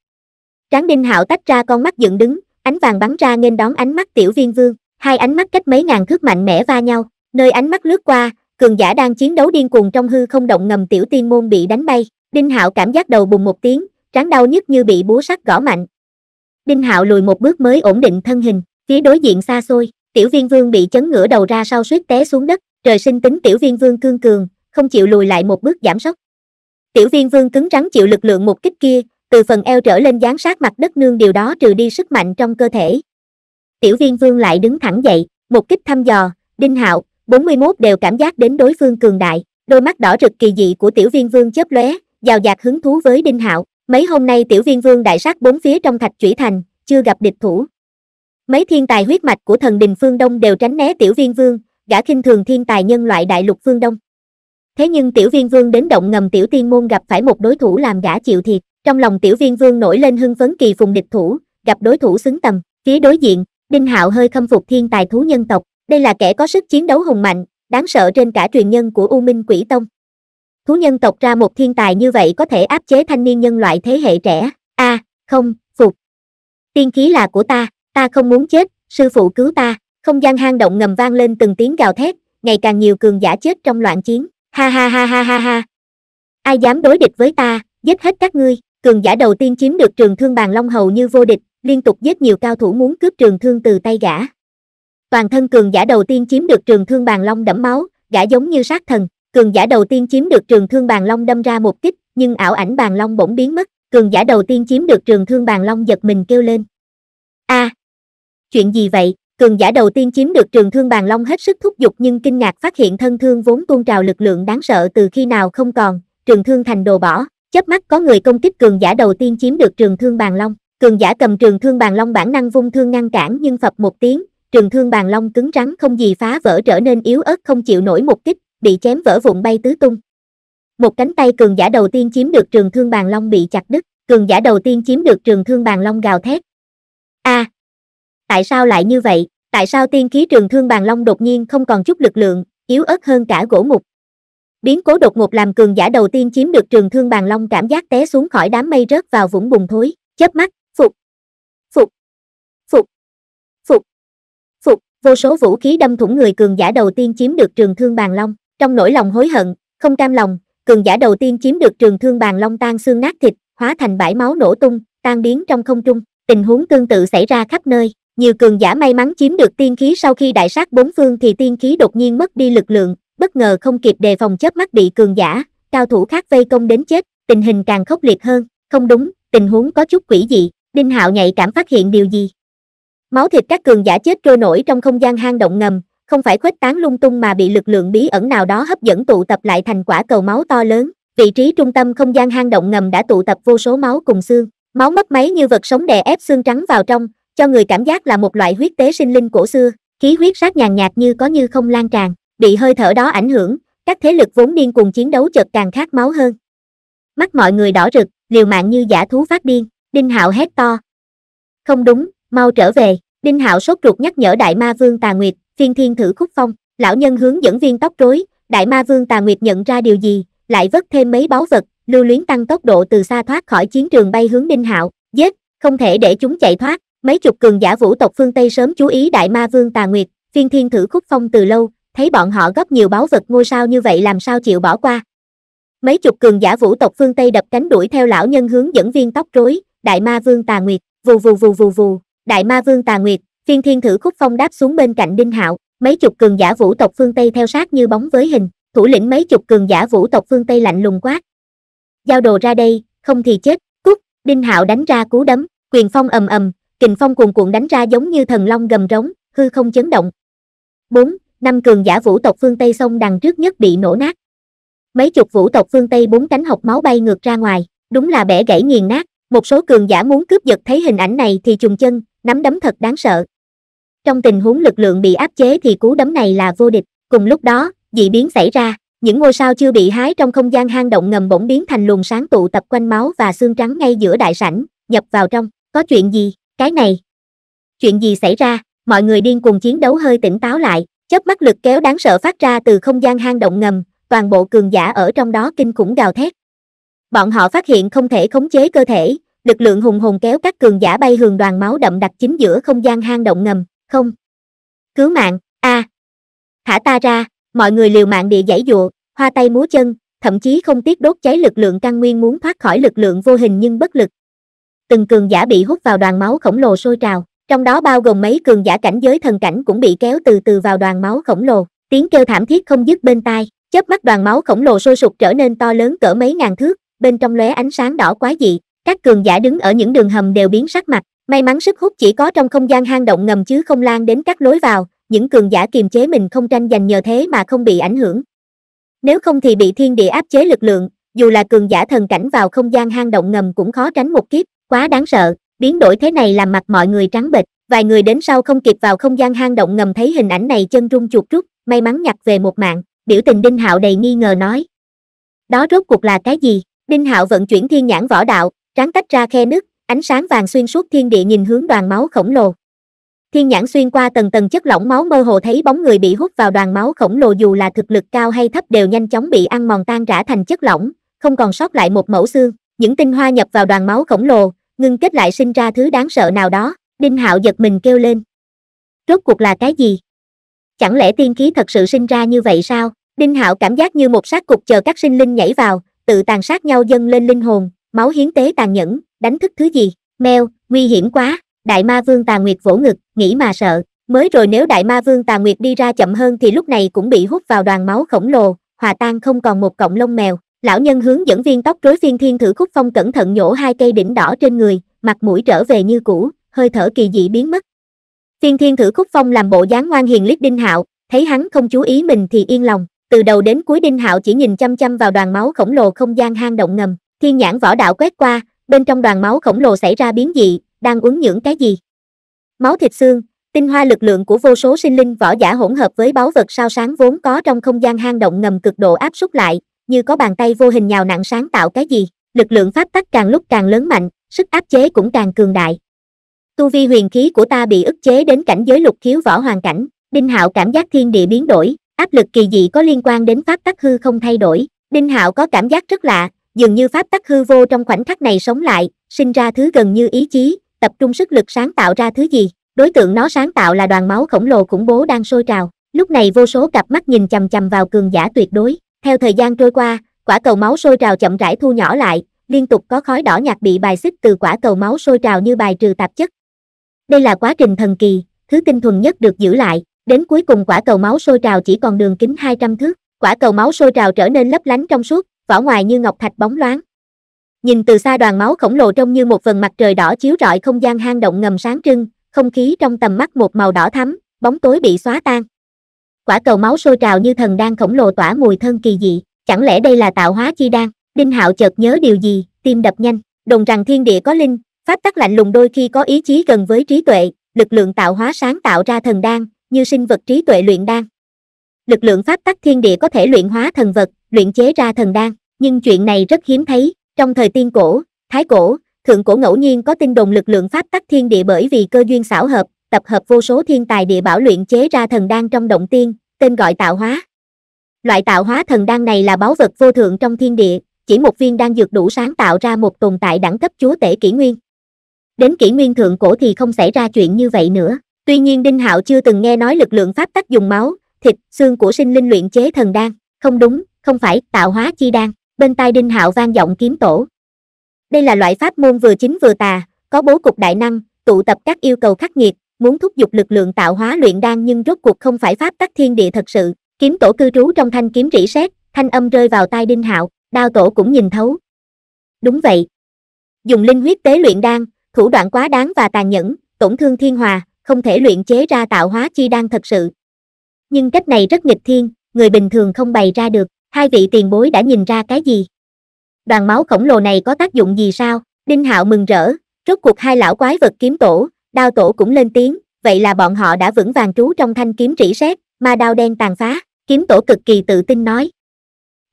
tráng đinh hạo tách ra con mắt dựng đứng ánh vàng bắn ra nên đón ánh mắt tiểu viên vương hai ánh mắt cách mấy ngàn thước mạnh mẽ va nhau nơi ánh mắt lướt qua cường giả đang chiến đấu điên cuồng trong hư không động ngầm tiểu tiên môn bị đánh bay Đinh Hạo cảm giác đầu bùng một tiếng, trán đau nhức như bị búa sắt gõ mạnh. Đinh Hạo lùi một bước mới ổn định thân hình, phía đối diện xa xôi, Tiểu Viên Vương bị chấn ngửa đầu ra sau suýt té xuống đất, trời sinh tính Tiểu Viên Vương cương cường, không chịu lùi lại một bước giảm sốc. Tiểu Viên Vương cứng rắn chịu lực lượng một kích kia, từ phần eo trở lên dán sát mặt đất nương điều đó trừ đi sức mạnh trong cơ thể. Tiểu Viên Vương lại đứng thẳng dậy, một kích thăm dò, Đinh Hạo, 41 đều cảm giác đến đối phương cường đại, đôi mắt đỏ rực kỳ dị của Tiểu Viên Vương chớp lóe, giàu dạt hứng thú với Đinh Hạo. Mấy hôm nay tiểu viên vương đại sát bốn phía trong thạch chủy thành, chưa gặp địch thủ. Mấy thiên tài huyết mạch của thần đình phương Đông đều tránh né tiểu viên vương, gã khinh thường thiên tài nhân loại đại lục phương Đông. Thế nhưng tiểu viên vương đến động ngầm tiểu tiên môn gặp phải một đối thủ làm gã chịu thiệt, trong lòng tiểu viên vương nổi lên hưng phấn kỳ phùng địch thủ, gặp đối thủ xứng tầm, phía đối diện, Đinh Hạo hơi khâm phục thiên tài thú nhân tộc, đây là kẻ có sức chiến đấu hùng mạnh, đáng sợ trên cả truyền nhân của U Minh Quỷ Tông thú nhân tộc ra một thiên tài như vậy có thể áp chế thanh niên nhân loại thế hệ trẻ, a à, không, phục. Tiên khí là của ta, ta không muốn chết, sư phụ cứu ta, không gian hang động ngầm vang lên từng tiếng gào thét, ngày càng nhiều cường giả chết trong loạn chiến, ha ha ha ha ha ha. Ai dám đối địch với ta, giết hết các ngươi, cường giả đầu tiên chiếm được trường thương bàn long hầu như vô địch, liên tục giết nhiều cao thủ muốn cướp trường thương từ tay gã. Toàn thân cường giả đầu tiên chiếm được trường thương bàn long đẫm máu, gã giống như sát thần, cường giả đầu tiên chiếm được trường thương bàn long đâm ra một kích, nhưng ảo ảnh bàn long bỗng biến mất, cường giả đầu tiên chiếm được trường thương bàn long giật mình kêu lên. a à, chuyện gì vậy? Cường giả đầu tiên chiếm được trường thương bàn long hết sức thúc giục nhưng kinh ngạc phát hiện thân thương vốn tuôn trào lực lượng đáng sợ từ khi nào không còn, trường thương thành đồ bỏ, chớp mắt có người công kích cường giả đầu tiên chiếm được trường thương bàn long, cường giả cầm trường thương bàn long bản năng vung thương ngăn cản nhưng phập một tiếng, trường thương bàn long cứng rắn không gì phá vỡ trở nên yếu ớt không chịu nổi một kích, bị chém vỡ vụn bay tứ tung một cánh tay cường giả đầu tiên chiếm được trường thương bàn long bị chặt đứt cường giả đầu tiên chiếm được trường thương bàn long gào thét a à, tại sao lại như vậy tại sao tiên khí trường thương bàn long đột nhiên không còn chút lực lượng yếu ớt hơn cả gỗ mục biến cố đột ngột làm cường giả đầu tiên chiếm được trường thương bàn long cảm giác té xuống khỏi đám mây rớt vào vũng bùn thối chớp mắt phục phục phục phục phục vô số vũ khí đâm thủng người cường giả đầu tiên chiếm được trường thương bàn long trong nỗi lòng hối hận, không cam lòng, cường giả đầu tiên chiếm được trường thương bàn long tan xương nát thịt, hóa thành bãi máu nổ tung, tan biến trong không trung. Tình huống tương tự xảy ra khắp nơi. Nhiều cường giả may mắn chiếm được tiên khí sau khi đại sát bốn phương thì tiên khí đột nhiên mất đi lực lượng, bất ngờ không kịp đề phòng chớp mắt bị cường giả, cao thủ khác vây công đến chết, tình hình càng khốc liệt hơn. Không đúng, tình huống có chút quỷ dị, Đinh Hạo nhạy cảm phát hiện điều gì. Máu thịt các cường giả chết trôi nổi trong không gian hang động ngầm, không phải khuếch tán lung tung mà bị lực lượng bí ẩn nào đó hấp dẫn tụ tập lại thành quả cầu máu to lớn vị trí trung tâm không gian hang động ngầm đã tụ tập vô số máu cùng xương máu mất máy như vật sống đè ép xương trắng vào trong cho người cảm giác là một loại huyết tế sinh linh cổ xưa khí huyết sát nhàn nhạt như có như không lan tràn bị hơi thở đó ảnh hưởng các thế lực vốn điên cùng chiến đấu chợt càng khát máu hơn mắt mọi người đỏ rực liều mạng như giả thú phát điên đinh hạo hét to không đúng mau trở về đinh hạo sốt ruột nhắc nhở đại ma vương tà nguyệt phiên thiên thử khúc phong, lão nhân hướng dẫn viên tóc rối, đại ma vương tà nguyệt nhận ra điều gì, lại vất thêm mấy báu vật, lưu luyến tăng tốc độ từ xa thoát khỏi chiến trường bay hướng Đinh Hạo, giết, không thể để chúng chạy thoát, mấy chục cường giả vũ tộc phương Tây sớm chú ý đại ma vương tà nguyệt, phiên thiên thử khúc phong từ lâu, thấy bọn họ gấp nhiều báu vật ngôi sao như vậy làm sao chịu bỏ qua. Mấy chục cường giả vũ tộc phương Tây đập cánh đuổi theo lão nhân hướng dẫn viên tóc rối, đại ma vương tà nguyệt, vù vù vù vù vù, đại ma vương tà nguyệt, Phiên thiên thử khúc phong đáp xuống bên cạnh Đinh Hạo, mấy chục cường giả vũ tộc phương Tây theo sát như bóng với hình, thủ lĩnh mấy chục cường giả vũ tộc phương Tây lạnh lùng quát. Giao đồ ra đây, không thì chết, cút, Đinh Hạo đánh ra cú đấm, quyền phong ầm ầm, kình phong cuồn cuộn đánh ra giống như thần long gầm rống, hư không chấn động. 4. Năm cường giả vũ tộc phương Tây sông đằng trước nhất bị nổ nát. Mấy chục vũ tộc phương Tây bốn cánh hộc máu bay ngược ra ngoài, đúng là bẻ gãy nghiền nát, một số cường giả muốn cướp giật thấy hình ảnh này thì trùng chân, nắm đấm thật đáng sợ trong tình huống lực lượng bị áp chế thì cú đấm này là vô địch cùng lúc đó dị biến xảy ra những ngôi sao chưa bị hái trong không gian hang động ngầm bỗng biến thành luồng sáng tụ tập quanh máu và xương trắng ngay giữa đại sảnh nhập vào trong có chuyện gì cái này chuyện gì xảy ra mọi người điên cuồng chiến đấu hơi tỉnh táo lại chớp mắt lực kéo đáng sợ phát ra từ không gian hang động ngầm toàn bộ cường giả ở trong đó kinh khủng gào thét bọn họ phát hiện không thể khống chế cơ thể lực lượng hùng hồn kéo các cường giả bay hường đoàn máu đậm đặc chính giữa không gian hang động ngầm không. Cứu mạng, a à. Thả ta ra, mọi người liều mạng địa giải dụa, hoa tay múa chân, thậm chí không tiếc đốt cháy lực lượng căn nguyên muốn thoát khỏi lực lượng vô hình nhưng bất lực. Từng cường giả bị hút vào đoàn máu khổng lồ sôi trào, trong đó bao gồm mấy cường giả cảnh giới thần cảnh cũng bị kéo từ từ vào đoàn máu khổng lồ, tiếng kêu thảm thiết không dứt bên tai, chớp mắt đoàn máu khổng lồ sôi sục trở nên to lớn cỡ mấy ngàn thước, bên trong lóe ánh sáng đỏ quá dị, các cường giả đứng ở những đường hầm đều biến sắc mặt, May mắn sức hút chỉ có trong không gian hang động ngầm chứ không lan đến các lối vào, những cường giả kiềm chế mình không tranh giành nhờ thế mà không bị ảnh hưởng. Nếu không thì bị thiên địa áp chế lực lượng, dù là cường giả thần cảnh vào không gian hang động ngầm cũng khó tránh một kiếp, quá đáng sợ, biến đổi thế này làm mặt mọi người trắng bệch, vài người đến sau không kịp vào không gian hang động ngầm thấy hình ảnh này chân rung chuột rút, may mắn nhặt về một mạng, biểu tình Đinh Hạo đầy nghi ngờ nói. Đó rốt cuộc là cái gì? Đinh Hạo vận chuyển thiên nhãn võ đạo, tráng tách ra khe nứt, Ánh sáng vàng xuyên suốt thiên địa nhìn hướng đoàn máu khổng lồ. Thiên nhãn xuyên qua tầng tầng chất lỏng máu mơ hồ thấy bóng người bị hút vào đoàn máu khổng lồ dù là thực lực cao hay thấp đều nhanh chóng bị ăn mòn tan rã thành chất lỏng, không còn sót lại một mẫu xương. Những tinh hoa nhập vào đoàn máu khổng lồ, ngưng kết lại sinh ra thứ đáng sợ nào đó, Đinh Hạo giật mình kêu lên. Rốt cuộc là cái gì? Chẳng lẽ tiên khí thật sự sinh ra như vậy sao? Đinh Hạo cảm giác như một sát cục chờ các sinh linh nhảy vào, tự tàn sát nhau dâng lên linh hồn, máu hiến tế tàn nhẫn, đánh thức thứ gì mèo, nguy hiểm quá đại ma vương tà nguyệt vỗ ngực nghĩ mà sợ mới rồi nếu đại ma vương tà nguyệt đi ra chậm hơn thì lúc này cũng bị hút vào đoàn máu khổng lồ hòa tan không còn một cọng lông mèo lão nhân hướng dẫn viên tóc rối phiên thiên thử khúc phong cẩn thận nhổ hai cây đỉnh đỏ trên người mặt mũi trở về như cũ hơi thở kỳ dị biến mất phiên thiên thử khúc phong làm bộ dáng ngoan hiền liếc đinh hạo thấy hắn không chú ý mình thì yên lòng từ đầu đến cuối đinh hạo chỉ nhìn chăm chăm vào đoàn máu khổng lồ không gian hang động ngầm thiên nhãn võ đạo quét qua bên trong đoàn máu khổng lồ xảy ra biến dị, đang uống những cái gì? Máu thịt xương, tinh hoa lực lượng của vô số sinh linh võ giả hỗn hợp với báu vật sao sáng vốn có trong không gian hang động ngầm cực độ áp suất lại, như có bàn tay vô hình nhào nặng sáng tạo cái gì, lực lượng pháp tắc càng lúc càng lớn mạnh, sức áp chế cũng càng cường đại. Tu vi huyền khí của ta bị ức chế đến cảnh giới lục khiếu võ hoàn cảnh, Đinh Hạo cảm giác thiên địa biến đổi, áp lực kỳ dị có liên quan đến pháp tắc hư không thay đổi, Đinh Hạo có cảm giác rất lạ, dường như pháp tắc hư vô trong khoảnh khắc này sống lại sinh ra thứ gần như ý chí tập trung sức lực sáng tạo ra thứ gì đối tượng nó sáng tạo là đoàn máu khổng lồ khủng bố đang sôi trào lúc này vô số cặp mắt nhìn chằm chằm vào cường giả tuyệt đối theo thời gian trôi qua quả cầu máu sôi trào chậm rãi thu nhỏ lại liên tục có khói đỏ nhạt bị bài xích từ quả cầu máu sôi trào như bài trừ tạp chất đây là quá trình thần kỳ thứ tinh thuần nhất được giữ lại đến cuối cùng quả cầu máu sôi trào chỉ còn đường kính 200 thước quả cầu máu sôi trào trở nên lấp lánh trong suốt vỏ ngoài như ngọc thạch bóng loáng. Nhìn từ xa đoàn máu khổng lồ trông như một vần mặt trời đỏ chiếu rọi không gian hang động ngầm sáng trưng, không khí trong tầm mắt một màu đỏ thắm, bóng tối bị xóa tan. Quả cầu máu sôi trào như thần đan khổng lồ tỏa mùi thân kỳ dị, chẳng lẽ đây là tạo hóa chi đan? Đinh Hạo chợt nhớ điều gì, tim đập nhanh, đồng rằng thiên địa có linh, pháp tắc lạnh lùng đôi khi có ý chí gần với trí tuệ, lực lượng tạo hóa sáng tạo ra thần đan, như sinh vật trí tuệ luyện đan. Lực lượng pháp tắc thiên địa có thể luyện hóa thần vật, luyện chế ra thần đan nhưng chuyện này rất hiếm thấy, trong thời tiên cổ, thái cổ, thượng cổ ngẫu nhiên có tin đồn lực lượng pháp tắc thiên địa bởi vì cơ duyên xảo hợp, tập hợp vô số thiên tài địa bảo luyện chế ra thần đan trong động tiên, tên gọi tạo hóa. Loại tạo hóa thần đan này là báu vật vô thượng trong thiên địa, chỉ một viên đan dược đủ sáng tạo ra một tồn tại đẳng cấp chúa tể kỷ nguyên. Đến kỷ nguyên thượng cổ thì không xảy ra chuyện như vậy nữa, tuy nhiên Đinh Hạo chưa từng nghe nói lực lượng pháp tắc dùng máu, thịt, xương của sinh linh luyện chế thần đan, không đúng, không phải tạo hóa chi đan bên tai đinh hạo vang vọng kiếm tổ đây là loại pháp môn vừa chính vừa tà có bố cục đại năng tụ tập các yêu cầu khắc nghiệt muốn thúc giục lực lượng tạo hóa luyện đan nhưng rốt cuộc không phải pháp tắc thiên địa thật sự kiếm tổ cư trú trong thanh kiếm rỉ sét thanh âm rơi vào tai đinh hạo đao tổ cũng nhìn thấu đúng vậy dùng linh huyết tế luyện đan thủ đoạn quá đáng và tàn nhẫn tổn thương thiên hòa không thể luyện chế ra tạo hóa chi đan thật sự nhưng cách này rất nghịch thiên người bình thường không bày ra được hai vị tiền bối đã nhìn ra cái gì? Đoàn máu khổng lồ này có tác dụng gì sao? Đinh Hạo mừng rỡ, rốt cuộc hai lão quái vật kiếm tổ, đao tổ cũng lên tiếng, vậy là bọn họ đã vững vàng trú trong thanh kiếm Trĩ sét, mà đao đen tàn phá, kiếm tổ cực kỳ tự tin nói.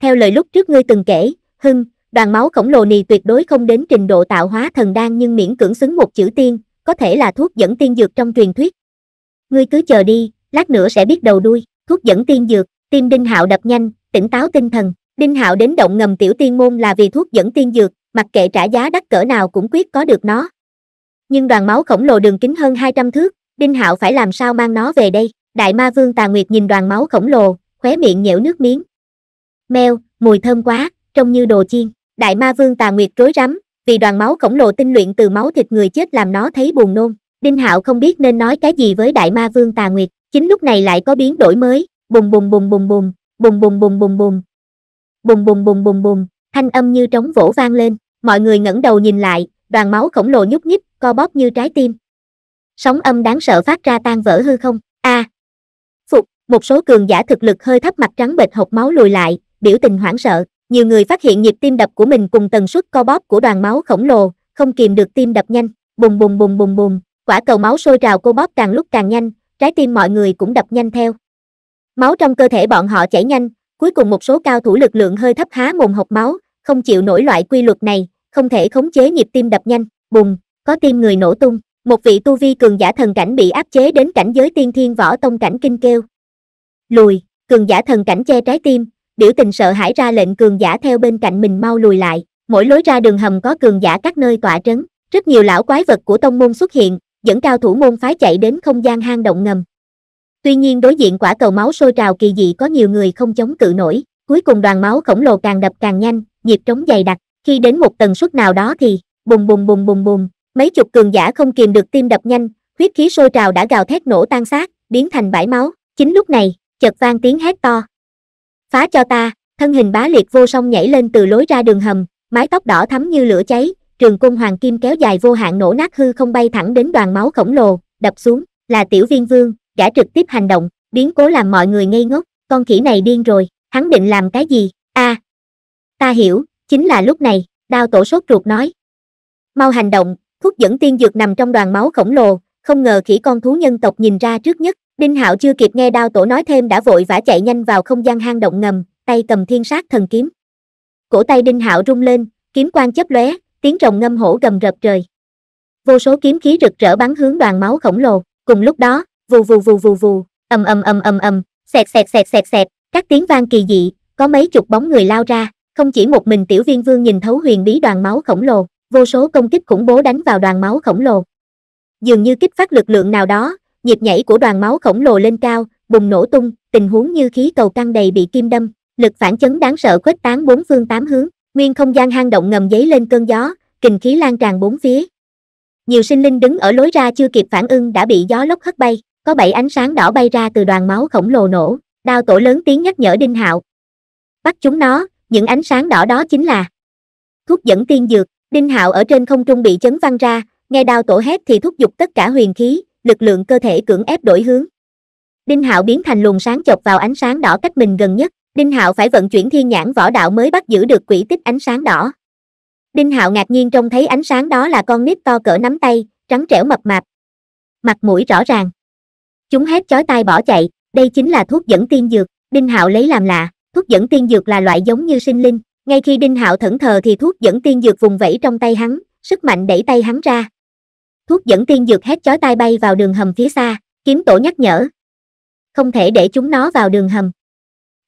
Theo lời lúc trước ngươi từng kể, hưng, đoàn máu khổng lồ này tuyệt đối không đến trình độ tạo hóa thần đan nhưng miễn cưỡng xứng một chữ tiên, có thể là thuốc dẫn tiên dược trong truyền thuyết. Ngươi cứ chờ đi, lát nữa sẽ biết đầu đuôi, thuốc dẫn tiên dược, tim đinh hạo đập nhanh, tỉnh táo tinh thần đinh hạo đến động ngầm tiểu tiên môn là vì thuốc dẫn tiên dược mặc kệ trả giá đắt cỡ nào cũng quyết có được nó nhưng đoàn máu khổng lồ đường kính hơn 200 thước đinh hạo phải làm sao mang nó về đây đại ma vương tà nguyệt nhìn đoàn máu khổng lồ khóe miệng nhễu nước miếng meo mùi thơm quá trông như đồ chiên đại ma vương tà nguyệt rối rắm vì đoàn máu khổng lồ tinh luyện từ máu thịt người chết làm nó thấy buồn nôn đinh hạo không biết nên nói cái gì với đại ma vương tà nguyệt chính lúc này lại có biến đổi mới bùng bùng bùng bùng bùng bùng bùng bùng bùng bùng. Bùng bùng bùng bùng bùng, thanh âm như trống vỗ vang lên, mọi người ngẩng đầu nhìn lại, đoàn máu khổng lồ nhúc nhích, co bóp như trái tim. Sóng âm đáng sợ phát ra tan vỡ hư không, a. À. Phục, một số cường giả thực lực hơi thấp mặt trắng bệch hộc máu lùi lại, biểu tình hoảng sợ, nhiều người phát hiện nhịp tim đập của mình cùng tần suất co bóp của đoàn máu khổng lồ, không kìm được tim đập nhanh, bùng bùng bùng bùng bùng, quả cầu máu sôi trào cô bóp càng lúc càng nhanh, trái tim mọi người cũng đập nhanh theo máu trong cơ thể bọn họ chảy nhanh cuối cùng một số cao thủ lực lượng hơi thấp há mồm hộc máu không chịu nổi loại quy luật này không thể khống chế nhịp tim đập nhanh bùng có tim người nổ tung một vị tu vi cường giả thần cảnh bị áp chế đến cảnh giới tiên thiên võ tông cảnh kinh kêu lùi cường giả thần cảnh che trái tim biểu tình sợ hãi ra lệnh cường giả theo bên cạnh mình mau lùi lại mỗi lối ra đường hầm có cường giả các nơi tỏa trấn rất nhiều lão quái vật của tông môn xuất hiện dẫn cao thủ môn phái chạy đến không gian hang động ngầm Tuy nhiên đối diện quả cầu máu sôi trào kỳ dị có nhiều người không chống cự nổi, cuối cùng đoàn máu khổng lồ càng đập càng nhanh, nhịp trống dày đặc, khi đến một tần suất nào đó thì bùng bùng bùng bùng bùng, mấy chục cường giả không kìm được tim đập nhanh, huyết khí sôi trào đã gào thét nổ tan xác, biến thành bãi máu, chính lúc này, chợt vang tiếng hét to. Phá cho ta, thân hình bá liệt vô song nhảy lên từ lối ra đường hầm, mái tóc đỏ thắm như lửa cháy, trường cung hoàng kim kéo dài vô hạn nổ nát hư không bay thẳng đến đoàn máu khổng lồ, đập xuống, là tiểu viên vương, gã trực tiếp hành động biến cố làm mọi người ngây ngốc con khỉ này điên rồi hắn định làm cái gì a à, ta hiểu chính là lúc này đao tổ sốt ruột nói mau hành động thuốc dẫn tiên dược nằm trong đoàn máu khổng lồ không ngờ khỉ con thú nhân tộc nhìn ra trước nhất đinh hạo chưa kịp nghe đao tổ nói thêm đã vội vã chạy nhanh vào không gian hang động ngầm tay cầm thiên sát thần kiếm cổ tay đinh hạo rung lên kiếm quang chớp lóe tiếng rồng ngâm hổ gầm rập trời vô số kiếm khí rực rỡ bắn hướng đoàn máu khổng lồ cùng lúc đó vù vù vù vù vù, ầm ầm ầm ầm ầm, xẹt xẹt xẹt xẹt xẹt, các tiếng vang kỳ dị, có mấy chục bóng người lao ra, không chỉ một mình tiểu viên vương nhìn thấu huyền bí đoàn máu khổng lồ, vô số công kích khủng bố đánh vào đoàn máu khổng lồ. Dường như kích phát lực lượng nào đó, nhịp nhảy của đoàn máu khổng lồ lên cao, bùng nổ tung, tình huống như khí cầu căng đầy bị kim đâm, lực phản chấn đáng sợ khuếch tán bốn phương tám hướng, nguyên không gian hang động ngầm giấy lên cơn gió, kình khí lan tràn bốn phía. Nhiều sinh linh đứng ở lối ra chưa kịp phản ứng đã bị gió lốc hất bay có bảy ánh sáng đỏ bay ra từ đoàn máu khổng lồ nổ đao tổ lớn tiếng nhắc nhở đinh hạo bắt chúng nó những ánh sáng đỏ đó chính là thuốc dẫn tiên dược đinh hạo ở trên không trung bị chấn văng ra nghe đao tổ hét thì thúc giục tất cả huyền khí lực lượng cơ thể cưỡng ép đổi hướng đinh hạo biến thành luồng sáng chọc vào ánh sáng đỏ cách mình gần nhất đinh hạo phải vận chuyển thiên nhãn võ đạo mới bắt giữ được quỷ tích ánh sáng đỏ đinh hạo ngạc nhiên trông thấy ánh sáng đó là con nít to cỡ nắm tay trắng trẻo mập mạp mặt mũi rõ ràng chúng hét chói tai bỏ chạy đây chính là thuốc dẫn tiên dược đinh hạo lấy làm lạ thuốc dẫn tiên dược là loại giống như sinh linh ngay khi đinh hạo thẫn thờ thì thuốc dẫn tiên dược vùng vẫy trong tay hắn sức mạnh đẩy tay hắn ra thuốc dẫn tiên dược hét chói tai bay vào đường hầm phía xa kiếm tổ nhắc nhở không thể để chúng nó vào đường hầm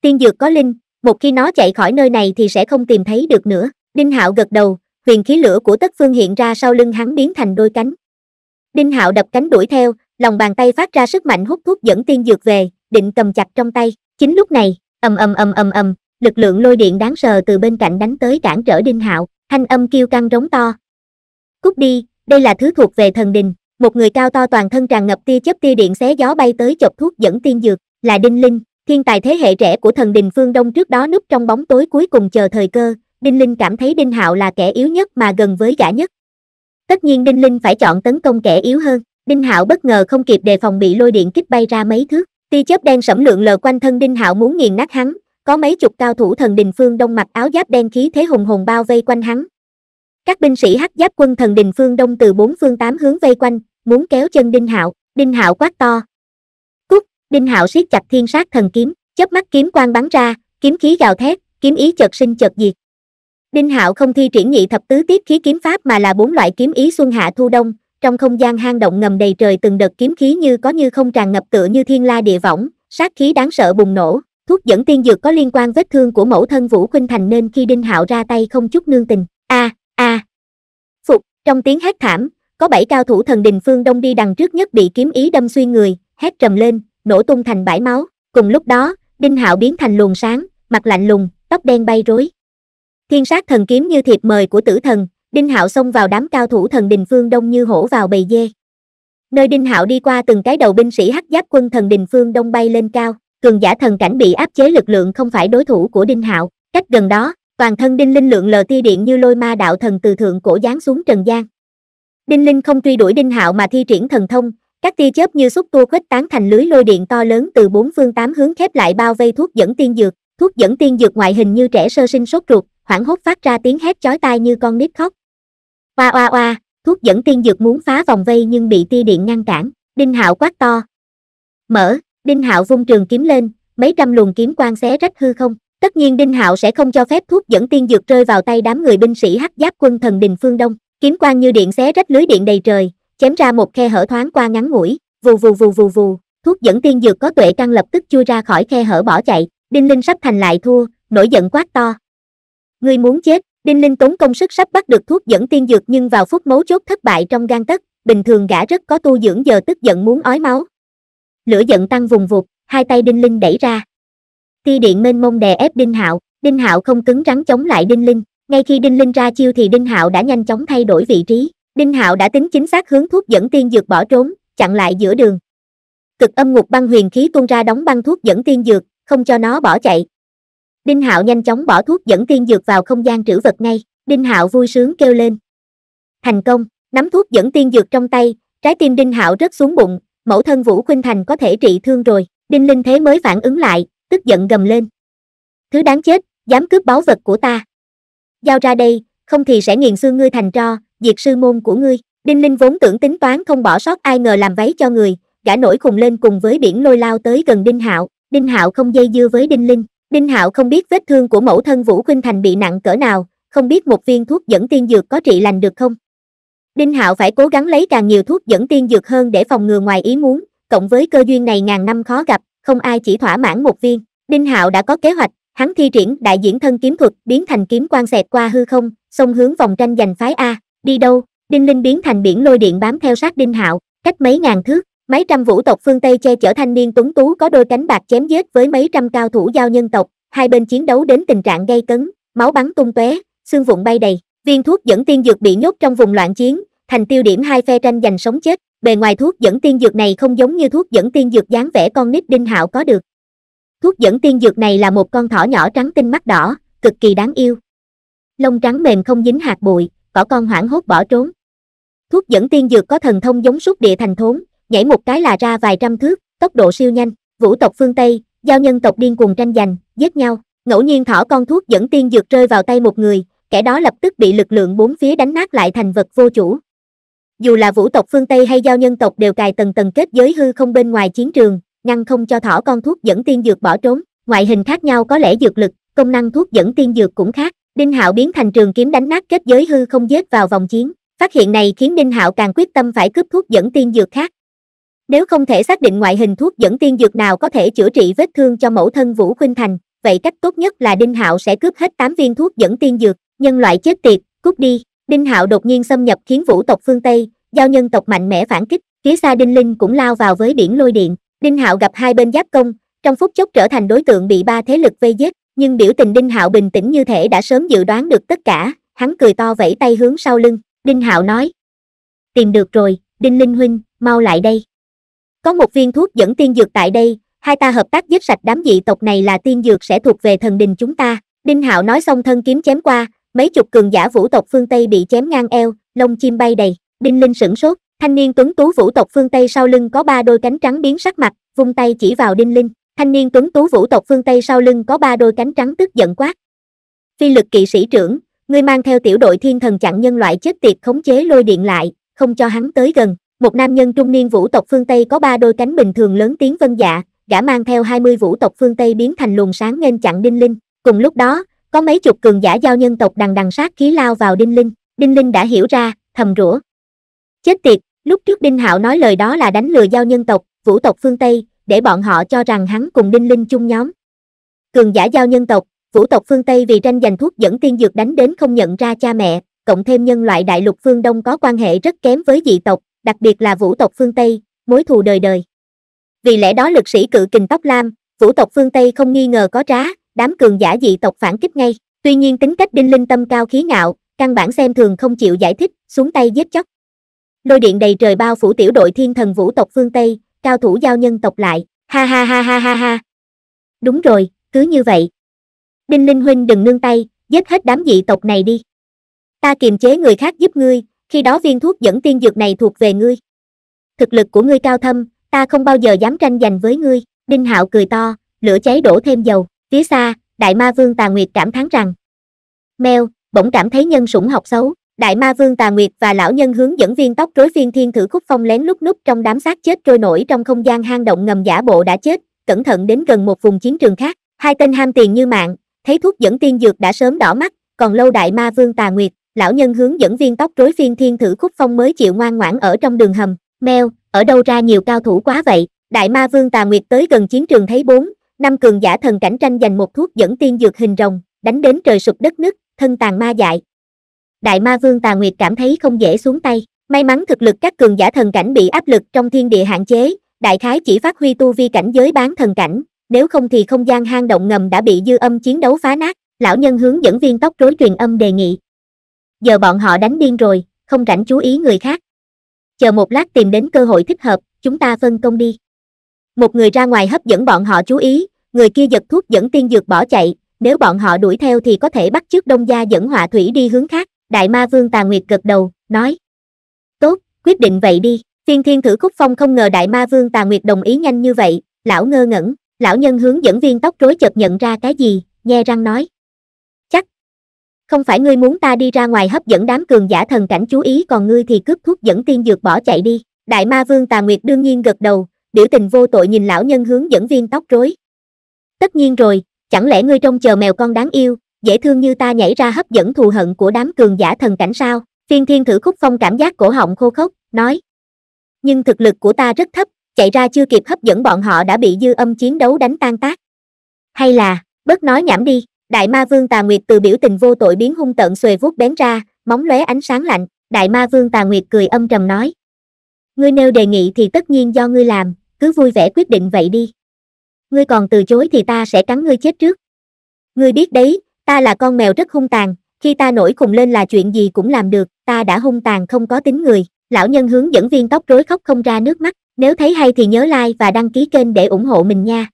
tiên dược có linh một khi nó chạy khỏi nơi này thì sẽ không tìm thấy được nữa đinh hạo gật đầu huyền khí lửa của tất phương hiện ra sau lưng hắn biến thành đôi cánh đinh hạo đập cánh đuổi theo lòng bàn tay phát ra sức mạnh hút thuốc dẫn tiên dược về định cầm chặt trong tay chính lúc này ầm ầm ầm ầm ầm lực lượng lôi điện đáng sợ từ bên cạnh đánh tới cản trở đinh hạo thanh âm kêu căng rống to cút đi đây là thứ thuộc về thần đình một người cao to toàn thân tràn ngập tia chớp tia điện xé gió bay tới chọc thuốc dẫn tiên dược là đinh linh thiên tài thế hệ trẻ của thần đình phương đông trước đó núp trong bóng tối cuối cùng chờ thời cơ đinh linh cảm thấy đinh hạo là kẻ yếu nhất mà gần với gã nhất tất nhiên đinh linh phải chọn tấn công kẻ yếu hơn đinh hạo bất ngờ không kịp đề phòng bị lôi điện kích bay ra mấy thước tia chớp đen sẫm lượn lờ quanh thân đinh hạo muốn nghiền nát hắn có mấy chục cao thủ thần đình phương đông mặc áo giáp đen khí thế hùng hồn bao vây quanh hắn các binh sĩ hắc giáp quân thần đình phương đông từ bốn phương tám hướng vây quanh muốn kéo chân đinh hạo đinh hạo quát to cút đinh hạo siết chặt thiên sát thần kiếm chớp mắt kiếm quang bắn ra kiếm khí gào thét kiếm ý chợt sinh chợt diệt đinh hạo không thi triển nhị thập tứ tiết khí kiếm pháp mà là bốn loại kiếm ý xuân hạ thu đông trong không gian hang động ngầm đầy trời từng đợt kiếm khí như có như không tràn ngập tựa như thiên la địa võng sát khí đáng sợ bùng nổ thuốc dẫn tiên dược có liên quan vết thương của mẫu thân vũ khuynh thành nên khi đinh hạo ra tay không chút nương tình a à, a à. phục trong tiếng hét thảm có bảy cao thủ thần đình phương đông đi đằng trước nhất bị kiếm ý đâm xuyên người hét trầm lên nổ tung thành bãi máu cùng lúc đó đinh hạo biến thành luồng sáng mặt lạnh lùng tóc đen bay rối thiên sát thần kiếm như thiệp mời của tử thần Đinh Hạo xông vào đám cao thủ thần đình phương Đông như hổ vào bầy dê. Nơi Đinh Hạo đi qua từng cái đầu binh sĩ hắc giáp quân thần đình phương Đông bay lên cao, cường giả thần cảnh bị áp chế lực lượng không phải đối thủ của Đinh Hạo, cách gần đó, toàn thân Đinh Linh lượng lờ tia điện như lôi ma đạo thần từ thượng cổ giáng xuống trần gian. Đinh Linh không truy đuổi Đinh Hạo mà thi triển thần thông, các tia chớp như xúc tua khuếch tán thành lưới lôi điện to lớn từ bốn phương tám hướng khép lại bao vây thuốc dẫn tiên dược, thuốc dẫn tiên dược ngoại hình như trẻ sơ sinh sốt ruột, hoảng hốt phát ra tiếng hét chói tai như con nít khóc oa oa oa thuốc dẫn tiên dược muốn phá vòng vây nhưng bị tia điện ngăn cản đinh hạo quát to mở đinh hạo vung trường kiếm lên mấy trăm luồng kiếm quang xé rách hư không tất nhiên đinh hạo sẽ không cho phép thuốc dẫn tiên dược rơi vào tay đám người binh sĩ hắc giáp quân thần đình phương đông kiếm quang như điện xé rách lưới điện đầy trời chém ra một khe hở thoáng qua ngắn ngủi vù vù vù vù vù thuốc dẫn tiên dược có tuệ căn lập tức chui ra khỏi khe hở bỏ chạy đinh linh sắp thành lại thua nổi giận quát to ngươi muốn chết Đinh Linh tốn công sức sắp bắt được thuốc dẫn tiên dược nhưng vào phút mấu chốt thất bại trong gan tất, bình thường gã rất có tu dưỡng giờ tức giận muốn ói máu. Lửa giận tăng vùng vụt, hai tay Đinh Linh đẩy ra. Tia điện mênh mông đè ép Đinh Hạo, Đinh Hạo không cứng rắn chống lại Đinh Linh, ngay khi Đinh Linh ra chiêu thì Đinh Hạo đã nhanh chóng thay đổi vị trí, Đinh Hạo đã tính chính xác hướng thuốc dẫn tiên dược bỏ trốn, chặn lại giữa đường. Cực âm ngục băng huyền khí tuôn ra đóng băng thuốc dẫn tiên dược, không cho nó bỏ chạy, Đinh Hạo nhanh chóng bỏ thuốc dẫn tiên dược vào không gian trữ vật ngay, Đinh Hạo vui sướng kêu lên. Thành công, nắm thuốc dẫn tiên dược trong tay, trái tim Đinh Hạo rớt xuống bụng, mẫu thân Vũ Khuynh Thành có thể trị thương rồi, Đinh Linh Thế mới phản ứng lại, tức giận gầm lên. Thứ đáng chết, dám cướp báu vật của ta. Giao ra đây, không thì sẽ nghiền xương ngươi thành tro, diệt sư môn của ngươi. Đinh Linh vốn tưởng tính toán không bỏ sót ai ngờ làm váy cho người, gã nổi khùng lên cùng với biển lôi lao tới gần Đinh Hạo, Đinh Hạo không dây dưa với Đinh Linh, Đinh Hạo không biết vết thương của mẫu thân Vũ Khuynh Thành bị nặng cỡ nào, không biết một viên thuốc dẫn tiên dược có trị lành được không. Đinh Hạo phải cố gắng lấy càng nhiều thuốc dẫn tiên dược hơn để phòng ngừa ngoài ý muốn, cộng với cơ duyên này ngàn năm khó gặp, không ai chỉ thỏa mãn một viên. Đinh Hạo đã có kế hoạch, hắn thi triển đại diễn thân kiếm thuật, biến thành kiếm quan xẹt qua hư không, xông hướng vòng tranh giành phái a, đi đâu? Đinh Linh biến thành biển lôi điện bám theo sát Đinh Hạo, cách mấy ngàn thước, Mấy trăm vũ tộc phương Tây che chở thanh niên tuấn tú có đôi cánh bạc chém giết với mấy trăm cao thủ giao nhân tộc, hai bên chiến đấu đến tình trạng gây cấn, máu bắn tung tóe, xương vụn bay đầy, viên thuốc dẫn tiên dược bị nhốt trong vùng loạn chiến, thành tiêu điểm hai phe tranh giành sống chết, bề ngoài thuốc dẫn tiên dược này không giống như thuốc dẫn tiên dược dáng vẻ con nít đinh hạo có được. Thuốc dẫn tiên dược này là một con thỏ nhỏ trắng tinh mắt đỏ, cực kỳ đáng yêu. Lông trắng mềm không dính hạt bụi, cỏ con hoảng hốt bỏ trốn. Thuốc dẫn tiên dược có thần thông giống suốt địa thành thốn, nhảy một cái là ra vài trăm thước, tốc độ siêu nhanh, vũ tộc phương Tây, giao nhân tộc điên cùng tranh giành, giết nhau, ngẫu nhiên thỏ con thuốc dẫn tiên dược rơi vào tay một người, kẻ đó lập tức bị lực lượng bốn phía đánh nát lại thành vật vô chủ. Dù là vũ tộc phương Tây hay giao nhân tộc đều cài tầng tầng kết giới hư không bên ngoài chiến trường, ngăn không cho thỏ con thuốc dẫn tiên dược bỏ trốn, ngoại hình khác nhau có lẽ dược lực, công năng thuốc dẫn tiên dược cũng khác. Đinh Hạo biến thành trường kiếm đánh nát kết giới hư không giết vào vòng chiến. Phát hiện này khiến Đinh Hạo càng quyết tâm phải cướp thuốc dẫn tiên dược khác. Nếu không thể xác định ngoại hình thuốc dẫn tiên dược nào có thể chữa trị vết thương cho mẫu thân Vũ Khuynh Thành, vậy cách tốt nhất là Đinh Hạo sẽ cướp hết 8 viên thuốc dẫn tiên dược, nhân loại chết tiệt, cút đi. Đinh Hạo đột nhiên xâm nhập khiến Vũ tộc phương Tây, giao nhân tộc mạnh mẽ phản kích, phía xa Đinh Linh cũng lao vào với biển lôi điện. Đinh Hạo gặp hai bên giáp công, trong phút chốc trở thành đối tượng bị ba thế lực vây giết, nhưng biểu tình Đinh Hạo bình tĩnh như thể đã sớm dự đoán được tất cả, hắn cười to vẫy tay hướng sau lưng, Đinh Hạo nói: "Tìm được rồi, Đinh Linh huynh, mau lại đây." Có một viên thuốc dẫn tiên dược tại đây, hai ta hợp tác giết sạch đám dị tộc này là tiên dược sẽ thuộc về thần đình chúng ta. Đinh Hạo nói xong thân kiếm chém qua, mấy chục cường giả vũ tộc phương Tây bị chém ngang eo, lông chim bay đầy. Đinh Linh sửng sốt, thanh niên tuấn tú vũ tộc phương Tây sau lưng có ba đôi cánh trắng biến sắc mặt, vung tay chỉ vào Đinh Linh. Thanh niên tuấn tú vũ tộc phương Tây sau lưng có ba đôi cánh trắng tức giận quát. Phi lực kỵ sĩ trưởng, ngươi mang theo tiểu đội thiên thần chặn nhân loại chết tiệt khống chế lôi điện lại, không cho hắn tới gần. Một nam nhân trung niên vũ tộc phương Tây có ba đôi cánh bình thường lớn tiếng vân dạ, gã mang theo 20 vũ tộc phương Tây biến thành luồng sáng nghênh chặn Đinh Linh. Cùng lúc đó, có mấy chục cường giả giao nhân tộc đằng đằng sát khí lao vào Đinh Linh. Đinh Linh đã hiểu ra, thầm rủa. Chết tiệt, lúc trước Đinh Hạo nói lời đó là đánh lừa giao nhân tộc, vũ tộc phương Tây, để bọn họ cho rằng hắn cùng Đinh Linh chung nhóm. Cường giả giao nhân tộc, vũ tộc phương Tây vì tranh giành thuốc dẫn tiên dược đánh đến không nhận ra cha mẹ, cộng thêm nhân loại đại lục phương Đông có quan hệ rất kém với dị tộc, đặc biệt là vũ tộc phương Tây, mối thù đời đời. Vì lẽ đó lực sĩ cự kình tóc lam, vũ tộc phương Tây không nghi ngờ có trá, đám cường giả dị tộc phản kích ngay, tuy nhiên tính cách đinh linh tâm cao khí ngạo, căn bản xem thường không chịu giải thích, xuống tay giết chóc. Lôi điện đầy trời bao phủ tiểu đội thiên thần vũ tộc phương Tây, cao thủ giao nhân tộc lại, ha ha ha ha ha ha. Đúng rồi, cứ như vậy. Đinh Linh Huynh đừng nương tay, giết hết đám dị tộc này đi. Ta kiềm chế người khác giúp ngươi, khi đó viên thuốc dẫn tiên dược này thuộc về ngươi thực lực của ngươi cao thâm ta không bao giờ dám tranh giành với ngươi đinh hạo cười to lửa cháy đổ thêm dầu phía xa đại ma vương tà nguyệt cảm thán rằng meo bỗng cảm thấy nhân sủng học xấu đại ma vương tà nguyệt và lão nhân hướng dẫn viên tóc rối phiên thiên thử khúc phong lén lúc núp trong đám xác chết trôi nổi trong không gian hang động ngầm giả bộ đã chết cẩn thận đến gần một vùng chiến trường khác hai tên ham tiền như mạng thấy thuốc dẫn tiên dược đã sớm đỏ mắt còn lâu đại ma vương tà nguyệt lão nhân hướng dẫn viên tóc rối phiên thiên thử khúc phong mới chịu ngoan ngoãn ở trong đường hầm, meo, ở đâu ra nhiều cao thủ quá vậy, đại ma vương tà nguyệt tới gần chiến trường thấy bốn, năm cường giả thần cảnh tranh giành một thuốc dẫn tiên dược hình rồng, đánh đến trời sụp đất nứt, thân tàn ma dại. Đại ma vương tà nguyệt cảm thấy không dễ xuống tay, may mắn thực lực các cường giả thần cảnh bị áp lực trong thiên địa hạn chế, đại khái chỉ phát huy tu vi cảnh giới bán thần cảnh, nếu không thì không gian hang động ngầm đã bị dư âm chiến đấu phá nát, lão nhân hướng dẫn viên tóc rối truyền âm đề nghị, giờ bọn họ đánh điên rồi không rảnh chú ý người khác chờ một lát tìm đến cơ hội thích hợp chúng ta phân công đi một người ra ngoài hấp dẫn bọn họ chú ý người kia giật thuốc dẫn tiên dược bỏ chạy nếu bọn họ đuổi theo thì có thể bắt trước đông gia dẫn họa thủy đi hướng khác đại ma vương tà nguyệt gật đầu nói tốt quyết định vậy đi thiên thiên thử khúc phong không ngờ đại ma vương tà nguyệt đồng ý nhanh như vậy lão ngơ ngẩn lão nhân hướng dẫn viên tóc rối chợt nhận ra cái gì nghe răng nói không phải ngươi muốn ta đi ra ngoài hấp dẫn đám cường giả thần cảnh chú ý còn ngươi thì cướp thuốc dẫn tiên dược bỏ chạy đi đại ma vương tà nguyệt đương nhiên gật đầu biểu tình vô tội nhìn lão nhân hướng dẫn viên tóc rối tất nhiên rồi chẳng lẽ ngươi trông chờ mèo con đáng yêu dễ thương như ta nhảy ra hấp dẫn thù hận của đám cường giả thần cảnh sao phiên thiên thử khúc phong cảm giác cổ họng khô khốc nói nhưng thực lực của ta rất thấp chạy ra chưa kịp hấp dẫn bọn họ đã bị dư âm chiến đấu đánh tan tác hay là bớt nói nhảm đi đại ma vương tà nguyệt từ biểu tình vô tội biến hung tận xuề vuốt bén ra móng lóe ánh sáng lạnh đại ma vương tà nguyệt cười âm trầm nói ngươi nêu đề nghị thì tất nhiên do ngươi làm cứ vui vẻ quyết định vậy đi ngươi còn từ chối thì ta sẽ cắn ngươi chết trước ngươi biết đấy ta là con mèo rất hung tàn khi ta nổi khùng lên là chuyện gì cũng làm được ta đã hung tàn không có tính người lão nhân hướng dẫn viên tóc rối khóc không ra nước mắt nếu thấy hay thì nhớ like và đăng ký kênh để ủng hộ mình nha